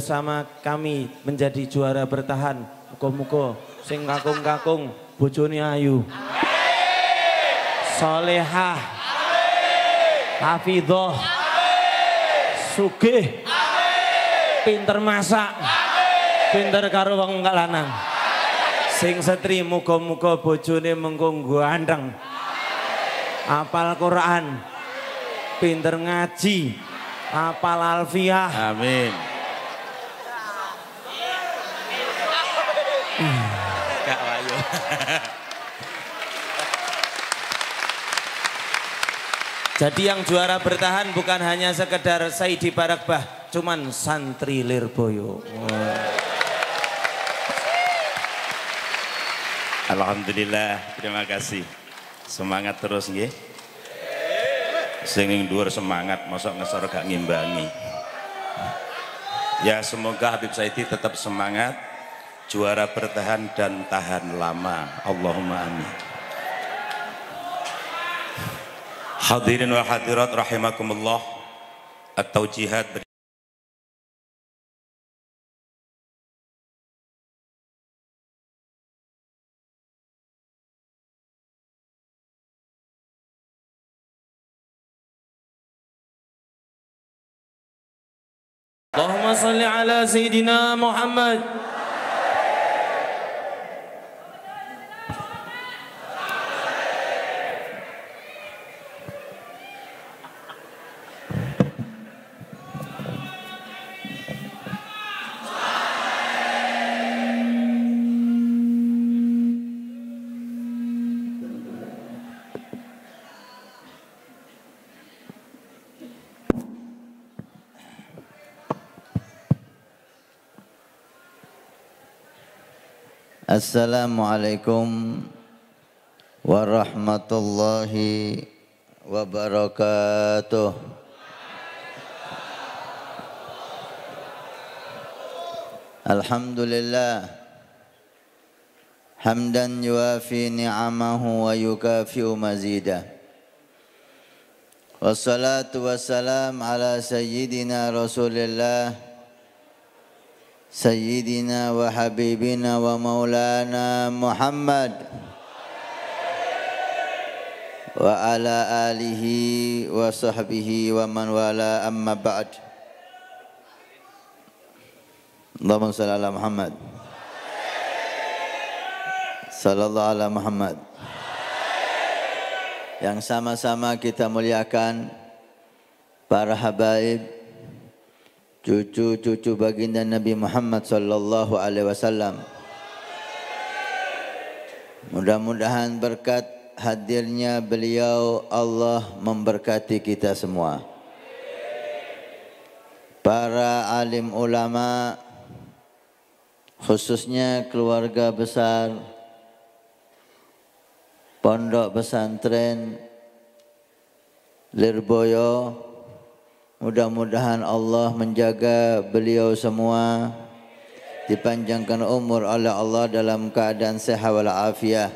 bersama kami menjadi juara bertahan. Muko-muko sing kakung-kakung bojone ayu. Soleha Hafidhah. Sugih. Pinter masak. Pinter karo wong lanang. Sing setri muko-muko bojone mengkung gandeng. Apal Quran. Pinter ngaji. Apal alfiah. Amin. Jadi yang juara bertahan bukan hanya sekedar Saidi Barakbah, cuman santri Lirboyo. Alhamdulillah, terima kasih. Semangat terus ya. Sing dur semangat, masuk ngesor gak ngimbangi. Ya semoga Habib Saidi tetap semangat, juara bertahan dan tahan lama. Allahumma amin. Hadirin wa hadirat rahimakumullah atau jihad Allahumma salli ala Sayyidina Muhammad Assalamualaikum warahmatullahi wabarakatuh. Alhamdulillah hamdan yuafi ni'amahu wa yukafi'u mazidah. Wassalatu wassalam ala sayyidina Rasulillah سيدنا وحبيبنا ومولانا محمد وعلى آله وصحبه ومن والاه أما بعد اللهم صل على محمد صلى الله على محمد yang sama-sama kita muliakan para habaib cucu-cucu baginda Nabi Muhammad sallallahu alaihi wasallam. Mudah-mudahan berkat hadirnya beliau Allah memberkati kita semua. Para alim ulama khususnya keluarga besar pondok pesantren Lirboyo Mudah-mudahan Allah menjaga beliau semua dipanjangkan umur oleh Allah dalam keadaan sehat walafiat.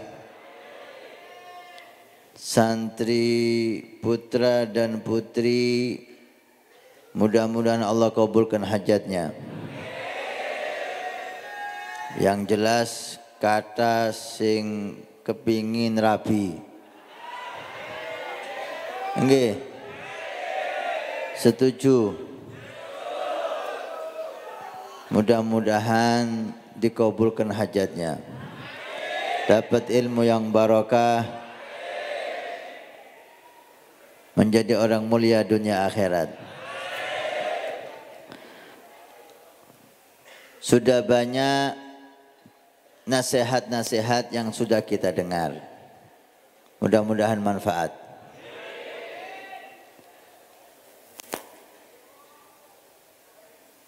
Santri, putra dan putri mudah-mudahan Allah kabulkan hajatnya. Yang jelas kata sing kepingin rabi. Nggih. Okay. Setuju. Mudah-mudahan dikabulkan hajatnya. Dapat ilmu yang barokah, Menjadi orang mulia dunia akhirat. Sudah banyak nasihat-nasihat yang sudah kita dengar. Mudah-mudahan manfaat.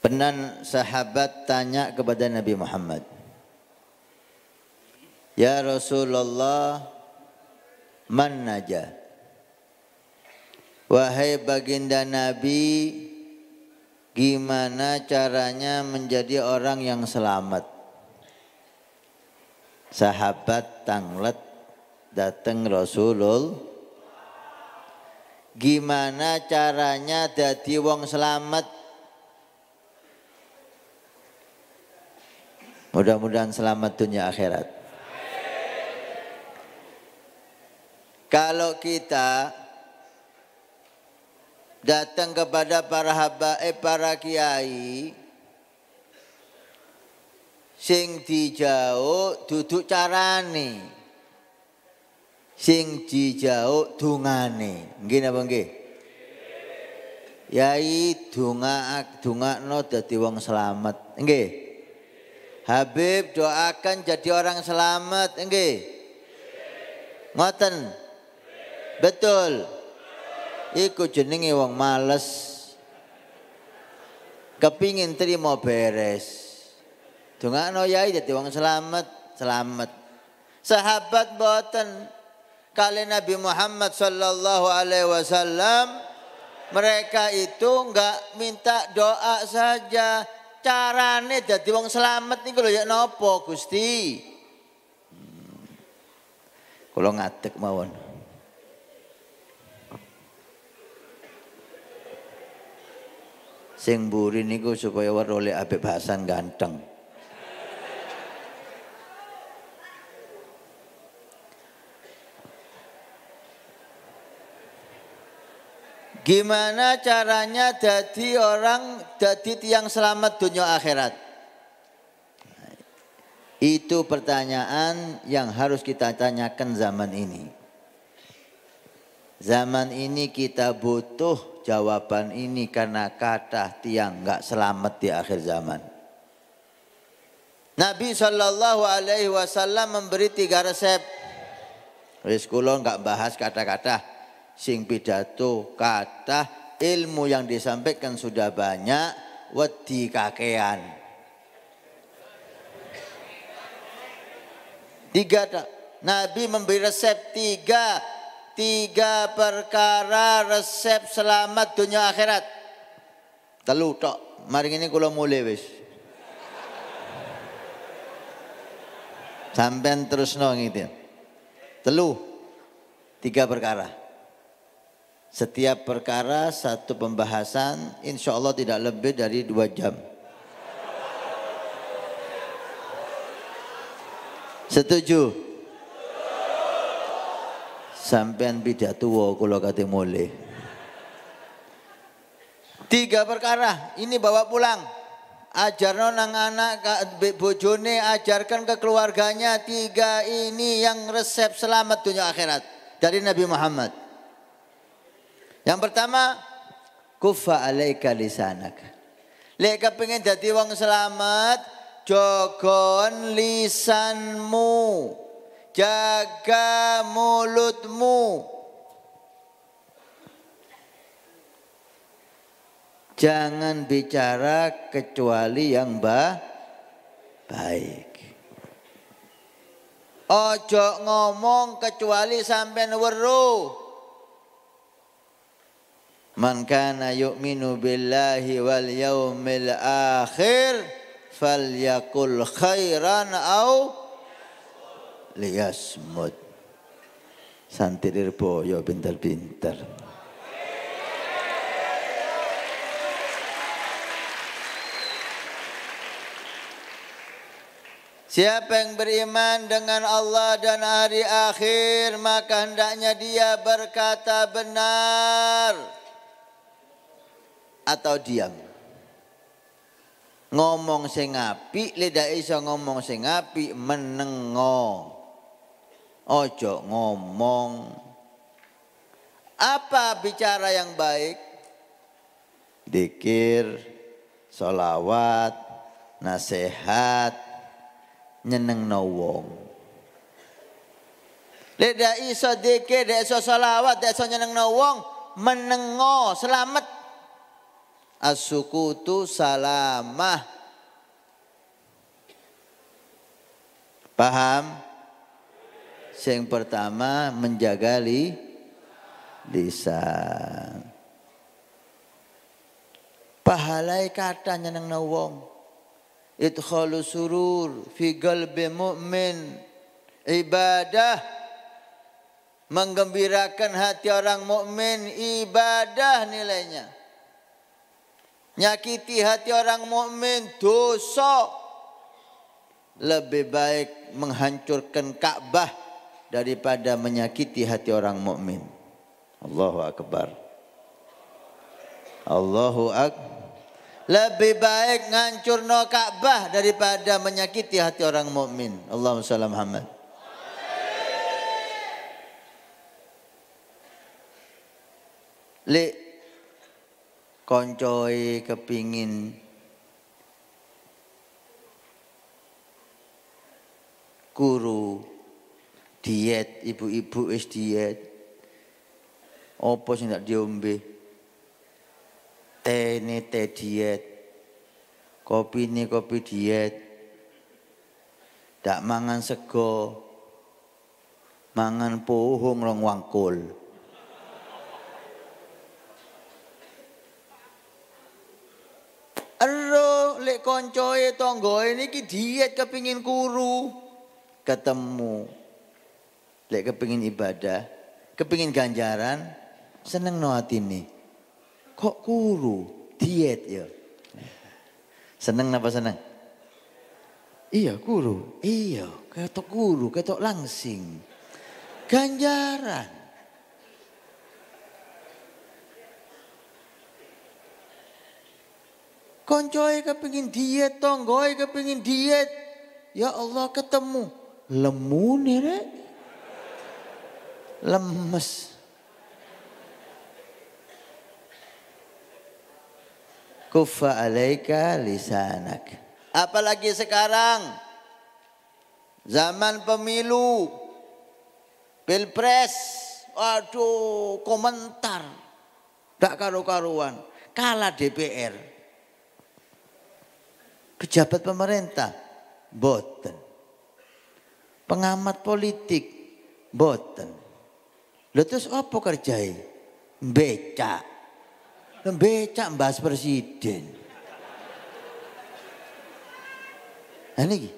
Pernah sahabat tanya kepada Nabi Muhammad. Ya Rasulullah, man naja? Wahai baginda Nabi, gimana caranya menjadi orang yang selamat? Sahabat tanglet datang Rasulul. Gimana caranya jadi wong selamat? Mudah-mudahan selamat dunia akhirat. Kalau kita datang kepada para habaib, eh, para kiai, sing dijauh duduk carane. Sing dijauh dungane. mungkin apa nggih? Yai dunga no dadi wong selamat. Nggih. Habib doakan jadi orang selamat enggih Ngoten. Betul. Iku jenenge wong males. Kepingin terima beres. Dongakno yai jadi wong selamat, selamat. Sahabat boten kali Nabi Muhammad sallallahu alaihi wasallam mereka itu enggak minta doa saja, carane dadi wong selamat niku lho ya napa Gusti? Hmm. kalau ngadeg mawon. Sing mburi niku supaya weruh oleh Habib Hasan ganteng. Gimana caranya jadi orang jadi tiang selamat dunia akhirat? Itu pertanyaan yang harus kita tanyakan zaman ini. Zaman ini kita butuh jawaban ini karena kata tiang nggak selamat di akhir zaman. Nabi Shallallahu Alaihi Wasallam memberi tiga resep. Wis kulon nggak bahas kata-kata sing pidato kata ilmu yang disampaikan sudah banyak wedi kakean tiga Nabi memberi resep tiga tiga perkara resep selamat dunia akhirat telu tok mari ini kula mulai wis sampean terus nong itu telu tiga perkara setiap perkara satu pembahasan insya Allah tidak lebih dari dua jam. Setuju? Sampean bidak tua kalau kata mulai. Tiga perkara ini bawa pulang. Ajarno nang anak bojone ajarkan ke keluarganya tiga ini yang resep selamat dunia akhirat dari Nabi Muhammad. Yang pertama, kufa alaika lisanak. Lek kepengin jadi wong selamat, jogon lisanmu. Jaga mulutmu. Jangan bicara kecuali yang ba baik. Ojo ngomong kecuali sampai weruh. Man kana yu'minu billahi wal yawmil akhir falyakul khairan au liyasmud. Santirir boyo pinter-pinter. Siapa yang beriman dengan Allah dan hari akhir maka hendaknya dia berkata benar atau diam. Ngomong sing apik, lidah iso ngomong sing apik menengo. Ojo ngomong. Apa bicara yang baik? Dikir, solawat, nasihat, nyeneng no wong. Lidah iso dikir, lidah iso solawat, lidah iso nyeneng no wong. Menengo, selamat As-sukutu salamah. Paham? Yang pertama menjaga li, lisan. Pahalai katanya nang nawong. itu surur fi qalbi mu'min. Ibadah menggembirakan hati orang mukmin ibadah nilainya Nyakiti hati orang mukmin dosa. Lebih baik menghancurkan Ka'bah daripada menyakiti hati orang mukmin. Allahu akbar. Allahu Ak Lebih baik ngancur no Ka'bah daripada menyakiti hati orang mukmin. Allahumma salli Muhammad. Li koncoe kepingin guru diet ibu-ibu wis diet apa sing diombe tene teh diet kopi ini kopi diet tak mangan sego mangan pohong rong wangkul Ero lek koncoe ini niki diet kepingin kuru. Ketemu. Lek kepingin ibadah, kepingin ganjaran, seneng no ini. Kok kuru? Diet ya. Seneng apa seneng? Iya kuru. Iya, ketok kuru, ketok langsing. Ganjaran. Koncoe kepingin diet, tonggoe kepingin diet. Ya Allah ketemu. Lemu nih rek. Lemes. Kufa alaika lisanak. Apalagi sekarang. Zaman pemilu. Pilpres. Aduh komentar. Tak karu-karuan. Kalah DPR Pejabat pemerintah, boten. Pengamat politik, boten. Lho terus apa kerjai? beca beca mbahas presiden. Nah, ini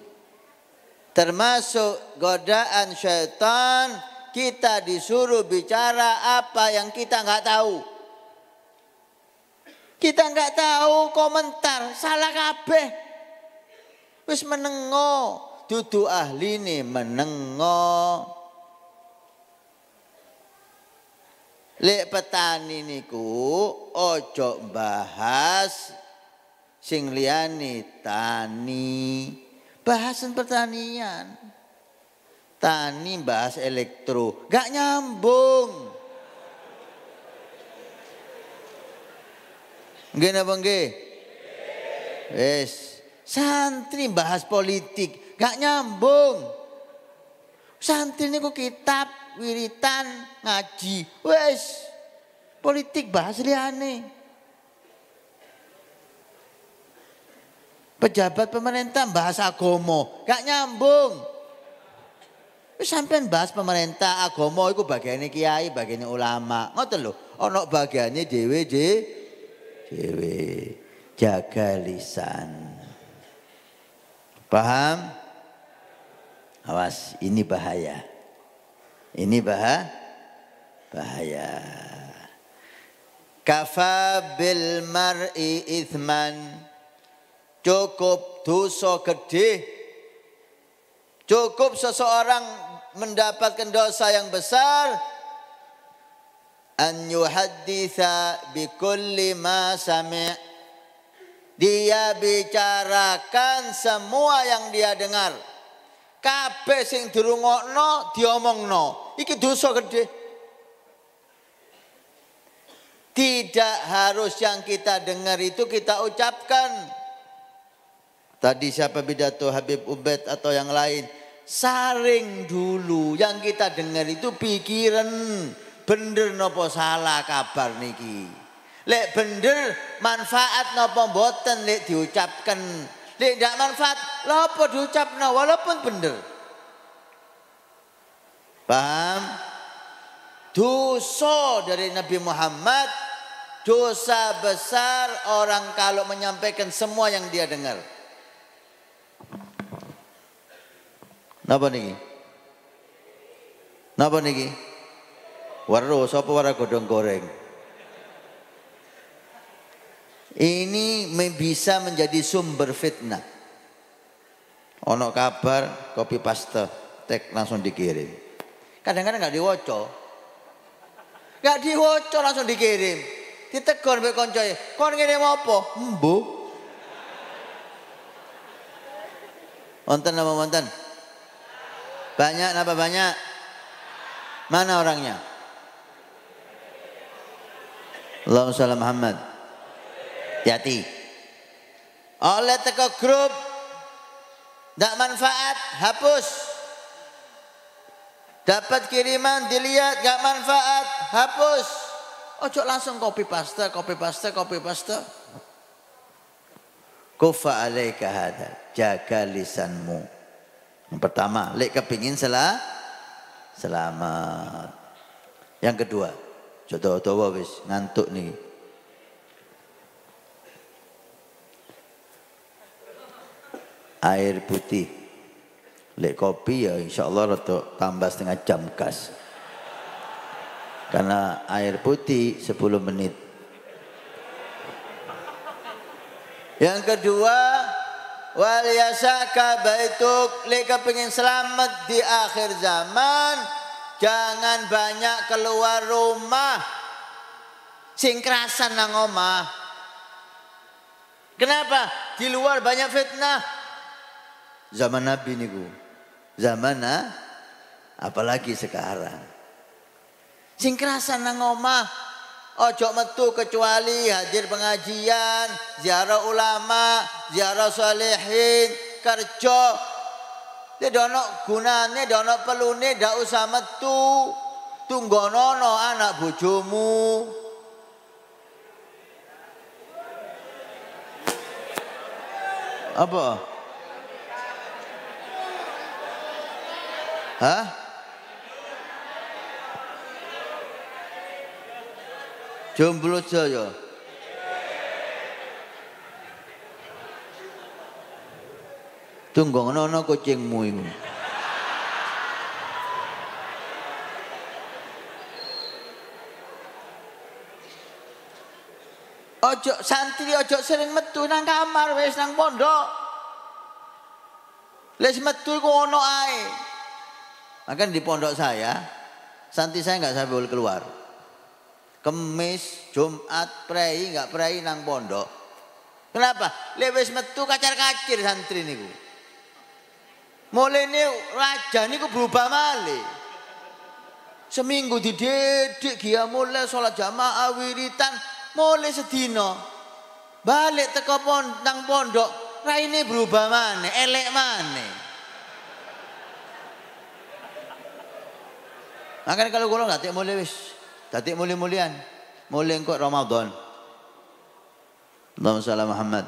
termasuk godaan syaitan kita disuruh bicara apa yang kita nggak tahu. Kita nggak tahu komentar salah kabeh. Wis menengo, dudu ini menengo. Lek petani niku ojo bahas sing liani tani. Bahasan pertanian. Tani bahas elektro, gak nyambung. gini napa Yes. Yes. Santri bahas politik, gak nyambung. Santri kok kitab, wiritan, ngaji, wes. Politik bahas liane. Pejabat pemerintah bahas agomo, gak nyambung. Sampai bahas pemerintah agomo, itu bagiannya kiai, bagiannya ulama. Ngoten loh, onok bagiannya DWJ, DW, Jaga lisan. Paham? Awas, ini bahaya. Ini bah bahaya. Kafa bil mar'i ithman. Cukup dosa gede. Cukup seseorang mendapatkan dosa yang besar an yuhadditha bi kulli ma sami' Dia bicarakan semua yang dia dengar. Kabeh sing dirungokno diomongno. Iki dosa gede. Tidak harus yang kita dengar itu kita ucapkan. Tadi siapa pidato Habib Ubed atau yang lain. Saring dulu yang kita dengar itu pikiran bener nopo salah kabar niki. Lek bener manfaat napa mboten lek diucapkan. Lek ndak manfaat lopo diucapna walaupun bener. Paham? Dosa dari Nabi Muhammad dosa besar orang kalau menyampaikan semua yang dia dengar. Napa niki? Napa niki? Waru sapa wara godhong goreng? Ini bisa menjadi sumber fitnah. Ono kabar, copy paste, tek langsung dikirim. Kadang-kadang nggak -kadang diwoco, nggak diwoco langsung dikirim. Ditegur be koncoy, e, kon ngene apa? Mbu. Wonten apa wonten? Banyak apa banyak? Mana orangnya? Allahumma sholli Muhammad. Hati-hati. Oleh teko grup tidak manfaat, hapus. Dapat kiriman dilihat tidak manfaat, hapus. Ojo langsung kopi paste, kopi paste, kopi paste. Kufa alaika hada. Jaga lisanmu. Yang pertama, lek kepingin salah selamat. Yang kedua, jodoh-jodoh wis ngantuk nih. air putih. Lek kopi ya insya Allah untuk tambah setengah jam gas. Karena air putih 10 menit. Yang kedua, wal yasaka baituk lek pengen selamat di akhir zaman, jangan banyak keluar rumah. Sing kerasan nang omah. Kenapa? Di luar banyak fitnah. Zaman Nabi niku. Zaman apalagi sekarang. Sing kerasa nang omah. Ojo metu kecuali hadir pengajian, ziarah ulama, ziarah salihin, kerja. Dia dono gunane, dono pelune, dak usah metu. Tunggu nono anak Apa? Apa? Hả? Jomblo saja. Tunggong nono kucingmu ini. Ojo santri ojo sering metu nang kamar wes nang pondok. Les metu ku ono ae. Maka di pondok saya, santri saya nggak sampai boleh keluar. Kemis, Jumat, prei, nggak prei nang pondok. Kenapa? Lewis metu kacar-kacir santri niku. Mulai ini raja niku berubah mali. Seminggu di dididik, dia mulai sholat jamaah, wiritan, mulai sedino. Balik teko pon, nang pondok, raine berubah mana, elek mana. Makanya kalau kula gak mulai wis. Dadi muli-mulian. Mulai engko Ramadan. Allahumma salam Muhammad.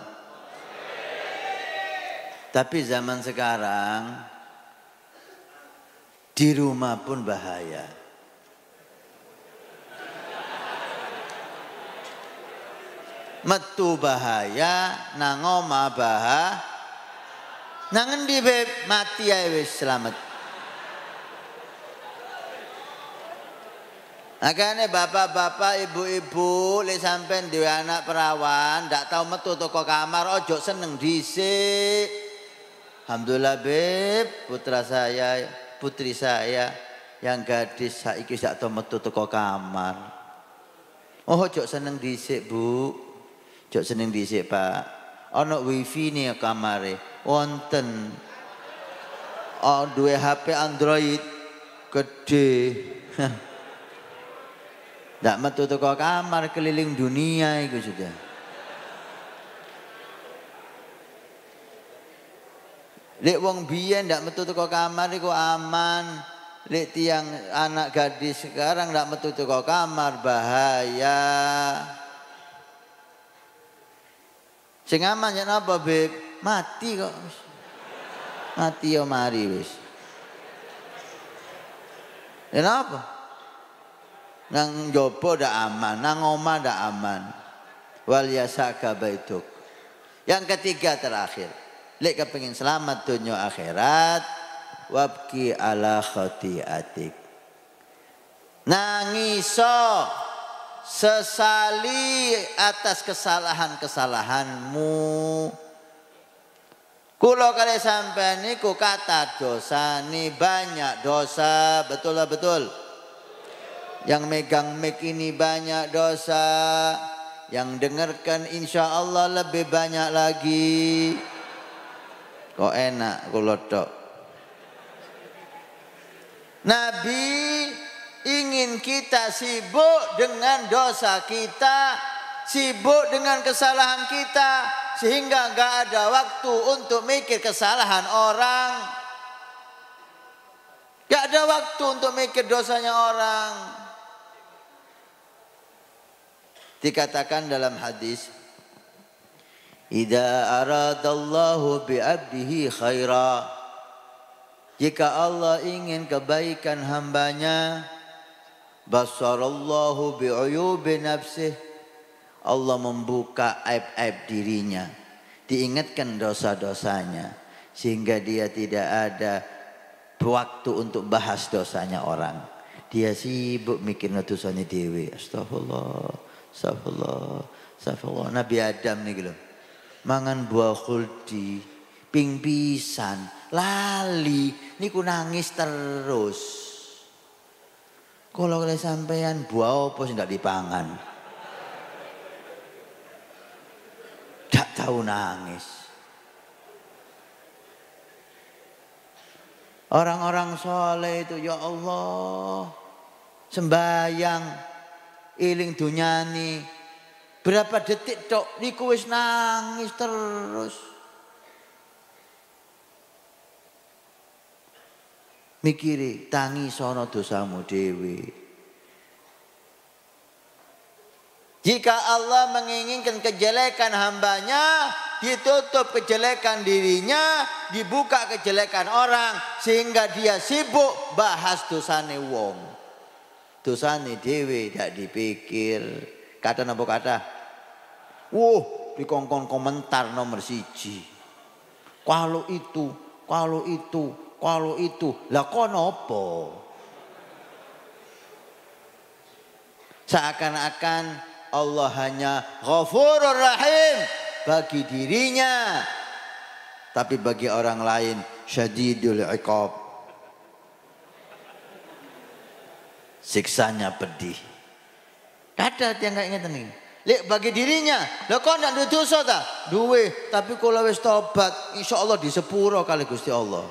Tapi zaman sekarang di rumah pun bahaya. Metu bahaya, nangoma oma bahaya. di endi mati ae wis selamat. Makanya bapak-bapak, ibu-ibu, lihat sampai dhewe anak perawan, ndak tahu metu toko kamar, ojo seneng disik. Alhamdulillah beb, putra saya, putri saya yang gadis saiki tak tahu metu toko kamar. Oh, ojo seneng disik, Bu. Ojo seneng disik, Pak. Ono wifi kamar kamare, wonten. Oh, dua HP Android gede. Ndak metu toko kamar keliling dunia itu sudah. Lek wong biyen ndak metu teko kamar iku aman. Lek tiang anak gadis sekarang ndak metu teko kamar bahaya. Sing aman yen apa, Beb? Mati kok. Mati yo ya mari wis. Yen apa? Nang jopo dah aman, nang oma dah aman. Wal yasaka baituk. Yang ketiga terakhir. Lek pengin selamat dunia akhirat, wabki ala atik. Nangiso sesali atas kesalahan-kesalahanmu. Kulo kali sampai niku kata dosa, ni banyak dosa, betul lah betul. Yang megang mic ini banyak dosa. Yang dengarkan insya Allah lebih banyak lagi. Kok enak kulodok Nabi ingin kita sibuk dengan dosa kita, sibuk dengan kesalahan kita, sehingga gak ada waktu untuk mikir kesalahan orang. Gak ada waktu untuk mikir dosanya orang. Dikatakan dalam hadis Ida aradallahu bi khaira Jika Allah ingin kebaikan hambanya Basarallahu bi uyubi nafsih Allah membuka aib-aib dirinya Diingatkan dosa-dosanya Sehingga dia tidak ada waktu untuk bahas dosanya orang Dia sibuk mikir dosanya dewi Astagfirullah Astagfirullah. Astagfirullah. Nabi Adam nih gitu. Mangan buah khuldi. Ping pisan. Lali. Niku nangis terus. Kalau kalian sampean buah apa sih nggak dipangan? Gak tahu nangis. Orang-orang soleh itu ya Allah sembahyang iling dunyani. Berapa detik tok niku wis nangis terus. Mikiri tangi sono dosamu dewi. Jika Allah menginginkan kejelekan hambanya, ditutup kejelekan dirinya, dibuka kejelekan orang, sehingga dia sibuk bahas dosane wong nih Dewi gak dipikir. Kata nopo kata? Wuh, dikongkon komentar nomor siji. Kalau itu, kalau itu, kalau itu. Lah kok nopo? Seakan-akan Allah hanya ghafurur rahim bagi dirinya. Tapi bagi orang lain syadidul iqab siksanya pedih. Kada yang gak ingat nih. Lek bagi dirinya, lo kau nak duit dosa Tapi kalau tapi kula Insya tobat, di sepuro kali Gusti Allah.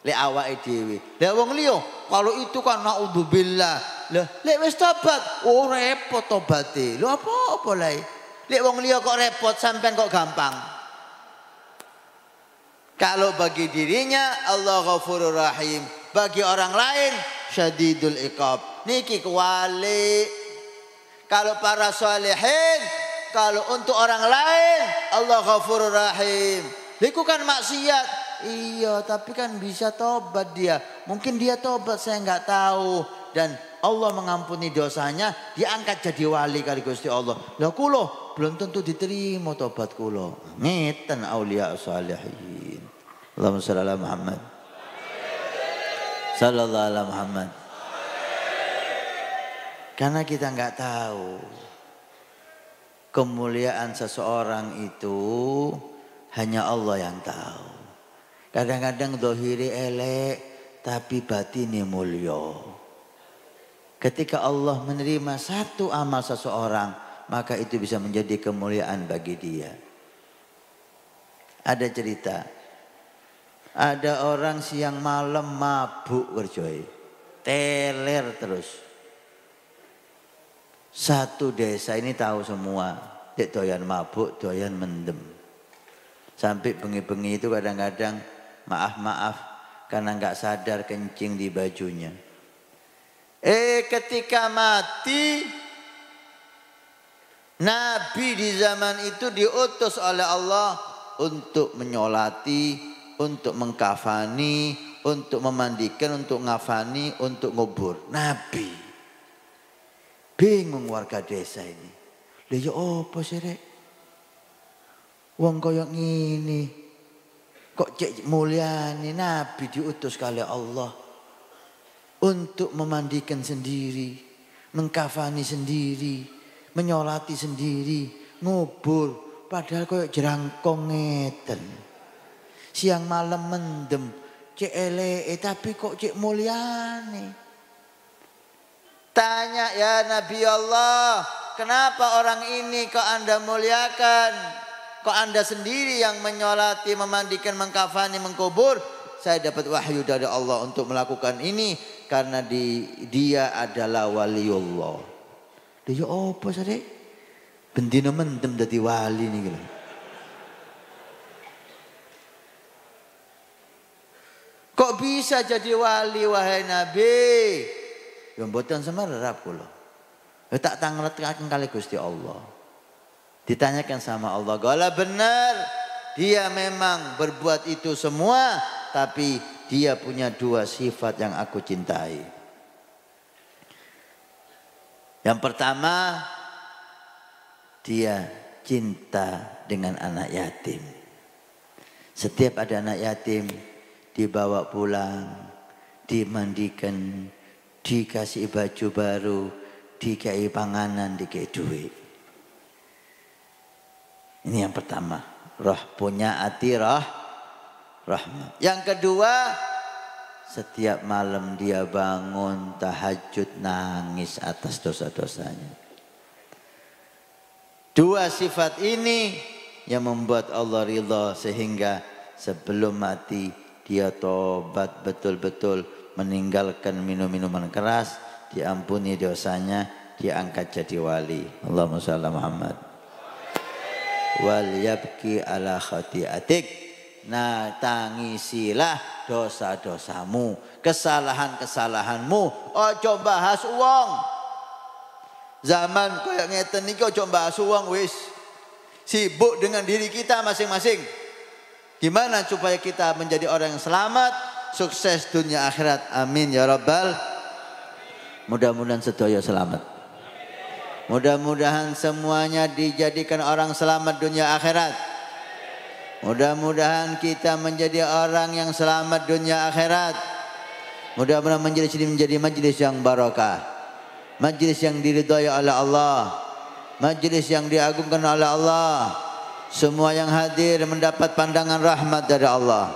Lek awak dewi, Lek wong liya, kalau itu kan naudzubillah. Lah, lek wes tobat, oh repot obati. Lo apa-apa lagi? Lek wong liya kok repot, sampai kok gampang. Kalau bagi dirinya Allah Ghafurur Rahim, bagi orang lain syadidul iqab. Niki kuali. Kalau para solehin, kalau untuk orang lain, Allah ghafur rahim. Liku kan maksiat. Iya, tapi kan bisa tobat dia. Mungkin dia tobat, saya nggak tahu. Dan Allah mengampuni dosanya, diangkat jadi wali kali Gusti Allah. Lah kulo belum tentu diterima tobat kulo. Ngeten aulia salihin. Allahumma sholli ala Muhammad. Sallallahu alaihi Muhammad. Karena kita nggak tahu kemuliaan seseorang itu hanya Allah yang tahu. Kadang-kadang dohiri elek tapi batini mulio. Ketika Allah menerima satu amal seseorang maka itu bisa menjadi kemuliaan bagi dia. Ada cerita ada orang siang malam mabuk kerjoi. Teler terus. Satu desa ini tahu semua. Dek doyan mabuk, doyan mendem. Sampai bengi-bengi itu kadang-kadang maaf-maaf. Karena nggak sadar kencing di bajunya. Eh ketika mati Nabi di zaman itu diutus oleh Allah untuk menyolati untuk mengkafani, untuk memandikan, untuk ngafani, untuk ngubur. Nabi. Bingung warga desa ini. Dia ya apa sih rek? Wong koyo ngene. Kok cek mulyani Nabi diutus kali Allah untuk memandikan sendiri, mengkafani sendiri, menyolati sendiri, ngubur padahal koyo jerangkong ngeten siang malam mendem. Cek ele, tapi kok cek mulyani Tanya ya Nabi Allah, kenapa orang ini kok anda muliakan? Kok anda sendiri yang menyolati, memandikan, mengkafani, mengkubur? Saya dapat wahyu dari Allah untuk melakukan ini karena di, dia adalah waliullah. Dia ya apa sih Bendina mendem jadi wali nih. Kok bisa jadi wali wahai Nabi? Ya mboten semerap kula. Ya tak tangletaken kali Gusti Allah. Ditanyakan sama Allah, "Gala benar dia memang berbuat itu semua, tapi dia punya dua sifat yang aku cintai." Yang pertama, dia cinta dengan anak yatim. Setiap ada anak yatim, dibawa pulang, dimandikan, dikasih baju baru, dikasih panganan, dikasih duit. Ini yang pertama, roh punya hati roh rahmat. Yang kedua, setiap malam dia bangun tahajud nangis atas dosa-dosanya. Dua sifat ini yang membuat Allah ridha sehingga sebelum mati dia tobat betul-betul meninggalkan minum-minuman keras, diampuni dosanya, diangkat jadi wali. Allahumma shalli Muhammad. Wal yabki ala khati'atik. Nah, tangisilah dosa-dosamu, kesalahan-kesalahanmu. Ojo bahas uang. Zaman kayak ngeten niki ojo bahas uang wis. Sibuk dengan diri kita masing-masing. Gimana supaya kita menjadi orang yang selamat, sukses dunia akhirat. Amin ya rabbal. Mudah-mudahan sedaya selamat. Mudah-mudahan semuanya dijadikan orang selamat dunia akhirat. Mudah-mudahan kita menjadi orang yang selamat dunia akhirat. Mudah-mudahan menjadi sini menjadi majlis yang barokah, Majlis yang diridhoi oleh Allah. Majlis yang diagungkan oleh Allah. Semua yang hadir mendapat pandangan rahmat dari Allah.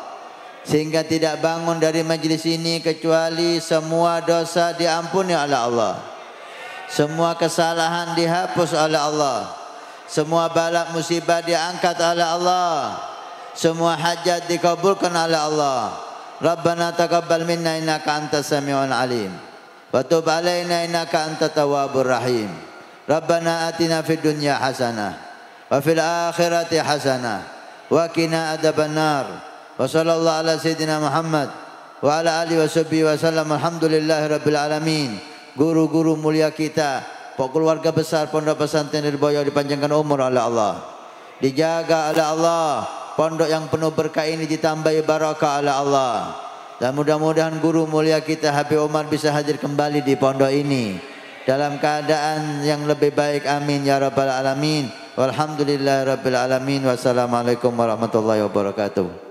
Sehingga tidak bangun dari majlis ini kecuali semua dosa diampuni oleh Allah. Semua kesalahan dihapus oleh Allah. Semua balak musibah diangkat oleh Allah. Semua hajat dikabulkan oleh Allah. Rabbana taqabbal minna innaka antas samiul alim. Wa tub alaina innaka antat tawwabur rahim. Rabbana atina fid dunya hasanah wa fil akhirati hasanah wa qina adhaban nar wa sallallahu ala sayyidina Muhammad wa ala alihi washabihi wasallam rabbil alamin guru-guru mulia kita keluarga besar pondok pesantren Irboyo dipanjangkan umur oleh Allah dijaga oleh Allah pondok yang penuh berkah ini ditambahi barakah oleh Allah dan mudah-mudahan guru mulia kita Habib Umar bisa hadir kembali di pondok ini dalam keadaan yang lebih baik amin ya rabbal alamin Walhamdulillah Rabbil Alamin Wassalamualaikum warahmatullahi wabarakatuh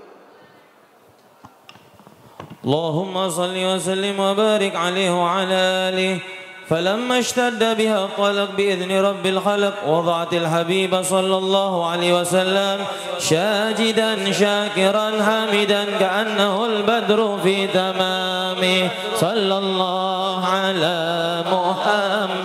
اللهم صل وسلم وبارك عليه وعلى آله فلما اشتد بها القلق بإذن رب الخلق وضعت الحبيب صلى الله عليه وسلم شاجدا شاكرا حامدا كأنه البدر في تمامه صلى الله على محمد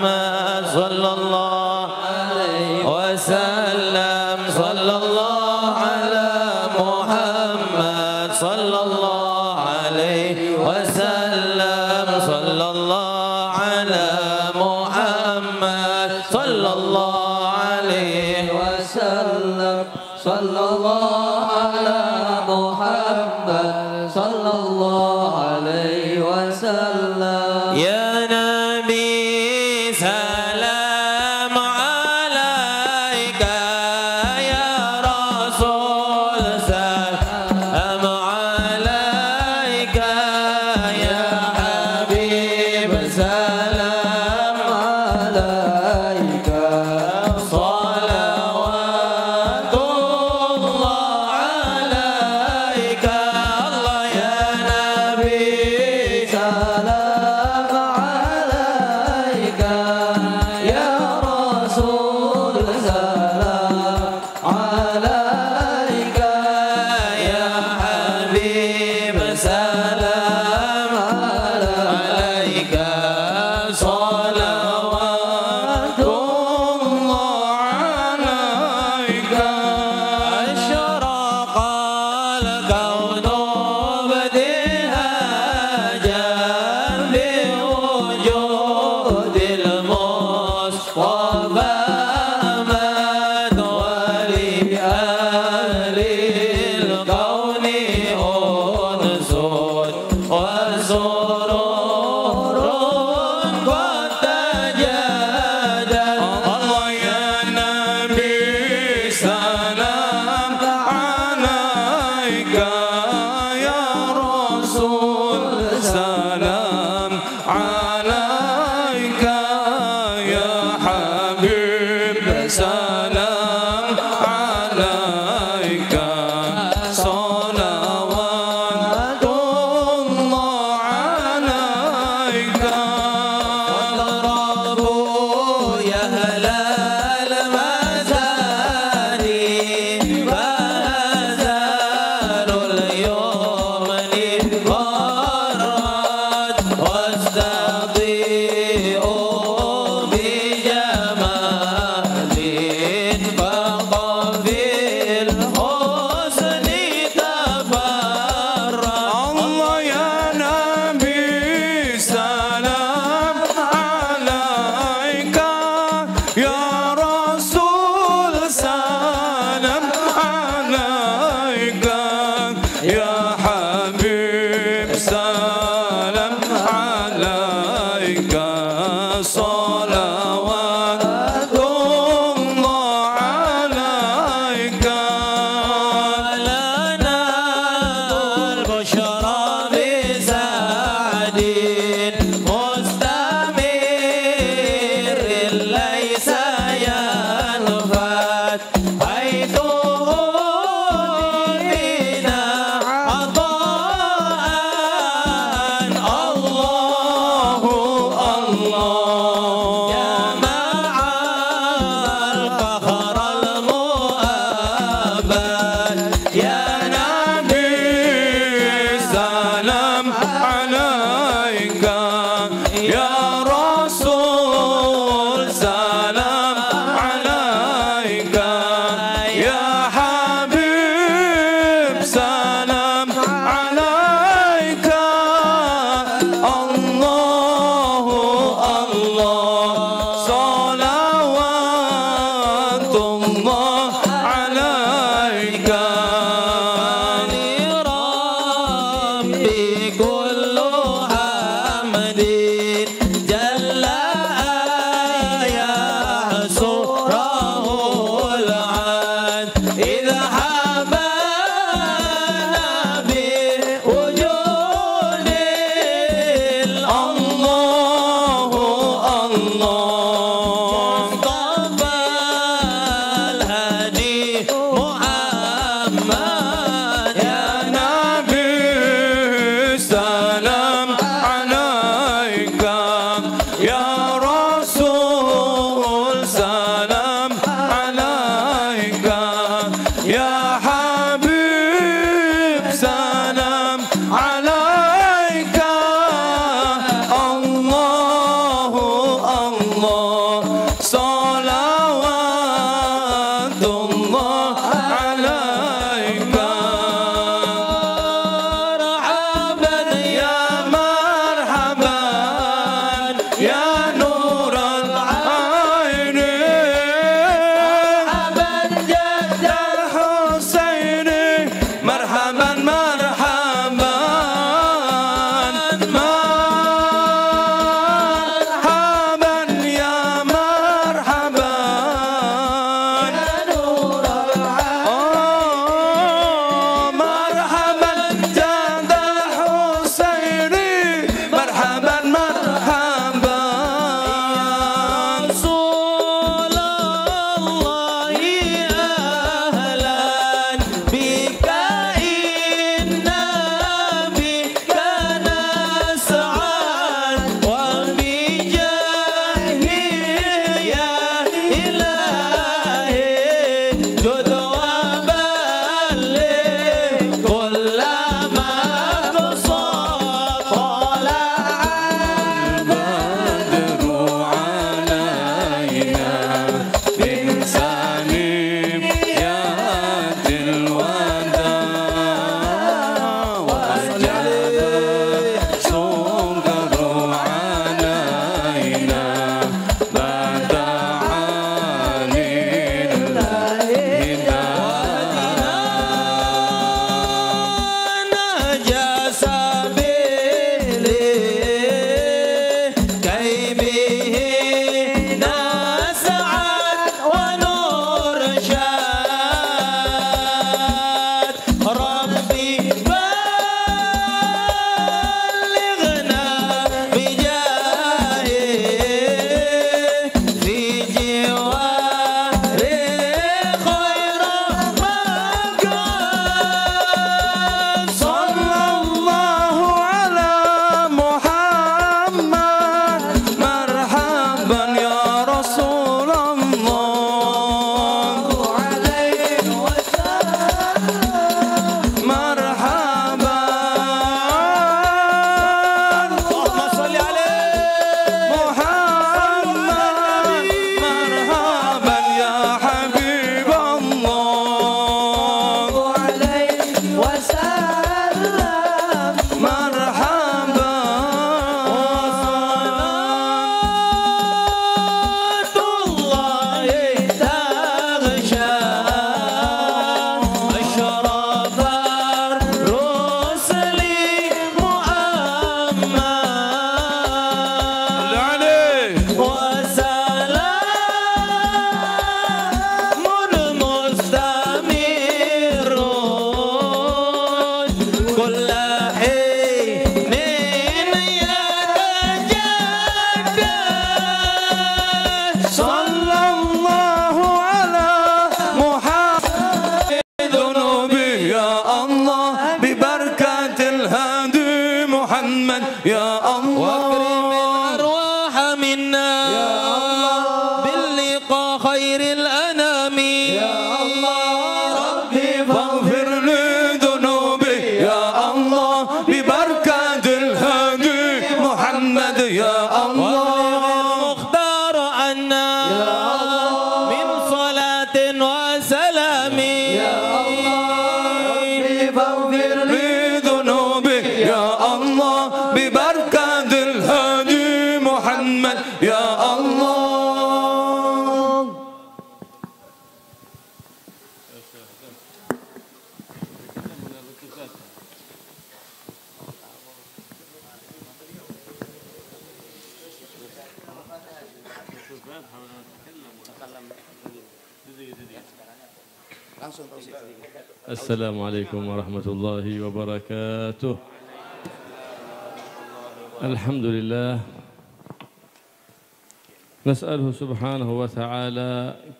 نسأله سبحانه وتعالى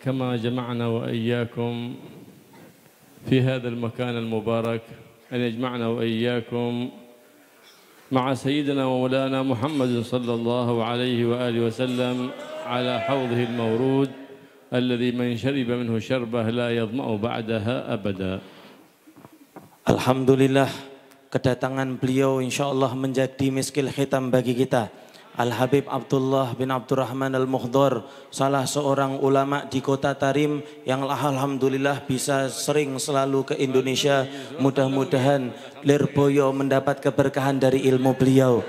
كما جمعنا وإياكم في هذا المكان المبارك أن يجمعنا وإياكم مع سيدنا ومولانا محمد صلى الله عليه وآله وسلم على حوضه المورود الذي من شرب منه شربة لا يظمأ بعدها أبدا الحمد Alhamdulillah kedatangan beliau الله من menjadi miskil khitam bagi kita. Al-Habib Abdullah bin Abdurrahman Al-Muhdor, salah seorang ulama di kota Tarim yang alhamdulillah bisa sering selalu ke Indonesia. Mudah-mudahan Lirboyo mendapat keberkahan dari ilmu beliau.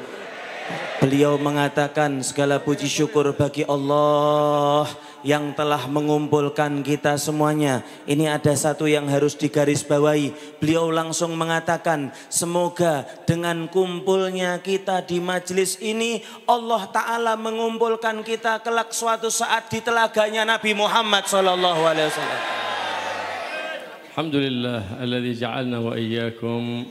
Beliau mengatakan segala puji syukur bagi Allah yang telah mengumpulkan kita semuanya. Ini ada satu yang harus digarisbawahi. Beliau langsung mengatakan, semoga dengan kumpulnya kita di majelis ini, Allah Ta'ala mengumpulkan kita kelak suatu saat di telaganya Nabi Muhammad SAW. Alaihi Alhamdulillah, alladhi ja'alna wa iyyakum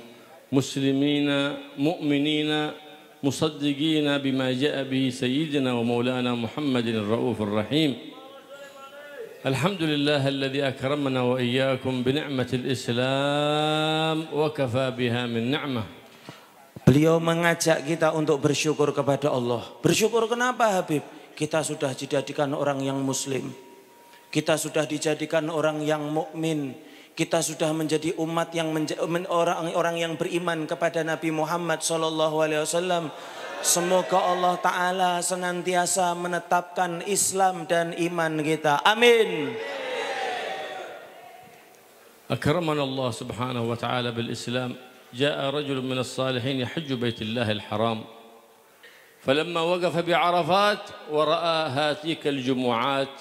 muslimina, mu'minina, musaddiqina bima ja'a bihi sayyidina wa maulana Muhammadin ar-rauf rahim الحمد لله الذي أكرمنا وإياكم بنعمة الإسلام وكفى بها من نعمة Beliau mengajak kita untuk bersyukur kepada Allah. Bersyukur kenapa Habib? Kita sudah dijadikan orang yang muslim. Kita sudah dijadikan orang yang mukmin. Kita sudah menjadi umat yang orang-orang yang beriman kepada Nabi Muhammad sallallahu alaihi wasallam. Semoga Allah Ta'ala senantiasa menetapkan Islam dan iman kita. Amin. أكرمنا الله سبحانه وتعالى بالإسلام جاء رجل من الصالحين يحج بيت الله الحرام فلما وقف بعرفات ورأى هاتيك الجمعات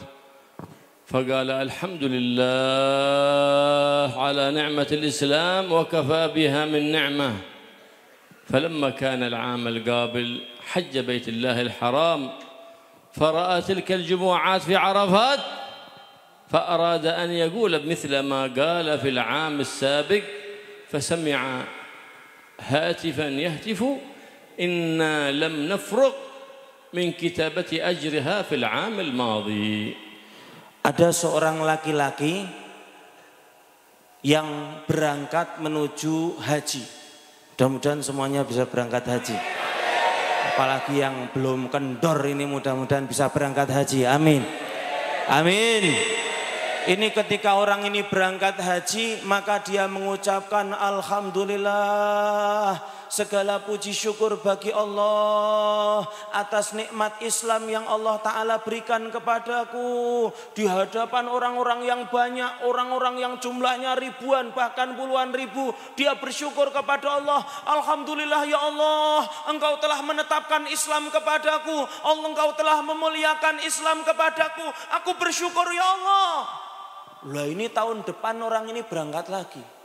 فقال الحمد لله على نعمة الإسلام وكفى بها من نعمه فلما كان العام القابل حج بيت الله الحرام فرأى تلك الجموعات في عرفات فأراد أن يقول مثل ما قال في العام السابق فسمع هاتفا يهتف إنا لم نفرق من كتابة أجرها في العام الماضي Ada seorang laki-laki yang berangkat menuju haji. Mudah-mudahan semuanya bisa berangkat haji. Apalagi yang belum kendor ini mudah-mudahan bisa berangkat haji. Amin. Amin. Ini ketika orang ini berangkat haji maka dia mengucapkan alhamdulillah Segala puji syukur bagi Allah atas nikmat Islam yang Allah Ta'ala berikan kepadaku. Di hadapan orang-orang yang banyak, orang-orang yang jumlahnya ribuan bahkan puluhan ribu. Dia bersyukur kepada Allah. Alhamdulillah ya Allah, engkau telah menetapkan Islam kepadaku. Allah engkau telah memuliakan Islam kepadaku. Aku bersyukur ya Allah. Lah ini tahun depan orang ini berangkat lagi.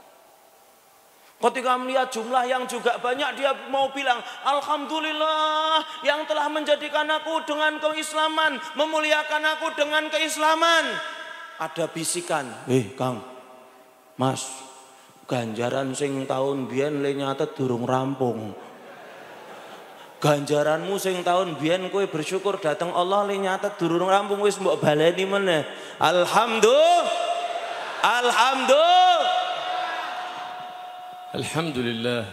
Ketika melihat jumlah yang juga banyak dia mau bilang Alhamdulillah yang telah menjadikan aku dengan keislaman Memuliakan aku dengan keislaman Ada bisikan Eh Kang Mas Ganjaran sing tahun Bian le nyata durung rampung ganjaranmu sing tahun Bian kowe bersyukur datang Allah le nyata durung rampung wis mbok baleni meneh alhamdulillah alhamdulillah الحمد لله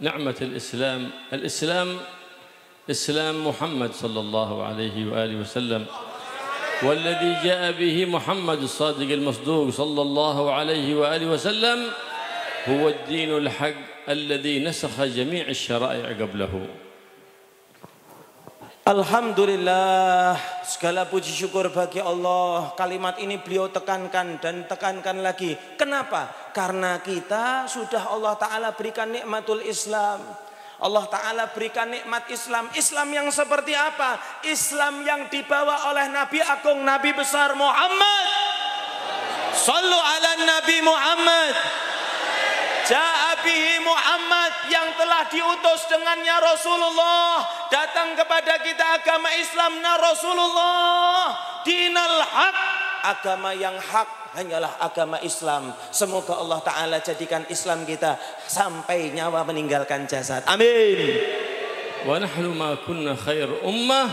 نعمة الإسلام الإسلام إسلام محمد صلى الله عليه وآله وسلم والذي جاء به محمد الصادق المصدوق صلى الله عليه وآله وسلم هو الدين الحق الذي نسخ جميع الشرائع قبله Alhamdulillah segala puji syukur bagi Allah kalimat ini beliau tekankan dan tekankan lagi kenapa karena kita sudah Allah taala berikan nikmatul Islam Allah taala berikan nikmat Islam Islam yang seperti apa Islam yang dibawa oleh Nabi Agung Nabi besar Muhammad Sallu ala Nabi Muhammad Ja'a bihi Muhammad yang telah diutus dengannya Rasulullah datang kepada kita agama Islamna Rasulullah dinal haq agama yang hak hanyalah agama Islam semoga Allah taala jadikan Islam kita sampai nyawa meninggalkan jasad amin wa nahnu ma kunna khair ummah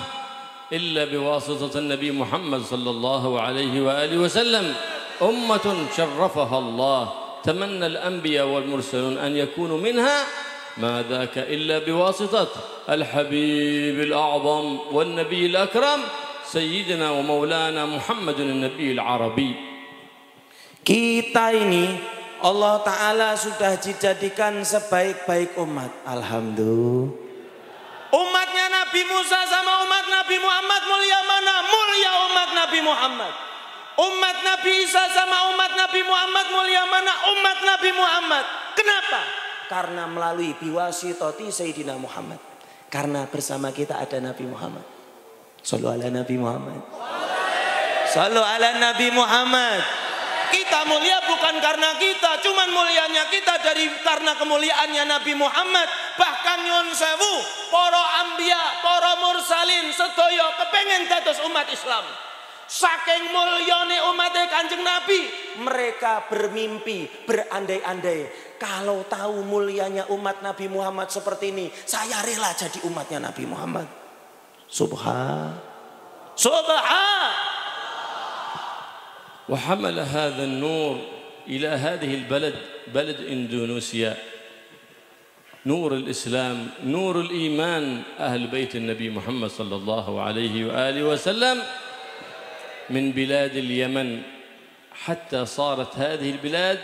illa biwasitati Nabi Muhammad sallallahu alaihi wa alihi wasallam ummatun syarrafaha Allah تمنى الأنبياء والمرسلون أن يكونوا منها ما ذاك إلا بواسطة الحبيب الأعظم والنبي الأكرم سيدنا ومولانا محمد النبي العربي kita ini Allah Ta'ala sudah dijadikan sebaik-baik umat Alhamdulillah Umatnya Nabi Musa sama umat Nabi Muhammad mulia mana? Mulia umat Nabi Muhammad Umat Nabi Isa sama umat Nabi Muhammad mulia mana umat Nabi Muhammad. Kenapa? Karena melalui biwasi toti Sayyidina Muhammad. Karena bersama kita ada Nabi Muhammad. Salam ala Nabi Muhammad. Salam ala Nabi Muhammad. Kita mulia bukan karena kita, cuman mulianya kita dari karena kemuliaannya Nabi Muhammad. Bahkan nyun sewu, poro ambia, poro mursalin, sedoyo, kepengen tetes umat Islam. Saking mulyone umatnya kanjeng Nabi. Mereka bermimpi, berandai-andai. Kalau tahu mulianya umat Nabi Muhammad seperti ini. Saya rela jadi umatnya Nabi Muhammad. Subha. Subhan. وحمل هذا النور إلى هذه البلد بلد إندونيسيا نور الإسلام نور الإيمان أهل بيت النبي محمد صلى الله عليه وآله وسلم من بلاد اليمن حتى صارت هذه البلاد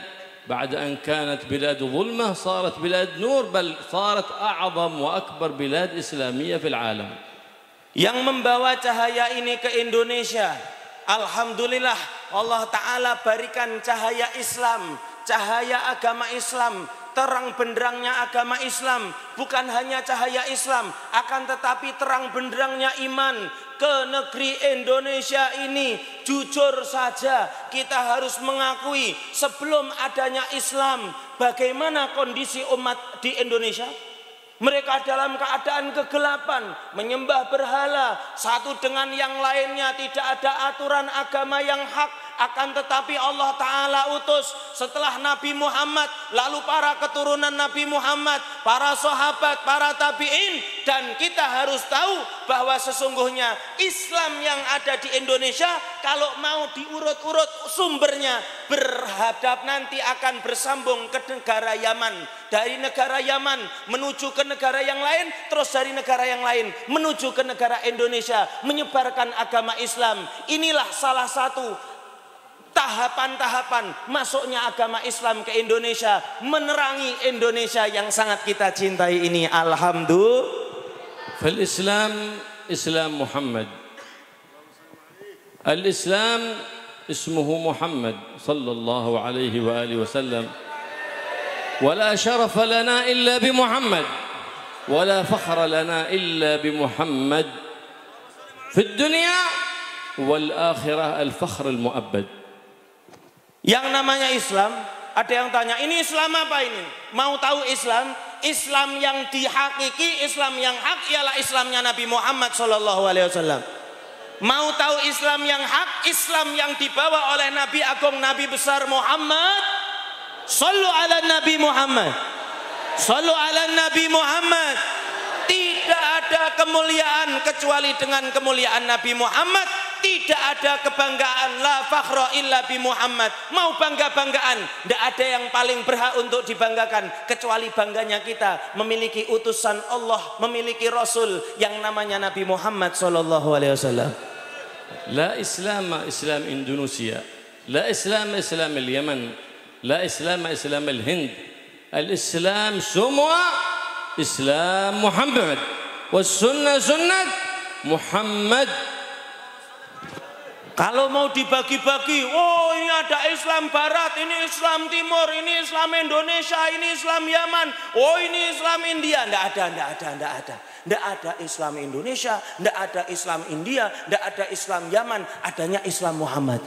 بعد أن كانت بلاد ظلمة صارت بلاد نور بل صارت أعظم وأكبر بلاد إسلامية في العالم yang membawa cahaya ini ke Indonesia Alhamdulillah Allah Ta'ala berikan cahaya Islam cahaya agama Islam terang benderangnya agama Islam, bukan hanya cahaya Islam, akan tetapi terang benderangnya iman ke negeri Indonesia ini. Jujur saja, kita harus mengakui sebelum adanya Islam, bagaimana kondisi umat di Indonesia? Mereka dalam keadaan kegelapan, menyembah berhala, satu dengan yang lainnya tidak ada aturan agama yang hak, akan tetapi Allah Ta'ala utus setelah Nabi Muhammad, lalu para keturunan Nabi Muhammad, para sahabat, para tabi'in, dan kita harus tahu bahwa sesungguhnya Islam yang ada di Indonesia, kalau mau diurut-urut sumbernya, berhadap nanti akan bersambung ke negara Yaman dari negara Yaman menuju ke negara yang lain, terus dari negara yang lain menuju ke negara Indonesia, menyebarkan agama Islam. Inilah salah satu tahapan-tahapan masuknya agama Islam ke Indonesia menerangi Indonesia yang sangat kita cintai ini alhamdulillah al Islam Islam Muhammad Al Islam ismuhu Muhammad sallallahu alaihi wa alihi wasallam ولا شرف لنا إلا بمحمد ولا فخر لنا إلا بمحمد في الدنيا والآخرة الفخر المؤبد yang namanya Islam ada yang tanya ini Islam apa ini mau tahu Islam Islam yang dihakiki Islam yang hak ialah Islamnya Nabi Muhammad Shallallahu Alaihi Wasallam mau tahu Islam yang hak Islam yang dibawa oleh Nabi Agung Nabi besar Muhammad Sallu ala Nabi Muhammad. Sallu ala Nabi Muhammad. Tidak ada kemuliaan kecuali dengan kemuliaan Nabi Muhammad. Tidak ada kebanggaan la fakhra illa bi Muhammad. Mau bangga-banggaan, tidak ada yang paling berhak untuk dibanggakan kecuali bangganya kita memiliki utusan Allah, memiliki rasul yang namanya Nabi Muhammad sallallahu alaihi wasallam. La Islam Islam Indonesia. La Islam Islam Yaman. لا إسلام إسلام الهند الإسلام semua Islam Muhammad والسنة سنة Muhammad kalau mau dibagi-bagi, oh ini ada Islam Barat, ini Islam Timur, ini Islam Indonesia, ini Islam Yaman, oh ini Islam India. ndak ada, ndak ada, ndak ada. ndak ada Islam Indonesia, ndak ada Islam India, ndak ada Islam Yaman, adanya Islam Muhammad.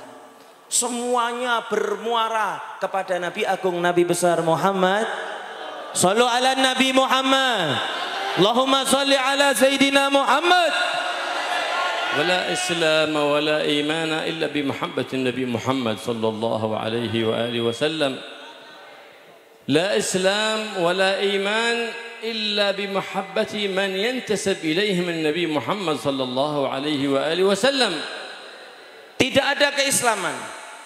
semuanya bermuara kepada Nabi Agung Nabi Besar Muhammad Sallu ala Nabi Muhammad Allahumma salli ala Sayyidina Muhammad ولا إسلام ولا إيمان إلا بمحبة النبي محمد صلى الله عليه وآله وسلم لا إسلام ولا إيمان إلا بمحبة من ينتسب إليه من النبي محمد صلى الله عليه وآله وسلم tidak ada keislaman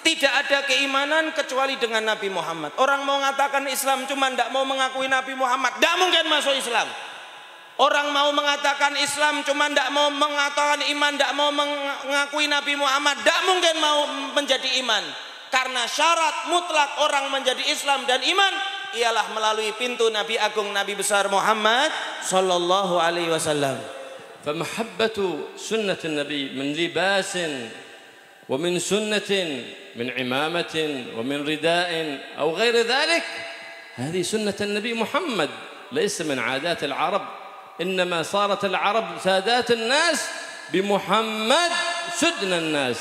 Tidak ada keimanan kecuali dengan Nabi Muhammad. Orang mau mengatakan Islam cuma tidak mau mengakui Nabi Muhammad. Tidak mungkin masuk Islam. Orang mau mengatakan Islam cuma tidak mau mengatakan iman, tidak mau mengakui Nabi Muhammad. Tidak mungkin mau menjadi iman. Karena syarat mutlak orang menjadi Islam dan iman ialah melalui pintu Nabi Agung Nabi Besar Muhammad Sallallahu Alaihi Wasallam. فمحبة سنة النبي من لباس ومن سنة من عمامة ومن رداء أو غير ذلك هذه سنة النبي محمد ليس من عادات العرب إنما صارت العرب سادات الناس بمحمد سدنا الناس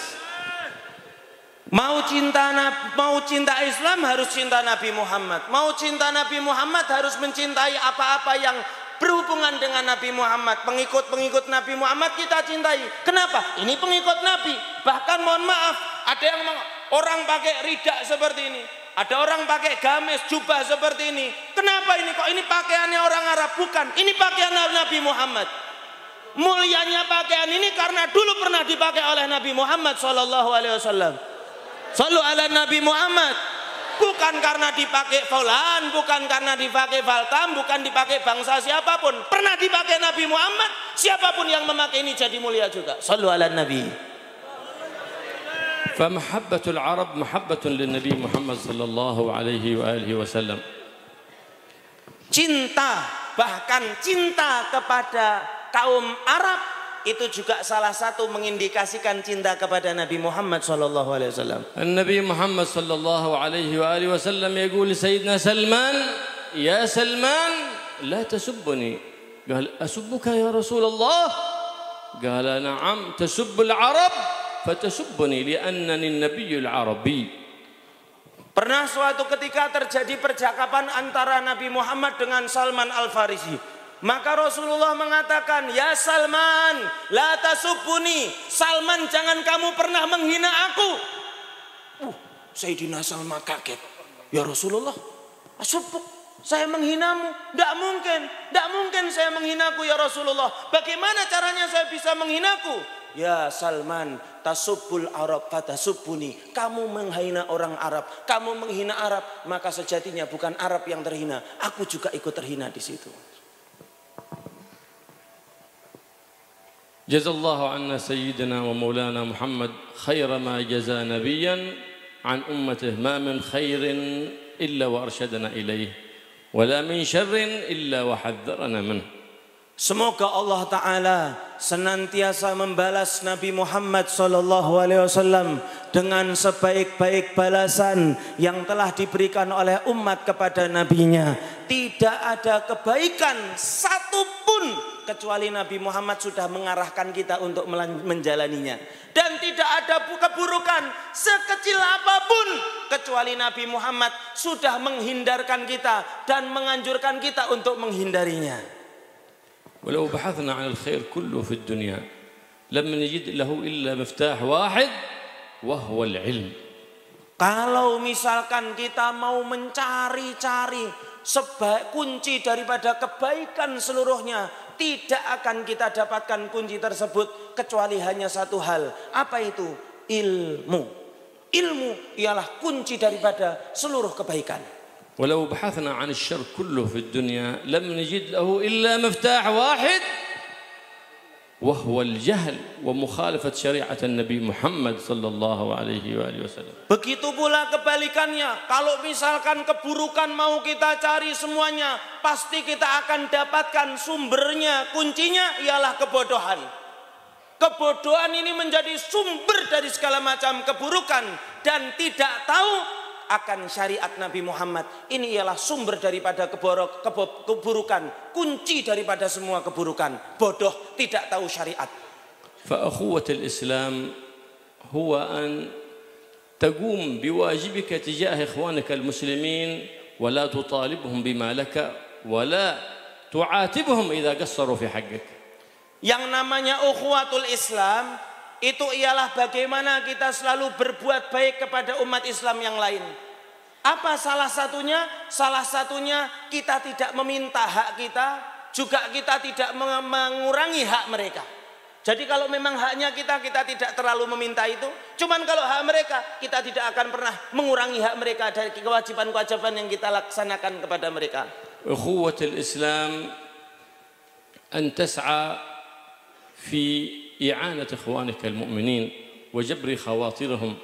Mau cinta mau cinta Islam harus cinta Nabi Muhammad. Mau cinta Nabi Muhammad harus mencintai apa-apa yang berhubungan dengan Nabi Muhammad, pengikut-pengikut Nabi Muhammad kita cintai. Kenapa? Ini pengikut Nabi. Bahkan mohon maaf, ada yang orang pakai ridak seperti ini, ada orang pakai gamis, jubah seperti ini. Kenapa ini kok ini pakaiannya orang Arab bukan? Ini pakaian Nabi Muhammad. Mulianya pakaian ini karena dulu pernah dipakai oleh Nabi Muhammad Shallallahu Alaihi Wasallam. Selalu ala Nabi Muhammad bukan karena dipakai Faulan, bukan karena dipakai Faltam, bukan dipakai bangsa siapapun. Pernah dipakai Nabi Muhammad, siapapun yang memakai ini jadi mulia juga. Sallu ala Nabi. فمحبة lil Nabi Muhammad sallallahu alaihi wa alihi wa sallam. cinta bahkan cinta kepada kaum Arab itu juga salah satu mengindikasikan cinta kepada Nabi Muhammad sallallahu alaihi wasallam. Nabi Muhammad sallallahu alaihi wa alihi wasallam يقول لسيدنا سلمان يا سلمان لا تسبني قال أسبك يا رسول الله قال نعم تسب العرب فتسبني لأنني النبي العربي Pernah suatu ketika terjadi percakapan antara Nabi Muhammad dengan Salman Al-Farisi. Maka Rasulullah mengatakan, "Ya Salman, la tasubuni. Salman, jangan kamu pernah menghina aku." Uh, Sayyidina Salman kaget. "Ya Rasulullah, asubuk. Saya menghinamu. Tidak mungkin. Tidak mungkin saya menghinaku ya Rasulullah. Bagaimana caranya saya bisa menghinaku? Ya Salman, tasubul Arab subuni, Kamu menghina orang Arab. Kamu menghina Arab. Maka sejatinya bukan Arab yang terhina. Aku juga ikut terhina di situ. جزى الله عنا سيدنا ومولانا محمد خير ما جزى نبيا عن أمته ما من خير إلا وأرشدنا إليه ولا من شر إلا وحذرنا منه Semoga Allah Ta'ala senantiasa membalas Nabi Muhammad SAW dengan sebaik-baik balasan yang telah diberikan oleh umat kepada nabinya. Tidak ada kebaikan satupun kecuali Nabi Muhammad sudah mengarahkan kita untuk menjalaninya. Dan tidak ada keburukan sekecil apapun kecuali Nabi Muhammad sudah menghindarkan kita dan menganjurkan kita untuk menghindarinya. ولو بحثنا عن الخير كله في الدنيا لم نجد له إلا مفتاح واحد وهو العلم Kalau misalkan kita mau mencari-cari sebaik kunci daripada kebaikan seluruhnya, tidak akan kita dapatkan kunci tersebut kecuali hanya satu hal. Apa itu? Ilmu. Ilmu ialah kunci daripada seluruh kebaikan. ولو بحثنا عن الشر كله في الدنيا لم نجد له إلا مفتاح واحد وهو الجهل ومخالفة شريعة النبي الله عليه وآله وسلم Begitu pula kebalikannya, kalau misalkan keburukan mau kita cari semuanya, pasti kita akan dapatkan sumbernya, kuncinya ialah kebodohan. Kebodohan ini menjadi sumber dari segala macam keburukan dan tidak tahu akan syariat Nabi Muhammad. Ini ialah sumber daripada keborok, keburukan, kunci daripada semua keburukan. Bodoh, tidak tahu syariat. فأخوة الإسلام هو أن تقوم بواجبك تجاه إخوانك المسلمين ولا تطالبهم بما لك ولا تعاتبهم إذا قصروا في حقك. Yang namanya ukhuwatul Islam itu ialah bagaimana kita selalu berbuat baik kepada umat Islam yang lain. Apa salah satunya? Salah satunya kita tidak meminta hak kita, juga kita tidak mengurangi hak mereka. Jadi kalau memang haknya kita, kita tidak terlalu meminta itu. Cuman kalau hak mereka, kita tidak akan pernah mengurangi hak mereka dari kewajiban-kewajiban yang kita laksanakan kepada mereka. Ukhuwatul Islam an fi إعانة إخوانك المؤمنين وجبر خواطرهم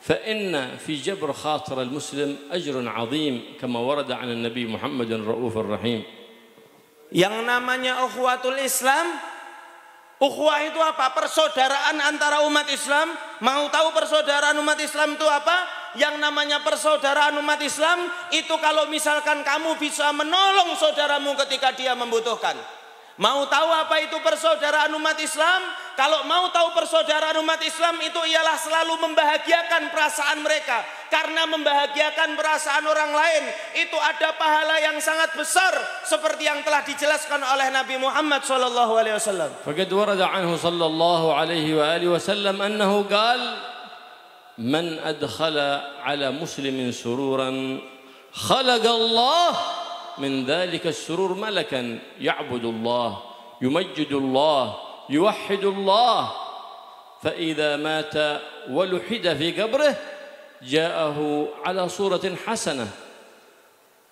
فإن في جبر خاطر المسلم أجر عظيم كما ورد عن النبي محمد الرؤوف الرحيم yang namanya ukhuwatul Islam Ukhuwah itu apa? Persaudaraan antara umat Islam. Mau tahu persaudaraan umat Islam itu apa? Yang namanya persaudaraan umat Islam itu kalau misalkan kamu bisa menolong saudaramu ketika dia membutuhkan. Mau tahu apa itu persaudaraan umat Islam? Kalau mau tahu persaudaraan umat Islam itu ialah selalu membahagiakan perasaan mereka. Karena membahagiakan perasaan orang lain itu ada pahala yang sangat besar seperti yang telah dijelaskan oleh Nabi Muhammad sallallahu alaihi wasallam. Faqad warada anhu sallallahu alaihi wa alihi wasallam annahu qala man adkhala ala muslimin sururan khalaqa Allah من ذلك السرور ملكا يعبد الله يمجد الله يوحد الله فإذا مات ولحد في قبره جاءه على صورة حسنة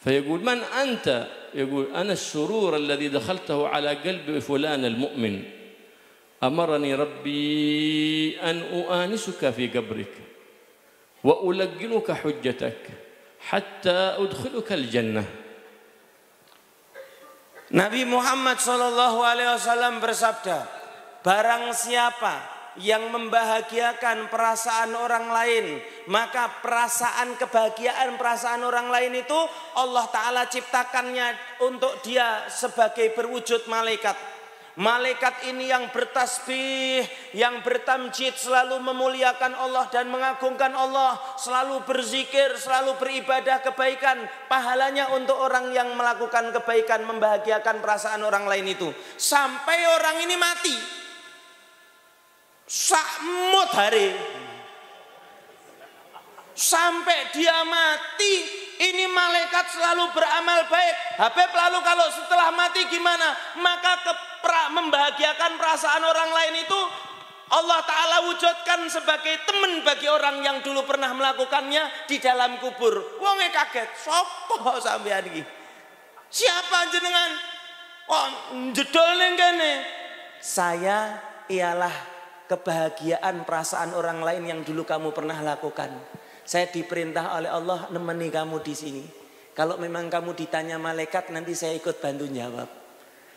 فيقول من أنت يقول أنا السرور الذي دخلته على قلب فلان المؤمن أمرني ربي أن أؤانسك في قبرك وألقنك حجتك حتى أدخلك الجنة Nabi Muhammad SAW bersabda, barang siapa yang membahagiakan perasaan orang lain, maka perasaan kebahagiaan perasaan orang lain itu Allah Ta'ala ciptakannya untuk dia sebagai berwujud malaikat. Malaikat ini yang bertasbih, yang bertamjid, selalu memuliakan Allah dan mengagungkan Allah, selalu berzikir, selalu beribadah kebaikan. Pahalanya untuk orang yang melakukan kebaikan, membahagiakan perasaan orang lain itu. Sampai orang ini mati. Sakmut hari. Sampai dia mati, ini malaikat selalu beramal baik. HP lalu kalau setelah mati gimana? Maka kepra, membahagiakan perasaan orang lain itu Allah Ta'ala wujudkan sebagai teman bagi orang yang dulu pernah melakukannya di dalam kubur. Wonge kaget, sopo sampean iki? Siapa jenengan? Oh, jedol ning kene. Saya ialah kebahagiaan perasaan orang lain yang dulu kamu pernah lakukan. Saya diperintah oleh Allah nemeni kamu di sini. Kalau memang kamu ditanya malaikat nanti saya ikut bantu jawab.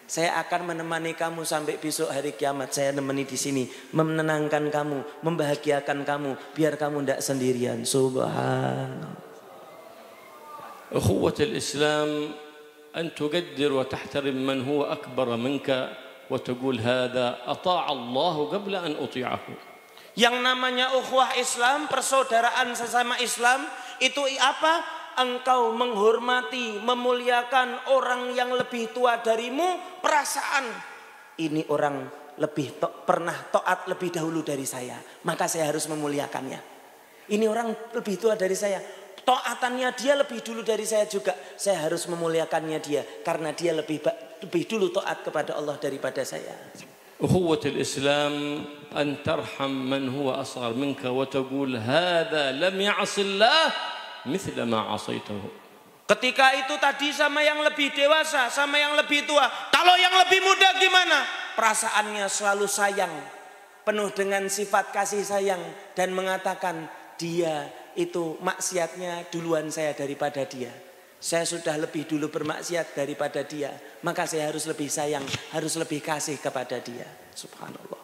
Saya akan menemani kamu sampai besok hari kiamat. Saya nemeni di sini, menenangkan kamu, membahagiakan kamu, biar kamu tidak sendirian. Subhanallah. Islam. الإسلام أن wa وتحترم من akbar minka, wa tujul hada. Ata' Allah qabla an أطيعه yang namanya ukhwah Islam, persaudaraan sesama Islam, itu apa? Engkau menghormati, memuliakan orang yang lebih tua darimu, perasaan ini orang lebih to, pernah toat lebih dahulu dari saya, maka saya harus memuliakannya. Ini orang lebih tua dari saya, to'atannya dia lebih dulu dari saya juga. Saya harus memuliakannya dia karena dia lebih lebih dulu to'at kepada Allah daripada saya. Ukhuwatul Islam أن ترحم من هو أصغر منك وتقول هذا لم يعص الله مثل ما عصيته Ketika itu tadi sama yang lebih dewasa, sama yang lebih tua. Kalau yang lebih muda gimana? Perasaannya selalu sayang, penuh dengan sifat kasih sayang dan mengatakan dia itu maksiatnya duluan saya daripada dia. Saya sudah lebih dulu bermaksiat daripada dia, maka saya harus lebih sayang, harus lebih kasih kepada dia. Subhanallah.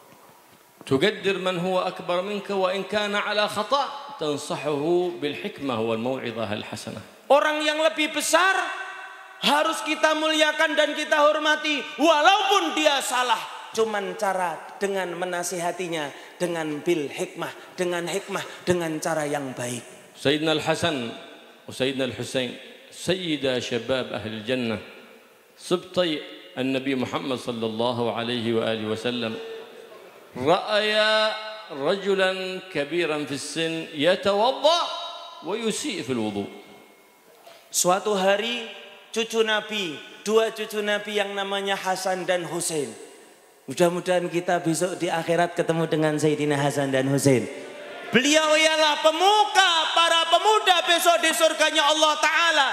تقدر من هو أكبر منك وإن كان على خطأ تنصحه بالحكمة والموعظة الحسنة Orang yang lebih besar harus kita muliakan dan kita hormati walaupun dia salah cuman cara dengan menasihatinya dengan bil hikmah dengan hikmah dengan cara yang baik Sayyidina Al-Hasan wa Sayyidina Al-Husain Sayyida Shabab Ahli Jannah Subtai An-Nabi Muhammad sallallahu alaihi wa alihi wasallam رأي رجلا كبيرا في السن يتوضأ ويسيء في الوضوء Suatu hari cucu Nabi, dua cucu Nabi yang namanya Hasan dan Hussein. Mudah-mudahan kita besok di akhirat ketemu dengan Sayyidina Hasan dan Hussein. Beliau ialah pemuka para pemuda besok di surganya Allah Ta'ala.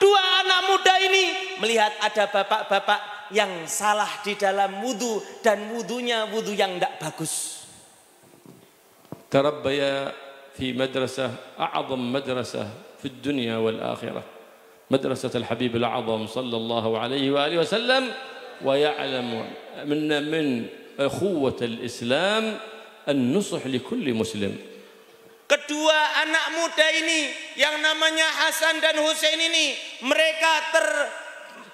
Dua anak muda ini melihat ada bapak-bapak yang salah di dalam wudhu dan wudhunya wudhu yang tidak bagus. madrasah في مدرسة أعظم مدرسة في الدنيا والآخرة مدرسة الحبيب الأعظم صلى الله عليه وآله وسلم ويعلم من من أخوة الإسلام النصح لكل مسلم Kedua anak muda ini yang namanya Hasan dan Hussein ini mereka ter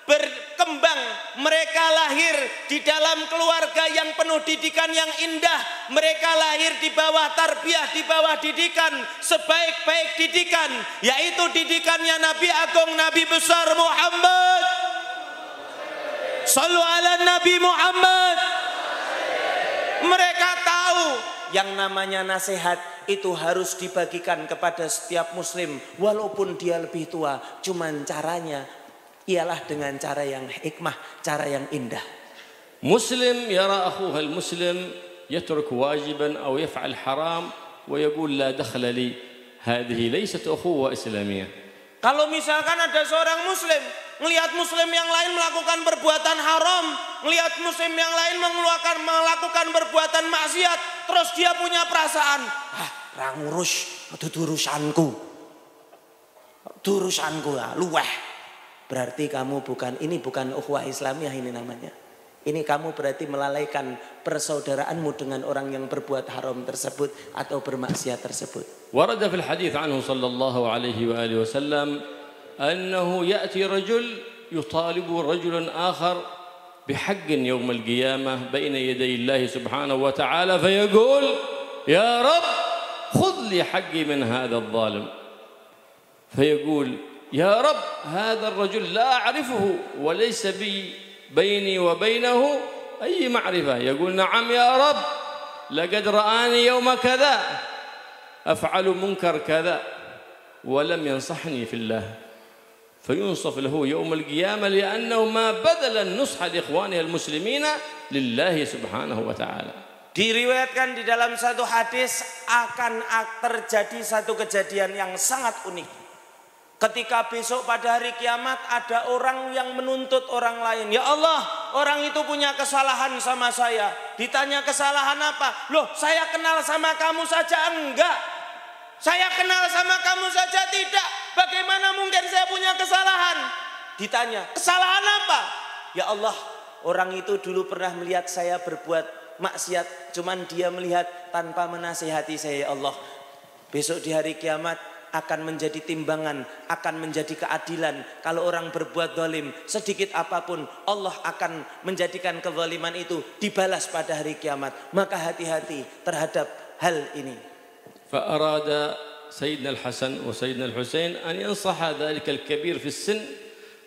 berkembang. Mereka lahir di dalam keluarga yang penuh didikan yang indah. Mereka lahir di bawah tarbiyah, di bawah didikan, sebaik-baik didikan, yaitu didikannya Nabi Agung Nabi besar Muhammad. Sallu ala Nabi Muhammad. Mereka tahu yang namanya nasihat itu harus dibagikan kepada setiap muslim walaupun dia lebih tua cuman caranya ialah dengan cara yang hikmah, cara yang indah. Muslim yara akhuha al-muslim wajiban واجبا أو يفعل حرام ويقول لا دخل لي هذه ليست أخوة إسلامية Kalau misalkan ada seorang muslim melihat muslim yang lain melakukan perbuatan haram, melihat muslim yang lain mengeluarkan melakukan perbuatan maksiat, terus dia punya perasaan, ah, rangurus, itu urusanku. urusanku ya, ah, luweh. Berarti kamu bukan, ini bukan ukhuwah Islamiyah ini namanya. Ini kamu berarti melalaikan persaudaraanmu dengan orang yang berbuat haram tersebut atau bermaksiat tersebut. Warada fil hadis anhu sallallahu alaihi wa alihi wasallam annahu ya'ti rajul yutalibu rajulan akhar بحق يوم القيامة بين يدي الله سبحانه وتعالى فيقول يا رب خذ لي حقي من هذا الظالم فيقول يا رب هذا الرجل لا أعرفه وليس بي بيني وبينه أي معرفة يقول نعم يا رب لقد رآني يوم كذا أفعل منكر كذا ولم ينصحني في الله فينصف له يوم القيامة لأنه ما بذل النصح لإخوانه المسلمين لله سبحانه وتعالى Diriwayatkan di dalam satu hadis akan terjadi satu kejadian yang sangat unik. Ketika besok pada hari kiamat ada orang yang menuntut orang lain. Ya Allah, orang itu punya kesalahan sama saya. Ditanya kesalahan apa? Loh, saya kenal sama kamu saja enggak. Saya kenal sama kamu saja tidak. Bagaimana mungkin saya punya kesalahan? Ditanya, kesalahan apa? Ya Allah, orang itu dulu pernah melihat saya berbuat maksiat. Cuman dia melihat tanpa menasihati saya ya Allah. Besok di hari kiamat akan menjadi timbangan, akan menjadi keadilan. Kalau orang berbuat dolim, sedikit apapun, Allah akan menjadikan kezaliman itu dibalas pada hari kiamat. Maka hati-hati terhadap hal ini. فأراد سيدنا الحسن وسيدنا الحسين أن ينصح sin الكبير في السن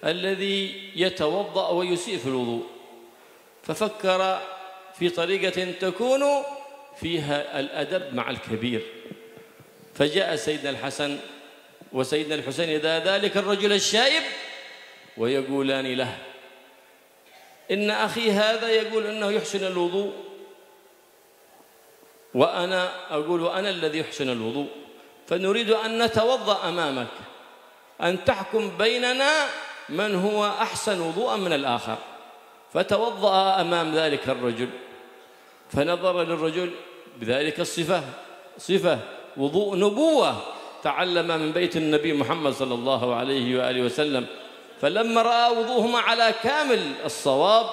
الذي يتوضأ ويسيء في الوضوء ففكر في طريقة تكون فيها الأدب مع الكبير فجاء سيدنا الحسن وسيدنا الحسين إذا ذلك الرجل الشائب ويقولان له إن أخي هذا يقول أنه يحسن الوضوء وأنا أقول أنا الذي يحسن الوضوء فنريد أن نتوضأ أمامك أن تحكم بيننا من هو أحسن وضوءا من الآخر فتوضأ أمام ذلك الرجل فنظر للرجل بذلك الصفة صفة وضوء نبوة تعلم من بيت النبي محمد صلى الله عليه وآله وسلم فلما رأى وضوهما على كامل الصواب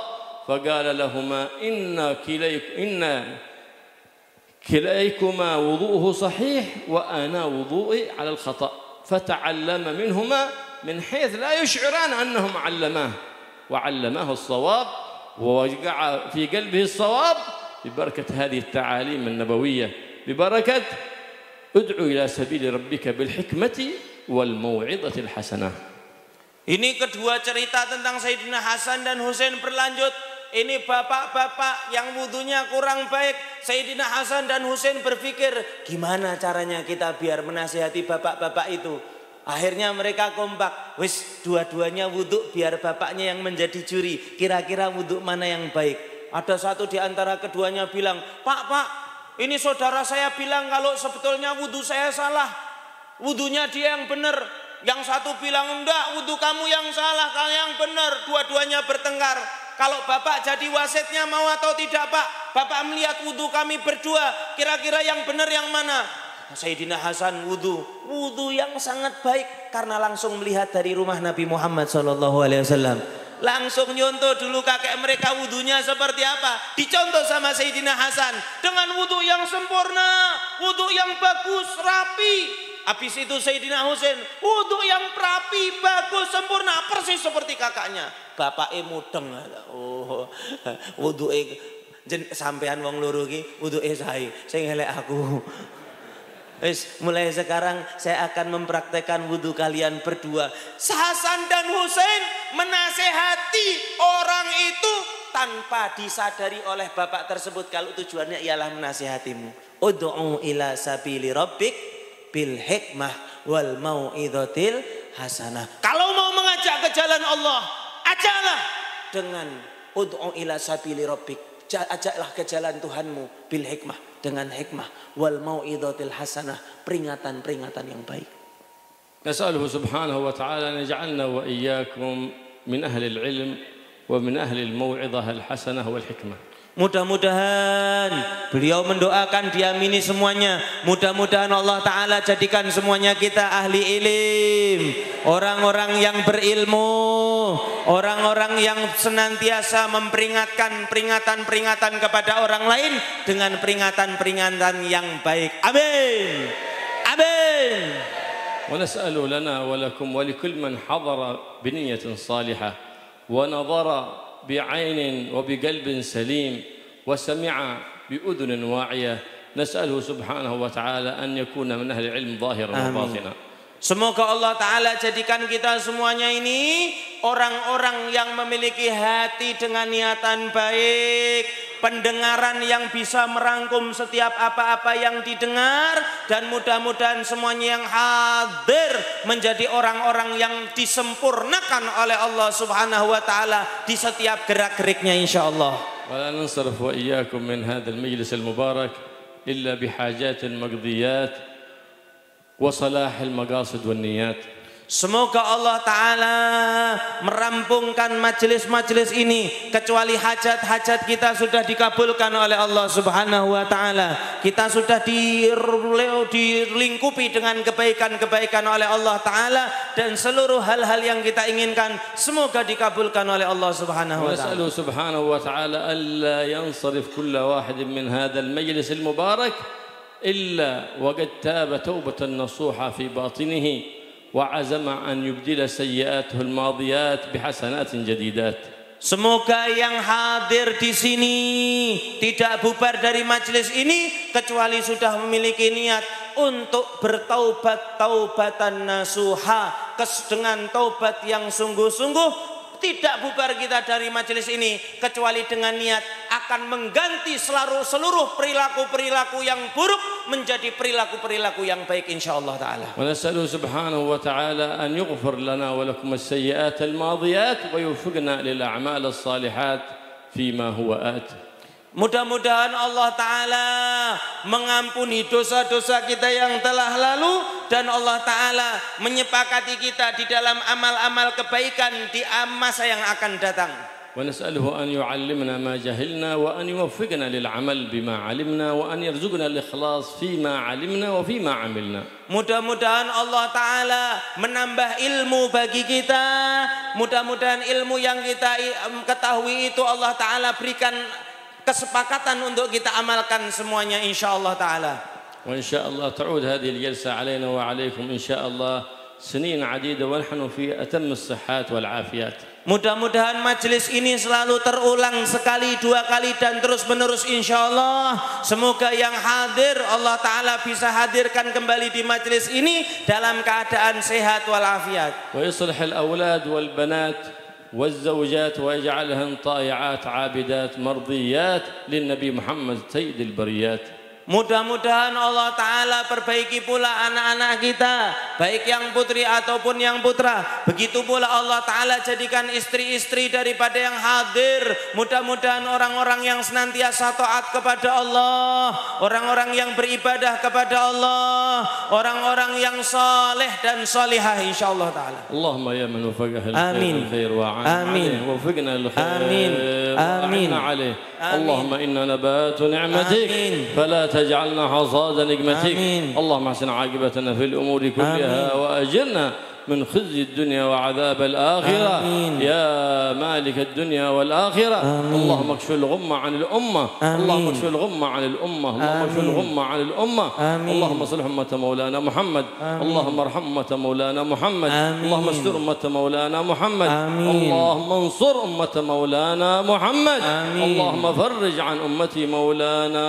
فقال لهما إن كليك إن كليكما وضوءه صحيح وأنا وضوئي على الخطأ فتعلم منهما من حيث لا يشعران أنهم علماه وعلماه الصواب ووقع في قلبه الصواب ببركة هذه التعاليم النبوية ببركة Ud'u ila sabili rabbika bil hikmati wal mau'izatil hasanah. Ini kedua cerita tentang Sayyidina Hasan dan Husain berlanjut. Ini bapak-bapak yang wudhunya kurang baik. Sayyidina Hasan dan Husain berpikir, gimana caranya kita biar menasihati bapak-bapak itu? Akhirnya mereka kompak. Wis, dua-duanya wudhu biar bapaknya yang menjadi juri. Kira-kira wudhu mana yang baik? Ada satu di antara keduanya bilang, Pak, Pak, ini saudara saya bilang kalau sebetulnya wudhu saya salah. Wudhunya dia yang benar. Yang satu bilang enggak wudhu kamu yang salah. Kalau yang benar dua-duanya bertengkar. Kalau bapak jadi wasitnya mau atau tidak pak. Bapak melihat wudhu kami berdua. Kira-kira yang benar yang mana? Sayyidina Hasan wudhu. Wudhu yang sangat baik. Karena langsung melihat dari rumah Nabi Muhammad SAW langsung nyontoh dulu kakek mereka wudhunya seperti apa. Dicontoh sama Sayyidina Hasan dengan wudhu yang sempurna, wudhu yang bagus, rapi. Habis itu Sayyidina Husain wudhu yang rapi, bagus, sempurna, persis seperti kakaknya. Bapak mudeng. Oh, wudhu sampean wong luruh wudhu wudhuke saya saya elek aku mulai sekarang saya akan mempraktekkan wudhu kalian berdua. Hasan dan Hussein menasehati orang itu tanpa disadari oleh bapak tersebut kalau tujuannya ialah menasehatimu. Udu'u ila sabili rabbik bil hikmah wal mau'idotil hasanah. Kalau mau mengajak ke jalan Allah, ajalah dengan udu'u ila sabili rabbik ajaklah ke jalan Tuhanmu bil hikmah dengan hikmah wal mau'idhatil hasanah peringatan-peringatan yang baik. Nas'aluhu subhanahu wa ta'ala naj'alna wa iyyakum min ahli al-'ilm wa min ahli al-mau'idhah al-hasanah wal hikmah. Mudah-mudahan beliau mendoakan diamini semuanya. Mudah-mudahan Allah Ta'ala jadikan semuanya kita ahli ilim. Orang-orang yang berilmu. Orang-orang yang senantiasa memperingatkan peringatan-peringatan kepada orang lain. Dengan peringatan-peringatan yang baik. Amin. Amin. ونسأل لنا ولكم ولكل من حضر بنية صالحة ونظر بعين وبقلب سليم وسمع بأذن واعية نسأله سبحانه وتعالى أن يكون من أهل العلم ظاهرا وباطنا Semoga Allah Ta'ala jadikan kita semuanya ini orang-orang yang memiliki hati dengan niatan baik, pendengaran yang bisa merangkum setiap apa-apa yang didengar, dan mudah-mudahan semuanya yang hadir menjadi orang-orang yang disempurnakan oleh Allah Subhanahu wa Ta'ala di setiap gerak-geriknya, insya Allah. ولا ننصرف وإياكم من هذا المجلس Semoga Allah Ta'ala merampungkan majelis-majelis ini kecuali hajat-hajat kita sudah dikabulkan oleh Allah Subhanahu wa Ta'ala. Kita sudah dilingkupi dengan kebaikan-kebaikan oleh Allah Ta'ala dan seluruh hal-hal yang kita inginkan semoga dikabulkan oleh Allah Subhanahu wa Ta'ala. Subhanahu wa Ta'ala alla yansarif kulla wahidin min hadal majlis al-mubarak إلا وقد تاب توبة نصوحة في باطنه وعزم أن يبدل سيئاته الماضيات بحسنات جديدات Semoga yang hadir di sini tidak bubar dari majelis ini kecuali sudah memiliki niat untuk bertaubat taubatan nasuha dengan taubat yang sungguh-sungguh tidak bubar kita dari majelis ini kecuali dengan niat akan mengganti seluruh seluruh perilaku-perilaku yang buruk menjadi perilaku-perilaku yang baik insyaallah taala. Wa nas'alu subhanahu wa ta'ala an yughfir lana wa lakum as-sayyi'at al-madiyat wa yuwaffiqna lil a'mal as-salihat huwa Mudah-mudahan Allah Ta'ala mengampuni dosa-dosa kita yang telah lalu dan Allah Ta'ala menyepakati kita di dalam amal-amal kebaikan di masa yang akan datang. ونسأله أن يعلمنا ما جهلنا وأن يوفقنا للعمل بما علمنا وأن يرزقنا الإخلاص فيما علمنا وفيما عملنا Mudah-mudahan Allah Ta'ala menambah ilmu bagi kita Mudah-mudahan ilmu yang kita ketahui itu Allah Ta'ala berikan kesepakatan untuk kita amalkan semuanya Insya Allah taala. Insya Allah الله تعود هذه الجلسة علينا وعليكم إن شاء الله سنين عديدة ونحن في أتم الصحات والعافيات Mudah-mudahan majelis ini selalu terulang sekali, dua kali dan terus menerus insya Allah. Semoga yang hadir Allah Ta'ala bisa hadirkan kembali di majelis ini dalam keadaan sehat walafiat. Wa ويصلح الأولاد walbanat. والزوجات ويجعلهن طائعات عابدات مرضيات للنبي محمد سيد البريات Mudah-mudahan Allah Ta'ala perbaiki pula anak-anak kita Baik yang putri ataupun yang putra Begitu pula Allah Ta'ala jadikan istri-istri daripada yang hadir Mudah-mudahan orang-orang yang senantiasa taat kepada Allah Orang-orang yang beribadah kepada Allah Orang-orang yang soleh dan insya Allah Ta'ala Allahumma ya man Amin Amin Amin Amin Allahumma inna nabatu ni'matik Amin تجعلنا حصادا نجمتك اللهم احسن عاقبتنا في الأمور كلها وأجرنا من خزي الدنيا وعذاب الآخرة آمين. يا مالك الدنيا والآخرة آمين. اللهم اكشف الغمة عن الأمة آمين. اللهم اكشف الغمة عن الأمة اللهم اكشف الغمة عن الأمة آمين. اللهم اصلح أمة مولانا محمد آمين. اللهم ارحم أمة مولانا محمد آمين. اللهم استر أمة مولانا محمد آمين. اللهم انصر أمة مولانا محمد آمين. اللهم فرج عن أمة مولانا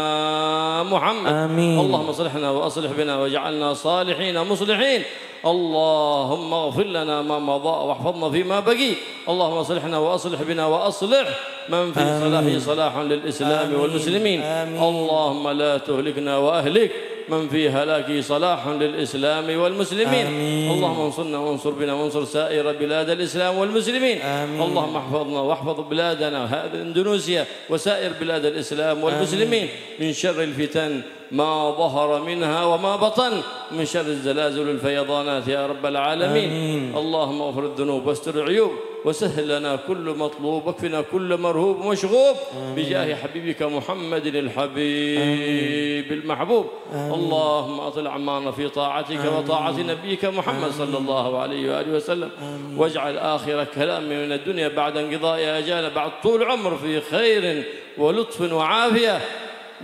محمد آمين. اللهم اصلحنا وأصلح بنا واجعلنا صالحين مصلحين اللهم اغفر لنا ما مضى واحفظنا فيما بقي اللهم اصلحنا واصلح بنا واصلح من في صلاحه صلاح للإسلام والمسلمين اللهم لا تهلكنا وأهلك من في هلاكه صلاح للإسلام والمسلمين آمين. اللهم انصرنا وانصر بنا وانصر سائر بلاد الإسلام والمسلمين آمين. اللهم احفظنا واحفظ بلادنا اندونيسيا وسائر بلاد الإسلام والمسلمين آمين. من شر الفتن ما ظهر منها وما بطن من شر الزلازل والفيضانات يا رب العالمين آمين. اللهم اغفر الذنوب واستر العيوب وسهل لنا كل مطلوب واكفنا كل مرهوب ومشغوب بجاه حبيبك محمد الحبيب المحبوب آمين اللهم أطل عمارنا في طاعتك وطاعة نبيك محمد صلى الله عليه وآله وسلم واجعل آخر كلام من الدنيا بعد انقضاء أجالنا بعد طول عمر في خير ولطف وعافية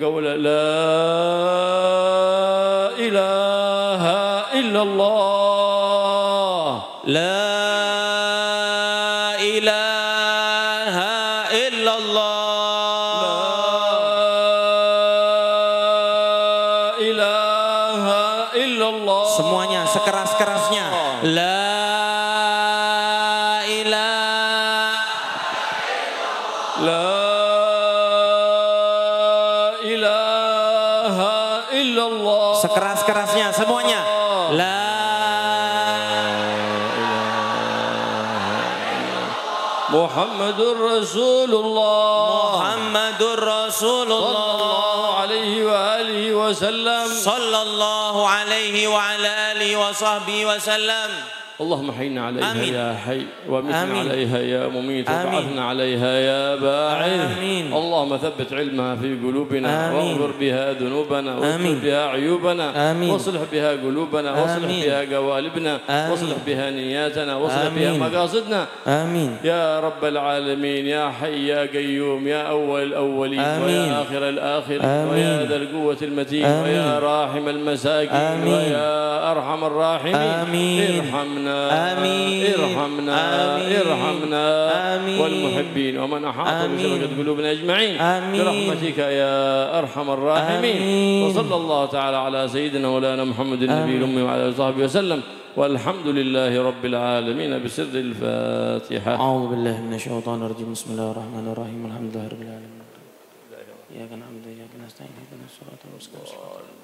قول لا إله إلا الله لا عليه وعلى آله وصحبه وسلم اللهم حينا عليها آمين. يا حي ومتنا عليها يا مميت وابعثنا عليها يا باعث آمين. اللهم ثبت علمها في قلوبنا واغفر بها ذنوبنا واغفر بها عيوبنا آمين. واصلح بها قلوبنا واصلح بها قوالبنا واصلح بها نياتنا واصلح بها مقاصدنا آمين يا رب العالمين يا حي يا قيوم يا أول الأولين ويا آخر الآخرين ويا ذا القوة المتين ويا راحم المساكين ويا أرحم الراحمين ارحمنا آمين ارحمنا آمين ارحمنا آمين والمحبين ومن أحاط بشبكة قلوبنا أجمعين آمين برحمتك يا أرحم الراحمين آمين وصلى الله تعالى على سيدنا مولانا محمد النبي الأمي وعلى آله وصحبه وسلم والحمد لله رب العالمين بسر الفاتحة أعوذ بالله من الشيطان الرجيم بسم الله الرحمن الرحيم الحمد لله رب العالمين إياك نعبد وإياك نستعين اهدنا الصراط المستقيم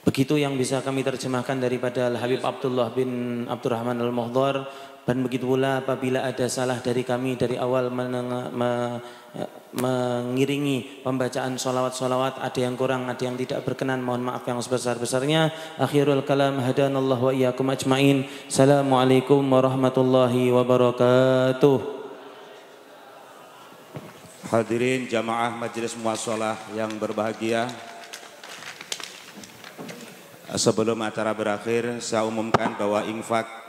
Begitu yang bisa kami terjemahkan daripada Al-Habib Abdullah bin Abdurrahman Al-Muhdhar dan begitu pula apabila ada salah dari kami dari awal meneng, me, mengiringi pembacaan solawat-solawat ada yang kurang ada yang tidak berkenan mohon maaf yang sebesar-besarnya akhirul kalam hadanallahu wa iyakum ajmain assalamualaikum warahmatullahi wabarakatuh Hadirin jamaah majelis muasalah yang berbahagia Sebelum acara berakhir, saya umumkan bahwa infak